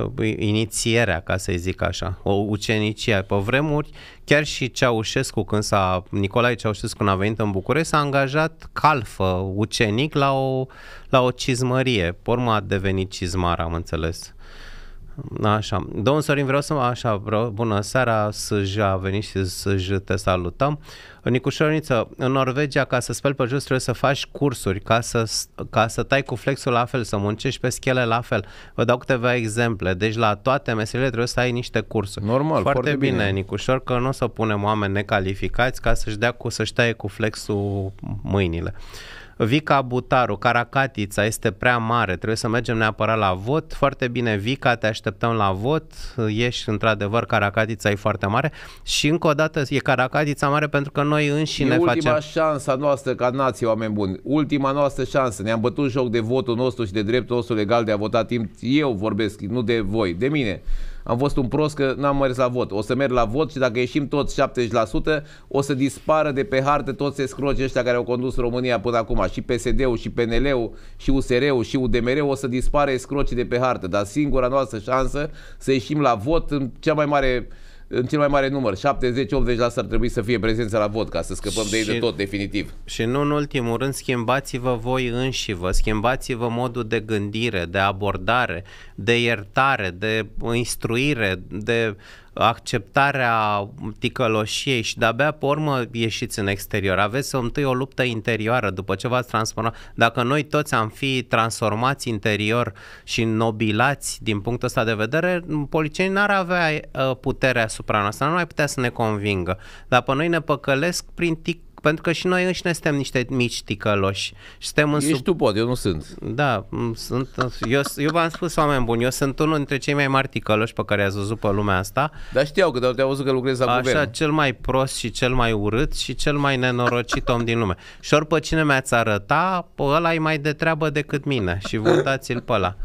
Uh, inițierea, ca să zic așa, o ucenicie. Pe vremuri, chiar și Ceaușescu, când s-a, Nicolae Ceaușescu, când a venit în București, s-a angajat calfă, ucenic, la o, la o cizmărie. Pe urmă a devenit cizmar, am înțeles. Da, așa. Domnul Sorin, vreau să... Așa, vreau, bună seara, să a venit și să te salutăm. Nicușorniță, în Norvegia, ca să speli pe jos, trebuie să faci cursuri, ca să, ca să tai cu flexul la fel, să muncești pe schele la fel. Vă dau câteva exemple. Deci la toate meserile trebuie să ai niște cursuri. Normal, foarte, foarte bine, bine, Nicușor, că nu o să punem oameni necalificați ca să-și dea cu, să-și taie cu flexul mâinile. Uh, Vica Butaru, Caracatița este prea mare, trebuie să mergem neapărat la vot. Foarte bine, Vica, te așteptăm la vot. Ești într-adevăr, Caracatița e foarte mare. Și încă o dată e Caracatița mare pentru că noi înși e ultima facem... ultima șansa noastră ca nație, oameni buni. Ultima noastră șansă. Ne-am bătut joc de votul nostru și de dreptul nostru legal de a vota timp. Eu vorbesc, nu de voi, de mine am fost un prost că n-am mers la vot. O să merg la vot și dacă ieșim toți 70%, o să dispară de pe hartă toți escrocii ăștia care au condus România până acum. Și PSD-ul, și PNL-ul, și USR-ul, și UDMR-ul o să dispară escrocii de pe hartă. Dar singura noastră șansă să ieșim la vot în cea mai mare uh, în cel mai mare număr, 70-80% ar trebui să fie prezența la vot ca să scăpăm și, de ei de tot, definitiv. Și nu în ultimul rând, schimbați-vă voi înși vă, schimbați-vă modul de gândire, de abordare, de iertare, de instruire, de uh, acceptarea ticăloșiei și de-abia pe urmă ieșiți în exterior. Aveți întâi o luptă interioară după ce v-ați transformat. Dacă noi toți am fi transformați interior și nobilați din punctul ăsta de vedere, policienii n-ar avea uh, puterea asupra noastră, nu mai putea să ne convingă. Dar pe noi ne păcălesc prin tic pentru că și noi înșine suntem niște mici ticăloși. Și suntem în Ești sub... tu pot, eu nu sunt. Da, sunt, eu, eu v-am spus oameni buni, eu sunt unul dintre cei mai mari ticăloși pe care i-ați văzut pe lumea asta. Dar știau că te-au văzut că lucrezi la Așa, guvern. cel mai prost și cel mai urât și cel mai nenorocit om din lume. Și ori pe cine mi-ați arăta, ăla e mai de treabă decât mine și votați-l pe ăla.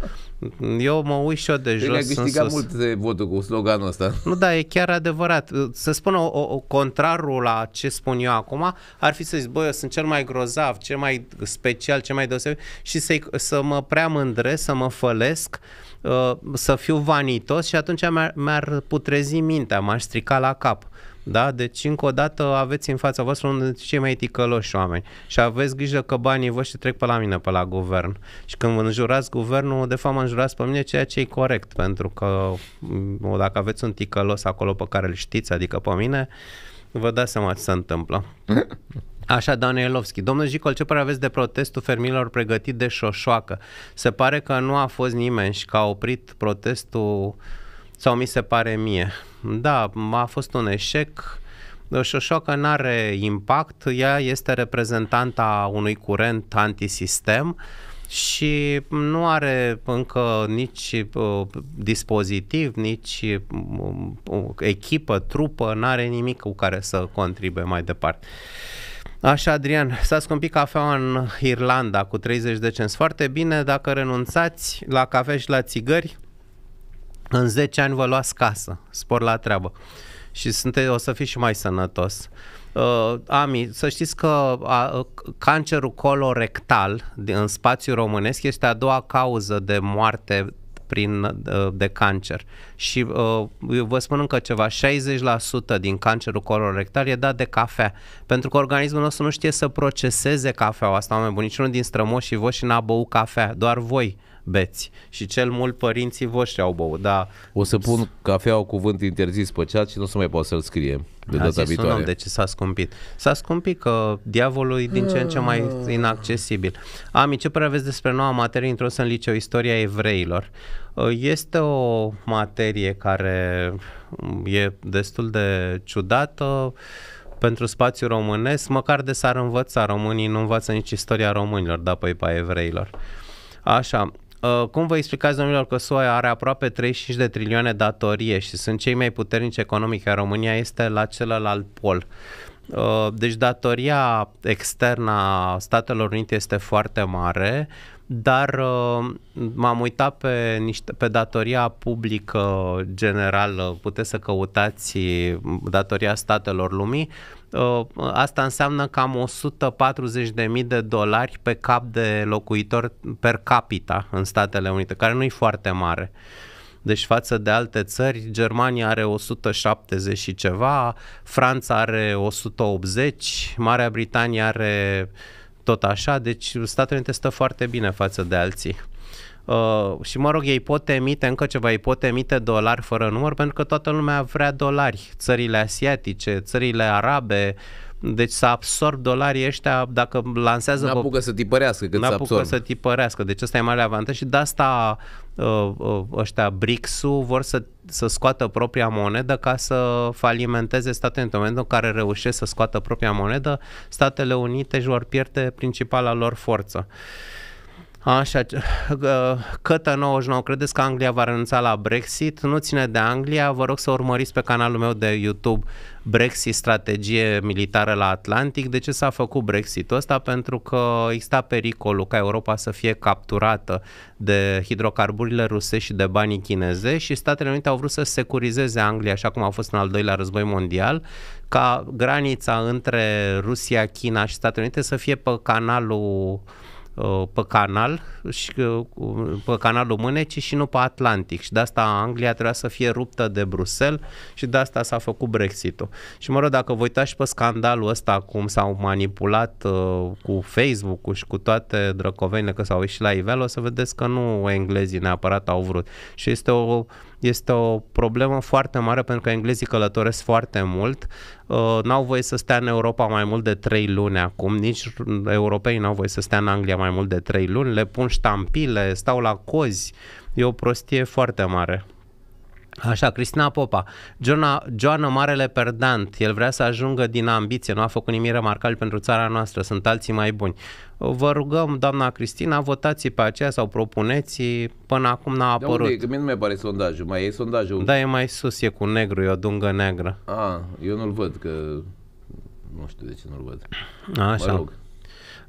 Eu mă uit și eu de jos Ai câștigat în sus. mult eh, votul cu sloganul ăsta. Nu, da, e chiar adevărat. Eh, să spun o, o, contrarul la ce spun eu acum, ar fi să zic, băi, eu sunt cel mai grozav, cel mai special, cel mai deosebit și să, să mă prea mândresc, să mă fălesc, eh, să fiu vanitos și atunci mi-ar, mi-ar putrezi mintea, m-aș strica la cap. Da? Deci, încă o dată, aveți în fața voastră unul dintre cei mai ticăloși oameni și aveți grijă că banii voștri trec pe la mine, pe la guvern. Și când vă înjurați guvernul, de fapt mă înjurați pe mine, ceea ce e corect, pentru că dacă aveți un ticălos acolo pe care îl știți, adică pe mine, vă dați seama ce se întâmplă. Așa, Danielovski. Domnul Jicol, ce părere aveți de protestul fermilor pregătit de șoșoacă? Se pare că nu a fost nimeni și că a oprit protestul sau mi se pare mie. Da, a fost un eșec. Șoșoacă nu are impact, ea este reprezentanta unui curent antisistem și nu are încă nici uh, dispozitiv, nici uh, uh echipă, trupă, nu are nimic cu care să contribuie mai departe. Așa, Adrian, s-a scumpit cafeaua în Irlanda cu 30 de cenți. Foarte bine, dacă renunțați la cafea și la țigări, în 10 ani vă luați casă, spor la treabă și sunte, o să fiți și mai sănătos. Uh, Ami, să știți că a, cancerul colorectal din, în spațiu românesc este a doua cauză de moarte prin, uh, de cancer. Și uh, eu vă spun încă ceva, 60% din cancerul colorectal e dat de cafea, pentru că organismul nostru nu știe să proceseze cafeaua asta, oameni buni. Niciunul din strămoșii voștri n-a băut cafea, doar voi. Uh, beți și cel mult părinții voștri au băut, da. O să pun cafea o cuvânt interzis pe chat și nu o să mai poți să-l scrie de A data viitoare. Om, de deci ce s-a scumpit? S-a scumpit că diavolul e din ce în ce mai ah. inaccesibil. Ami, ce părere aveți despre noua materie intrusă în liceu istoria evreilor? Uh, este o materie care um, e destul de ciudată pentru spațiu românesc, măcar de s-ar învăța. Românii nu învață nici istoria românilor, dar păi pe evreilor. Așa, Uh, cum vă explicați, domnilor, că SUA are aproape 35 de trilioane datorie și sunt cei mai puternici economic, iar România este la celălalt pol? Uh, deci datoria externă a Statelor Unite este foarte mare, dar uh, m-am uitat pe, niște, pe datoria publică generală, puteți să căutați datoria statelor lumii, Uh, asta înseamnă cam 140.000 de dolari pe cap de locuitor per capita în Statele Unite, care nu e foarte mare. Deci față de alte țări, Germania are 170 și ceva, Franța are 180, Marea Britanie are tot așa, deci Statele Unite stă foarte bine față de alții. Uh, și mă rog, ei pot emite încă ceva, ei pot emite dolari fără număr pentru că toată lumea vrea dolari. Țările asiatice, țările arabe, deci să absorb dolarii ăștia dacă lansează... Nu apucă pe... să tipărească când să absorb. să tipărească. Deci ăsta e mare avantaj și de asta uh, uh, ăștia BRICS-ul vor să, să scoată propria monedă ca să falimenteze statele în momentul în care reușesc să scoată propria monedă, Statele Unite își vor pierde principala lor forță. Uh, Așa, câtă uh, 99, credeți că Anglia va renunța la Brexit? Nu ține de Anglia, vă rog să urmăriți pe canalul meu de YouTube Brexit, strategie militară la Atlantic. De ce s-a făcut Brexitul ăsta? Pentru că exista pericolul ca Europa să fie capturată de hidrocarburile ruse și de banii chineze și Statele Unite au vrut să securizeze Anglia, așa cum a fost în al doilea război mondial, ca granița între Rusia, China și Statele Unite să fie pe canalul Uh, pe canal, și, uh, pe canalul Mânecii și nu pe Atlantic. Și de asta Anglia trebuia să fie ruptă de Bruxelles și de asta s-a făcut Brexit-ul. Și mă rog, dacă vă uitați și pe scandalul ăsta, cum s-au manipulat uh, cu Facebook-ul și cu toate drăcovenile că s-au ieșit la nivel, o să vedeți că nu englezii neapărat au vrut. Și este o este o problemă foarte mare pentru că englezii călătoresc foarte mult, uh, n-au voie să stea în Europa mai mult de 3 luni acum, nici europenii n-au voie să stea în Anglia mai mult de 3 luni, le pun ștampile, stau la cozi, e o prostie foarte mare. Așa, Cristina Popa, Joana, Joana Marele Perdant, el vrea să ajungă din ambiție, nu a făcut nimic remarcabil pentru țara noastră, sunt alții mai buni. Vă rugăm, doamna Cristina, votați pe aceea sau propuneți, până acum n-a apărut. De unde e? mie nu mi pare sondajul, mai e sondajul? Da, e mai sus, e cu negru, e o dungă neagră. A, ah, eu nu-l văd, că nu știu de ce nu-l văd. Așa. Mă rog.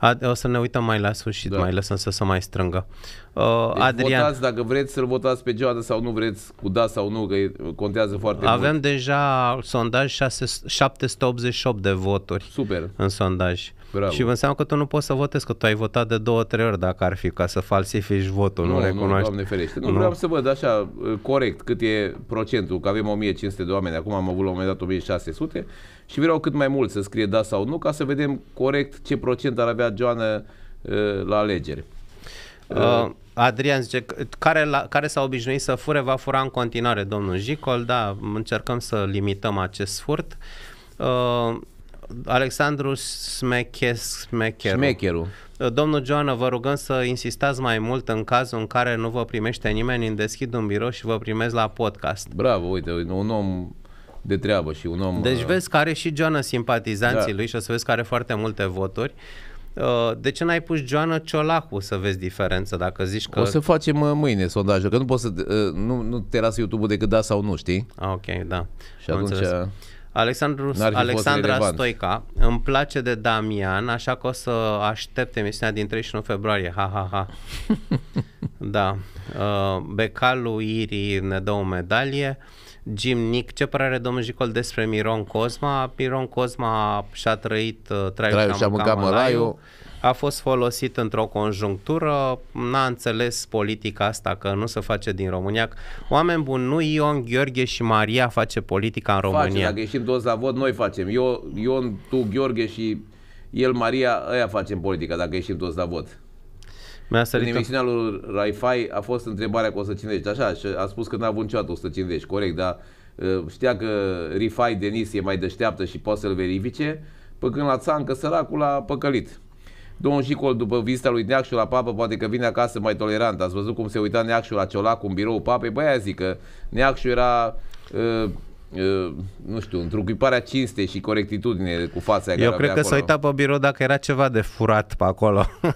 A, o să ne uităm mai la sfârșit, da. mai lăsăm să se mai strângă. Uh, deci Adrian. votați dacă vreți să-l votați pe Geoada sau nu vreți, cu da sau nu, că contează foarte Avem mult. Avem deja sondaj 6, 788 de voturi Super. în sondaj. Bravo. Și înseamnă că tu nu poți să votezi, că tu ai votat de două, trei ori dacă ar fi, ca să falsifici votul, nu, nu recunoaști. Nu, ferește. Nu, nu, vreau să văd așa uh, corect cât e procentul, că avem 1500 de oameni, acum am avut la un moment dat 1600 și vreau cât mai mult să scrie da sau nu, ca să vedem corect ce procent ar avea Joana uh, la alegeri. Uh, Adrian zice, care, la, care s-a obișnuit să fure, va fura în continuare domnul Jicol, da, încercăm să limităm acest furt. Uh, Alexandru Smeches, Smecheru. Smecheru. Domnul Joana, vă rugăm să insistați mai mult în cazul în care nu vă primește nimeni, în deschid un birou și vă primez la podcast. Bravo, uite, un om de treabă și un om... Deci uh, vezi că are și Joana simpatizanții da. lui și o să vezi că are foarte multe voturi. Uh, de ce n-ai pus Joana Ciolacu să vezi diferență dacă zici că... O să facem uh, mâine sondajul, că nu poți să... Nu, nu te lasă YouTube-ul decât da sau nu, știi? Ok, da. Și Am atunci... Înțeles. Alexandru, Alexandra Stoica, îmi place de Damian, așa că o să aștept emisiunea din 31 februarie. Ha, ha, ha. da. Uh, Becalul Irii ne dă o medalie. Uh, Jim Nick, ce părere domnul Jicol despre Miron Cosma? Miron Cosma și-a trăit uh, traiul, traiul și-a mâncat mălaiul. A fost folosit într-o conjunctură, n-a înțeles politica asta că nu se face din România. Oameni buni, nu Ion, Gheorghe și Maria face politica în România. Face, dacă ieșim toți la vot, noi facem. Eu, Ion, tu, Gheorghe și el, Maria, ăia facem politica dacă ieșim toți la vot. Mi-a sărit în emisiunea lui Raifai a fost întrebarea cu 150, așa, și a spus că n-a avut niciodată 150, corect, dar uh, știa că Rifai Denis e mai deșteaptă și poate să-l verifice, Până când la țancă săracul l-a păcălit. Domnul Jicol, după vizita lui Neacșu la papă, poate că vine acasă mai tolerant. Ați văzut cum se uita Neacșu la cu un birou papei? Băi, zic că Neacșu era uh, nu știu, întruchiparea cinstei și corectitudine cu fața Eu cred că s-a uitat pe birou dacă era ceva de furat pe acolo.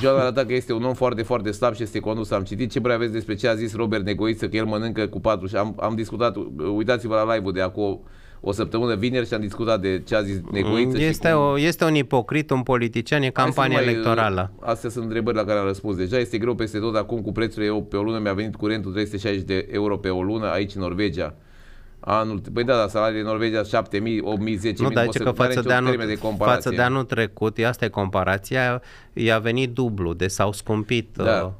John arată că este un om foarte, foarte slab și este condus. Am citit ce prea aveți despre ce a zis Robert Negoiță, că el mănâncă cu patru și am, am discutat, uitați-vă la live-ul de acum o săptămână vineri și am discutat de ce a zis Negoiță. Este, cum... o, este un ipocrit, un politician, e campania mai, electorală. Uh, astea sunt întrebări la care am răspuns deja. Este greu peste tot acum cu prețurile eu pe o lună. Mi-a venit curentul 360 de euro pe o lună aici în Norvegia anul. Păi da, dar salariile în Norvegia 7.000, 8.000, 10.000. Nu, dar ce că față de, anul, de față de anul trecut, asta e comparația, i-a venit dublu, de s-au scumpit. Da. Uh,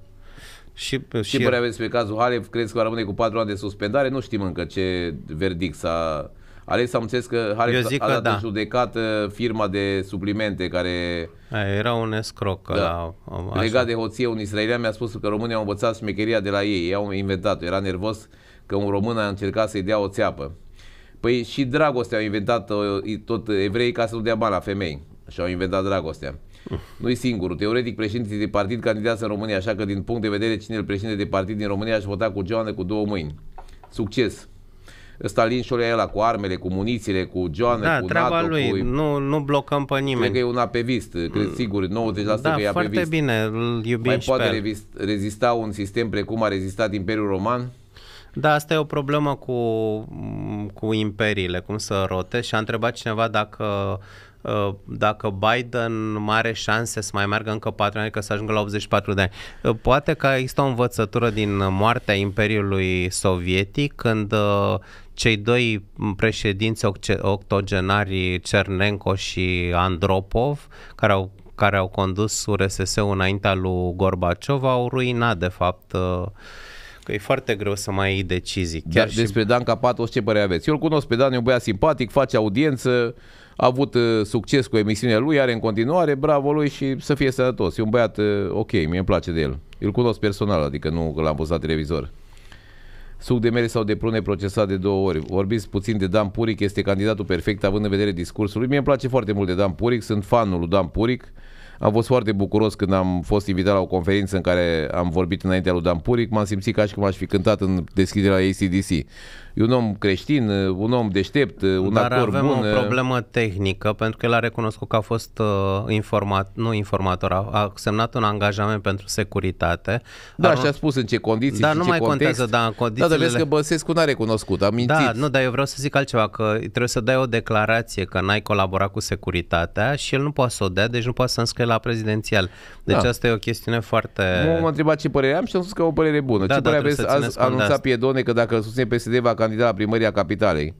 și, uh, și, și aveți pe cazul Halep, crezi că va rămâne cu 4 ani de suspendare? Nu știm încă ce verdict s-a ales. Am înțeles că Halep zic a, a dat da. judecat firma de suplimente care... A, era un escroc. Da. Legat de hoție, un israelian mi-a spus că România au învățat șmecheria de la ei. Ei au inventat Era nervos că un român a încercat să-i dea o țeapă. Păi și dragostea au inventat uh, tot evrei ca să nu dea bani la femei. Și au inventat dragostea. Nu-i singurul. Teoretic, președintele de partid candidează în România, așa că din punct de vedere cine e președinte de partid din România, aș vota cu geoană cu două mâini. Succes! Stalin și ăla cu armele, cu munițiile, cu joană, da, cu treaba NATO, lui. Cu... Nu, nu blocăm pe nimeni. Cred că e un apevist, cred mm. sigur, 90% da, că e apevist. foarte bine, îl iubim Mai poate rezista un sistem precum a rezistat Imperiul Roman? Da, asta e o problemă cu, cu imperiile, cum să rote și a întrebat cineva dacă uh, dacă Biden are șanse să mai meargă încă 4 ani, că să ajungă la 84 de ani. Uh, poate că există o învățătură din moartea Imperiului Sovietic, când uh, cei doi președinți octogenari Cernenko și Andropov, care au care au condus URSS-ul înaintea lui Gorbaciov, au ruinat, de fapt, uh, că e foarte greu să mai iei decizii. Da, chiar da, și... Despre Dan Capatos ce părere aveți? Eu îl cunosc pe Dan, e un băiat simpatic, face audiență, a avut uh, succes cu emisiunea lui, are în continuare, bravo lui și să fie sănătos. E un băiat uh, ok, mie îmi place de el. Îl cunosc personal, adică nu l-am văzut la televizor. Suc de mere sau de prune procesat de două ori. Vorbiți puțin de Dan Puric, este candidatul perfect având în vedere discursul lui. Mie îmi place foarte mult de Dan Puric, sunt fanul lui Dan Puric. Uh, am fost foarte bucuros când am fost invitat la o conferință în care am vorbit înaintea lui Dan Puric. M-am simțit ca și cum aș fi cântat în deschiderea ACDC e un om creștin, un om deștept, un Dar actor avem bun. o problemă tehnică, pentru că el a recunoscut că a fost uh, informat, nu informator, a, a semnat un angajament pentru securitate. Da, Dar și a spus în ce condiții da, și nu ce mai context. contează, da, în condițiile... Da, dar vezi că Băsescu n-a recunoscut, a mințit. Da, nu, dar eu vreau să zic altceva, că trebuie să dai o declarație că n-ai colaborat cu securitatea și el nu poate să o dea, deci nu poate să înscrie la prezidențial. Deci da. asta e o chestiune foarte... M-am întrebat ce părere am și am spus că o părere bună. Da, ce da, părere aveți? Azi anunța Piedone că dacă susține PSD va candida la primăria capitalei.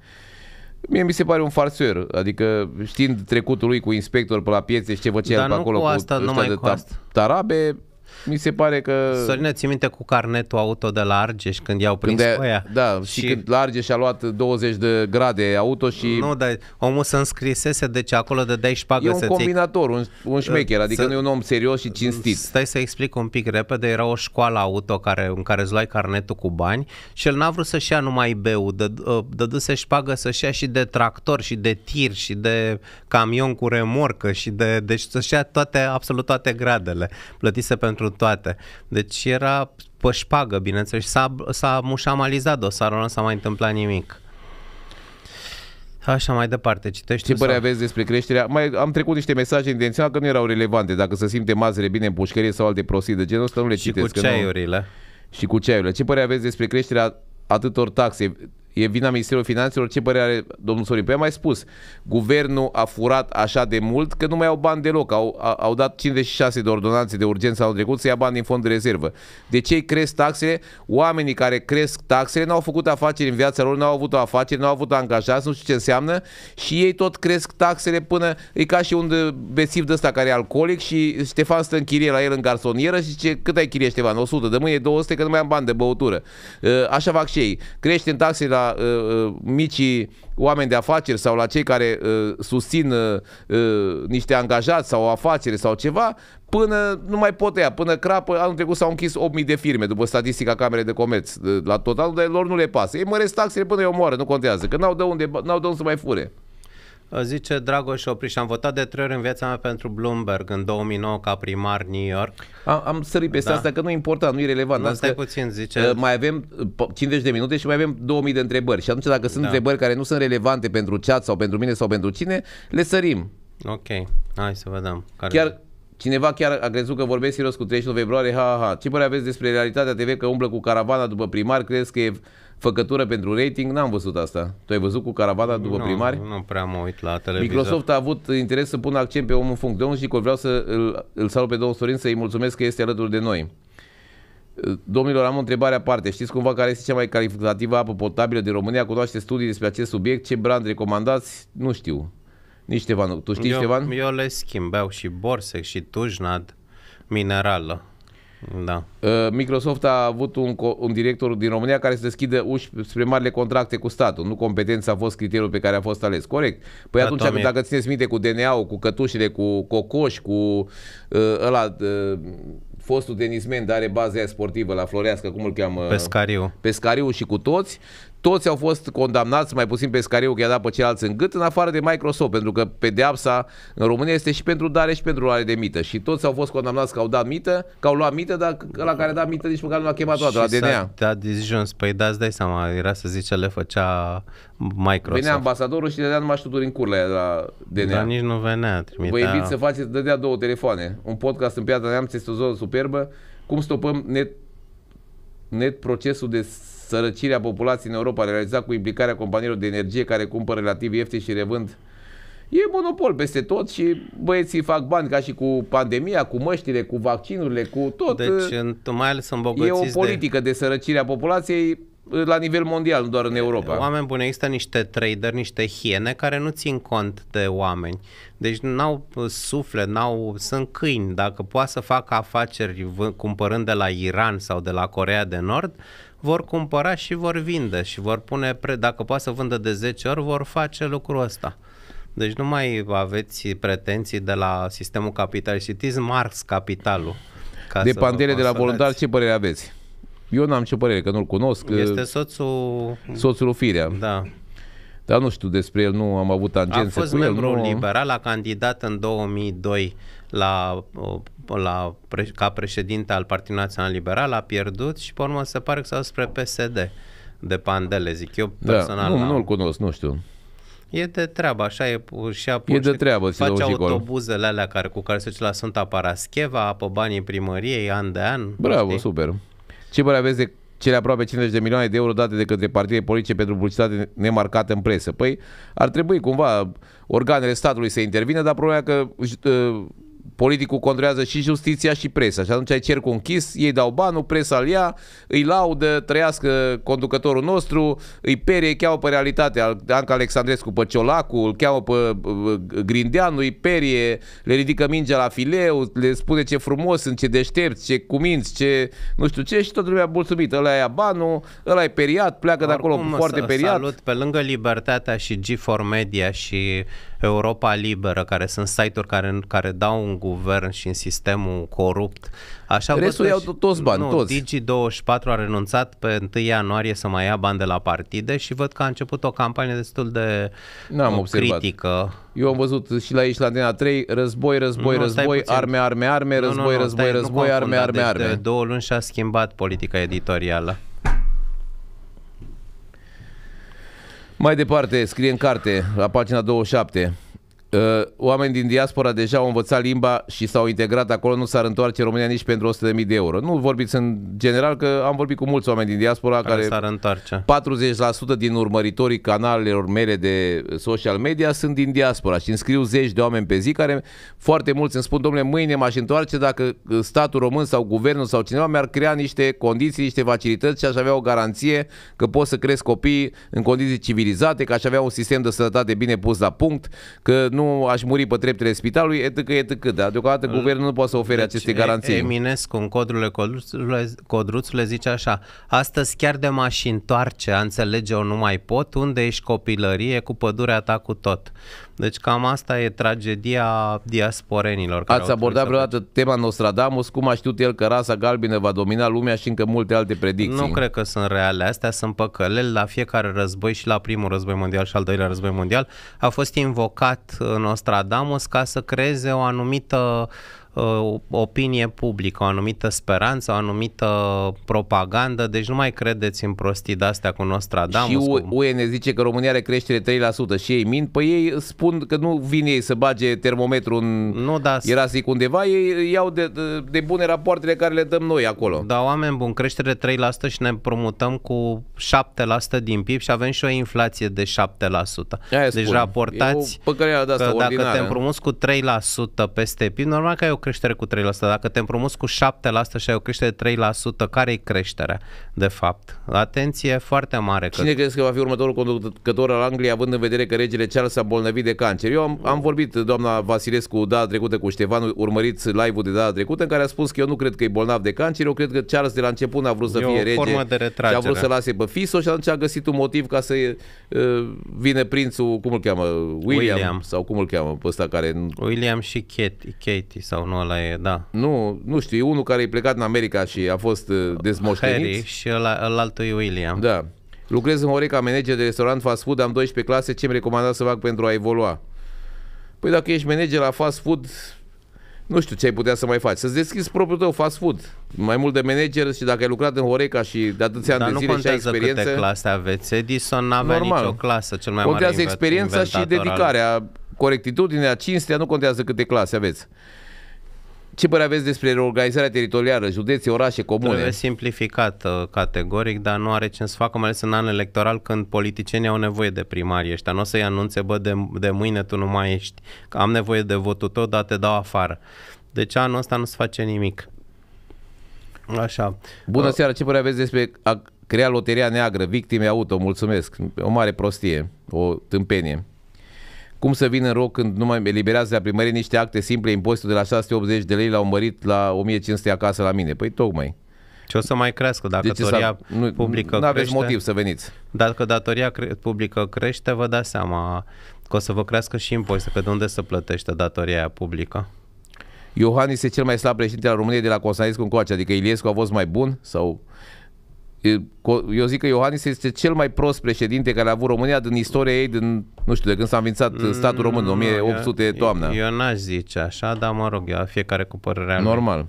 Mie mi se pare un farsuer, adică știind trecutul lui cu inspector pe la piețe și ce făcea pe acolo cu asta, cu, numai de cu asta. tarabe, mi se pare că... Sorină, ți minte cu carnetul auto de la Argeș când i-au prins de, aia? Da, și, și când la Argeș a luat 20 de grade auto și... Nu, dar omul să înscrisese, deci acolo de dai șpagă E un combinator, un, un șmecher, adică să... nu e un om serios și cinstit. Stai să explic un pic repede, era o școală auto care, în care îți luai carnetul cu bani și el n-a vrut să-și ia numai beu, ă, dăduse șpagă să-și ia și de tractor și de tir și de camion cu remorcă și de... Deci să-și ia toate, absolut toate gradele. Plătise pentru toate. Deci era pe șpagă, bineînțeles, și s-a, s-a mușamalizat dosarul, nu s-a mai întâmplat nimic. Așa mai departe, citești. Ce părere aveți despre creșterea? Mai am trecut niște mesaje intenționat că nu erau relevante, dacă se simte mazele bine în pușcărie sau alte prostii de genul ăsta, nu le și citesc. Și cu ceaiurile. Nu... Și cu ceaiurile. Ce părere aveți despre creșterea atâtor taxe e vina Ministerului Finanțelor, ce părere are domnul Sorin? Păi am mai spus, guvernul a furat așa de mult că nu mai au bani deloc. Au, au dat 56 de ordonanțe de urgență anul trecut să ia bani din fond de rezervă. De ce cresc taxele? Oamenii care cresc taxele n-au făcut afaceri în viața lor, n-au avut o afacere, n-au avut angajați, nu știu ce înseamnă și ei tot cresc taxele până e ca și un bețiv de ăsta care e alcoolic și Ștefan stă în chirie la el în garsonieră și zice cât ai chirie Ștefan? 100, de mâine 200 că nu mai am bani de băutură. Ă, așa fac și ei. Crește în taxele la Uh, uh, micii oameni de afaceri sau la cei care uh, susțin uh, uh, niște angajați sau afaceri sau ceva, până nu mai pot ea, până crapă, anul trecut s-au închis 8.000 de firme, după statistica Camerei de Comerț, la total dar lor nu le pasă. Ei măresc taxele până eu moară, nu contează, că n-au de unde, n-au de unde să mai fure. Ă, zice Dragoș Opriș, am votat de trei ori în viața mea pentru Bloomberg în 2009 ca primar New York. Am, am sărit peste da. asta că nu e important, nu e relevant. Nu, stai puțin, zice. Ă, mai avem 50 ă, de minute și mai avem 2000 de întrebări. Și atunci dacă sunt da. întrebări care nu sunt relevante pentru chat sau pentru mine sau pentru cine, le sărim. Ok, hai să vedem. Care Chiar, Cineva chiar a crezut că vorbesc serios cu 31 februarie, ha, ha, ha. Ce părere aveți despre realitatea TV că umblă cu caravana după primar? Crezi că e făcătură pentru rating, n-am văzut asta. Tu ai văzut cu caravana după nu, primari? Nu prea mă uit la televizor. Microsoft a avut interes să pună accent pe omul funcțion funcție. Domnul vreau să îl, îl salut pe domnul Sorin, să-i mulțumesc că este alături de noi. Domnilor, am o întrebare aparte. Știți cumva care este cea mai calificativă apă potabilă din România? Cunoaște studii despre acest subiect? Ce brand recomandați? Nu știu. Nici Ștefan, tu știi eu, Eu le schimbeau și Borsec și Tujnad minerală. Da. Uh, Microsoft a avut un, un director din România care să deschide uși spre marile contracte cu statul. Nu competența a fost criteriul pe care a fost ales. Corect. Păi da, atunci, dacă țineți minte cu DNA-ul, cu cătușile, cu cocoș, cu uh, ăla... Uh, fostul tenismen, dar are baza sportivă la Florească, cum îl cheamă? Pescariu. Pescariu și cu toți, toți au fost condamnați, mai puțin Scariu, că i-a dat pe ceilalți în gât, în afară de Microsoft, pentru că pedeapsa în România este și pentru dare și pentru luare de mită. Și toți au fost condamnați că au dat mită, că au luat mită, dar la care a dat mită nici măcar nu l-a chemat toată la DNA. Da, disjuns. Păi da, îți dai seama, era să zice, le făcea Microsoft. Venea ambasadorul și le dea numai șuturi în cur la, la DNA. Dar nici nu venea, trimitea... Vă invit să faceți, dădea două telefoane. Un podcast în piața Neamț este o zonă superbă. Cum stopăm net, net procesul de sărăcirea populației în Europa realizat cu implicarea companiilor de energie care cumpără relativ ieftin și revând E monopol peste tot și băieții fac bani ca și cu pandemia, cu măștile, cu vaccinurile, cu tot. Deci, mai ales E o politică de, de sărăcire a populației la nivel mondial, nu doar în Europa. Oameni bune, există niște trader, niște hiene care nu țin cont de oameni. Deci n-au suflet, n-au, sunt câini. Dacă poate să facă afaceri cumpărând de la Iran sau de la Corea de Nord, vor cumpăra și vor vinde și vor pune, pre- dacă poate să vândă de 10 ori, vor face lucrul ăsta. Deci nu mai aveți pretenții de la sistemul capital. Citiți Marx Capitalul. Ca de pandere de la Voluntar, ce părere aveți? Eu n-am ce părere, că nu-l cunosc. Este soțul... Soțul Firea. Da. Dar nu știu despre el, nu am avut tangență cu el. A fost membru nu... liberal, a candidat în 2002 la uh, la, ca președinte al Partidului Național Liberal, a pierdut și pe urmă se pare că s-a dus spre PSD de pandele, zic eu da. personal. Da, nu, nu-l cunosc, nu știu. E de treabă, așa e și a E de treabă, face autobuzele alea care, cu care se duce la Sfânta Parascheva, apă banii primăriei, an de an. Bravo, știi? super. Ce părere aveți de cele aproape 50 de milioane de euro date de către partide politice pentru publicitate nemarcată în presă. Păi ar trebui cumva organele statului să intervină, dar problema că uh, politicul controlează și justiția și presa. Și atunci ai cercul închis, ei dau banul, presa îl ia, îi laudă, trăiască conducătorul nostru, îi perie, îi cheamă pe realitate, Anca Alexandrescu pe Ciolacu, îl cheamă pe Grindeanu, îi perie, le ridică mingea la fileu, le spune ce frumos sunt, ce deștepți, ce cuminți, ce nu știu ce și toată lumea mulțumit. Ăla ia banul, ăla e periat, pleacă Oricum, de acolo foarte periat. Salut, pe lângă Libertatea și G4 Media și Europa Liberă, care sunt site-uri care, care dau un în guvern și în sistemul corupt. Așa Restul iau toți bani, nu, toți. Digi24 a renunțat pe 1 ianuarie să mai ia bani de la partide și văd că a început o campanie destul de N-am observat. critică. Eu am văzut și la aici, la Antena 3, război, război, nu, război, arme, arme, arme, război, nu, nu, război, stai, război, arme, arme, deci arme. De două luni și-a schimbat politica editorială. Mai departe, scrie în carte, la pagina 27. Uh, oameni din diaspora deja au învățat limba și s-au integrat acolo, nu s-ar întoarce România nici pentru 100.000 de euro. Nu vorbiți în general, că am vorbit cu mulți oameni din diaspora care, care s-ar întoarce. 40% din urmăritorii canalelor mele de social media sunt din diaspora și înscriu zeci de oameni pe zi care foarte mulți îmi spun, domnule, mâine m-aș întoarce dacă uh, statul român sau guvernul sau cineva mi-ar crea niște condiții, niște facilități și aș avea o garanție că pot să cresc copii în condiții civilizate, că aș avea un sistem de sănătate bine pus la punct, că nu nu aș muri pe treptele spitalului, etc., etc. Dar deocamdată guvernul nu poate să ofere deci, aceste garanții. Eminescu în codrurile codruțule, codruțule zice așa, astăzi chiar de mașini întoarce, a înțelege-o nu mai pot, unde ești copilărie, cu pădurea ta cu tot. Deci cam asta e tragedia diasporenilor. Care Ați abordat vreodată pe... tema Nostradamus, cum a știut el că rasa galbenă va domina lumea și încă multe alte predicții? Nu cred că sunt reale. Astea sunt păcăleli. La fiecare război și la primul război mondial și al doilea război mondial a fost invocat uh, Nostradamus ca să creeze o anumită uh, uh, opinie publică, o anumită speranță, o anumită propagandă, deci nu mai credeți în prostii de astea cu Nostradamus. Și UE ne zice că România are creștere 3% și ei mint, păi ei spun că nu vin ei să bage termometru. în nu, da, zic undeva, ei iau de, de, bune rapoartele care le dăm noi acolo. Da, oameni buni, creștere 3% și ne promutăm cu 7% din PIB și avem și o inflație de 7%. Aia deci spun. raportați e o păcărea de asta că ordinară. dacă te împrumuți cu 3% peste PIB, normal că ai o creștere cu 3%. Dacă te împrumuți cu 7% și ai o creștere de 3%, care e creșterea, de fapt? Atenție foarte mare. Cine că... crezi că va fi următorul conducător al Angliei, având în vedere că regele Charles s-a bolnăvit de cancer? Eu am, am vorbit, doamna Vasilescu, da, trecută cu Ștefan, urmăriți live-ul de data trecută, în care a spus că eu nu cred că e bolnav de cancer, eu cred că Charles de la început a vrut să e fie rege formă de retragere. și a vrut să lase pe fiso și atunci a găsit un motiv ca să uh, vină prințul, cum îl cheamă, William, William. sau cum îl cheamă, pe ăsta care... William și Katie, Katie sau nu? nu ăla e, da. Nu, nu știu, e unul care e plecat în America și a fost uh, dezmoștenit. Harry și ăla, altul e William. Da. Lucrez în Horeca, manager de restaurant fast food, am 12 clase, ce-mi recomandați să fac pentru a evolua? Păi dacă ești manager la fast food, nu știu ce ai putea să mai faci. Să-ți deschizi propriul tău fast food. Mai mult de manager și dacă ai lucrat în Horeca și de atâția ani de zile și ai experiență... câte clase aveți. Edison n-avea Normal. nicio clasă, cel mai contează mare experiența și dedicarea, al... corectitudinea, cinstea, nu contează câte clase aveți. Ce părere aveți despre reorganizarea teritorială, județe, orașe, comune? Trebuie simplificat uh, categoric, dar nu are ce să facă, mai ales în an electoral, când politicienii au nevoie de primarii ăștia. Nu o să-i anunțe, bă, de, de mâine tu nu mai ești, că am nevoie de votul tău, dar te dau afară. Deci anul ăsta nu se face nimic. Așa. Bună uh, seara, ce părere aveți despre a crea loteria neagră, victime auto, mulțumesc. O mare prostie, o tâmpenie. Cum să vină în rog când nu mai eliberează la primărie niște acte simple, impozitul de la 680 de lei l-au mărit la 1500 acasă la mine? Păi tocmai. Ce o să mai crească dacă deci datoria nu, publică nu aveți motiv să veniți. Dacă datoria cre- publică crește, vă dați seama că o să vă crească și impozite, că de unde să plătește datoria aia publică? Iohannis este cel mai slab președinte al României de la Constantinescu coace, adică Iliescu a fost mai bun sau eu zic că Iohannis este cel mai prost președinte care a avut România din istoria ei, din, nu știu, de când s-a înființat mm, statul român, în 1800 eu, toamna. Eu, eu n-aș zice așa, dar mă rog, eu, fiecare cu părerea Normal. Lui.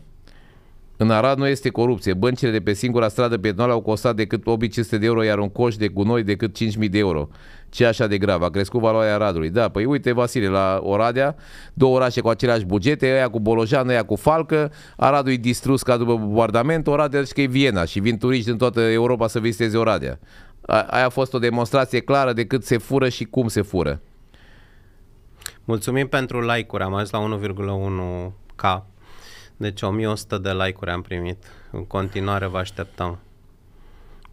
În Arad nu este corupție. Băncile de pe singura stradă pietonală au costat decât 8500 de euro, iar un coș de gunoi decât 5000 de euro. Ce așa de grav? A crescut valoarea Aradului. Da, păi uite, Vasile, la Oradea, două orașe cu aceleași bugete, ăia cu Bolojan, ăia cu Falcă, Aradul e distrus ca după bombardament, Oradea zice că e Viena și vin turiști din toată Europa să viziteze Oradea. Aia a fost o demonstrație clară de cât se fură și cum se fură. Mulțumim pentru like-uri, am ajuns la 1,1K deci 1100 de like-uri am primit. În continuare vă așteptăm.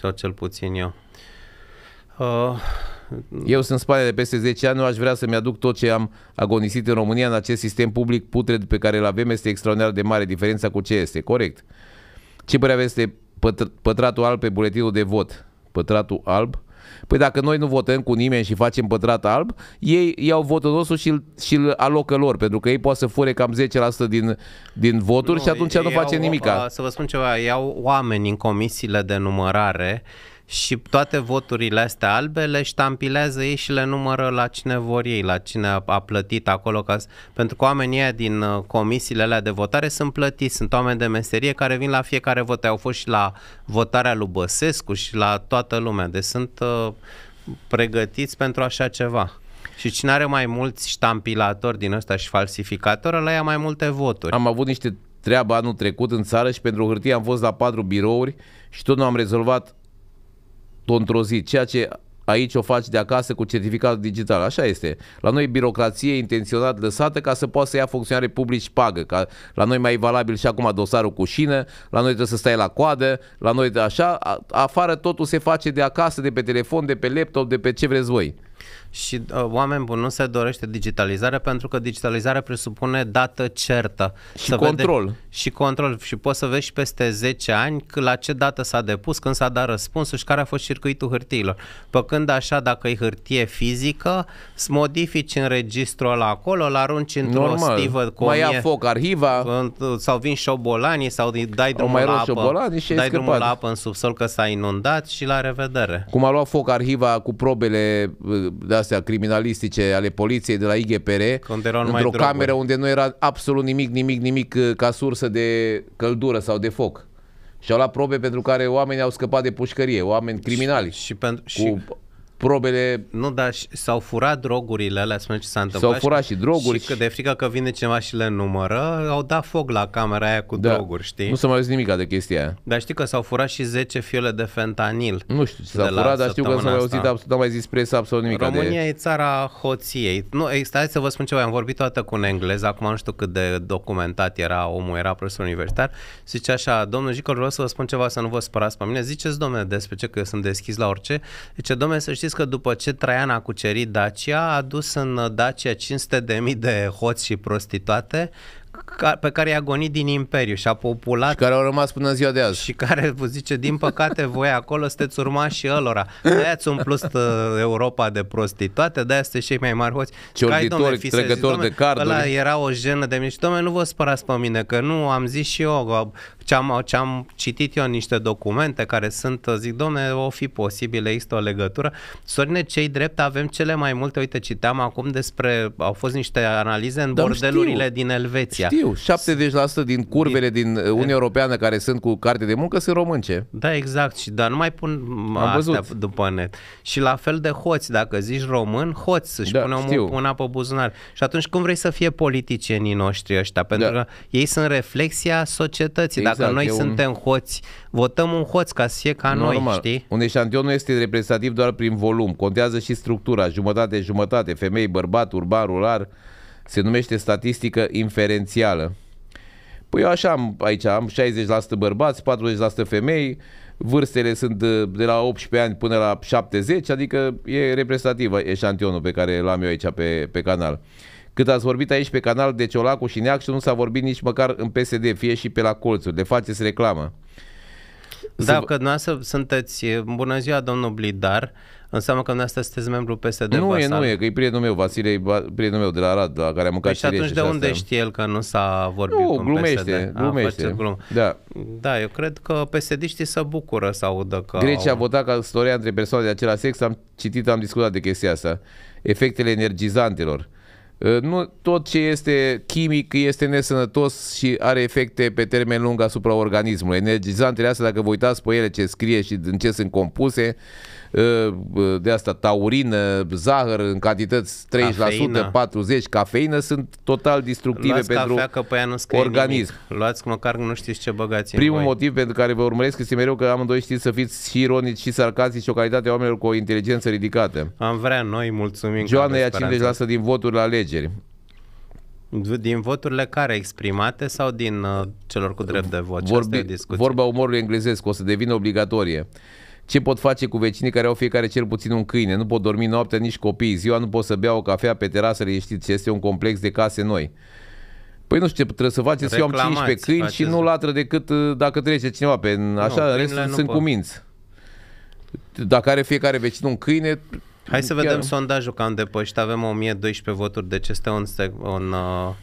Sau cel puțin eu. Uh, eu sunt spate de peste 10 ani, nu aș vrea să-mi aduc tot ce am agonisit în România în acest sistem public putred pe care îl avem. Este extraordinar de mare diferența cu ce este. Corect. Ce părere aveți de pătr- pătratul alb pe buletinul de vot? Pătratul alb? Uh, Păi dacă noi nu votăm cu nimeni și facem pătrat alb, ei iau votul nostru și îl, alocă lor, pentru că ei poate să fure cam 10% din, din voturi nu, și atunci nu face nimic. Să vă spun ceva, iau oameni în comisiile de numărare și toate voturile astea albe le ștampilează ei și le numără la cine vor ei, la cine a, a plătit acolo. Ca, pentru că oamenii din uh, comisiile alea de votare sunt plătiți, sunt oameni de meserie care vin la fiecare vot. Au fost și la votarea lui Băsescu și la toată lumea. Deci sunt uh, pregătiți pentru așa ceva. Și cine are mai mulți ștampilatori din ăsta și falsificatori, ăla ia mai multe voturi. Am avut niște treabă anul trecut în țară și pentru hârtie am fost la patru birouri și tot nu am rezolvat într-o zi, ceea ce aici o faci de acasă cu certificat digital. Așa este. La noi birocrație intenționat lăsată ca să poată să ia funcționare publici pagă. Ca la noi mai e valabil și acum dosarul cu șină, la noi trebuie să stai la coadă, la noi de așa. Afară totul se face de acasă, de pe telefon, de pe laptop, de pe ce vreți voi și uh, oameni buni nu se dorește digitalizare pentru că digitalizarea presupune dată certă. Și să control. Vede, și control. Și poți să vezi și peste 10 ani că la ce dată s-a depus, când s-a dat răspunsul și care a fost circuitul hârtiilor. Păcând așa, dacă e hârtie fizică, modifici în registrul ăla acolo, îl arunci într-o stivă cu mai ia foc arhiva. Sau vin șobolanii sau dai drumul, mai la apă, și dai drumul la apă în subsol că s-a inundat și la revedere. Cum a luat foc arhiva cu probele uh, de astea criminalistice ale poliției de la IGPR, într-o cameră unde nu era absolut nimic, nimic, nimic uh, ca sursă de căldură sau de foc. Și au luat probe pentru care oamenii au scăpat de pușcărie, oameni criminali. Și, și pentru, cu și, probele. Nu, dar s-au furat drogurile alea, spune ce s-a întâmplat. S-au furat și, droguri. Și că de frică că vine cineva și le numără, au dat foc la camera aia cu da. droguri, știi? Nu s-a mai zis nimic de chestia aia. Dar știi că s-au furat și 10 fiole de fentanil. Nu știu ce s-a furat, dar știu că s-a mai auzit, absolut, mai zis presa absolut nimic. România de... e țara hoției. Nu, stai să vă spun ceva, am vorbit toată cu un englez, acum nu știu cât de documentat era omul, era profesor universitar. zice așa, domnul Jicol, vreau să vă spun ceva, să nu vă spărați pe mine. Ziceți, domnule, despre ce, că eu sunt deschis la orice. Zice, domnule, să știți știți că după ce Traian a cucerit Dacia, a dus în Dacia 500.000 de hoți și prostituate pe care i-a gonit din imperiu și a populat. Și care au rămas până ziua de azi. Și care zice, din păcate, voi acolo sunteți urmași și ălora. De-aia ați umplut uh, Europa de prostituate, de-aia sunteți cei mai mari hoți. Ciorditori, trecători de carduri. Ăla era o jenă de mine. Și, nu vă spărați pe mine, că nu am zis și eu ce am, ce am citit eu niște documente care sunt, zic, domne, o fi posibil, există o legătură. Sorine, cei drept avem cele mai multe, uite, citeam acum despre, au fost niște analize în Dar bordelurile știu, din Elveția. Știu, 70% din curvele din, din uh, Uniunea Europeană care sunt cu carte de muncă sunt românce. Da, exact, și dar nu mai pun Am văzut. după net. Și la fel de hoți, dacă zici român, hoți, și da, pune omul una pe buzunar. Și atunci cum vrei să fie politicienii noștri ăștia? Pentru da. că ei sunt reflexia societății. Exact, Dacă noi noi suntem hoți, votăm un hoț ca să fie ca Normal. noi, știi? Un eșantion nu este reprezentativ doar prin volum. Contează și structura, jumătate-jumătate, femei, bărbat, urban, rural. Se numește statistică inferențială. Păi eu așa am aici, am 60% bărbați, 40% femei, vârstele sunt uh, de la 18 ani până la 70, adică e reprezentativ eșantionul pe care l-am eu aici pe, pe canal. Cât ați vorbit aici pe canal de Ciolacu și Neac și nu s-a vorbit nici măcar în PSD, fie și pe la colțuri. de faceți reclamă. Da, că dumneavoastră sunteți, bună ziua domnul Blidar, înseamnă că dumneavoastră sunteți membru PSD Nu e, nu e, că e prietenul meu, Vasile, prietenul meu de la Arad, la care am mâncat păi și atunci de unde știe el că nu s-a vorbit nu, în glumește, PSD? Ah, glumește, glumește. da. Da, eu cred că psd se bucură să audă că... Grecia au... a votat ca storia între persoane de același sex, am citit, am discutat de chestia asta. Efectele energizantelor. Uh, Ă, nu tot ce este chimic este nesănătos și are efecte pe termen lung asupra organismului. Energizantele astea, dacă vă uitați pe ele ce scrie și în ce sunt compuse, Ă, de asta taurină, zahăr în cantități 30%, cafeină. 40%, cafeină sunt total distructive Luați pentru cafea, că pe aia nu organism. Nimic. Luați măcar nu știți ce băgați Primul voi. motiv pentru care vă urmăresc este mereu că amândoi știți să fiți și ironici și sarcastici și o calitate a oamenilor cu o inteligență ridicată. Am vrea noi, mulțumim. Joana ia 50% din voturi la alegeri. Din voturile care exprimate sau din uh, celor cu drept de vot? Vorbi, vorba umorului englezesc o să devină obligatorie. Ce pot face cu vecinii care au fiecare cel puțin un câine? Nu pot dormi noaptea nici copii. Ziua nu pot să bea o cafea pe terasă, știți ce este un complex de case noi. Păi nu știu ce trebuie să faceți, Reclamați, eu am 15 câini faceți. și nu latră decât uh, dacă trece cineva pe... Așa, nu, restul sunt pot. minți. Dacă are fiecare vecin un câine, Hai să chiar... vedem sondajul că am depășit, avem 1012 voturi, deci este un, un uh,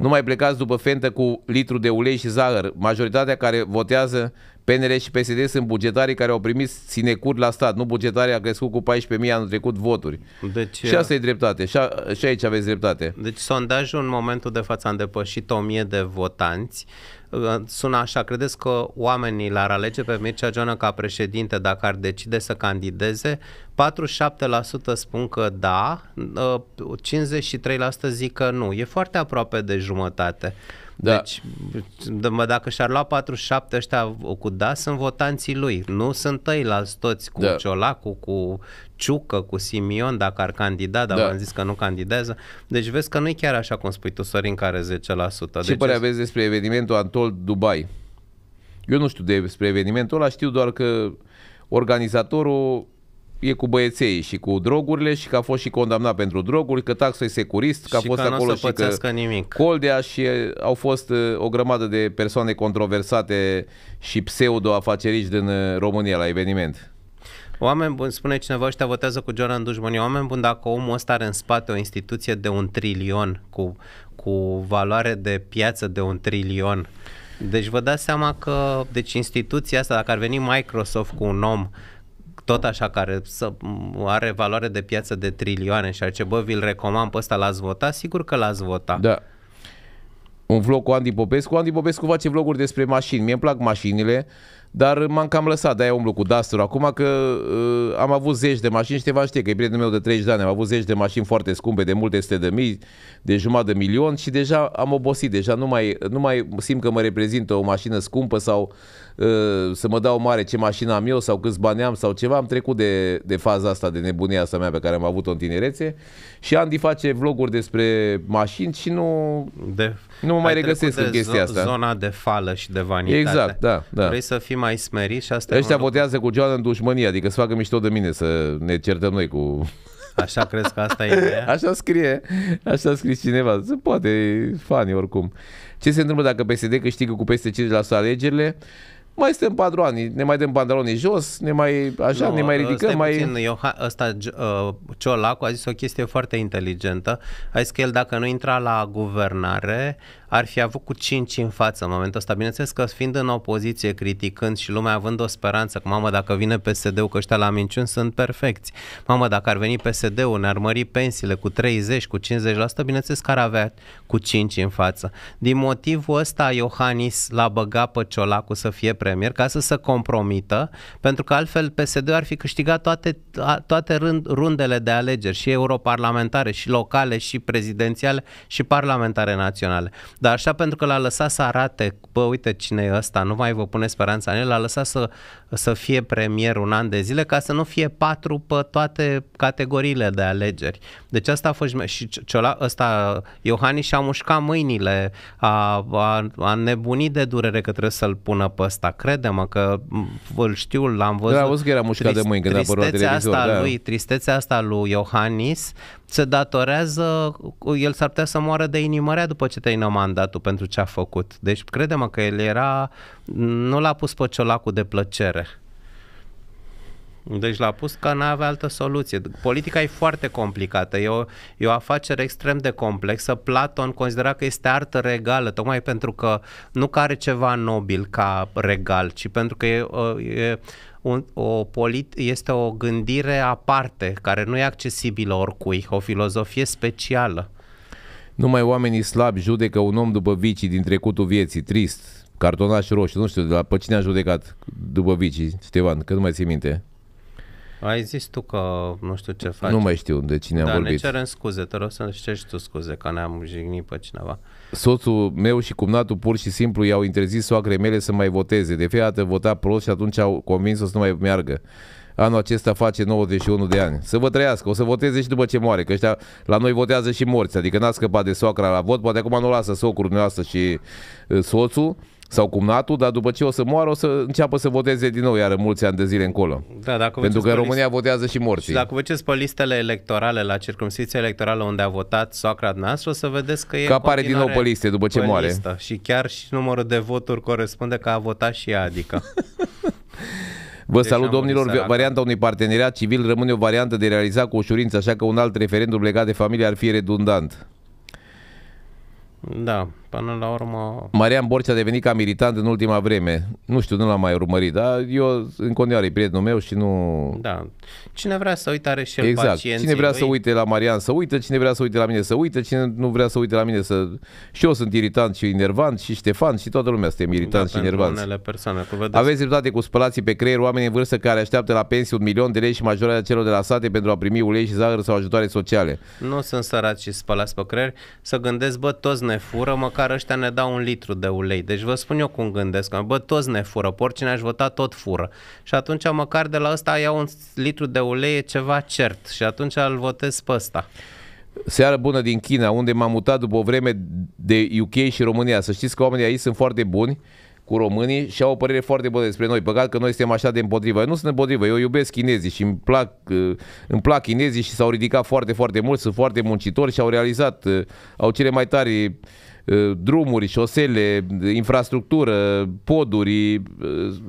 nu mai plecați după fentă cu litru de ulei și zahăr. Majoritatea care votează PNR și PSD sunt bugetarii care au primit sinecuri la stat, nu bugetarii a crescut cu 14.000 anul trecut voturi. Deci, și uh, asta e dreptate, și, a, și aici aveți dreptate. Deci sondajul în momentul de față a depășit 1.000 de votanți. Uh, sună așa, credeți că oamenii l-ar alege pe Mircea Joană ca președinte dacă ar decide să candideze? 47% spun că da, 53% uh, zic că nu. E foarte aproape de jumătate. Da. Deci, dacă și-ar lua 47 ăștia cu da, sunt votanții lui. Nu sunt la toți cu da. Ciolacu, cu Ciucă, cu Simion, dacă ar candida, dar da. am zis că nu candidează. Deci vezi că nu e chiar așa cum spui tu, Sorin, care 10%. Ce deci părere aveți despre evenimentul Antol Dubai? Eu nu știu despre evenimentul ăla, știu doar că organizatorul e cu băieței și cu drogurile și că a fost și condamnat pentru droguri, că taxa e securist, că a fost că acolo și că nimic. Coldea și au fost o grămadă de persoane controversate și pseudo afacerici din România la eveniment. Oameni buni, spune cineva, ăștia votează cu Joran Dușmani. Oameni buni, dacă omul ăsta are în spate o instituție de un trilion, cu, cu valoare de piață de un trilion, deci vă dați seama că deci instituția asta, dacă ar veni Microsoft cu un om tot așa care să, are valoare de piață de trilioane și ar ce, bă, vi-l recomand pe ăsta, l-ați vota? Sigur că l-ați vota. Da. Un vlog cu Andy Popescu. Andy Popescu face vloguri despre mașini. Mie îmi plac mașinile, dar m-am cam lăsat. De-aia umblu cu Duster acum că uh, am avut zeci de mașini. Ștefan știe că e prietenul meu de 30 de ani. Am avut zeci de mașini foarte scumpe, de multe sute de mii, de jumătate de milion și deja am obosit. Deja nu mai, nu mai simt că mă reprezintă o mașină scumpă sau uh, Ă, să mă dau mare ce mașină am eu sau câți bani am sau ceva. Am trecut de, de faza asta de nebunia asta mea pe care am avut-o în tinerețe și Andy face vloguri despre mașini și nu, de, nu mă mai regăsesc în chestia zo- asta. zona de fală și de vanitate. Exact, da. da. Vrei să fii mai smerit și asta Ăștia votează cu Joan în dușmănie, adică să facă mișto de mine, să ne certăm noi cu... Așa crezi că asta e ideea? Așa scrie, așa scrie cineva. Se poate, fani oricum. Ce se întâmplă dacă PSD câștigă cu peste 50% alegerile? mai suntem patru ani, ne mai dăm pantalonii jos, ne mai așa, nu, ne mai ridicăm. Mai... Puțin, eu, ăsta, uh, Ciolacu a zis o chestie foarte inteligentă. A zis că el dacă nu intra la guvernare, ar fi avut cu 5 în față în momentul ăsta. Bineînțeles că fiind în opoziție, criticând și lumea având o speranță că, mamă, dacă vine PSD-ul, că ăștia la minciuni sunt perfecți. Mamă, dacă ar veni PSD-ul, ne-ar mări pensiile cu 30, cu 50%, bineînțeles că ar avea cu 5 în față. Din motivul ăsta, Iohannis l-a băgat pe Ciolacu să fie premier ca să se compromită, pentru că altfel PSD-ul ar fi câștigat toate, toate rând, rundele de alegeri, și europarlamentare, și locale, și prezidențiale, și parlamentare naționale dar așa pentru că l-a lăsat să arate, bă, uite cine e ăsta, nu mai vă pune speranța în el, l-a lăsat să, să fie premier un an de zile ca să nu fie patru pe toate categoriile de alegeri. Deci asta a fost, și ciola, ăsta, Iohannis și-a mușcat mâinile, a, a, a nebunit de durere că trebuie să-l pună pe ăsta, crede că îl știu, l-am văzut. Da, văzut că era mușcat Trist, de mâini când a apărut la televizor. Asta da. lui, tristețea asta lui Iohannis se datorează, el s-ar putea să moară de inimărea după ce termină mandatul pentru ce a făcut. Deci credem că el era, nu l-a pus pe ciolacul de plăcere. Deci l-a pus că nu avea altă soluție. Politica e foarte complicată, e o, e o afacere extrem de complexă. Platon considera că este artă regală, tocmai pentru că nu care ceva nobil ca regal, ci pentru că e, e un, o polit, este o gândire aparte, care nu e accesibilă oricui, o filozofie specială. Numai oamenii slabi judecă un om după vicii din trecutul vieții, trist, cartonaș roșu, nu știu, de la pe cine a judecat după vicii, Ștevan, că nu mai ții minte. Ai zis tu că nu știu ce faci. Nu mai știu de cine am da, vorbit. ne cerem scuze, te rog să ne ceri tu scuze, că ne-am jignit pe cineva. Soțul meu și cumnatul pur și simplu i-au interzis soacre mele să mai voteze. De fiecare dată vota prost și atunci au convins-o să nu mai meargă anul acesta face 91 de ani. Să vă trăiască, o să voteze și după ce moare, că ăștia la noi votează și morți, adică n-a scăpat de soacra la vot, poate acum nu lasă nu dumneavoastră și uh, soțul, sau cumnatul, dar după ce o să moară o să înceapă să voteze din nou iar mulți ani de zile încolo. Da, dacă Pentru că România list... votează și morții. Și dacă vedeți pe listele electorale la circumscripția electorală unde a votat soacra noastră, o să vedeți că e Că apare din nou pe liste după ce moare. Listă. Și chiar și numărul de voturi corespunde că a votat și ea, adică. Vă deci salut, domnilor. Sărat. Varianta unui parteneriat civil rămâne o variantă de realizat cu ușurință, așa că un alt referendum legat de familie ar fi redundant. Da până la urmă... Marian Borcea a devenit ca militant în ultima vreme. Nu știu, nu l-am mai urmărit, dar eu în continuare e prietenul meu și nu... Da. Cine vrea să uite are și el Exact. Cine vrea lui... să uite la Marian să uite, cine vrea să uite la mine să uite, cine nu vrea să uite la mine să... Și eu sunt irritant și enervant și Ștefan și toată lumea este irritant da, și enervant. persoane, vedeți... Aveți dreptate cu spălații pe creier, oameni în vârstă care așteaptă la pensie un milion de lei și majorarea celor de la sate pentru a primi ulei și zahăr sau ajutoare sociale. Nu sunt săraci și spălați pe creier, să gândesc, bă, toți ne fură, măcar măcar ăștia ne dau un litru de ulei. Deci vă spun eu cum gândesc. Bă, toți ne fură, porcine aș vota tot fură. Și atunci măcar de la ăsta iau un litru de ulei, e ceva cert. Și atunci îl votez pe ăsta. Seară bună din China, unde m-am mutat după o vreme de UK și România. Să știți că oamenii aici sunt foarte buni cu românii și au o părere foarte bună despre noi. Păcat că noi suntem așa de împotrivă. Eu nu sunt împotrivă, eu iubesc chinezii și îmi plac, îmi plac chinezii și s-au ridicat foarte, foarte mult, sunt foarte muncitori și au realizat, au cele mai tari drumuri, șosele, infrastructură, poduri.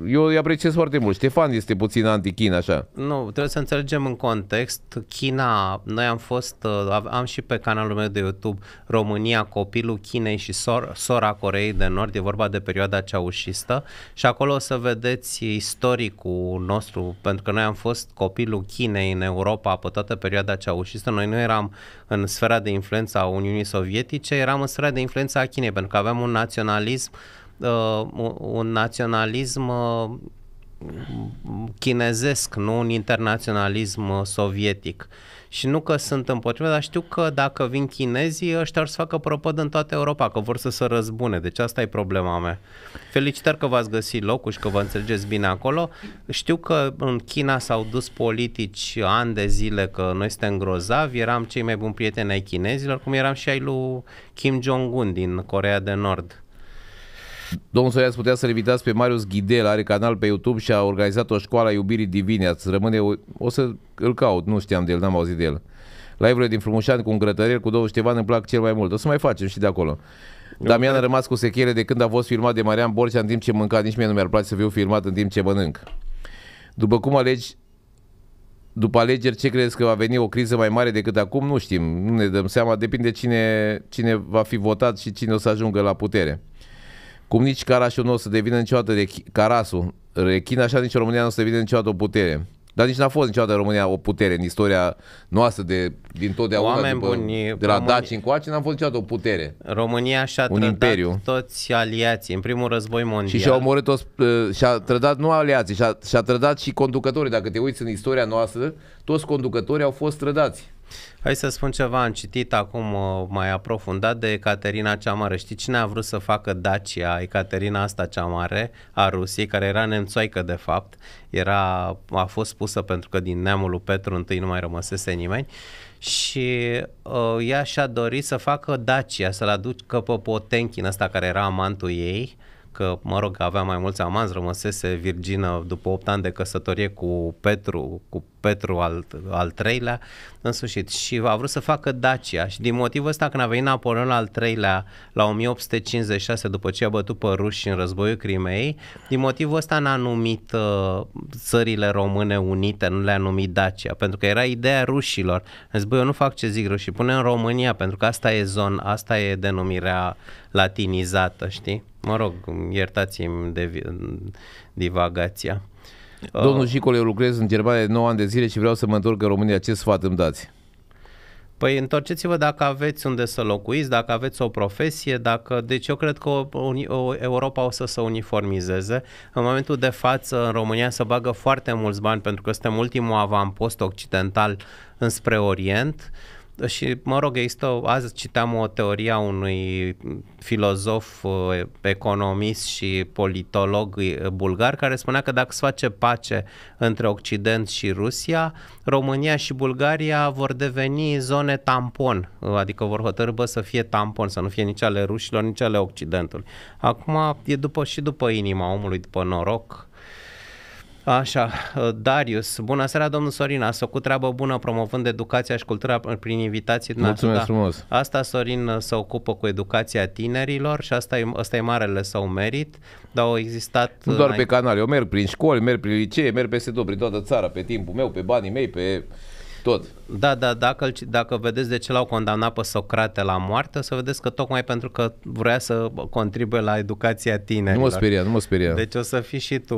Eu îi apreciez foarte mult. Ștefan este puțin anti-China, așa. Nu, trebuie să înțelegem în context. China, noi am fost, uh, am și pe canalul meu de YouTube România, copilul Chinei și sor, sora Coreei de Nord. E vorba de perioada ceaușistă și acolo o să vedeți istoricul nostru, pentru că noi am fost copilul Chinei în Europa pe toată perioada ceaușistă. Noi nu eram în sfera de influență a Uniunii Sovietice, eram în sfera de influență influența a Chinei, pentru că aveam un naționalism, uh, un naționalism uh, chinezesc, nu un internaționalism uh, sovietic. Și nu că sunt împotriva, dar știu că dacă vin chinezii, ăștia ar să facă prăpăd în toată Europa, că vor să se răzbune. Deci asta e problema mea. Felicitări că v-ați găsit locul și că vă înțelegeți bine acolo. Știu că în China s-au dus politici ani de zile că noi suntem grozavi, eram cei mai buni prieteni ai chinezilor, cum eram și ai lui Kim Jong-un din Corea de Nord Domnul Soiați putea să-l invitați pe Marius Ghidel, are canal pe YouTube și a organizat o școală a iubirii divine. Ați rămâne, o, o să îl caut, nu știam de el, n-am auzit de el. Live-urile din Frumușan cu un grătăriel cu două Ștefan îmi plac cel mai mult. O să mai facem și de acolo. Damian a rămas cu sechele de când a fost filmat de Marian Borcea în timp ce mânca, nici mie nu mi-ar place să fiu filmat în timp ce mănânc. După cum alegi după alegeri, ce credeți că va veni o criză mai mare decât acum? Nu știm, nu ne dăm seama, depinde cine, cine va fi votat și cine o să ajungă la putere. Cum nici Carasul nu o să devină niciodată de Carasul, rechin, așa nici România nu o să devină niciodată o putere. Dar nici n-a fost niciodată România o putere în istoria noastră de, din totdeauna, Oameni după, buni, de la România, Daci încoace, n-a fost niciodată o putere. România și-a un trădat imperiu. toți aliații în primul război mondial. Și și-a omorât toți, ă, și-a trădat nu aliații, și-a, și-a trădat și conducătorii. Dacă te uiți în istoria noastră, toți conducătorii au fost trădați. Hai să spun ceva, am citit acum uh, mai aprofundat de Ecaterina cea Mare. Știi cine a vrut să facă Dacia, Ecaterina asta cea Mare, a Rusiei, care era nemțoică de fapt, era, a fost pusă pentru că din neamul lui Petru I nu mai rămăsese nimeni și uh, ea și-a dorit să facă Dacia, să-l aducă pe Potenchin ăsta care era amantul ei, uh, că, mă rog, avea mai mulți amanți, rămăsese virgină după 8 ani de căsătorie cu Petru, cu Petru al, al treilea, în sfârșit. Și a vrut să facă Dacia și din motivul ăsta când a venit Napoleon al treilea la 1856 după ce a bătut pe ruși în războiul Crimei, din motivul ăsta n-a numit uh, țările române unite, nu le-a numit Dacia, pentru că era ideea rușilor. Am zis, bă, eu nu fac ce zic rușii, în România, pentru că asta e zona, asta e denumirea latinizată, știi? Mă rog, iertați-mi de divagația. Domnul uh, Șicol, eu lucrez în Germania de 9 ani de zile și vreau să mă întorc în România. Ce sfat îmi dați? Păi întorceți-vă dacă aveți unde să locuiți, dacă aveți o profesie, dacă... Deci eu cred că o, o, Europa o să se uniformizeze. În momentul de față, în România se bagă foarte mulți bani pentru că suntem ultimul avampost occidental înspre Orient și, mă rog, există, azi citeam o teorie a unui filozof, uh, economist și politolog uh, bulgar care spunea că dacă se face pace între Occident și Rusia, România și Bulgaria vor deveni zone tampon, uh, adică vor hotărâbă să fie tampon, să nu fie nici ale rușilor, nici ale Occidentului. Acum e după și după inima omului, după noroc, Așa, uh, Darius, bună seara domnul Sorin, ați făcut treabă bună promovând educația și cultura prin invitații dumneavoastră. Mulțumesc da. frumos! Asta Sorin uh, se ocupă cu educația tinerilor și asta e, asta e marele său merit, dar au existat... Nu doar uh, mai... pe canal, eu merg prin școli, merg prin licee, merg peste tot, prin toată țara, pe timpul meu, pe banii mei, pe tot. Da, da, dacă, dacă vedeți de ce l-au condamnat pe Socrate la moarte, o să vedeți că tocmai pentru că vrea să contribuie la educația tine. Nu mă speria, nu mă speria. Deci o să fii și tu...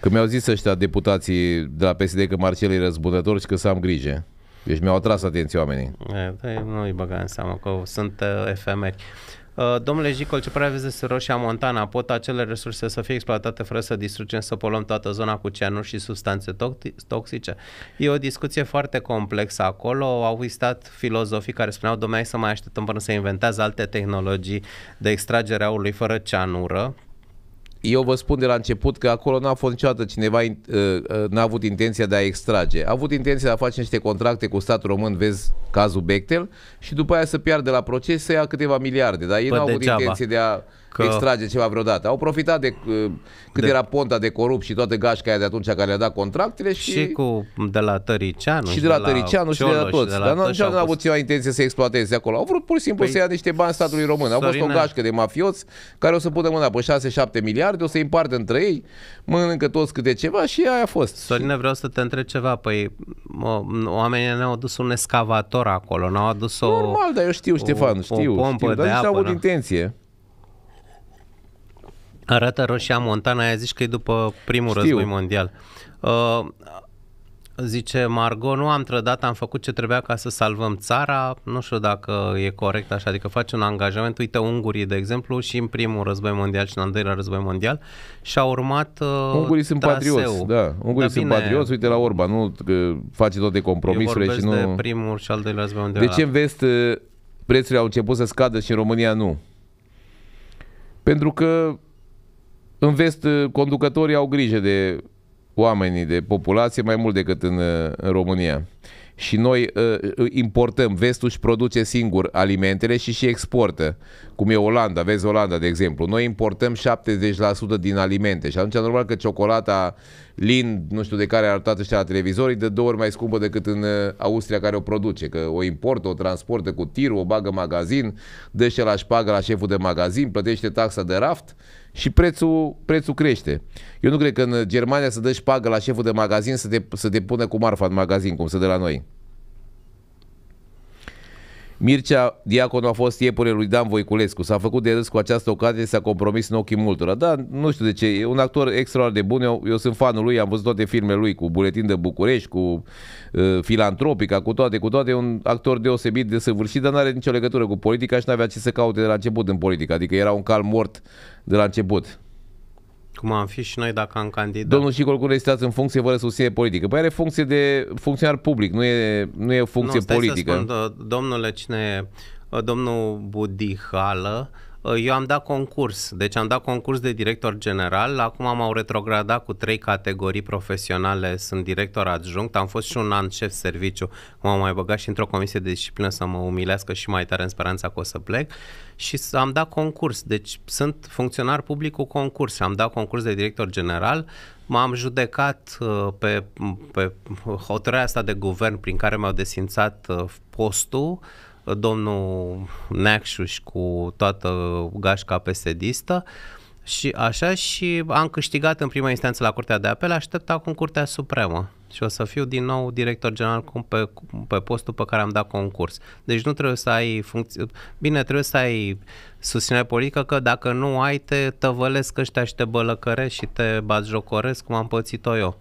Că mi-au zis ăștia deputații de la PSD că Marcel e răzbunător și că să am grijă. Deci mi-au atras atenția oamenii. E, da, nu-i băga în seamă că sunt uh, efemeri. Uh, domnule Jicol, ce părere aveți de Roșia Montana? Pot acele resurse să fie exploatate fără să distrugem, să poluăm toată zona cu cianuri și substanțe toxice? E o discuție foarte complexă acolo. Au existat filozofii care spuneau, domnule, să mai așteptăm până să inventează alte tehnologii de extragere a aurului fără cianură, eu vă spun de la început că acolo n-a fost niciodată cineva, uh, uh, n-a avut intenția de a extrage. A avut intenția de a face niște contracte cu statul român, vezi cazul Bechtel, și după aia să piardă la proces să ia câteva miliarde. Dar ei nu păi n-au avut intenție de a că... extrage ceva vreodată. Au profitat de uh, cât de... era ponta de corupt și toată gașca aia de atunci care le-a dat contractele și... Și cu de la Tăricianu și de la, Tăricianu și de la toți. De la Dar nu, nici nu au avut ceva intenție să exploateze acolo. Au vrut pur și simplu păi... să ia niște bani statului român. Au fost o gașcă de mafioți care o să pună mâna pe 6-7 miliarde, o să i împartă între ei, mănâncă toți câte ceva și aia a fost. Sorine, vreau să te întreb ceva. Păi oamenii ne-au dus un escavator acolo, ne-au adus o... Normal, dar eu știu, Ștefan, știu. O pompă știu, dar de apă, au avut da. intenție. Arată Roșia Montana, aia zici că e după primul Știu. război mondial. Uh, zice Margot, nu am trădat, am făcut ce trebuia ca să salvăm țara, nu știu dacă e corect așa, adică faci un angajament, uite ungurii de exemplu și în primul război mondial și în al doilea război mondial și a urmat uh, Ungurii sunt patrioți, da, ungurii da, sunt patrioți, uite la Orba, nu că face toate compromisurile și nu... de primul și al doilea război mondial. De ce în vest uh, prețurile au început să scadă și în România nu? Pentru că în vest, uh, conducătorii au grijă de oamenii, de populație, mai mult decât în, uh, în România. Și noi uh, importăm, vestul își produce singur alimentele și și exportă, cum e Olanda, vezi Olanda de exemplu. Noi importăm 70% din alimente și atunci normal că ciocolata Lind, nu știu de care a arătat ăștia la televizor, e de două ori mai scumpă decât în uh, Austria care o produce, că o importă, o transportă cu tir, o bagă în magazin, dă și la șpagă la șeful de magazin, plătește taxa de raft și prețul, prețul crește. Eu nu cred că în Germania să dă șpagă la șeful de magazin să te, să te pună cu marfa în magazin, cum se dă la noi. Mircea Diaconu a fost iepure lui Dan Voiculescu. S-a făcut de râs cu această ocazie, s-a compromis în ochii multora. Da, nu știu de ce, e un actor extraordinar de bun. Eu, eu sunt fanul lui, am văzut toate filmele lui, cu Buletin de București, cu uh, Filantropica, cu toate, cu toate. E un actor deosebit de săvârșit, dar nu are nicio legătură cu politica și nu avea ce să caute de la început în politică. Adică era un cal mort de la început. Cum am fi și noi dacă am candidat. Domnul și Cure stați în funcție fără susținere politică. Păi are funcție de funcționar public, nu e, nu e funcție nu, politică. Să spun, domnule, cine e? Domnul Budihală, Uh, eu am dat concurs, deci am dat concurs de director general, acum m-au retrogradat cu trei categorii profesionale, sunt director adjunct, am fost și un an șef serviciu, m-am mai băgat și într-o comisie de disciplină să mă umilească și mai tare în speranța că o să plec și am dat concurs, deci sunt funcționar public cu concurs, am dat concurs de director general, m-am judecat uh, pe, pe hotărârea asta de guvern prin care mi-au desințat uh, postul, domnul și cu toată gașca psd și așa și am câștigat în prima instanță la Curtea de Apel, aștept acum Curtea Supremă și o să fiu din nou director general pe, pe postul pe care am dat concurs. Deci nu trebuie să ai funcție... Bine, trebuie să ai susținere politică că dacă nu ai, te tăvălesc ăștia și te bălăcăresc și te jocoresc cum am pățit-o eu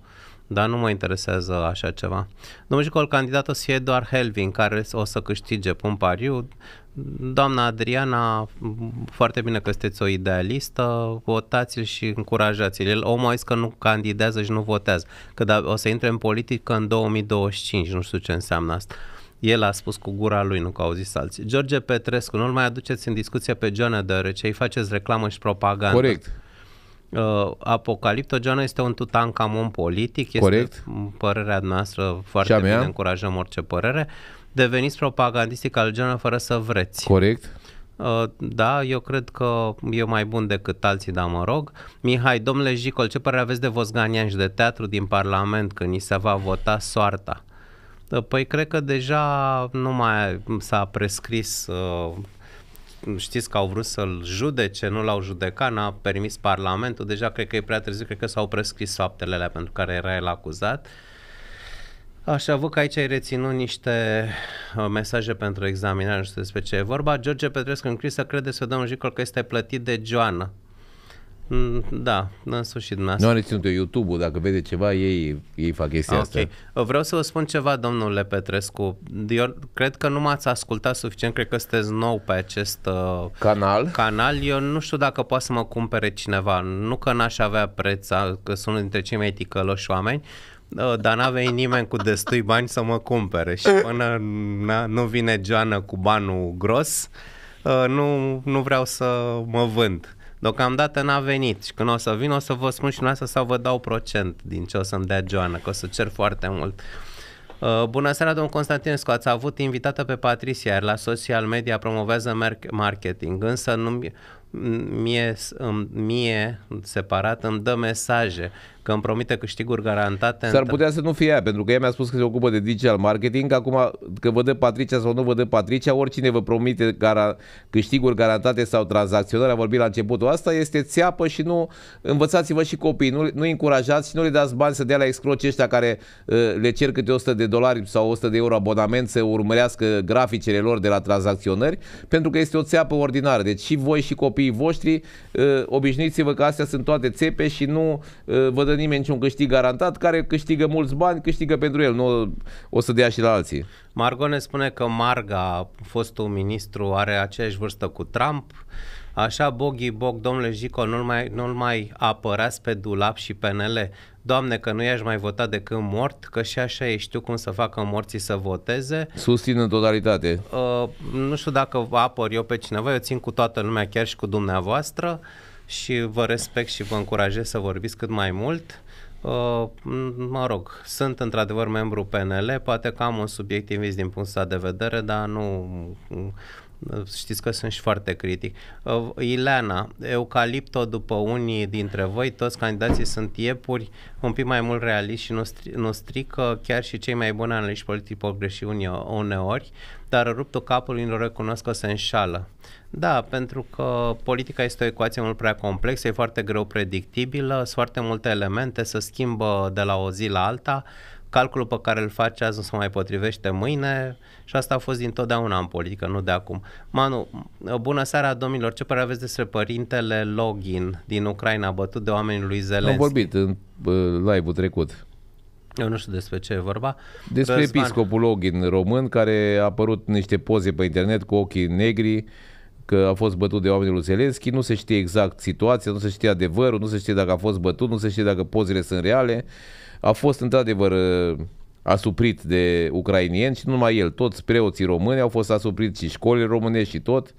dar nu mă interesează așa ceva. Domnul candidat o să fie doar Helvin, care o să câștige pariu. Doamna Adriana, foarte bine că sunteți o idealistă, votați-l și încurajați-l. El omul că nu candidează și nu votează, că da, o să intre în politică în 2025, nu știu ce înseamnă asta. El a spus cu gura lui, nu că au zis alții. George Petrescu, nu-l mai aduceți în discuție pe Johnă, deoarece îi faceți reclamă și propagandă. Corect. Uh, Apocaliptogeană este un tutankamon politic, este Corect. părerea noastră, foarte bine încurajăm orice părere. Deveniți propagandistic al genului fără să vreți. Corect. Uh, da, eu cred că e mai bun decât alții, dar mă rog. Mihai, domnule Jicol, ce părere aveți de Vosganian și de teatru din Parlament când ni se va vota soarta? Uh, păi cred că deja nu mai s-a prescris uh, știți că au vrut să-l judece, nu l-au judecat, n-a permis Parlamentul, deja cred că e prea târziu, cred că s-au prescris faptele alea pentru care era el acuzat. Așa, văd că aici ai reținut niște uh, mesaje pentru examinare, nu știu despre ce e vorba. George Petrescu în crisă crede să un Jicol că este plătit de Joana. Mm, da, în sfârșit dumneavoastră. Nu are ținut eu youtube dacă vede ceva, ei, ei fac chestia okay. asta. Vreau să vă spun ceva, domnule Petrescu. Eu cred că nu m-ați ascultat suficient, cred că sunteți nou pe acest uh, canal. canal. Eu nu știu dacă poate să mă cumpere cineva. Nu că n-aș avea preț, că sunt unul dintre cei mai ticăloși oameni, uh, dar n-a venit nimeni cu destui bani să mă cumpere și până nu vine Joana cu banul gros, uh, nu, nu vreau să mă vând. Deocamdată n-a venit și când o să vin o să vă spun și noi sau vă dau procent din ce o să-mi dea Joana, că o să cer foarte mult. Uh, bună seara, domnul Constantinescu. Ați avut invitată pe Patricia, iar la social media promovează marketing, însă nu mie, mie separat îmi dă mesaje că îmi promite câștiguri garantate. S-ar putea să nu fie ea, pentru că ea mi-a spus că se ocupă de digital marketing, acum că vă dă Patricia sau nu vă dă Patricia, oricine vă promite gara, câștiguri garantate sau tranzacționare, a vorbit la începutul asta, este țeapă și nu învățați-vă și copiii, nu, nu încurajați și nu le dați bani să dea la excroci ăștia care uh, le cer câte 100 de dolari sau 100 de euro abonament să urmărească graficele lor de la tranzacționări, pentru că este o țeapă ordinară. Deci și voi și copiii copiii voștri, uh, obișnuiți-vă că astea sunt toate țepe și nu uh, vă dă nimeni niciun câștig garantat, care câștigă mulți bani, câștigă pentru el, nu o să dea și la alții. Margone spune că Marga, fostul ministru, are aceeași vârstă cu Trump, Așa, Boghi, Bog, domnule Jico, nu-l mai, nu mai apărați pe Dulap și PNL. Doamne, că nu i-aș mai vota decât mort, că și așa ești tu cum să facă morții să voteze. Susțin în totalitate. Uh, nu știu dacă apăr eu pe cineva, eu țin cu toată lumea, chiar și cu dumneavoastră și vă respect și vă încurajez să vorbiți cât mai mult. Uh, mă rog, sunt într-adevăr membru PNL, poate că am un subiectivist din punctul de vedere, dar nu știți că sunt și foarte critic. Uh, Ileana, Eucalipto, după unii dintre voi, toți candidații sunt iepuri, un pic mai mult realist și nu, stri- nu strică chiar și cei mai buni analiști politici pot greși uneori, dar ruptul capului nu recunosc că se înșală. Da, pentru că politica este o ecuație mult prea complexă, e foarte greu predictibilă, sunt foarte multe elemente, se schimbă de la o zi la alta, calculul pe care îl face azi nu se mai potrivește mâine și asta a fost dintotdeauna în politică, nu de acum. Manu, bună seara domnilor, ce părere aveți despre părintele Login din Ucraina bătut de oamenii lui Zelenski? Am vorbit în live-ul trecut. Eu nu știu despre ce e vorba. Despre Răzvan. episcopul Login român care a apărut niște poze pe internet cu ochii negri că a fost bătut de oamenii lui Zelenski, nu se știe exact situația, nu se știe adevărul, nu se știe dacă a fost bătut, nu se știe dacă pozele sunt reale. Uh, a fost într-adevăr uh, asuprit de ucrainieni și nu numai el, toți preoții români au fost asupriți și școlile românești și tot,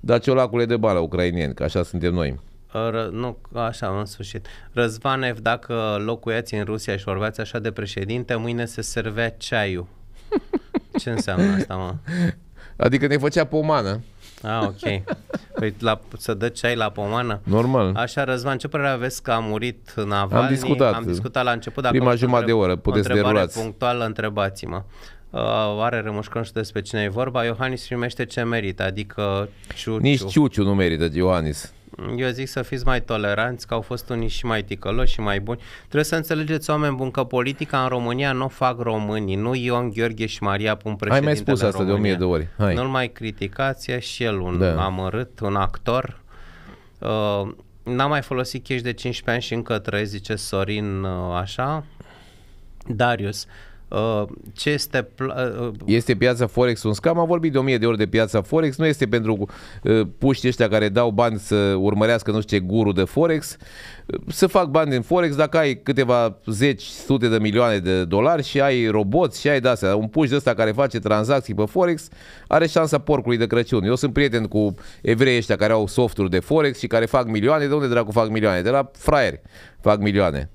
dar ciolacule de bani la ucrainieni, că așa suntem noi. Ră, nu, așa, în sfârșit. Răzvanev, dacă locuiați în Rusia și vorbeați așa de președinte, mâine se servea ceaiul. Ce înseamnă asta, mă? Adică ne făcea pomană. Ah, ok. Păi la, să dă ceai la pomană? Normal. Așa, Răzvan, ce părere aveți că a murit Navalny? Am discutat. Am discutat la început. Dacă Prima jumătate de oră, puteți derulați. O întrebare punctuală, întrebați-mă. Uh, are rămușcăm și despre cine e vorba. Iohannis primește ce merită, adică ciuciu. Nici ciuciu nu merită, Ioanis. Eu zic să fiți mai toleranți, că au fost unii și mai ticăloși și mai buni. Trebuie să înțelegeți, oameni buni, că politica în România nu fac românii, nu Ion Gheorghe și Maria pun președintele Ai mai spus asta de o mie de ori. Hai. Nu-l mai criticați, e și el un da. amărât, un actor. Uh, n-am mai folosit chești de 15 ani și încă trăiesc, zice Sorin, uh, așa. Darius, Uh, ce este... Uh, uh, este piața Forex un scam? Am vorbit de o mie de ori de piața Forex. Nu este pentru puști ăștia care dau bani să urmărească nu știu ce guru de Forex. Să fac bani din Forex dacă ai câteva zeci, sute de milioane de dolari și ai roboți și ai de-astea. Un puști ăsta care face tranzacții pe Forex are șansa porcului de Crăciun. Eu sunt prieten cu evrei ăștia care au softuri de Forex și care fac milioane. De unde dracu fac milioane? De la fraieri fac milioane.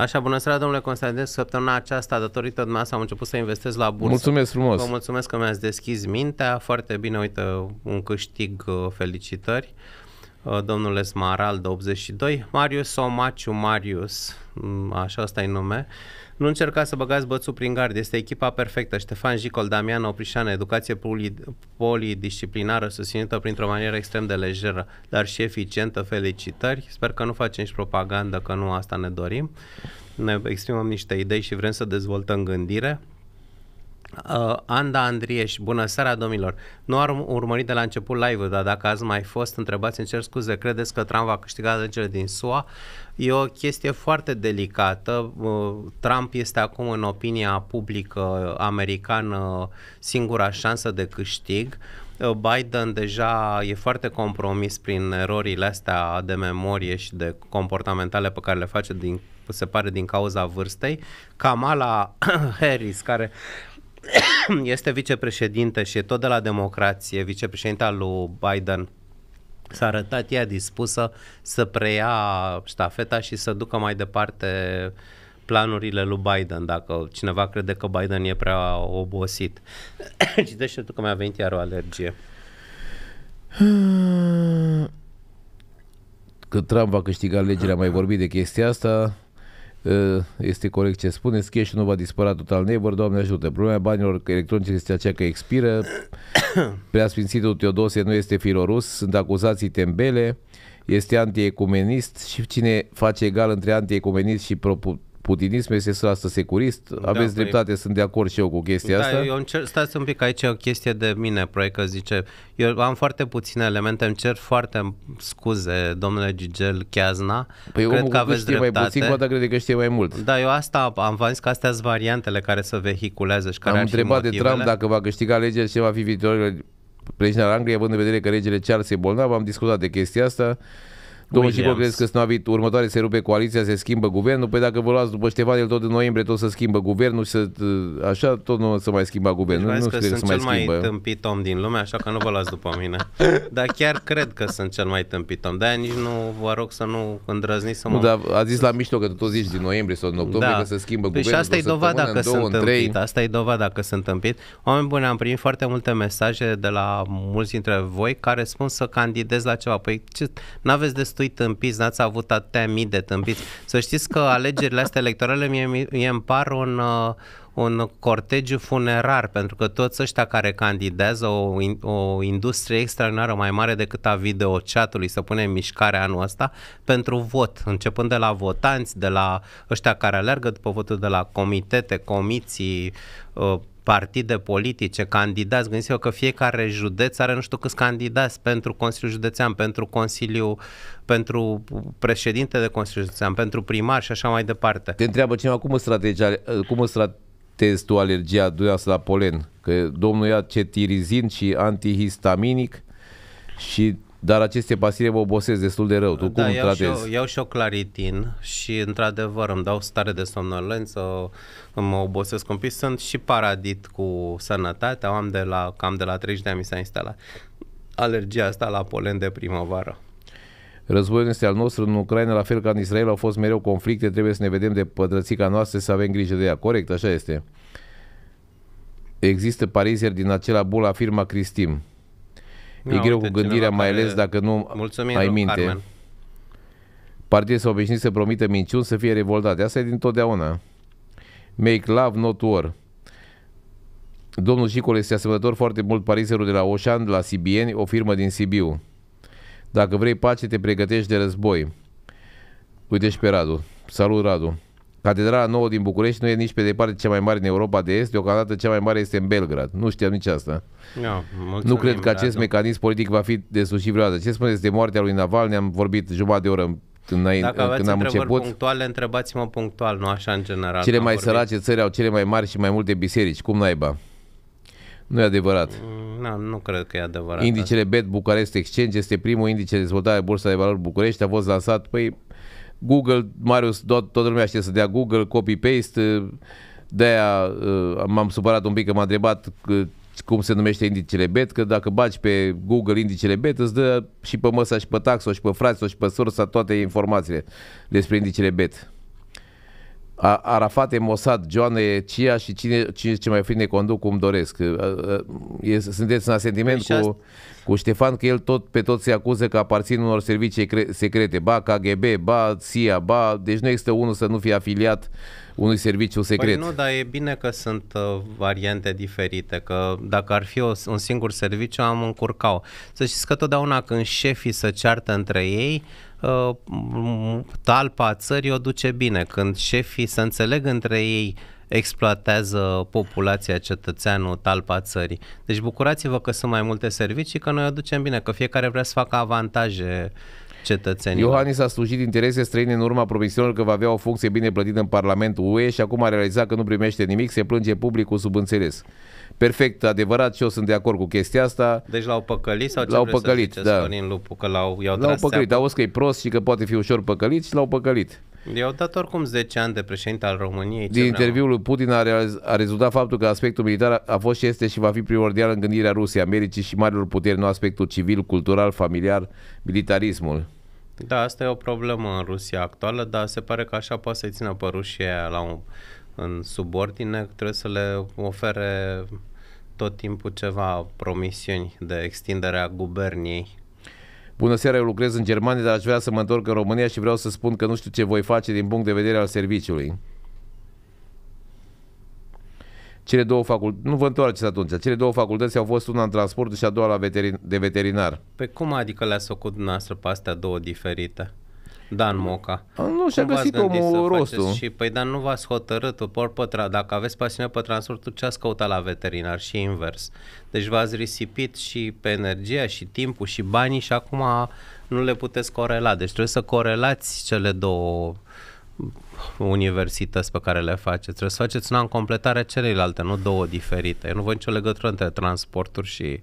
Așa, bună seara, domnule Constantin. Săptămâna aceasta, datorită dumneavoastră, am început să investez la bursă. Mulțumesc frumos. Vă mulțumesc că mi-ați deschis mintea. Foarte bine, uite, un câștig, uh, felicitări. Uh, domnule Smarald, 82. Marius Somaciu Marius, mm, așa asta e nume. Nu încercați să băgați bățul prin gard, este echipa perfectă. Ștefan Jicol, Damian Oprișan, educație polidisciplinară susținută printr-o manieră extrem de lejeră, dar și eficientă. Felicitări! Sper că nu facem și propagandă, că nu asta ne dorim. Ne exprimăm niște idei și vrem să dezvoltăm gândire. Uh, Anda Andrieș, bună seara domnilor! Nu am urmărit de la început live-ul, dar dacă ați mai fost întrebați, în cer scuze, credeți că Trump va câștiga alegerile din SUA? E o chestie foarte delicată. Uh, Trump este acum în opinia publică americană singura șansă de câștig. Uh, Biden deja e foarte compromis prin erorile astea de memorie și de comportamentale pe care le face din se pare din cauza vârstei. Kamala Harris, care este vicepreședinte și e tot de la democrație, vicepreședinta lui Biden, s-a arătat ea dispusă să preia ștafeta și să ducă mai departe planurile lui Biden, dacă cineva crede că Biden e prea obosit. Citește tu că mi-a venit iar o alergie. Că Trump va câștiga alegerea, mai vorbit de chestia asta. Ă, este corect ce spuneți, cash nu va dispărea total neighbor, Doamne ajută. Problema banilor electronici este aceea că expiră, sfințitul Teodosie nu este filorus, sunt acuzații tembele, este antiecumenist și cine face egal între antiecumenist și propu- putinism, este să asta securist, da, aveți păi... sunt de acord și eu cu chestia da, asta. Eu încerc, stați un pic, aici e o chestie de mine, proiect că zice, eu am foarte puține elemente, îmi cer foarte scuze, domnule Gigel Chiazna, păi cred că aveți știe dreptate. mai puțin, cu crede că știe mai mult. Da, eu asta am zis că astea sunt variantele care se vehiculează și care Am întrebat de Trump dacă va câștiga legea și ce va fi viitorul președinte al Angliei, având în vedere că regele Charles e bolnav, am discutat de chestia asta. Domnul Cipo, crezi că Snavit, următoare se rupe coaliția, se schimbă guvernul? Păi dacă vă luați după Ștefan, el tot în noiembrie tot să schimbă guvernul și să, uh, așa tot nu se mai schimba guvernul. Deci, nu, nu că sunt să mai cel mai schimbă. tâmpit om din lume, așa că nu vă luați după mine. Dar chiar cred că sunt cel mai tâmpit om. De-aia nici nu vă rog să nu îndrăzniți să mă... Nu, dar a zis la mișto că tu tot zici din noiembrie sau în octombrie da. că se schimbă păi guvernul. Și asta e dovada că sunt tâmpit. Asta e dovada că sunt tâmpit. Oameni buni, am primit foarte multe mesaje de la mulți dintre voi care spun să candidez la ceva. Păi ce, n-aveți destul destui tâmpiți, n-ați avut atâtea mii de tâmpiți. Să știți că alegerile astea electorale mie, mie îmi par un, uh, un cortegiu funerar, pentru că toți ăștia care candidează o, o industrie extraordinară mai mare decât a chatului să pune în mișcare anul ăsta pentru vot, începând de la votanți, de la ăștia care alergă după votul, de la comitete, comiții, uh, partide politice, candidați, gândiți-vă că fiecare județ are nu știu câți candidați pentru Consiliul Județean, pentru Consiliu, pentru președinte de Consiliul Județean, pentru primar și așa mai departe. Te întreabă cineva cum îți, strategia, cum îți tratezi tu alergia dumneavoastră la polen? Că domnul ia cetirizin și antihistaminic și dar aceste pastile mă obosesc destul de rău. Tu da, cum iau tratezi? Și eu, iau și o claritin și într-adevăr îmi dau stare de somnolență, mă obosesc un pic. Sunt și paradit cu sănătatea, am de la, cam de la 30 de ani mi s-a instalat alergia asta la polen de primăvară. Războiul este al nostru în Ucraina, la fel ca în Israel, au fost mereu conflicte, trebuie să ne vedem de pătrățica noastră, să avem grijă de ea. Corect, așa este. Există parizieri din acela bul, afirma Cristim. Ia, e greu uite, cu gândirea, mai ales dacă nu Mulțumim, ai minte. Partidul s-au obișnuit să promită minciuni să fie revoltate. Asta e din totdeauna. Make love, not war. Domnul Jicol este asemănător foarte mult pariserul de la Oșan, de la Sibien, o firmă din Sibiu. Dacă vrei pace, te pregătești de război. Uite și pe Radu. Salut, Radu. Catedrala nouă din București nu e nici pe departe cea mai mare în Europa de Est, deocamdată cea mai mare este în Belgrad. Nu știam nici asta. No, nu cred că da, acest da, mecanism politic va fi desușit vreodată. Ce spuneți de moartea lui Naval? Ne-am vorbit jumătate de oră când, ai, Dacă aveți când am început. punctuale, întrebați-mă punctual, nu așa în general. Cele mai sărace țări au cele mai mari și mai multe biserici. Cum naiba? Nu e adevărat. Mm, Na, nu cred că e adevărat. Indicele BET București, Exchange este primul indice de dezvoltare Bursa de Valori București. A fost lansat, păi Google, Marius, tot, toată lumea știe să dea Google, copy-paste, de-aia uh, m-am supărat un pic că m-a întrebat cum se numește indicele BET, că dacă baci pe Google indicele BET, îți dă și pe măsa, și pe taxo, și pe frațo, și pe sursa toate informațiile despre indicele BET. Arafat e Mossad, Joane, CIA și cine, cine ce mai fi ne conduc cum doresc. E, sunteți în asentiment păi cu, cu Ștefan că el tot pe toți se acuză că aparțin unor servicii secrete, ba KGB, ba CIA, ba... Deci nu există unul să nu fie afiliat unui serviciu păi secret. Păi nu, dar e bine că sunt uh, variante diferite, că dacă ar fi o, un singur serviciu am încurcau. Să știți că totdeauna când șefii se ceartă între ei, Uh, talpa țării o duce bine, când șefii se înțeleg între ei exploatează populația, cetățeanul, talpa țării. Deci bucurați-vă că sunt mai multe servicii, că noi aducem bine, că fiecare vrea să facă avantaje cetățenilor. Iohannis a slujit interese străine în urma promisiunilor că va avea o funcție bine plătită în Parlamentul UE și acum a realizat că nu primește nimic, se plânge publicul sub înțeles. Perfect, adevărat și eu sunt de acord cu chestia asta. Deci l-au păcălit sau ce l-au păcălit, să da. Sorin Lupu, că l-au, i-au l-au păcălit, au că e prost și că poate fi ușor păcălit și l-au păcălit. I-au dat oricum 10 ani de președinte al României. Din interviul lui Putin a, rez- a rezultat faptul că aspectul militar a fost și este și va fi primordial în gândirea Rusiei, Americii și marilor puteri, nu aspectul civil, cultural, familiar, militarismul. Da, asta e o problemă în Rusia actuală, dar se pare că așa poate să-i țină pe Rusia la un, în subordine, trebuie să le ofere tot timpul ceva promisiuni de extindere a guberniei. Bună seara, eu lucrez în Germania, dar aș vrea să mă întorc în România și vreau să spun că nu știu ce voi face din punct de vedere al serviciului. Cele două facultăți, nu vă întoarceți atunci, cele două facultăți au fost una în transport și a doua la veterin- de veterinar. Pe cum adică le-ați făcut dumneavoastră pe astea două diferite? Dan Moca. A, nu, și-a Cum găsit omul rostul. Și, păi, dar nu v-ați hotărât, por pătra, dacă aveți pasiune pe transportul, ce ați căutat la veterinar și invers? Deci v-ați risipit și pe energia, și timpul, și banii și acum nu le puteți corela. Deci trebuie să corelați cele două universități pe care le faceți. Trebuie să faceți una în completarea celelalte, nu două diferite. Eu nu văd nicio legătură între transporturi și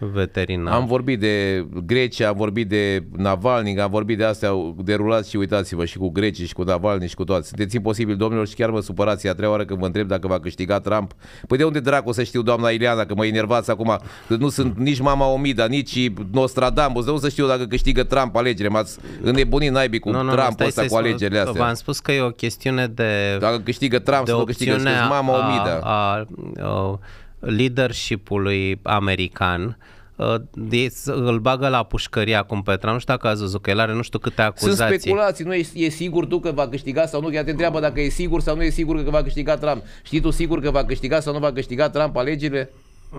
veterinar. Am vorbit de Grecia, am vorbit de Navalny, am vorbit de astea, derulați și uitați-vă și cu grecii și cu Navalny și cu toți. Sunteți imposibil, domnilor, și chiar mă supărați a treia oară când vă întreb dacă va câștiga Trump. Păi de unde dracu să știu, doamna Ileana, că mă enervați acum, că nu sunt nici Mama Omida, nici Nostradamus, de unde să știu dacă câștigă Trump alegerile, m-ați înnebunit naibii cu no, no, Trump ăsta, cu alegerile astea. V-am spus că e o chestiune de... Dacă câștigă Trump, să nu câștigă, Mama Omida. A, a, a, leadership-ului american uh, îl bagă la pușcărie acum pe Trump, nu știu dacă a zis că el are nu știu câte acuzații. Sunt speculații, nu e, e sigur tu că va câștiga sau nu, chiar te întreabă dacă e sigur sau nu e sigur că va câștiga Trump. Știi tu sigur că va câștiga sau nu va câștiga Trump alegerile?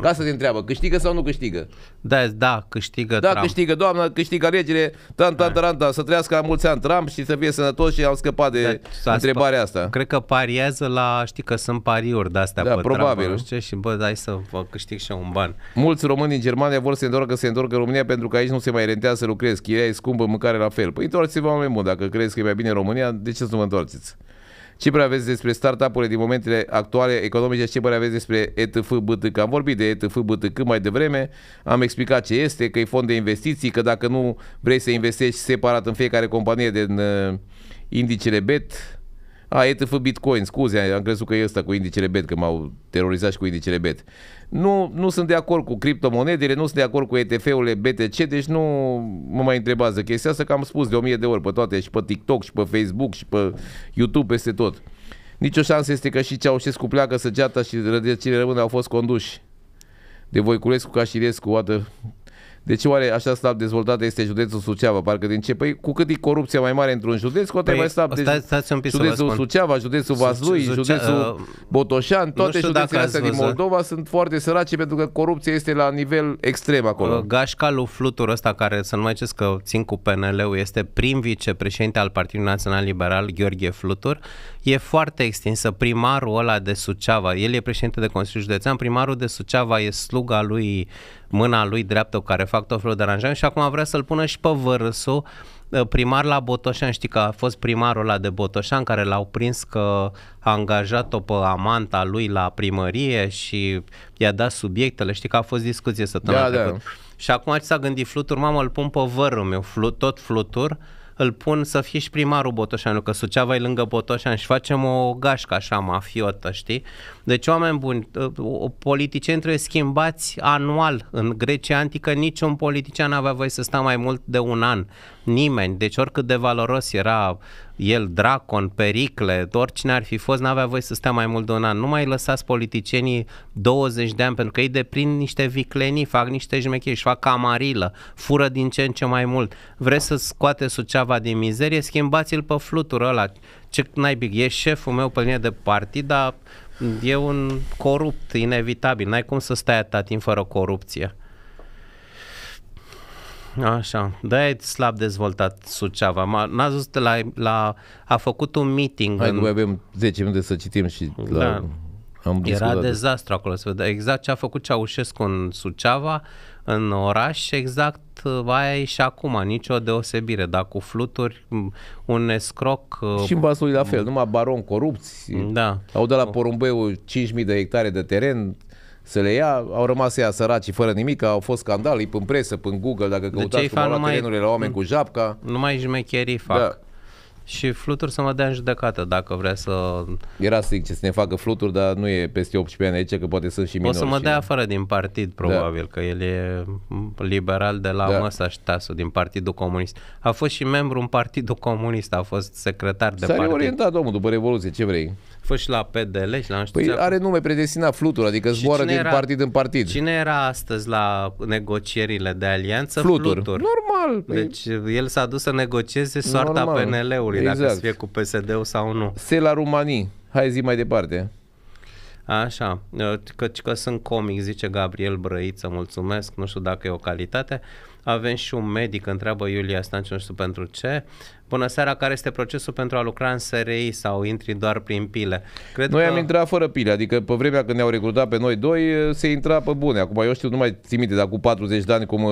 Ca să te întreabă, câștigă sau nu câștigă? Da, da, câștigă Da, Trump. câștigă, doamna, câștigă alegere, tan, tan, da. tan, tan, să trăiască la mulți ani Trump și să fie sănătos și am scăpat de da, întrebarea asta. Cred că pariază la, știi că sunt pariuri de astea da, pe probabil. Trump, știu, și bă, dai să vă câștig și un ban. Mulți români din Germania vor să se întoarcă, să se întoarcă în România pentru că aici nu se mai rentea să lucrezi, chiria e scumpă, mâncare la fel. Păi întoarceți-vă mai mult, dacă crezi că e mai bine în România, de ce să nu vă întoarceți? Ce părere aveți despre startup-urile din momentele actuale economice? Ce părere aveți despre ETF BTC? Am vorbit de ETF BTC mai devreme, am explicat ce este, că e fond de investiții, că dacă nu vrei să investești separat în fiecare companie din uh, indicele BET, a, ETF Bitcoin, scuze, am crezut că e ăsta cu indicele BET, că m-au terorizat și cu indicele BET. Nu, nu sunt de acord cu criptomonedele, nu sunt de acord cu ETF-urile BTC, deci nu mă mai întrebați chestia asta, că am spus de o mie de ori pe toate, și pe TikTok, și pe Facebook, și pe YouTube, peste tot. Nici o șansă este că și Ceaușescu pleacă, Săgeata și rădăcinile rămâne au fost conduși de Voiculescu, Cașirescu, oată de deci ce oare așa slab dezvoltată este județul Suceava? Parcă din ce? Păi cu cât e corupția mai mare într-un județ, cu atât păi, mai slab. Deci, stai, stați un pic județul Suceava, județul Vaslui, Suce- județul uh, Botoșan, toate județele astea din Moldova sunt foarte sărace pentru că corupția este la nivel extrem acolo. Uh, gașca lui Flutur ăsta care să nu mai cesc că țin cu PNL-ul este prim vicepreședinte al Partidului Național Liberal, Gheorghe Flutur, e foarte extinsă. Primarul ăla de Suceava, el e președinte de Consiliul Județean, primarul de Suceava e sluga lui mâna lui dreaptă care fac tot felul de aranjament și acum vrea să-l pună și pe Vărâsu, uh, primar la Botoșan, știi că a fost primarul ăla de Botoșan care l-au prins că a angajat-o pe amanta lui la primărie și i-a dat subiectele, știi că a fost discuție săptămâna da, Da. Și acum ce s-a gândit flutur, mamă, îl pun pe vărul meu, flut, tot flutur, îl pun să fie și primarul Botoșanu, că Suceava e lângă Botoșan și facem o gașcă așa mafiotă, știi? Deci oameni buni, ă, politicieni trebuie schimbați anual. În Grecia Antică niciun politician n-avea voie să sta mai mult de un an. Nimeni. Deci oricât de valoros era el, Dracon, Pericle, oricine ar fi fost, n-avea voie să stea mai mult de un an. Nu mai lăsați politicienii 20 de ani, pentru că ei deprind niște viclenii, fac niște jmecherii, își fac camarilă, fură din ce în ce mai mult. Vreți să scoate Suceava din mizerie, schimbați-l pe flutură ăla. Ce naibic, e șeful meu pe linie de partid, dar e un corupt, inevitabil. N-ai cum să stai atât timp fără corupție. Așa, da e slab dezvoltat Suceava. N-a zis la, la, a făcut un meeting. Hai în... avem 10 minute să citim și la... Da. Am Era dezastru acolo, să vedea exact ce a făcut Ceaușescu în Suceava, în oraș exact uh, aia e și acum, nicio deosebire, dar cu fluturi, un escroc... Uh, și în Vaslui la fel, numai baron corupți, da. au dat la porumbeu 5.000 de hectare de teren, să le ia, au rămas ea săraci fără nimic, au fost scandal, până presă, până Google, dacă deci căutați deci, cum au luat numai, la oameni cu japca. Numai jmecherii fac. Da. Și fluturi să mă dea în judecată dacă vrea să... Era să ce să ne facă fluturi, dar nu e peste 18 ani aici, că poate sunt și minori. O să mă dea afară din partid, da. probabil, da. că el e liberal de la da. Măsa Ștasu, din Partidul Comunist. A fost și membru în Partidul Comunist, a fost secretar de S-a partid. S-a reorientat, omul, după Revoluție, ce vrei? Fă și la PDL și la nu știu Păi are nume predestinat flutul, adică zboară din era, partid în partid. Cine era astăzi la negocierile de alianță? Flutur. Flutur. Normal. Păi... Deci el s-a dus să negocieze soarta PNL-ului, exact. dacă să fie cu PSD-ul sau nu. Se la Rumanii. Hai zi mai departe. Așa, că, că sunt comic, zice Gabriel Brăiță, mulțumesc, nu știu dacă e o calitate. Uh, avem și un medic, întreabă Iulia Stanciu, nu știu pentru ce. Bună seara, care este procesul pentru a lucra în SRI sau intri doar prin pile? Cred noi că... am intrat fără pile, adică pe vremea când ne-au recrutat pe noi doi, se intra pe bune. Acum eu știu, nu mai țin minte, dar cu 40 de ani cum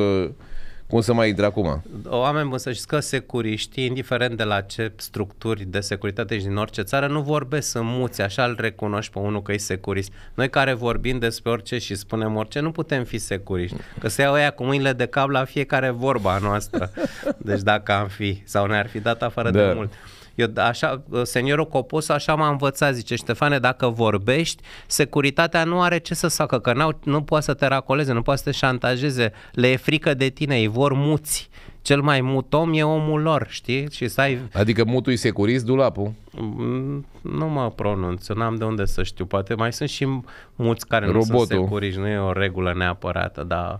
cum să mai intre acum? Oameni buni, să știți că securiștii, indiferent de la ce structuri de securitate ești din orice țară, nu vorbesc să muți, așa îl recunoști pe unul că e securist. Noi care vorbim despre orice și spunem orice, nu putem fi securiști. Că se iau ăia cu mâinile de cap la fiecare vorba noastră. Deci dacă am fi sau ne-ar fi dat afară da. de mult. Eu, așa, seniorul Copos așa m-a învățat, zice Ștefane, dacă vorbești, securitatea nu are ce să facă, că n-au, nu poate să te racoleze, nu poate să te șantajeze, le e frică de tine, ei vor muți cel mai mut om e omul lor, știi? Și stai... Adică mutul securist, dulapul? Mm, nu mă pronunț, n-am de unde să știu. Poate mai sunt și muți care Robotul. nu sunt securiști, nu e o regulă neapărată, dar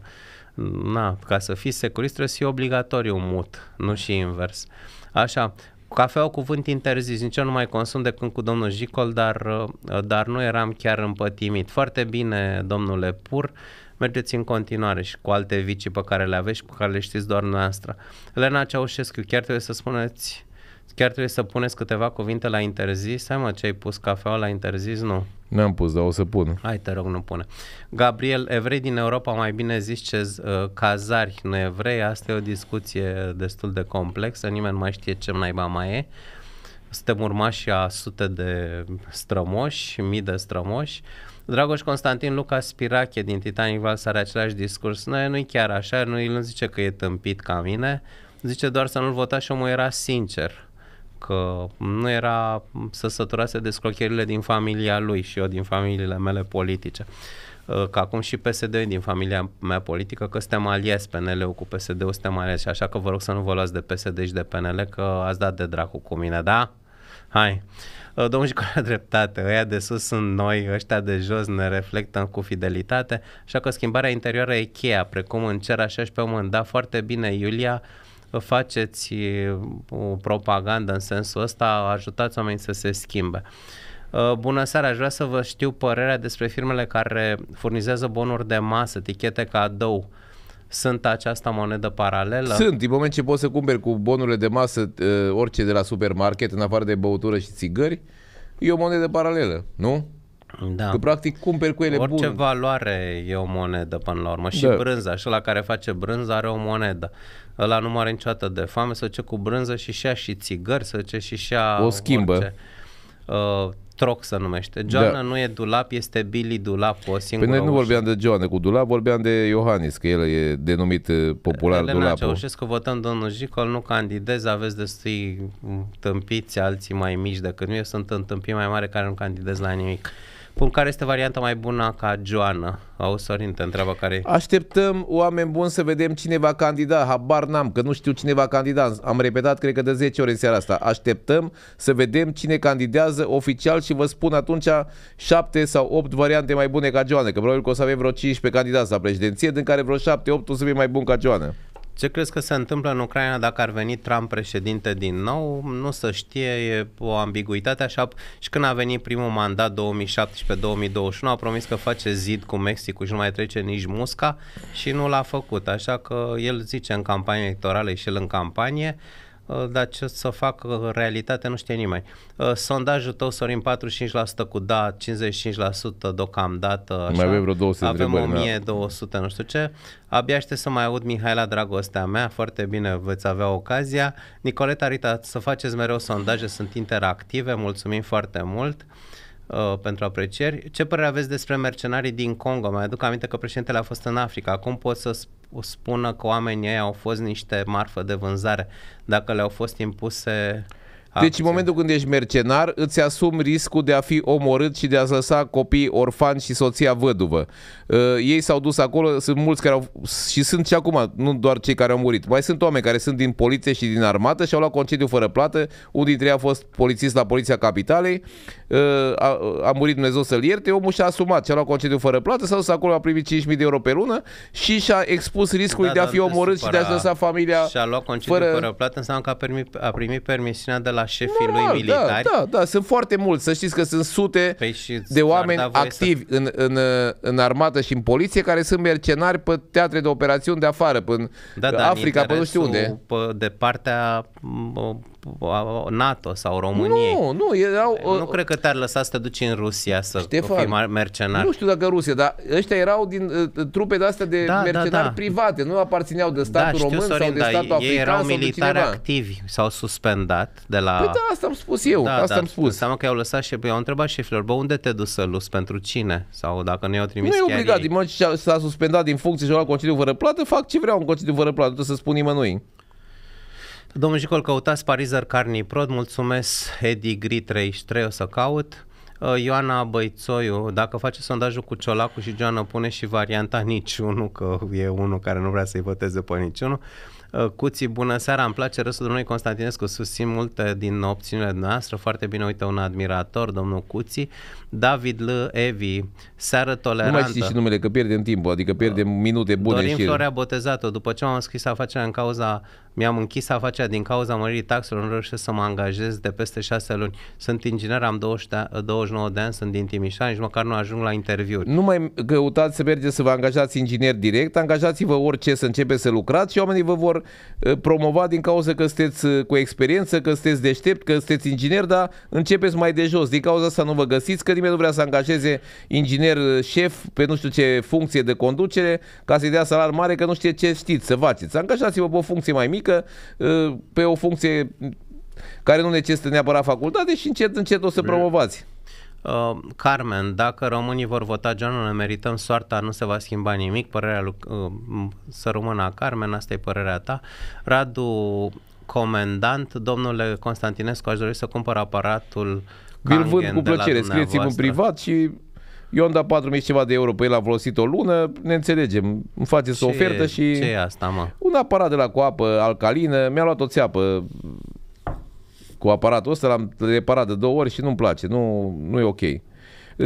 na, ca să fii securist trebuie să fii obligatoriu mut, nu și invers. Așa, Cafea o cuvânt interzis, nici eu nu mai consum de când cu domnul Jicol, dar, uh, dar nu eram chiar împătimit. Foarte bine, domnule Pur, mergeți în continuare și cu alte vicii pe care le aveți și pe care le știți doar noastră. Elena Ceaușescu, chiar trebuie să spuneți Chiar trebuie să puneți câteva cuvinte la interzis. Hai mă, ce ai pus cafeaua la interzis? Nu. Nu am pus, dar o să pun. Hai, te rog, nu pune. Gabriel, evrei din Europa, mai bine ce uh, cazari, nu evrei. Asta e o discuție destul de complexă. Nimeni nu mai știe ce naiba mai e. Suntem urmași a sute de strămoși, mii de strămoși. Dragoș Constantin Luca Spirache din Titanic Vals are același discurs. Nu, nu-i chiar așa, nu, el nu zice că e tâmpit ca mine, zice doar să nu-l votați și omul era sincer că nu era să săturase descrocherile din familia lui și eu din familiile mele politice. Uh, că acum și psd din familia mea politică, că suntem aliați PNL-ul cu PSD-ul, suntem aliați. Așa că vă rog să nu vă luați de PSD și de PNL, că ați dat de dracu cu mine, da? Hai! Uh, domnul Jică a dreptate, ăia de sus sunt noi, ăștia de jos ne reflectăm cu fidelitate, așa că schimbarea interioară e cheia, precum în cer așa și pe pământ. Da, foarte bine, Iulia, uh, faceți o propagandă în sensul ăsta, ajutați oamenii să se schimbe. Uh, bună seara, aș vrea să vă știu părerea despre firmele care furnizează bonuri de masă, tichete cadou. Sunt această monedă paralelă? Sunt, din moment ce poți să cumperi cu bonurile de masă uh, orice de la supermarket, în afară de băutură și țigări, e o monedă paralelă, nu? Da. Că practic cumperi cu ele Orice bun. valoare e o monedă până la urmă și da. brânza, așa la care face brânza are o monedă ăla nu moare niciodată de foame, să ce cu brânză și și și țigări, să ce și și O schimbă. Orice. Uh, troc se numește. Joana da. nu e Dulap, este Billy Dulap, o singură păi noi nu vorbeam de Joana cu Dulap, vorbeam de Iohannis, că el e denumit uh, popular Elena Dulap. Ceaușescu, votăm domnul Jicol, nu candidez, aveți destui tâmpiți, alții mai mici decât eu sunt întâmpit mai mare care nu candidez la nimic. Bun, care este varianta mai bună ca Joana? Au Sorin, te întreabă care Așteptăm oameni buni să vedem cine va candida. Habar n-am, că nu știu cine va candida. Am repetat, cred că de 10 ori în seara asta. Așteptăm să vedem cine candidează oficial și vă spun atunci 7 sau 8 variante mai bune ca Joana, că probabil că o să avem vreo 15 candidați la președinție, din care vreo 7-8 o să fie mai bun ca Joana. Ce crezi că se întâmplă în Ucraina dacă ar veni Trump președinte din nou? Nu se știe, e o ambiguitate așa. Și când a venit primul mandat 2017-2021, a promis că face zid cu Mexicul și nu mai trece nici musca și nu l-a făcut. Așa că el zice în campanie electorală și el în campanie, Uh, dar ce să facă realitatea nu știe nimeni. Uh, sondajul tău, Sorin, 45% cu da, 55% deocamdată. Așa. Mai avem vreo 200 Avem 1200, da. nu știu ce. Abia aștept să mai aud Mihaela Dragostea mea, foarte bine veți avea ocazia. Nicoleta Rita, să faceți mereu sondaje, sunt interactive, mulțumim foarte mult. Uh, pentru aprecieri. Ce părere aveți despre mercenarii din Congo? Mai aduc aminte că președintele a fost în Africa. Acum pot să spună că oamenii ei au fost niște marfă de vânzare, dacă le-au fost impuse deci în momentul când ești mercenar, îți asumi riscul de a fi omorât și de a lăsa copii orfani și soția văduvă. Uh, ei s-au dus acolo, sunt mulți care au, și sunt și acum, nu doar cei care au murit, mai sunt oameni care sunt din poliție și din armată și au luat concediu fără plată, unul dintre ei a fost polițist la Poliția Capitalei, uh, a, a murit Dumnezeu să-l ierte, omul și-a asumat, și-a luat concediu fără plată, s-a dus acolo, a primit 5.000 de euro pe lună și și-a expus riscul da, de a da, fi omorât supăra, și de a lăsa familia Și-a luat concediu fără, fără plată, înseamnă că a, primit, a primit permisiunea de la șefii Normal, lui da, militari. Da, da, da, sunt foarte mulți, să știți că sunt sute păi de oameni da activi să... în, în, în armată armată și în poliție care sunt mercenari pe teatre de operațiuni de afară, până da, da, Africa, pe nu știu unde. Pe, de partea NATO sau României. Nu, nu, erau... Nu uh, cred că te-ar lăsa să te duci în Rusia să Ștefan, fii mercenar. Nu știu dacă Rusia, dar ăștia erau din uh, trupe de astea de da, da mercenari da, da. private, nu aparțineau de statul da, știu, român Sorin, sau de statul african ei erau militari activi, s-au suspendat de la... Păi da, asta am spus eu, da, asta da, am spus. Înseamnă că i-au lăsat și i am întrebat șefilor, bă, unde te duci să lus, pentru cine? Sau dacă nu i-au trimis Nu e obligat, din s-a suspendat din funcție și au luat concediu fără plată, fac ce vreau în concediu fără plată, să spun nimănui. Domnul Jicol, căutați Parizer Carni Prod, mulțumesc Edi Gri 33, o să caut. Uh, Ioana Băițoiu, dacă face sondajul cu Ciolacu și Joana, pune și varianta niciunul, că e unul care nu vrea să-i voteze pe niciunul. Uh, Cuții, bună seara, îmi place râsul domnului Constantinescu, susțin multe din opțiunile noastre, foarte bine, uite, un admirator, domnul Cuții, David L. Evi, seară tolerantă. Nu mai știi și numele, că pierdem timpul, adică pierdem uh, minute bune Dorim și... Florea Botezată, după ce am scris afacerea în cauza mi-am închis afacerea din cauza măririi taxelor, nu reușesc să mă angajez de peste șase luni. Sunt inginer, am 20 de, 29 de ani, sunt din Timișoara, nici măcar nu ajung la interviuri. Nu mai căutați să mergeți să vă angajați inginer direct, angajați-vă orice să începeți să lucrați și oamenii vă vor eh, promova din cauza că sunteți eh, cu experiență, că sunteți deștept, că sunteți inginer, dar începeți mai de jos. Din cauza asta nu vă găsiți, că nimeni nu vrea să angajeze inginer eh, șef pe nu știu ce funcție de conducere ca să-i dea salar mare, că nu știe ce știți să faceți. Angajați-vă pe o funcție mai mică că ă, pe o funcție care nu necesită neapărat facultate și încet, încet o să promovați. Uh, Carmen, dacă românii vor vota John, ne merităm soarta, nu se va schimba nimic, părerea lui uh, să rămână Carmen, asta e părerea ta. Radu, comandant, domnule Constantinescu, aș dori să cumpăr aparatul vi vând cu plăcere, scrieți-mi în privat și eu am dat 4.000 ceva de euro pe el, a folosit o lună, ne înțelegem. Îmi faceți o ofertă și... Ce e asta, mă? Un aparat de la cu apă alcalină, mi-a luat o țeapă cu aparatul ăsta, l-am reparat de două ori și nu-mi place, nu, nu e ok. Îi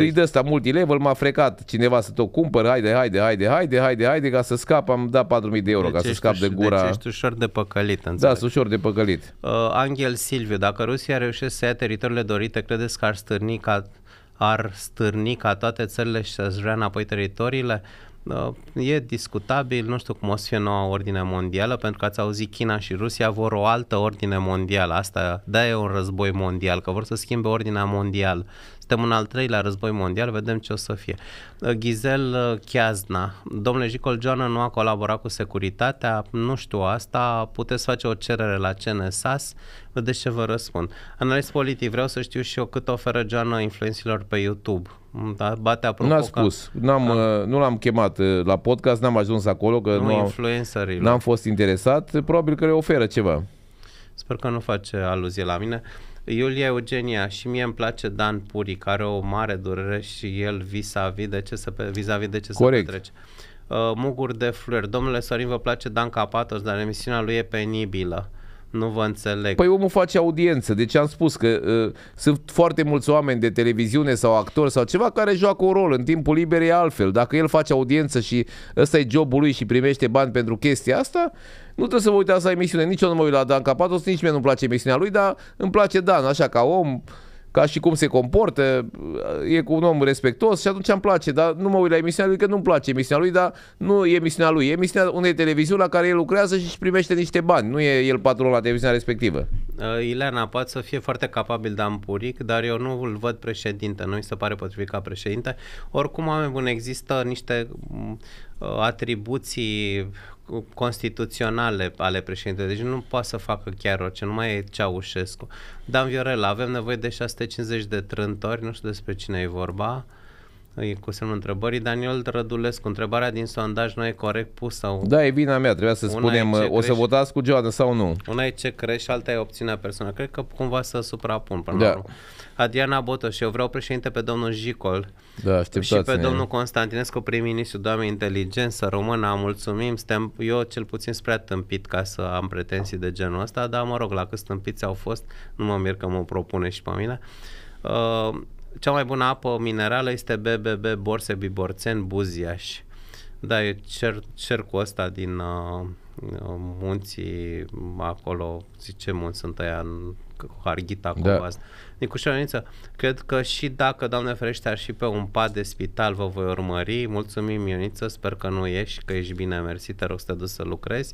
deci- dă asta multilevel, m-a frecat cineva să te-o cumpăr, haide, haide, haide, haide, haide, haide, ca să scap, am dat 4.000 de euro deci ca să scap de gura. Deci ești ușor de păcălit, da, înțeleg. Da, ușor de păcălit. Uh, Angel Silviu, dacă Rusia reușește să ia teritoriile dorite, credeți că ar stârni ca ar stârni ca toate țările și să-și vrea înapoi teritoriile, uh, e discutabil, nu știu cum o să fie noua ordine mondială, pentru că ați auzit China și Rusia vor o altă ordine mondială. Asta da e un război mondial, că vor să schimbe ordinea mondială suntem în al treilea război mondial, vedem ce o să fie. Uh, Ghizel uh, Chiazna, domnule Jicol Joana nu a colaborat cu securitatea, nu știu asta, puteți face o cerere la CNSAS, vedeți ce vă răspund. Analist politic, vreau să știu și eu cât oferă Joana influenților pe YouTube. Mm, da, bate apropo N-a spus, n-am, da. Uh, nu l-am chemat la podcast, n-am ajuns acolo, că nu, nu am, n-am fost interesat, probabil că le oferă ceva. Sper că nu face aluzie la mine. Uh, Iulia Eugenia și mie îmi place Dan Puri, care are o mare durere și el vis-a-vis de ce să vis-a-vis de ce Corect. se petrece. Uh, muguri de flori. Domnule Sorin, vă place Dan Capatos, dar emisiunea lui e penibilă. Nu vă înțeleg. Păi omul face audiență, deci am spus că uh, sunt foarte mulți oameni de televiziune sau actori sau ceva care joacă un rol în timpul liber e altfel. Dacă el face audiență și ăsta e jobul lui și primește bani pentru chestia asta, nu trebuie să vă uitați la emisiune, nici eu nu mă uit la Dan Capatos, nici mie nu-mi place emisiunea lui, dar îmi place Dan, așa ca om, ca și cum se comportă, e cu un om respectos și atunci îmi place, dar nu mă uit la emisiunea lui, că nu-mi place emisiunea lui, dar nu e emisiunea lui, e emisiunea unei televiziuni la care el lucrează și își primește niște bani, nu e el patron la televiziunea respectivă. Uh, Ileana poate să fie foarte capabil de ampuric, dar eu nu îl văd președinte, nu mi se pare potrivit ca președinte. Oricum, oameni buni, există niște mm, uh, atribuții constituționale ale președintelui. Deci nu poate să facă chiar orice, nu mai e Ceaușescu. Dan Viorel, avem nevoie de 650 de trântori, nu știu despre cine e vorba, e cu semnul întrebării. Daniel Rădulescu, întrebarea din sondaj nu e corect pus sau... Da, e vina mea, trebuia să spunem, o să votați cu Joana sau nu. Una e ce crești, alta e opțiunea personală. Cred că cumva să suprapun până da. la urmă. Adriana Botoș, eu vreau președinte pe domnul Jicol da, și pe domnul Constantinescu, prim-ministru, doamne inteligență română, mulțumim, suntem, eu cel puțin spre tâmpit ca să am pretenții de genul ăsta, dar mă rog, la cât tâmpiți au fost, nu mă mir că mă propune și pe mine. Uh, cea mai bună apă minerală este BBB Borse Biborțen Buziaș. Da, e cer, cercul ăsta din uh, uh munții acolo, zice munți sunt aia în Harghita, da. Nicușoaniță, cred că și dacă, Doamne ferește, ar și pe un pat de spital vă voi urmări, mulțumim Ioniță, sper că nu ești, că ești bine, mersi, te rog să te duci să lucrezi.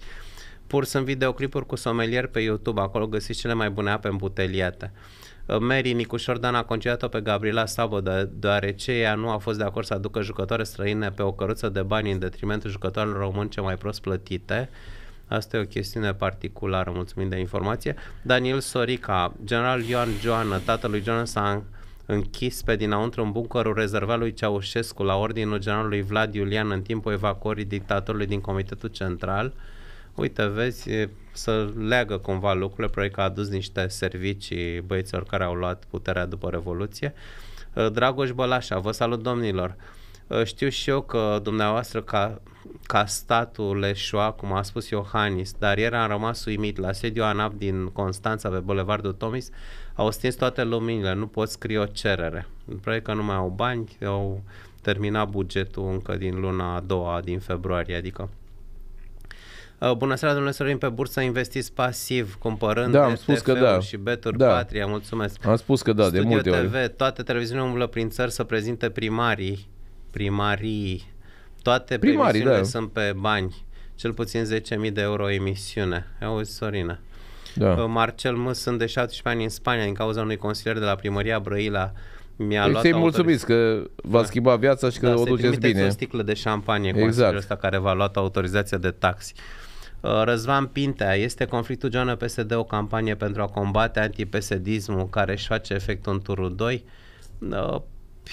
Pur sunt videoclipuri cu somelier pe YouTube, acolo găsiți cele mai bune ape îmbuteliate. Mary Nicușor Dan a concediat-o pe Gabriela Sabă, deoarece ea nu a fost de acord să aducă jucătoare străine pe o căruță de bani în detrimentul jucătorilor români ce mai prost plătite. Asta e o chestiune particulară, mulțumim de informație. Daniel Sorica, general Ioan Joană, tatălui Joană s-a închis pe dinăuntru în buncărul rezervat lui Ceaușescu la ordinul generalului Vlad Iulian în timpul evacuării dictatorului din Comitetul Central. Uite, vezi, să leagă cumva lucrurile, probabil că a adus niște servicii băieților care au luat puterea după Revoluție. Dragoș Bălașa, vă salut domnilor! Știu și eu că dumneavoastră ca ca statul eșua, cum a spus Iohannis, dar ieri am rămas uimit. La sediu ANAP din Constanța, pe Bulevardul Tomis, au stins toate luminile, nu pot scrie o cerere. Probabil că nu mai au bani, au terminat bugetul încă din luna a doua, din februarie, adică. Uh, bună seara, domnule Sorin, pe bursă investiți pasiv, cumpărând da, am spus că da. și beturi da. patria, mulțumesc. Am spus că da, Studio de multe TV, ori. toate televiziunile umblă prin țări să prezinte primarii, primarii toate Primarii, previsiunile da. sunt pe bani. Cel puțin 10.000 de euro emisiune. Eu Sorina. Da. Marcel M. sunt de 17 ani în Spania din cauza unui consilier de la primăria Brăila mi-a deci luat să-i mulțumiți că v-a da. schimbat viața și că da, o duceți bine. o sticlă de șampanie exact. ăsta care v-a luat autorizația de taxi. Uh, Răzvan Pintea, este conflictul Joană PSD o campanie pentru a combate antipesedismul care își face efectul în turul 2? Uh,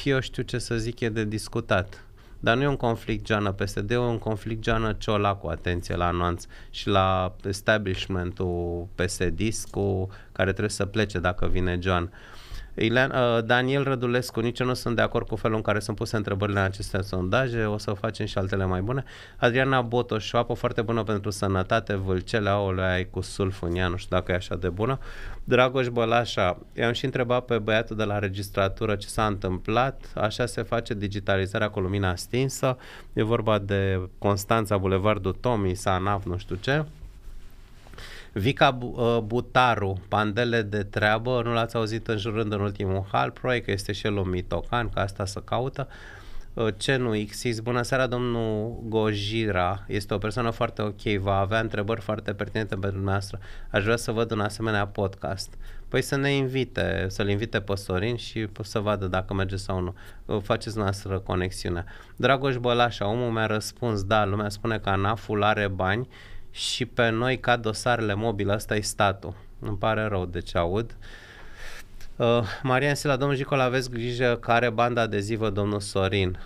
eu știu ce să zic, e de discutat. Dar nu e un conflict geană PSD, e un conflict geană ciola cu atenție la nuanț și la establishmentul PSD-cu care trebuie să plece dacă vine Joan. Ilan, uh, Daniel Rădulescu, nici eu nu sunt de acord cu felul în care sunt puse întrebările în aceste sondaje, o să facem și altele mai bune. Adriana Botoș, o apă foarte bună pentru sănătate, vâlcele, au ai cu sulf în ea, nu știu dacă e așa de bună. Dragoș Bălașa, i-am și întrebat pe băiatul de la registratură ce s-a întâmplat, așa se face digitalizarea cu lumina stinsă, e vorba de Constanța, Bulevardul Tomi, Sanaf, nu știu ce. Vica uh, Butaru, pandele de treabă, nu l-ați auzit în jurând în ultimul hal, proiect că este și el un mitocan, că asta să caută. Uh, nu Xis, bună seara, domnul Gojira, este o persoană foarte ok, va avea întrebări foarte pertinente pentru noastră. Aș vrea să văd un asemenea podcast. Păi să ne invite, să-l invite pe Sorin și să vadă dacă merge sau nu. Uh, faceți noastră conexiunea. Dragoș Bălașa, omul mi-a răspuns, da, lumea spune că ANAF-ul are bani, și pe noi ca dosarele mobile, asta e statul. Îmi pare rău de ce aud. Uh, Maria Sila, domnul Jicol, aveți grijă care banda adezivă, domnul Sorin.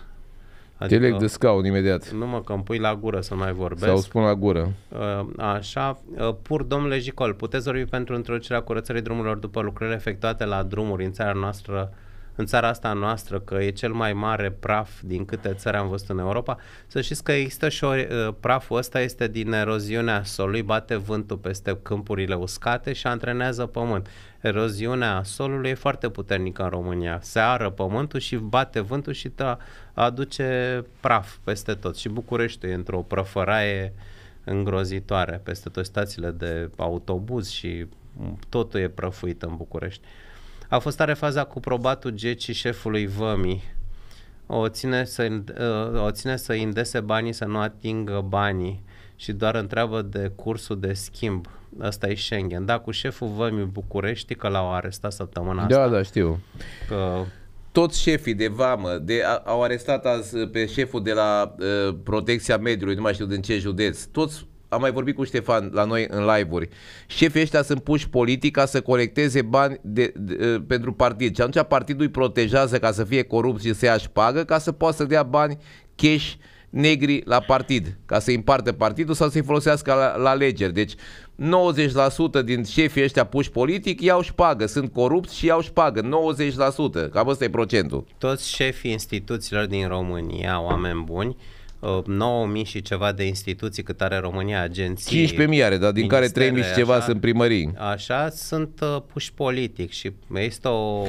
Adică, Te leg de scaun imediat. Nu mă, că îmi pui la gură să mai vorbesc. Sau spun la gură. Uh, așa, uh, pur domnule Jicol, puteți vorbi pentru introducerea curățării drumurilor după lucrările efectuate la drumuri în țara noastră în țara asta noastră, că e cel mai mare praf din câte țări am văzut în Europa, să știți că există și o, uh, praful ăsta este din eroziunea solului, bate vântul peste câmpurile uscate și antrenează pământ. Eroziunea solului e foarte puternică în România. Se ară pământul și bate vântul și te aduce praf peste tot. Și București e într-o prăfăraie îngrozitoare peste tot stațiile de autobuz și totul e prăfuit în București. Uh, a fost tare faza cu probatul Geci șefului Vămii. O ține, să, uh, o ține să indese banii, să nu atingă banii și doar întreabă de cursul de schimb. Asta e Schengen. Da, cu șeful Vămii București, că l-au arestat săptămâna da, asta. Da, da, știu. Că toți șefii de vamă de, au arestat azi pe șeful de la uh, protecția mediului, nu mai știu din ce județ, toți am mai vorbit cu Ștefan la noi în live-uri, șefii ăștia sunt puși politic ca să colecteze bani de, de, de, pentru partid. Și atunci partidul îi protejează ca să fie corupți și să ia și pagă ca să poată să dea bani cash negri la partid, ca să împartă partidul sau să-i folosească la, la alegeri. Deci 90% din șefii ăștia puși politic iau pagă, sunt corupți și iau pagă, 90%, cam ăsta e procentul. Toți șefii instituțiilor din România, oameni buni, 9.000 și ceva de instituții cât are România, agenții. 15.000 are, dar din care 3.000 și ceva așa, sunt primării. Așa, sunt uh, puși politic și este o...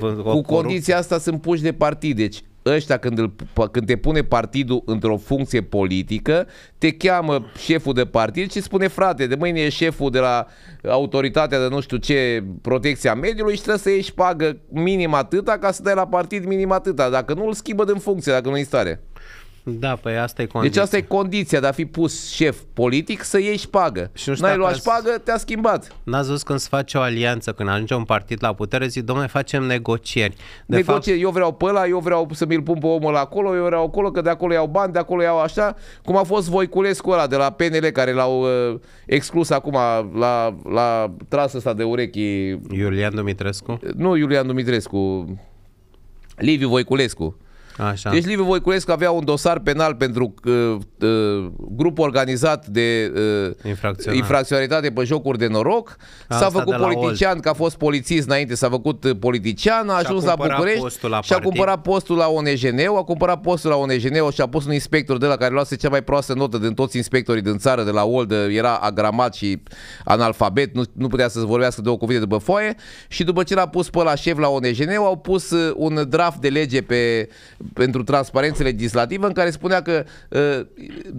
o Cu condiția asta sunt puși de partid, deci ăștia când, îl, când te pune partidul într-o funcție politică, te cheamă șeful de partid și spune frate, de mâine e șeful de la autoritatea de nu știu ce protecția mediului și trebuie să ieși pagă minim atâta ca să dai la partid minim atâta, dacă nu îl schimbă din funcție, dacă nu e stare. Da, păi asta e condiția. Deci asta e condiția de a fi pus șef politic să iei șpagă. Și nu știu N-ai luat șpagă, te-a schimbat. N-ați văzut când se face o alianță, când ajunge un partid la putere, zic, domnule, facem negocieri. De negocieri, fapt... eu vreau pe ăla, eu vreau să mi-l pun pe omul acolo, eu vreau acolo, că de acolo iau bani, de acolo iau așa, cum a fost Voiculescu ăla de la PNL, care l-au uh, exclus acum la, la tras ăsta de urechi. Iulian Dumitrescu? Nu Iulian Dumitrescu, Liviu Voiculescu. Așa. Deci Liviu Voiculescu avea un dosar penal pentru uh, uh, grup organizat de uh, infracționalitate pe jocuri de noroc. S-a făcut politician, că a fost polițist înainte, s-a făcut uh, politician, a ajuns la București la și a cumpărat postul la ONGN, a cumpărat postul la ONGN și a pus un inspector de la care luase cea mai proastă notă din toți inspectorii din țară, de la Old, uh, era agramat și analfabet, nu, nu putea să vorbească două cuvinte după foaie și după ce l-a pus pe la șef la ONGN, au pus uh, un draft de lege pe pentru transparență legislativă în care spunea că uh,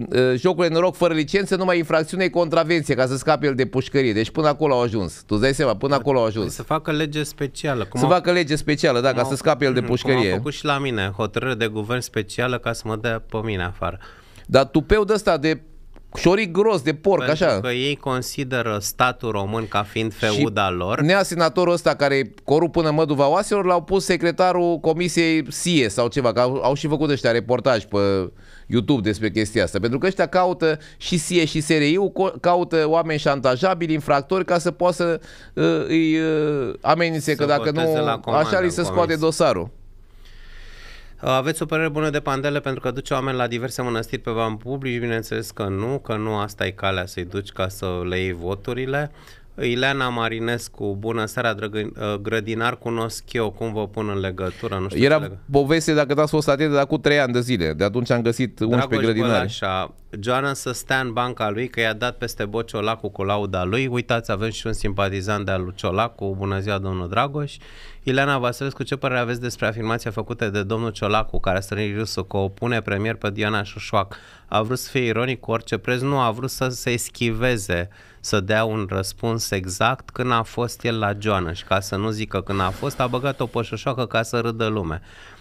uh, jocurile noroc fără licență numai infracțiune e contravenție ca să scape el de pușcărie. Deci până acolo au ajuns. Tu dai seama, până păi acolo au ajuns. Să facă lege specială. Cum să au... facă lege specială, da, ca au... să scape el de pușcărie. Cum au făcut și la mine, hotărâre de guvern specială ca să mă dea pe mine afară. Dar tupeu de ăsta de șoric gros de porc, Pentru așa. că ei consideră statul român ca fiind feuda și lor. Neasinatorul ăsta care e corupt până măduva oaselor l-au pus secretarul comisiei SIE sau ceva, că au, au și făcut ăștia reportaj pe YouTube despre chestia asta. Pentru că ăștia caută și SIE și SRI, caută oameni șantajabili, infractori, ca să poată să uh, îi uh, amenințe, să că dacă nu, așa li se scoate dosarul. Aveți o părere bună de Pandele pentru că duce oameni la diverse mănăstiri pe bani publici? Bineînțeles că nu, că nu asta e calea să-i duci ca să le iei voturile. Ileana Marinescu, bună seara, drăgă, uh, grădinar, cunosc eu, cum vă pun în legătură? Nu știu Era legă. poveste, dacă ați fost atent, dar cu 3 ani de zile. De atunci am găsit 11 Dragoș grădinari. așa, Joana să stea în banca lui, că i-a dat peste Bociolacu cu lauda lui. Uitați, avem și un simpatizant de al lui Ciolacu. Bună ziua, domnul Dragoș. Ileana Vasilescu, ce părere aveți despre afirmația făcută de domnul Ciolacu, care a strânit râsul că opune premier pe Diana Șușoac? A vrut să fie ironic cu orice preț? Nu, a vrut să se eschiveze să dea un răspuns exact când a fost el la joană și ca să nu zică când a fost, a băgat o pășoșoacă ca să râdă lumea.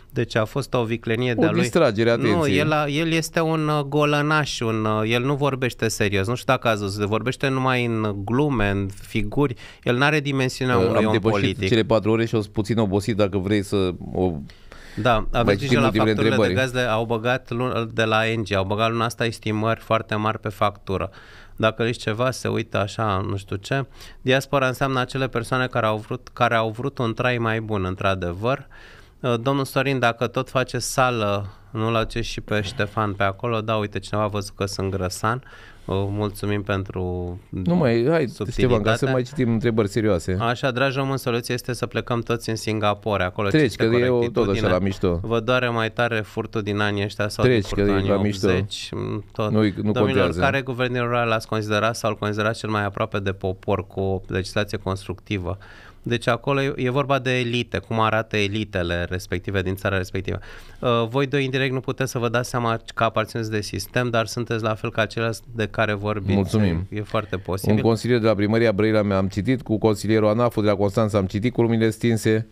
Deci a fost o viclenie de-a lui. distragere, atenție. Nu, el, a, el este un uh, golănaș, un, uh, el nu vorbește serios. Nu știu dacă ați văzut, vorbește numai în glume, în figuri. El nu are dimensiunea unui Am om politic. cele patru ore și o puțin obosit dacă vrei să o da, aveți și la facturile întrebări. de gaz, de, au băgat de la Engie, au băgat luna asta estimări foarte mari pe factură dacă ești ceva, se uită așa, nu știu ce. Diaspora înseamnă acele persoane care au vrut, care au vrut un trai mai bun, într-adevăr. Uh, domnul Sorin, dacă tot face sală, nu-l ce și pe Ștefan pe acolo, da, uite, cineva a văzut că sunt grăsan, o Mulțumim pentru Nu mai, hai Stevan, ca să mai citim întrebări serioase. Așa, dragi români, soluția este să plecăm toți în Singapore, acolo Treci, că e tot așa la mișto. Vă doare mai tare furtul din anii ăștia sau Treci, din că anii la 80, mișto. Mm, tot. Nu, nu Domnilor, contează. care guvernul rural ați considerat sau l considerat cel mai aproape de popor cu o legislație constructivă? Deci acolo e vorba de elite, cum arată elitele respective din țara respectivă. Uh, voi doi indirect nu puteți să vă dați seama că aparțineți de sistem, dar sunteți la fel ca ceilalți de care vorbim. Mulțumim. E foarte posibil. Un consilier de la primăria Brăila mi-am citit, cu consilierul Anaful de la Constanța am citit cu lumile stinse,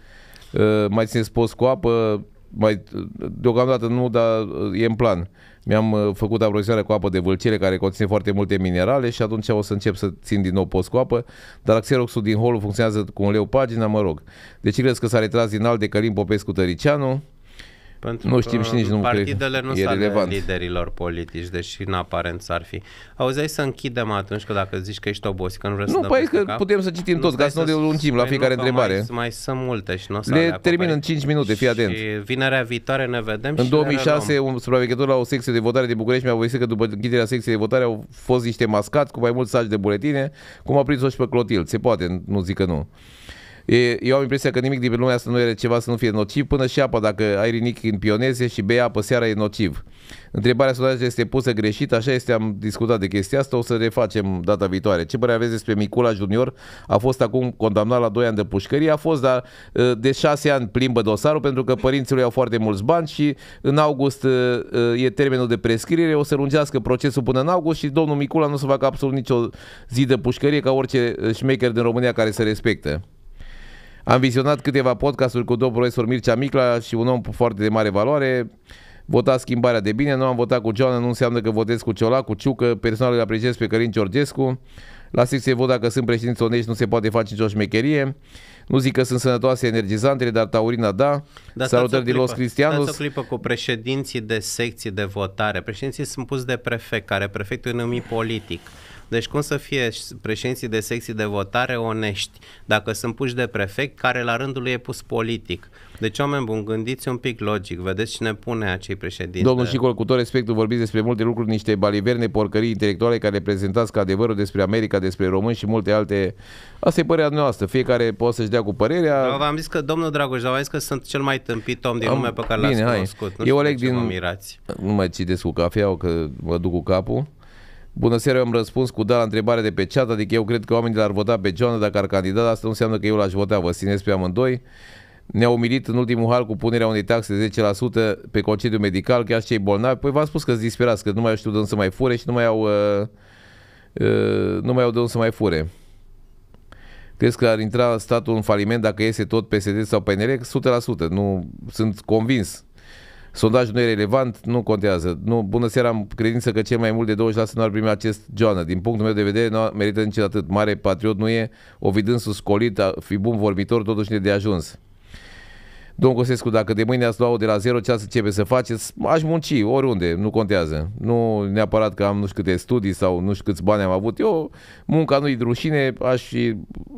uh, mai țineți post cu apă, mai, uh, deocamdată nu, dar e în plan. Mi-am uh, făcut abroziarea cu apă de vâlcire care conține foarte multe minerale și atunci o să încep să țin din nou post cu apă, dar xeroxul din holul funcționează cu un leu pagina, mă rog. Deci crezi că s-a retras din alt de Călim Popescu Tăricianu? Pentru nu știm și nici nu Partidele nu sunt ale liderilor politici, deși în aparență ar fi. Auzeai să închidem atunci, că dacă zici că ești obosit, că nu vrei să Nu, păi că cap, putem să citim toți, ca să nu le lungim la păi fiecare întrebare. Mai, mai sunt multe și nu o să Le termin în 5 minute, fii atent. Și vinerea viitoare ne vedem În 2006, un supraveghetor la o secție de votare din București mi-a povestit că după închiderea secției de votare au fost niște mascați cu mai mulți saci de buletine, cum a prins-o și pe Clotil. Se poate, nu zic că nu. E, eu am impresia că nimic din lumea asta nu e ceva să nu fie nociv, până și apa, dacă ai rinic în pioneze și bei apă seara, e nociv. Întrebarea sondajului este pusă greșit, așa este, am discutat de chestia asta, o să refacem data viitoare. Ce părere aveți despre Micula Junior? A fost acum condamnat la 2 ani de pușcărie, a fost, dar ă, de 6 ani plimbă dosarul pentru că părinții lui au foarte mulți bani și în august ă, ă, e termenul de prescriere, o să lungească procesul până în august și domnul Micula nu o să facă absolut nicio zi de pușcărie ca orice șmecher din România care se respectă. Am vizionat câteva podcasturi cu domnul profesor Mircea Micla și un om foarte de mare valoare. Vota schimbarea de bine, nu am votat cu Joana, nu înseamnă că votez cu Ciolacu, Ciucă, personal îl apreciez pe Cărin Georgescu. La secție vot dacă sunt președinți onești nu se poate face nicio șmecherie. Nu zic că sunt sănătoase energizantele, dar taurina da. da Salutări din Los Cristianus. Dați o clipă cu președinții de secții de votare. Președinții sunt pus de prefect, care prefectul e numit politic. Deci cum să fie președinții de secții de votare onești dacă sunt puși de prefect care la rândul lui e pus politic? Deci, oameni buni, gândiți un pic logic, vedeți cine pune acei președinți. Domnul Șicol, cu tot respectul, vorbiți despre multe lucruri, niște baliverne, porcării intelectuale care prezentați ca adevărul despre America, despre români și multe alte. Asta e părerea noastră, fiecare poate să-și dea cu părerea. Da, v-am zis că domnul Dragoș, v-am zis că sunt cel mai tâmpit om din am... lume pe care l-ați cunoscut. Nu Eu ce din... Mă mirați. Nu mai citesc cu cafea, că mă duc cu capul. Bună seara, eu am răspuns cu da la întrebarea de pe chat, adică eu cred că oamenii l-ar vota pe Joana dacă ar candida, dar asta nu înseamnă că eu l-aș vota, vă ținesc pe amândoi. Ne-a umilit în ultimul hal cu punerea unei taxe de 10% pe concediu medical, chiar cei bolnavi. Păi v-am spus că sunt disperați, că nu mai știu de unde să mai fure și nu mai au, uh, uh, nu mai au de unde să mai fure. Crezi că ar intra statul în faliment dacă iese tot PSD sau PNL? 100%, nu sunt convins. Sondajul nu e relevant, nu contează. Nu, bună seara, am credință că cel mai mult de 20% nu ar primi acest joană. Din punctul meu de vedere, nu merită nici atât. Mare patriot nu e, Ovid însuși scolit, fi bun vorbitor, totuși ne de ajuns. Domnul Cosescu, dacă de mâine ați luat de la zero, ce ați începe să faceți? Aș munci oriunde, nu contează. Nu neapărat că am nu știu câte studii sau nu știu câți bani am avut. Eu, munca nu-i rușine, aș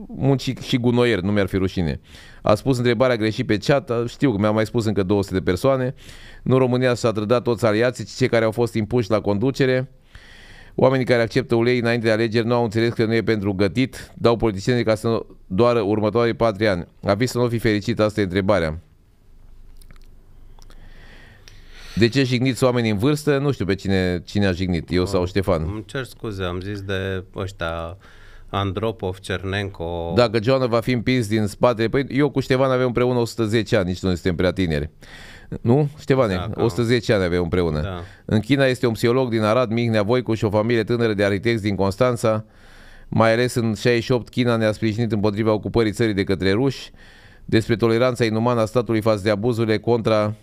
munci și gunoier, nu mi-ar fi rușine. A spus întrebarea greșit pe chat, știu că mi-a mai spus încă 200 de persoane. Nu România s-a trădat toți aliații, cei care au fost impuși la conducere. Oamenii care acceptă ulei înainte de alegeri nu au înțeles că nu e pentru gătit, dau politicienii ca să doară următoarei patru ani. Avis să nu fi fericit, asta e întrebarea. De ce jigniți oamenii în vârstă? Nu știu pe cine, cine a jignit, eu sau Ștefan. Îmi cer scuze, am zis de ăștia Andropov, Cernenco... Dacă Joana va fi împins din spate, păi eu cu Ștefan avem împreună 110 ani, nici nu suntem prea tineri. Nu? Ștefane, da, da. cam. 110 ani avem împreună. Da. În China este un psiholog din Arad, Mihnea Voicu și o familie tânără de arhitecți din Constanța. Mai ales în 68 China ne-a sprijinit împotriva ocupării țării de către ruși. Despre toleranța inumană a statului față de abuzurile contra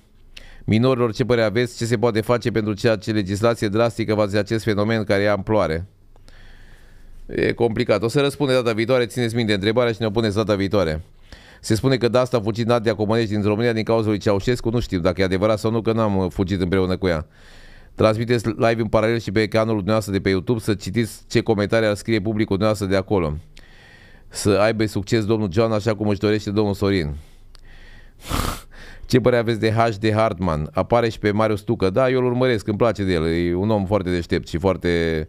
Minorilor, ce părere aveți? Ce se poate face pentru ceea ce legislație drastică va acest fenomen care ia amploare? E complicat. O să răspunde data viitoare, țineți minte întrebarea și ne o puneți data viitoare. Se spune că de asta a fugit Nadia Comănești din România din cauza lui Ceaușescu. Nu știu dacă e adevărat sau nu, că n-am uh, fugit împreună cu ea. Transmiteți live în paralel și pe canalul dumneavoastră de pe YouTube să citiți ce comentarii ar scrie publicul dumneavoastră de acolo. Să aibă succes domnul John așa cum își dorește domnul Sorin. Ce părere aveți de H de Hartman? Apare și pe Marius Stucă. Da, eu îl urmăresc, îmi place de el. E un om foarte deștept și foarte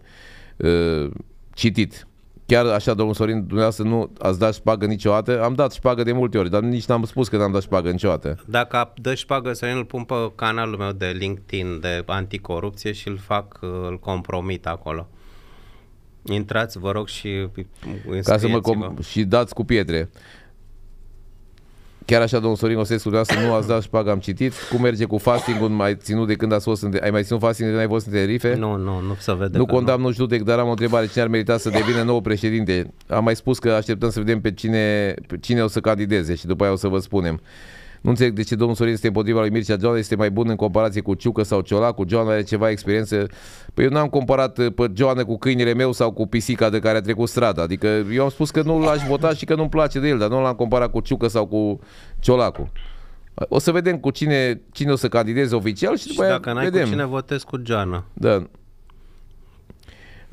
uh, citit. Chiar așa, domnul Sorin, dumneavoastră nu ați dat șpagă niciodată? Am dat șpagă de multe ori, dar nici n-am spus că n-am dat șpagă niciodată. Dacă dă șpagă, Sorin îl pun pe canalul meu de LinkedIn de anticorupție și îl fac, uh, îl compromit acolo. Intrați, vă rog, și Ca să mă com- și dați cu pietre. Chiar așa, domnul Sorin Osescu, dumneavoastră nu ați dat șpaga, am citit. Cum merge cu fasting-ul? Mai ținut de când ați fost în, ai mai ținut fasting de când ai fost în Tenerife? Nu, nu, nu să vede. Nu condamn, nu. nu judec, dar am o întrebare. Cine ar merita să devină nou președinte? Am mai spus că așteptăm să vedem pe cine, pe cine o să candideze și după aia o să vă spunem. Nu înțeleg de ce domnul Sorin este împotriva lui Mircea Joana, este mai bun în comparație cu Ciucă sau Ciolacu. Joana are ceva experiență. Păi eu n-am comparat uh, pe Joana cu câinile meu sau cu pisica de care a trecut strada. Adică eu am spus că nu l-aș vota și că nu-mi place de el, dar nu l-am comparat cu Ciucă sau cu Ciolacu. O să vedem cu cine, cine o să candideze oficial și, și după dacă aia n-ai vedem. cu cine votez cu Joana. Da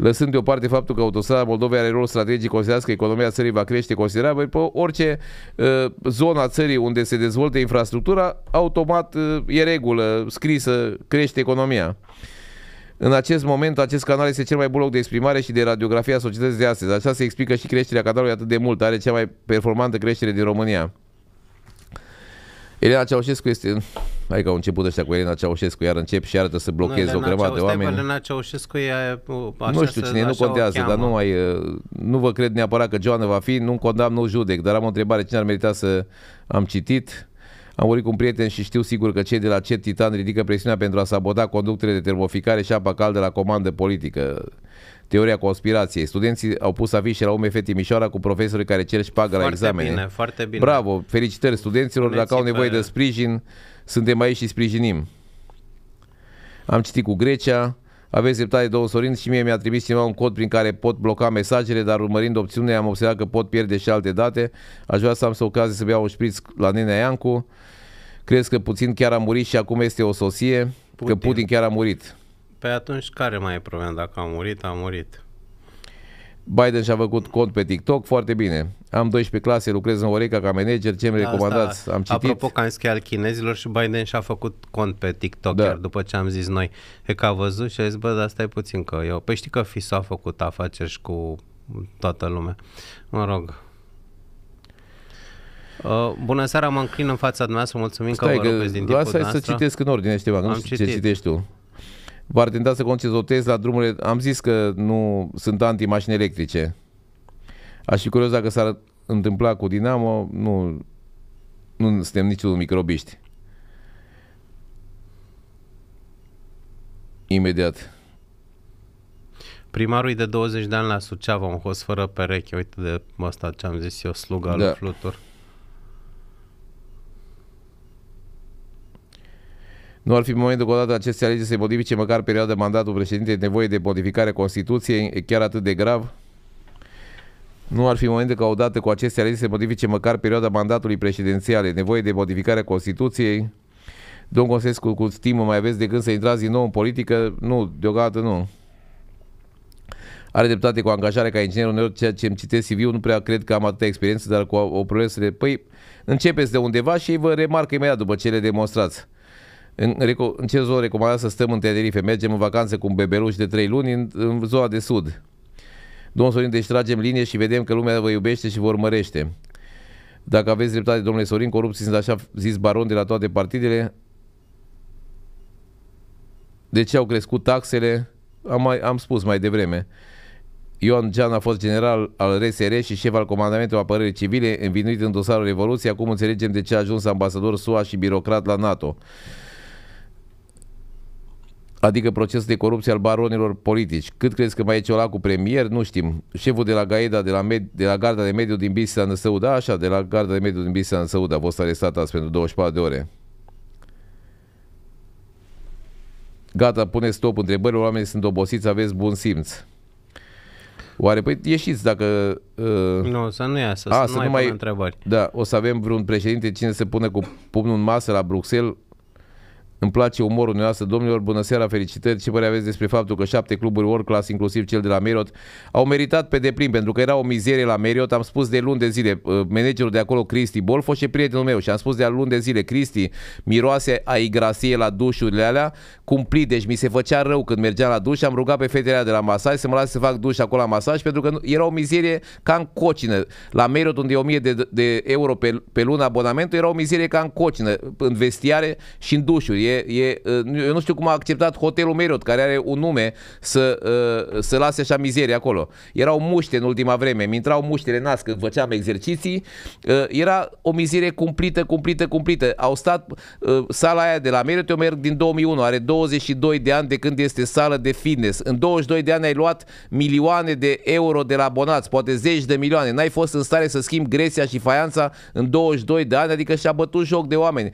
lăsând deoparte faptul că autostrada Moldovei are rol strategic, considerați că economia țării va crește considerabil, pe orice uh, zona țării unde se dezvoltă infrastructura, automat uh, e regulă scrisă, crește economia. În acest moment, acest canal este cel mai bun loc de exprimare și de radiografie a societății de astăzi. Așa se explică și creșterea canalului atât de mult. Are cea mai performantă creștere din România. Elena Ceaușescu este... Hai că au început ăștia cu Elena Ceaușescu, iar încep și arată să blocheze o grămadă de oameni. Elena Ceaușescu e așa Nu știu cine, nu contează, dar nu mai... Nu vă cred neapărat că Joana va fi, nu condamn, nu judec, dar am o întrebare, cine ar merita să am citit? Am vorbit cu un prieten și știu sigur că cei de la CET Titan ridică presiunea pentru a sabota conductele de termoficare și apa caldă la comandă politică. Teoria conspirației. Studenții au pus afișe la UMF Timișoara cu profesori care cer și pagă la examene. Foarte bine, foarte bine. Bravo, felicitări studenților, Puneți dacă au nevoie pe... de sprijin, suntem aici și sprijinim. Am citit cu Grecia, aveți dreptate, două Sorin, și mie mi-a trimis cineva un cod prin care pot bloca mesajele, dar urmărind opțiunea am observat că pot pierde și alte date. Aș vrea să am să ocazie să beau un șpriț la Nenea Iancu. Cred că puțin chiar a murit și acum este o sosie? Putin. Că Putin chiar a murit. Pe păi atunci care mai e problema? Dacă a murit, a murit. Biden și-a făcut cont pe TikTok, foarte bine. Am 12 clase, lucrez în Oreca ca manager, ce-mi da, recomandați? am citit. Apropo că am zis al chinezilor și Biden și-a făcut cont pe TikTok, da. chiar după ce am zis noi. E că a văzut și a zis, bă, dar stai puțin că eu... Păi știi că FISO a făcut afaceri și cu toată lumea. Mă rog, Uh, bună seara, mă înclin în fața dumneavoastră, mulțumim Stai că vă că din timpul dumneavoastră. să citesc în ordine, Ștefan, nu știu citit. ce citești tu v-ar tenta să o la drumurile... Am zis că nu sunt anti-mașini electrice. Aș fi curios dacă s-ar întâmpla cu Dinamo, nu, nu suntem niciun microbiști. Imediat. Primarul de 20 de ani la Suceava, un host fără pereche. Uite de asta ce am zis eu, sluga da. lui Flutur. Nu ar fi momentul că odată aceste alegeri să-i modifice măcar perioada mandatul președintei nevoie de modificare Constituției, e chiar atât de grav? Nu ar fi momentul ca odată cu aceste alegeri să modifice măcar perioada mandatului e nevoie de modificare Constituției? Domn Consescu, cu stimă mai aveți de când să intrați din nou în politică? Nu, deocamdată nu. Are dreptate cu angajarea ca inginer uneori, ceea ce îmi citesc cv nu prea cred că am atâta experiență, dar cu o, o progresă de... Păi, începeți de undeva și vă remarcă imediat după ce le demonstrați. În, în ce zonă recomandă să stăm în Tenerife? Mergem în vacanță cu un bebeluș de 3 luni în, în zona de sud. Domnul Sorin, deci tragem linie și vedem că lumea vă iubește și vă urmărește. Dacă aveți dreptate, domnule Sorin, corupții sunt așa zis baron de la toate partidele. De ce au crescut taxele? Am, mai, am spus mai devreme. Ion Gean a fost general al RSR și șef al Comandamentului Apărării Civile, învinuit în dosarul Revoluției. Acum înțelegem de ce a ajuns ambasador SUA și birocrat la NATO adică procesul de corupție al baronilor politici. Cât crezi că mai e ceva cu premier? Nu știm. Șeful de la Gaeda, de la, Med- de la Garda de Mediu din Bistrița în Săuda, așa, de la Garda de Mediu din Bistrița în Săuda, a fost arestat azi pentru 24 de ore. Gata, pune stop întrebările, oamenii sunt obosiți, aveți bun simț. Oare, păi ieșiți dacă... Uh... Nu, să nu iasă, a, să, să nu mai, mai întrebări. Da, o să avem vreun președinte cine se pune cu pumnul în masă la Bruxelles îmi place umorul dumneavoastră, domnilor, bună seara, felicitări. Ce părere aveți despre faptul că șapte cluburi World Class, inclusiv cel de la Meriot, au meritat pe deplin, pentru că era o mizerie la Meriot. Am spus de luni de zile, uh, managerul de acolo, Cristi Bolfo, și prietenul meu, și am spus de luni de zile, Cristi, miroase a igrasie la dușurile alea, cumplit, deci mi se făcea rău când mergeam la duș, am rugat pe fetele de la masaj să mă lase să fac duș acolo la masaj, pentru că era o mizerie ca în cocină. La Meriot, unde e 1000 de, de euro pe, pe lună abonamentul, era o mizerie ca în cocină, în vestiare și în dușuri E, e, eu nu știu cum a acceptat hotelul Merit, care are un nume, să, să lase așa mizerie acolo. Erau muște în ultima vreme, mi-intrau muștele în nas când făceam exerciții. Era o mizerie cumplită, cumplită, cumplită. Au stat sala aia de la Merit. eu merg din 2001, are 22 de ani de când este sală de fitness. În 22 de ani ai luat milioane de euro de la abonați, poate zeci de milioane. N-ai fost în stare să schimbi Grecia și Faianța în 22 de ani, adică și-a bătut joc de oameni.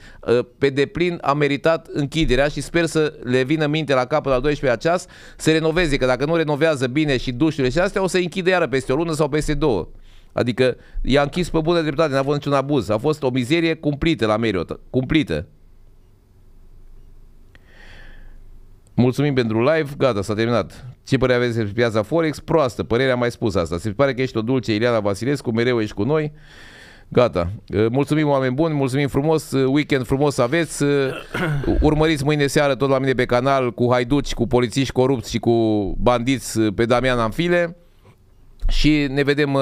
Pe deplin a meritat închiderea și sper să le vină minte la capăt al 12-lea ceas să renoveze, că dacă nu renovează bine și dușurile și astea, o să închide iară peste o lună sau peste două. Adică i-a închis pe bună dreptate, n-a fost niciun abuz. A fost o mizerie cumplită la Meriot. cumplită. Mulțumim pentru live, gata, s-a terminat. Ce părere aveți despre piața Forex? Proastă, părerea mai spus asta. Se pare că ești o dulce Ileana Vasilescu, mereu ești cu noi. Gata. Uh, mulțumim oameni buni, mulțumim frumos, uh, weekend frumos aveți. Uh, urmăriți mâine seară tot la mine pe canal cu haiduci, cu polițiști corupți și cu bandiți pe Damian Amfile. Și ne vedem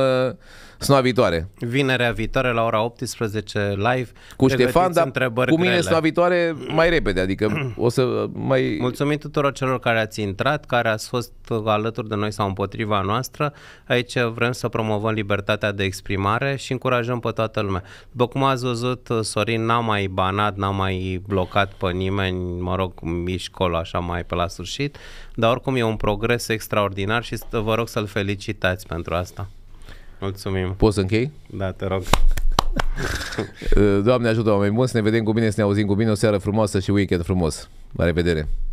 Suna viitoare. Vinerea viitoare la ora 18 live. Cu Ștefan, dar cu mine grele. viitoare mai repede, adică o să mai... Mulțumim tuturor celor care ați intrat, care ați fost alături de noi sau împotriva noastră. Aici vrem să promovăm libertatea de exprimare și încurajăm pe toată lumea. După cum ați văzut, Sorin n-a mai banat, n-a mai blocat pe nimeni, mă rog, mici colo așa mai pe la sfârșit, dar oricum e un progres extraordinar și vă rog să-l felicitați pentru asta. Mulțumim. Poți să închei? Da, te rog. Doamne ajută oameni buni, să ne vedem cu bine, să ne auzim cu bine, o seară frumoasă și weekend frumos. La revedere!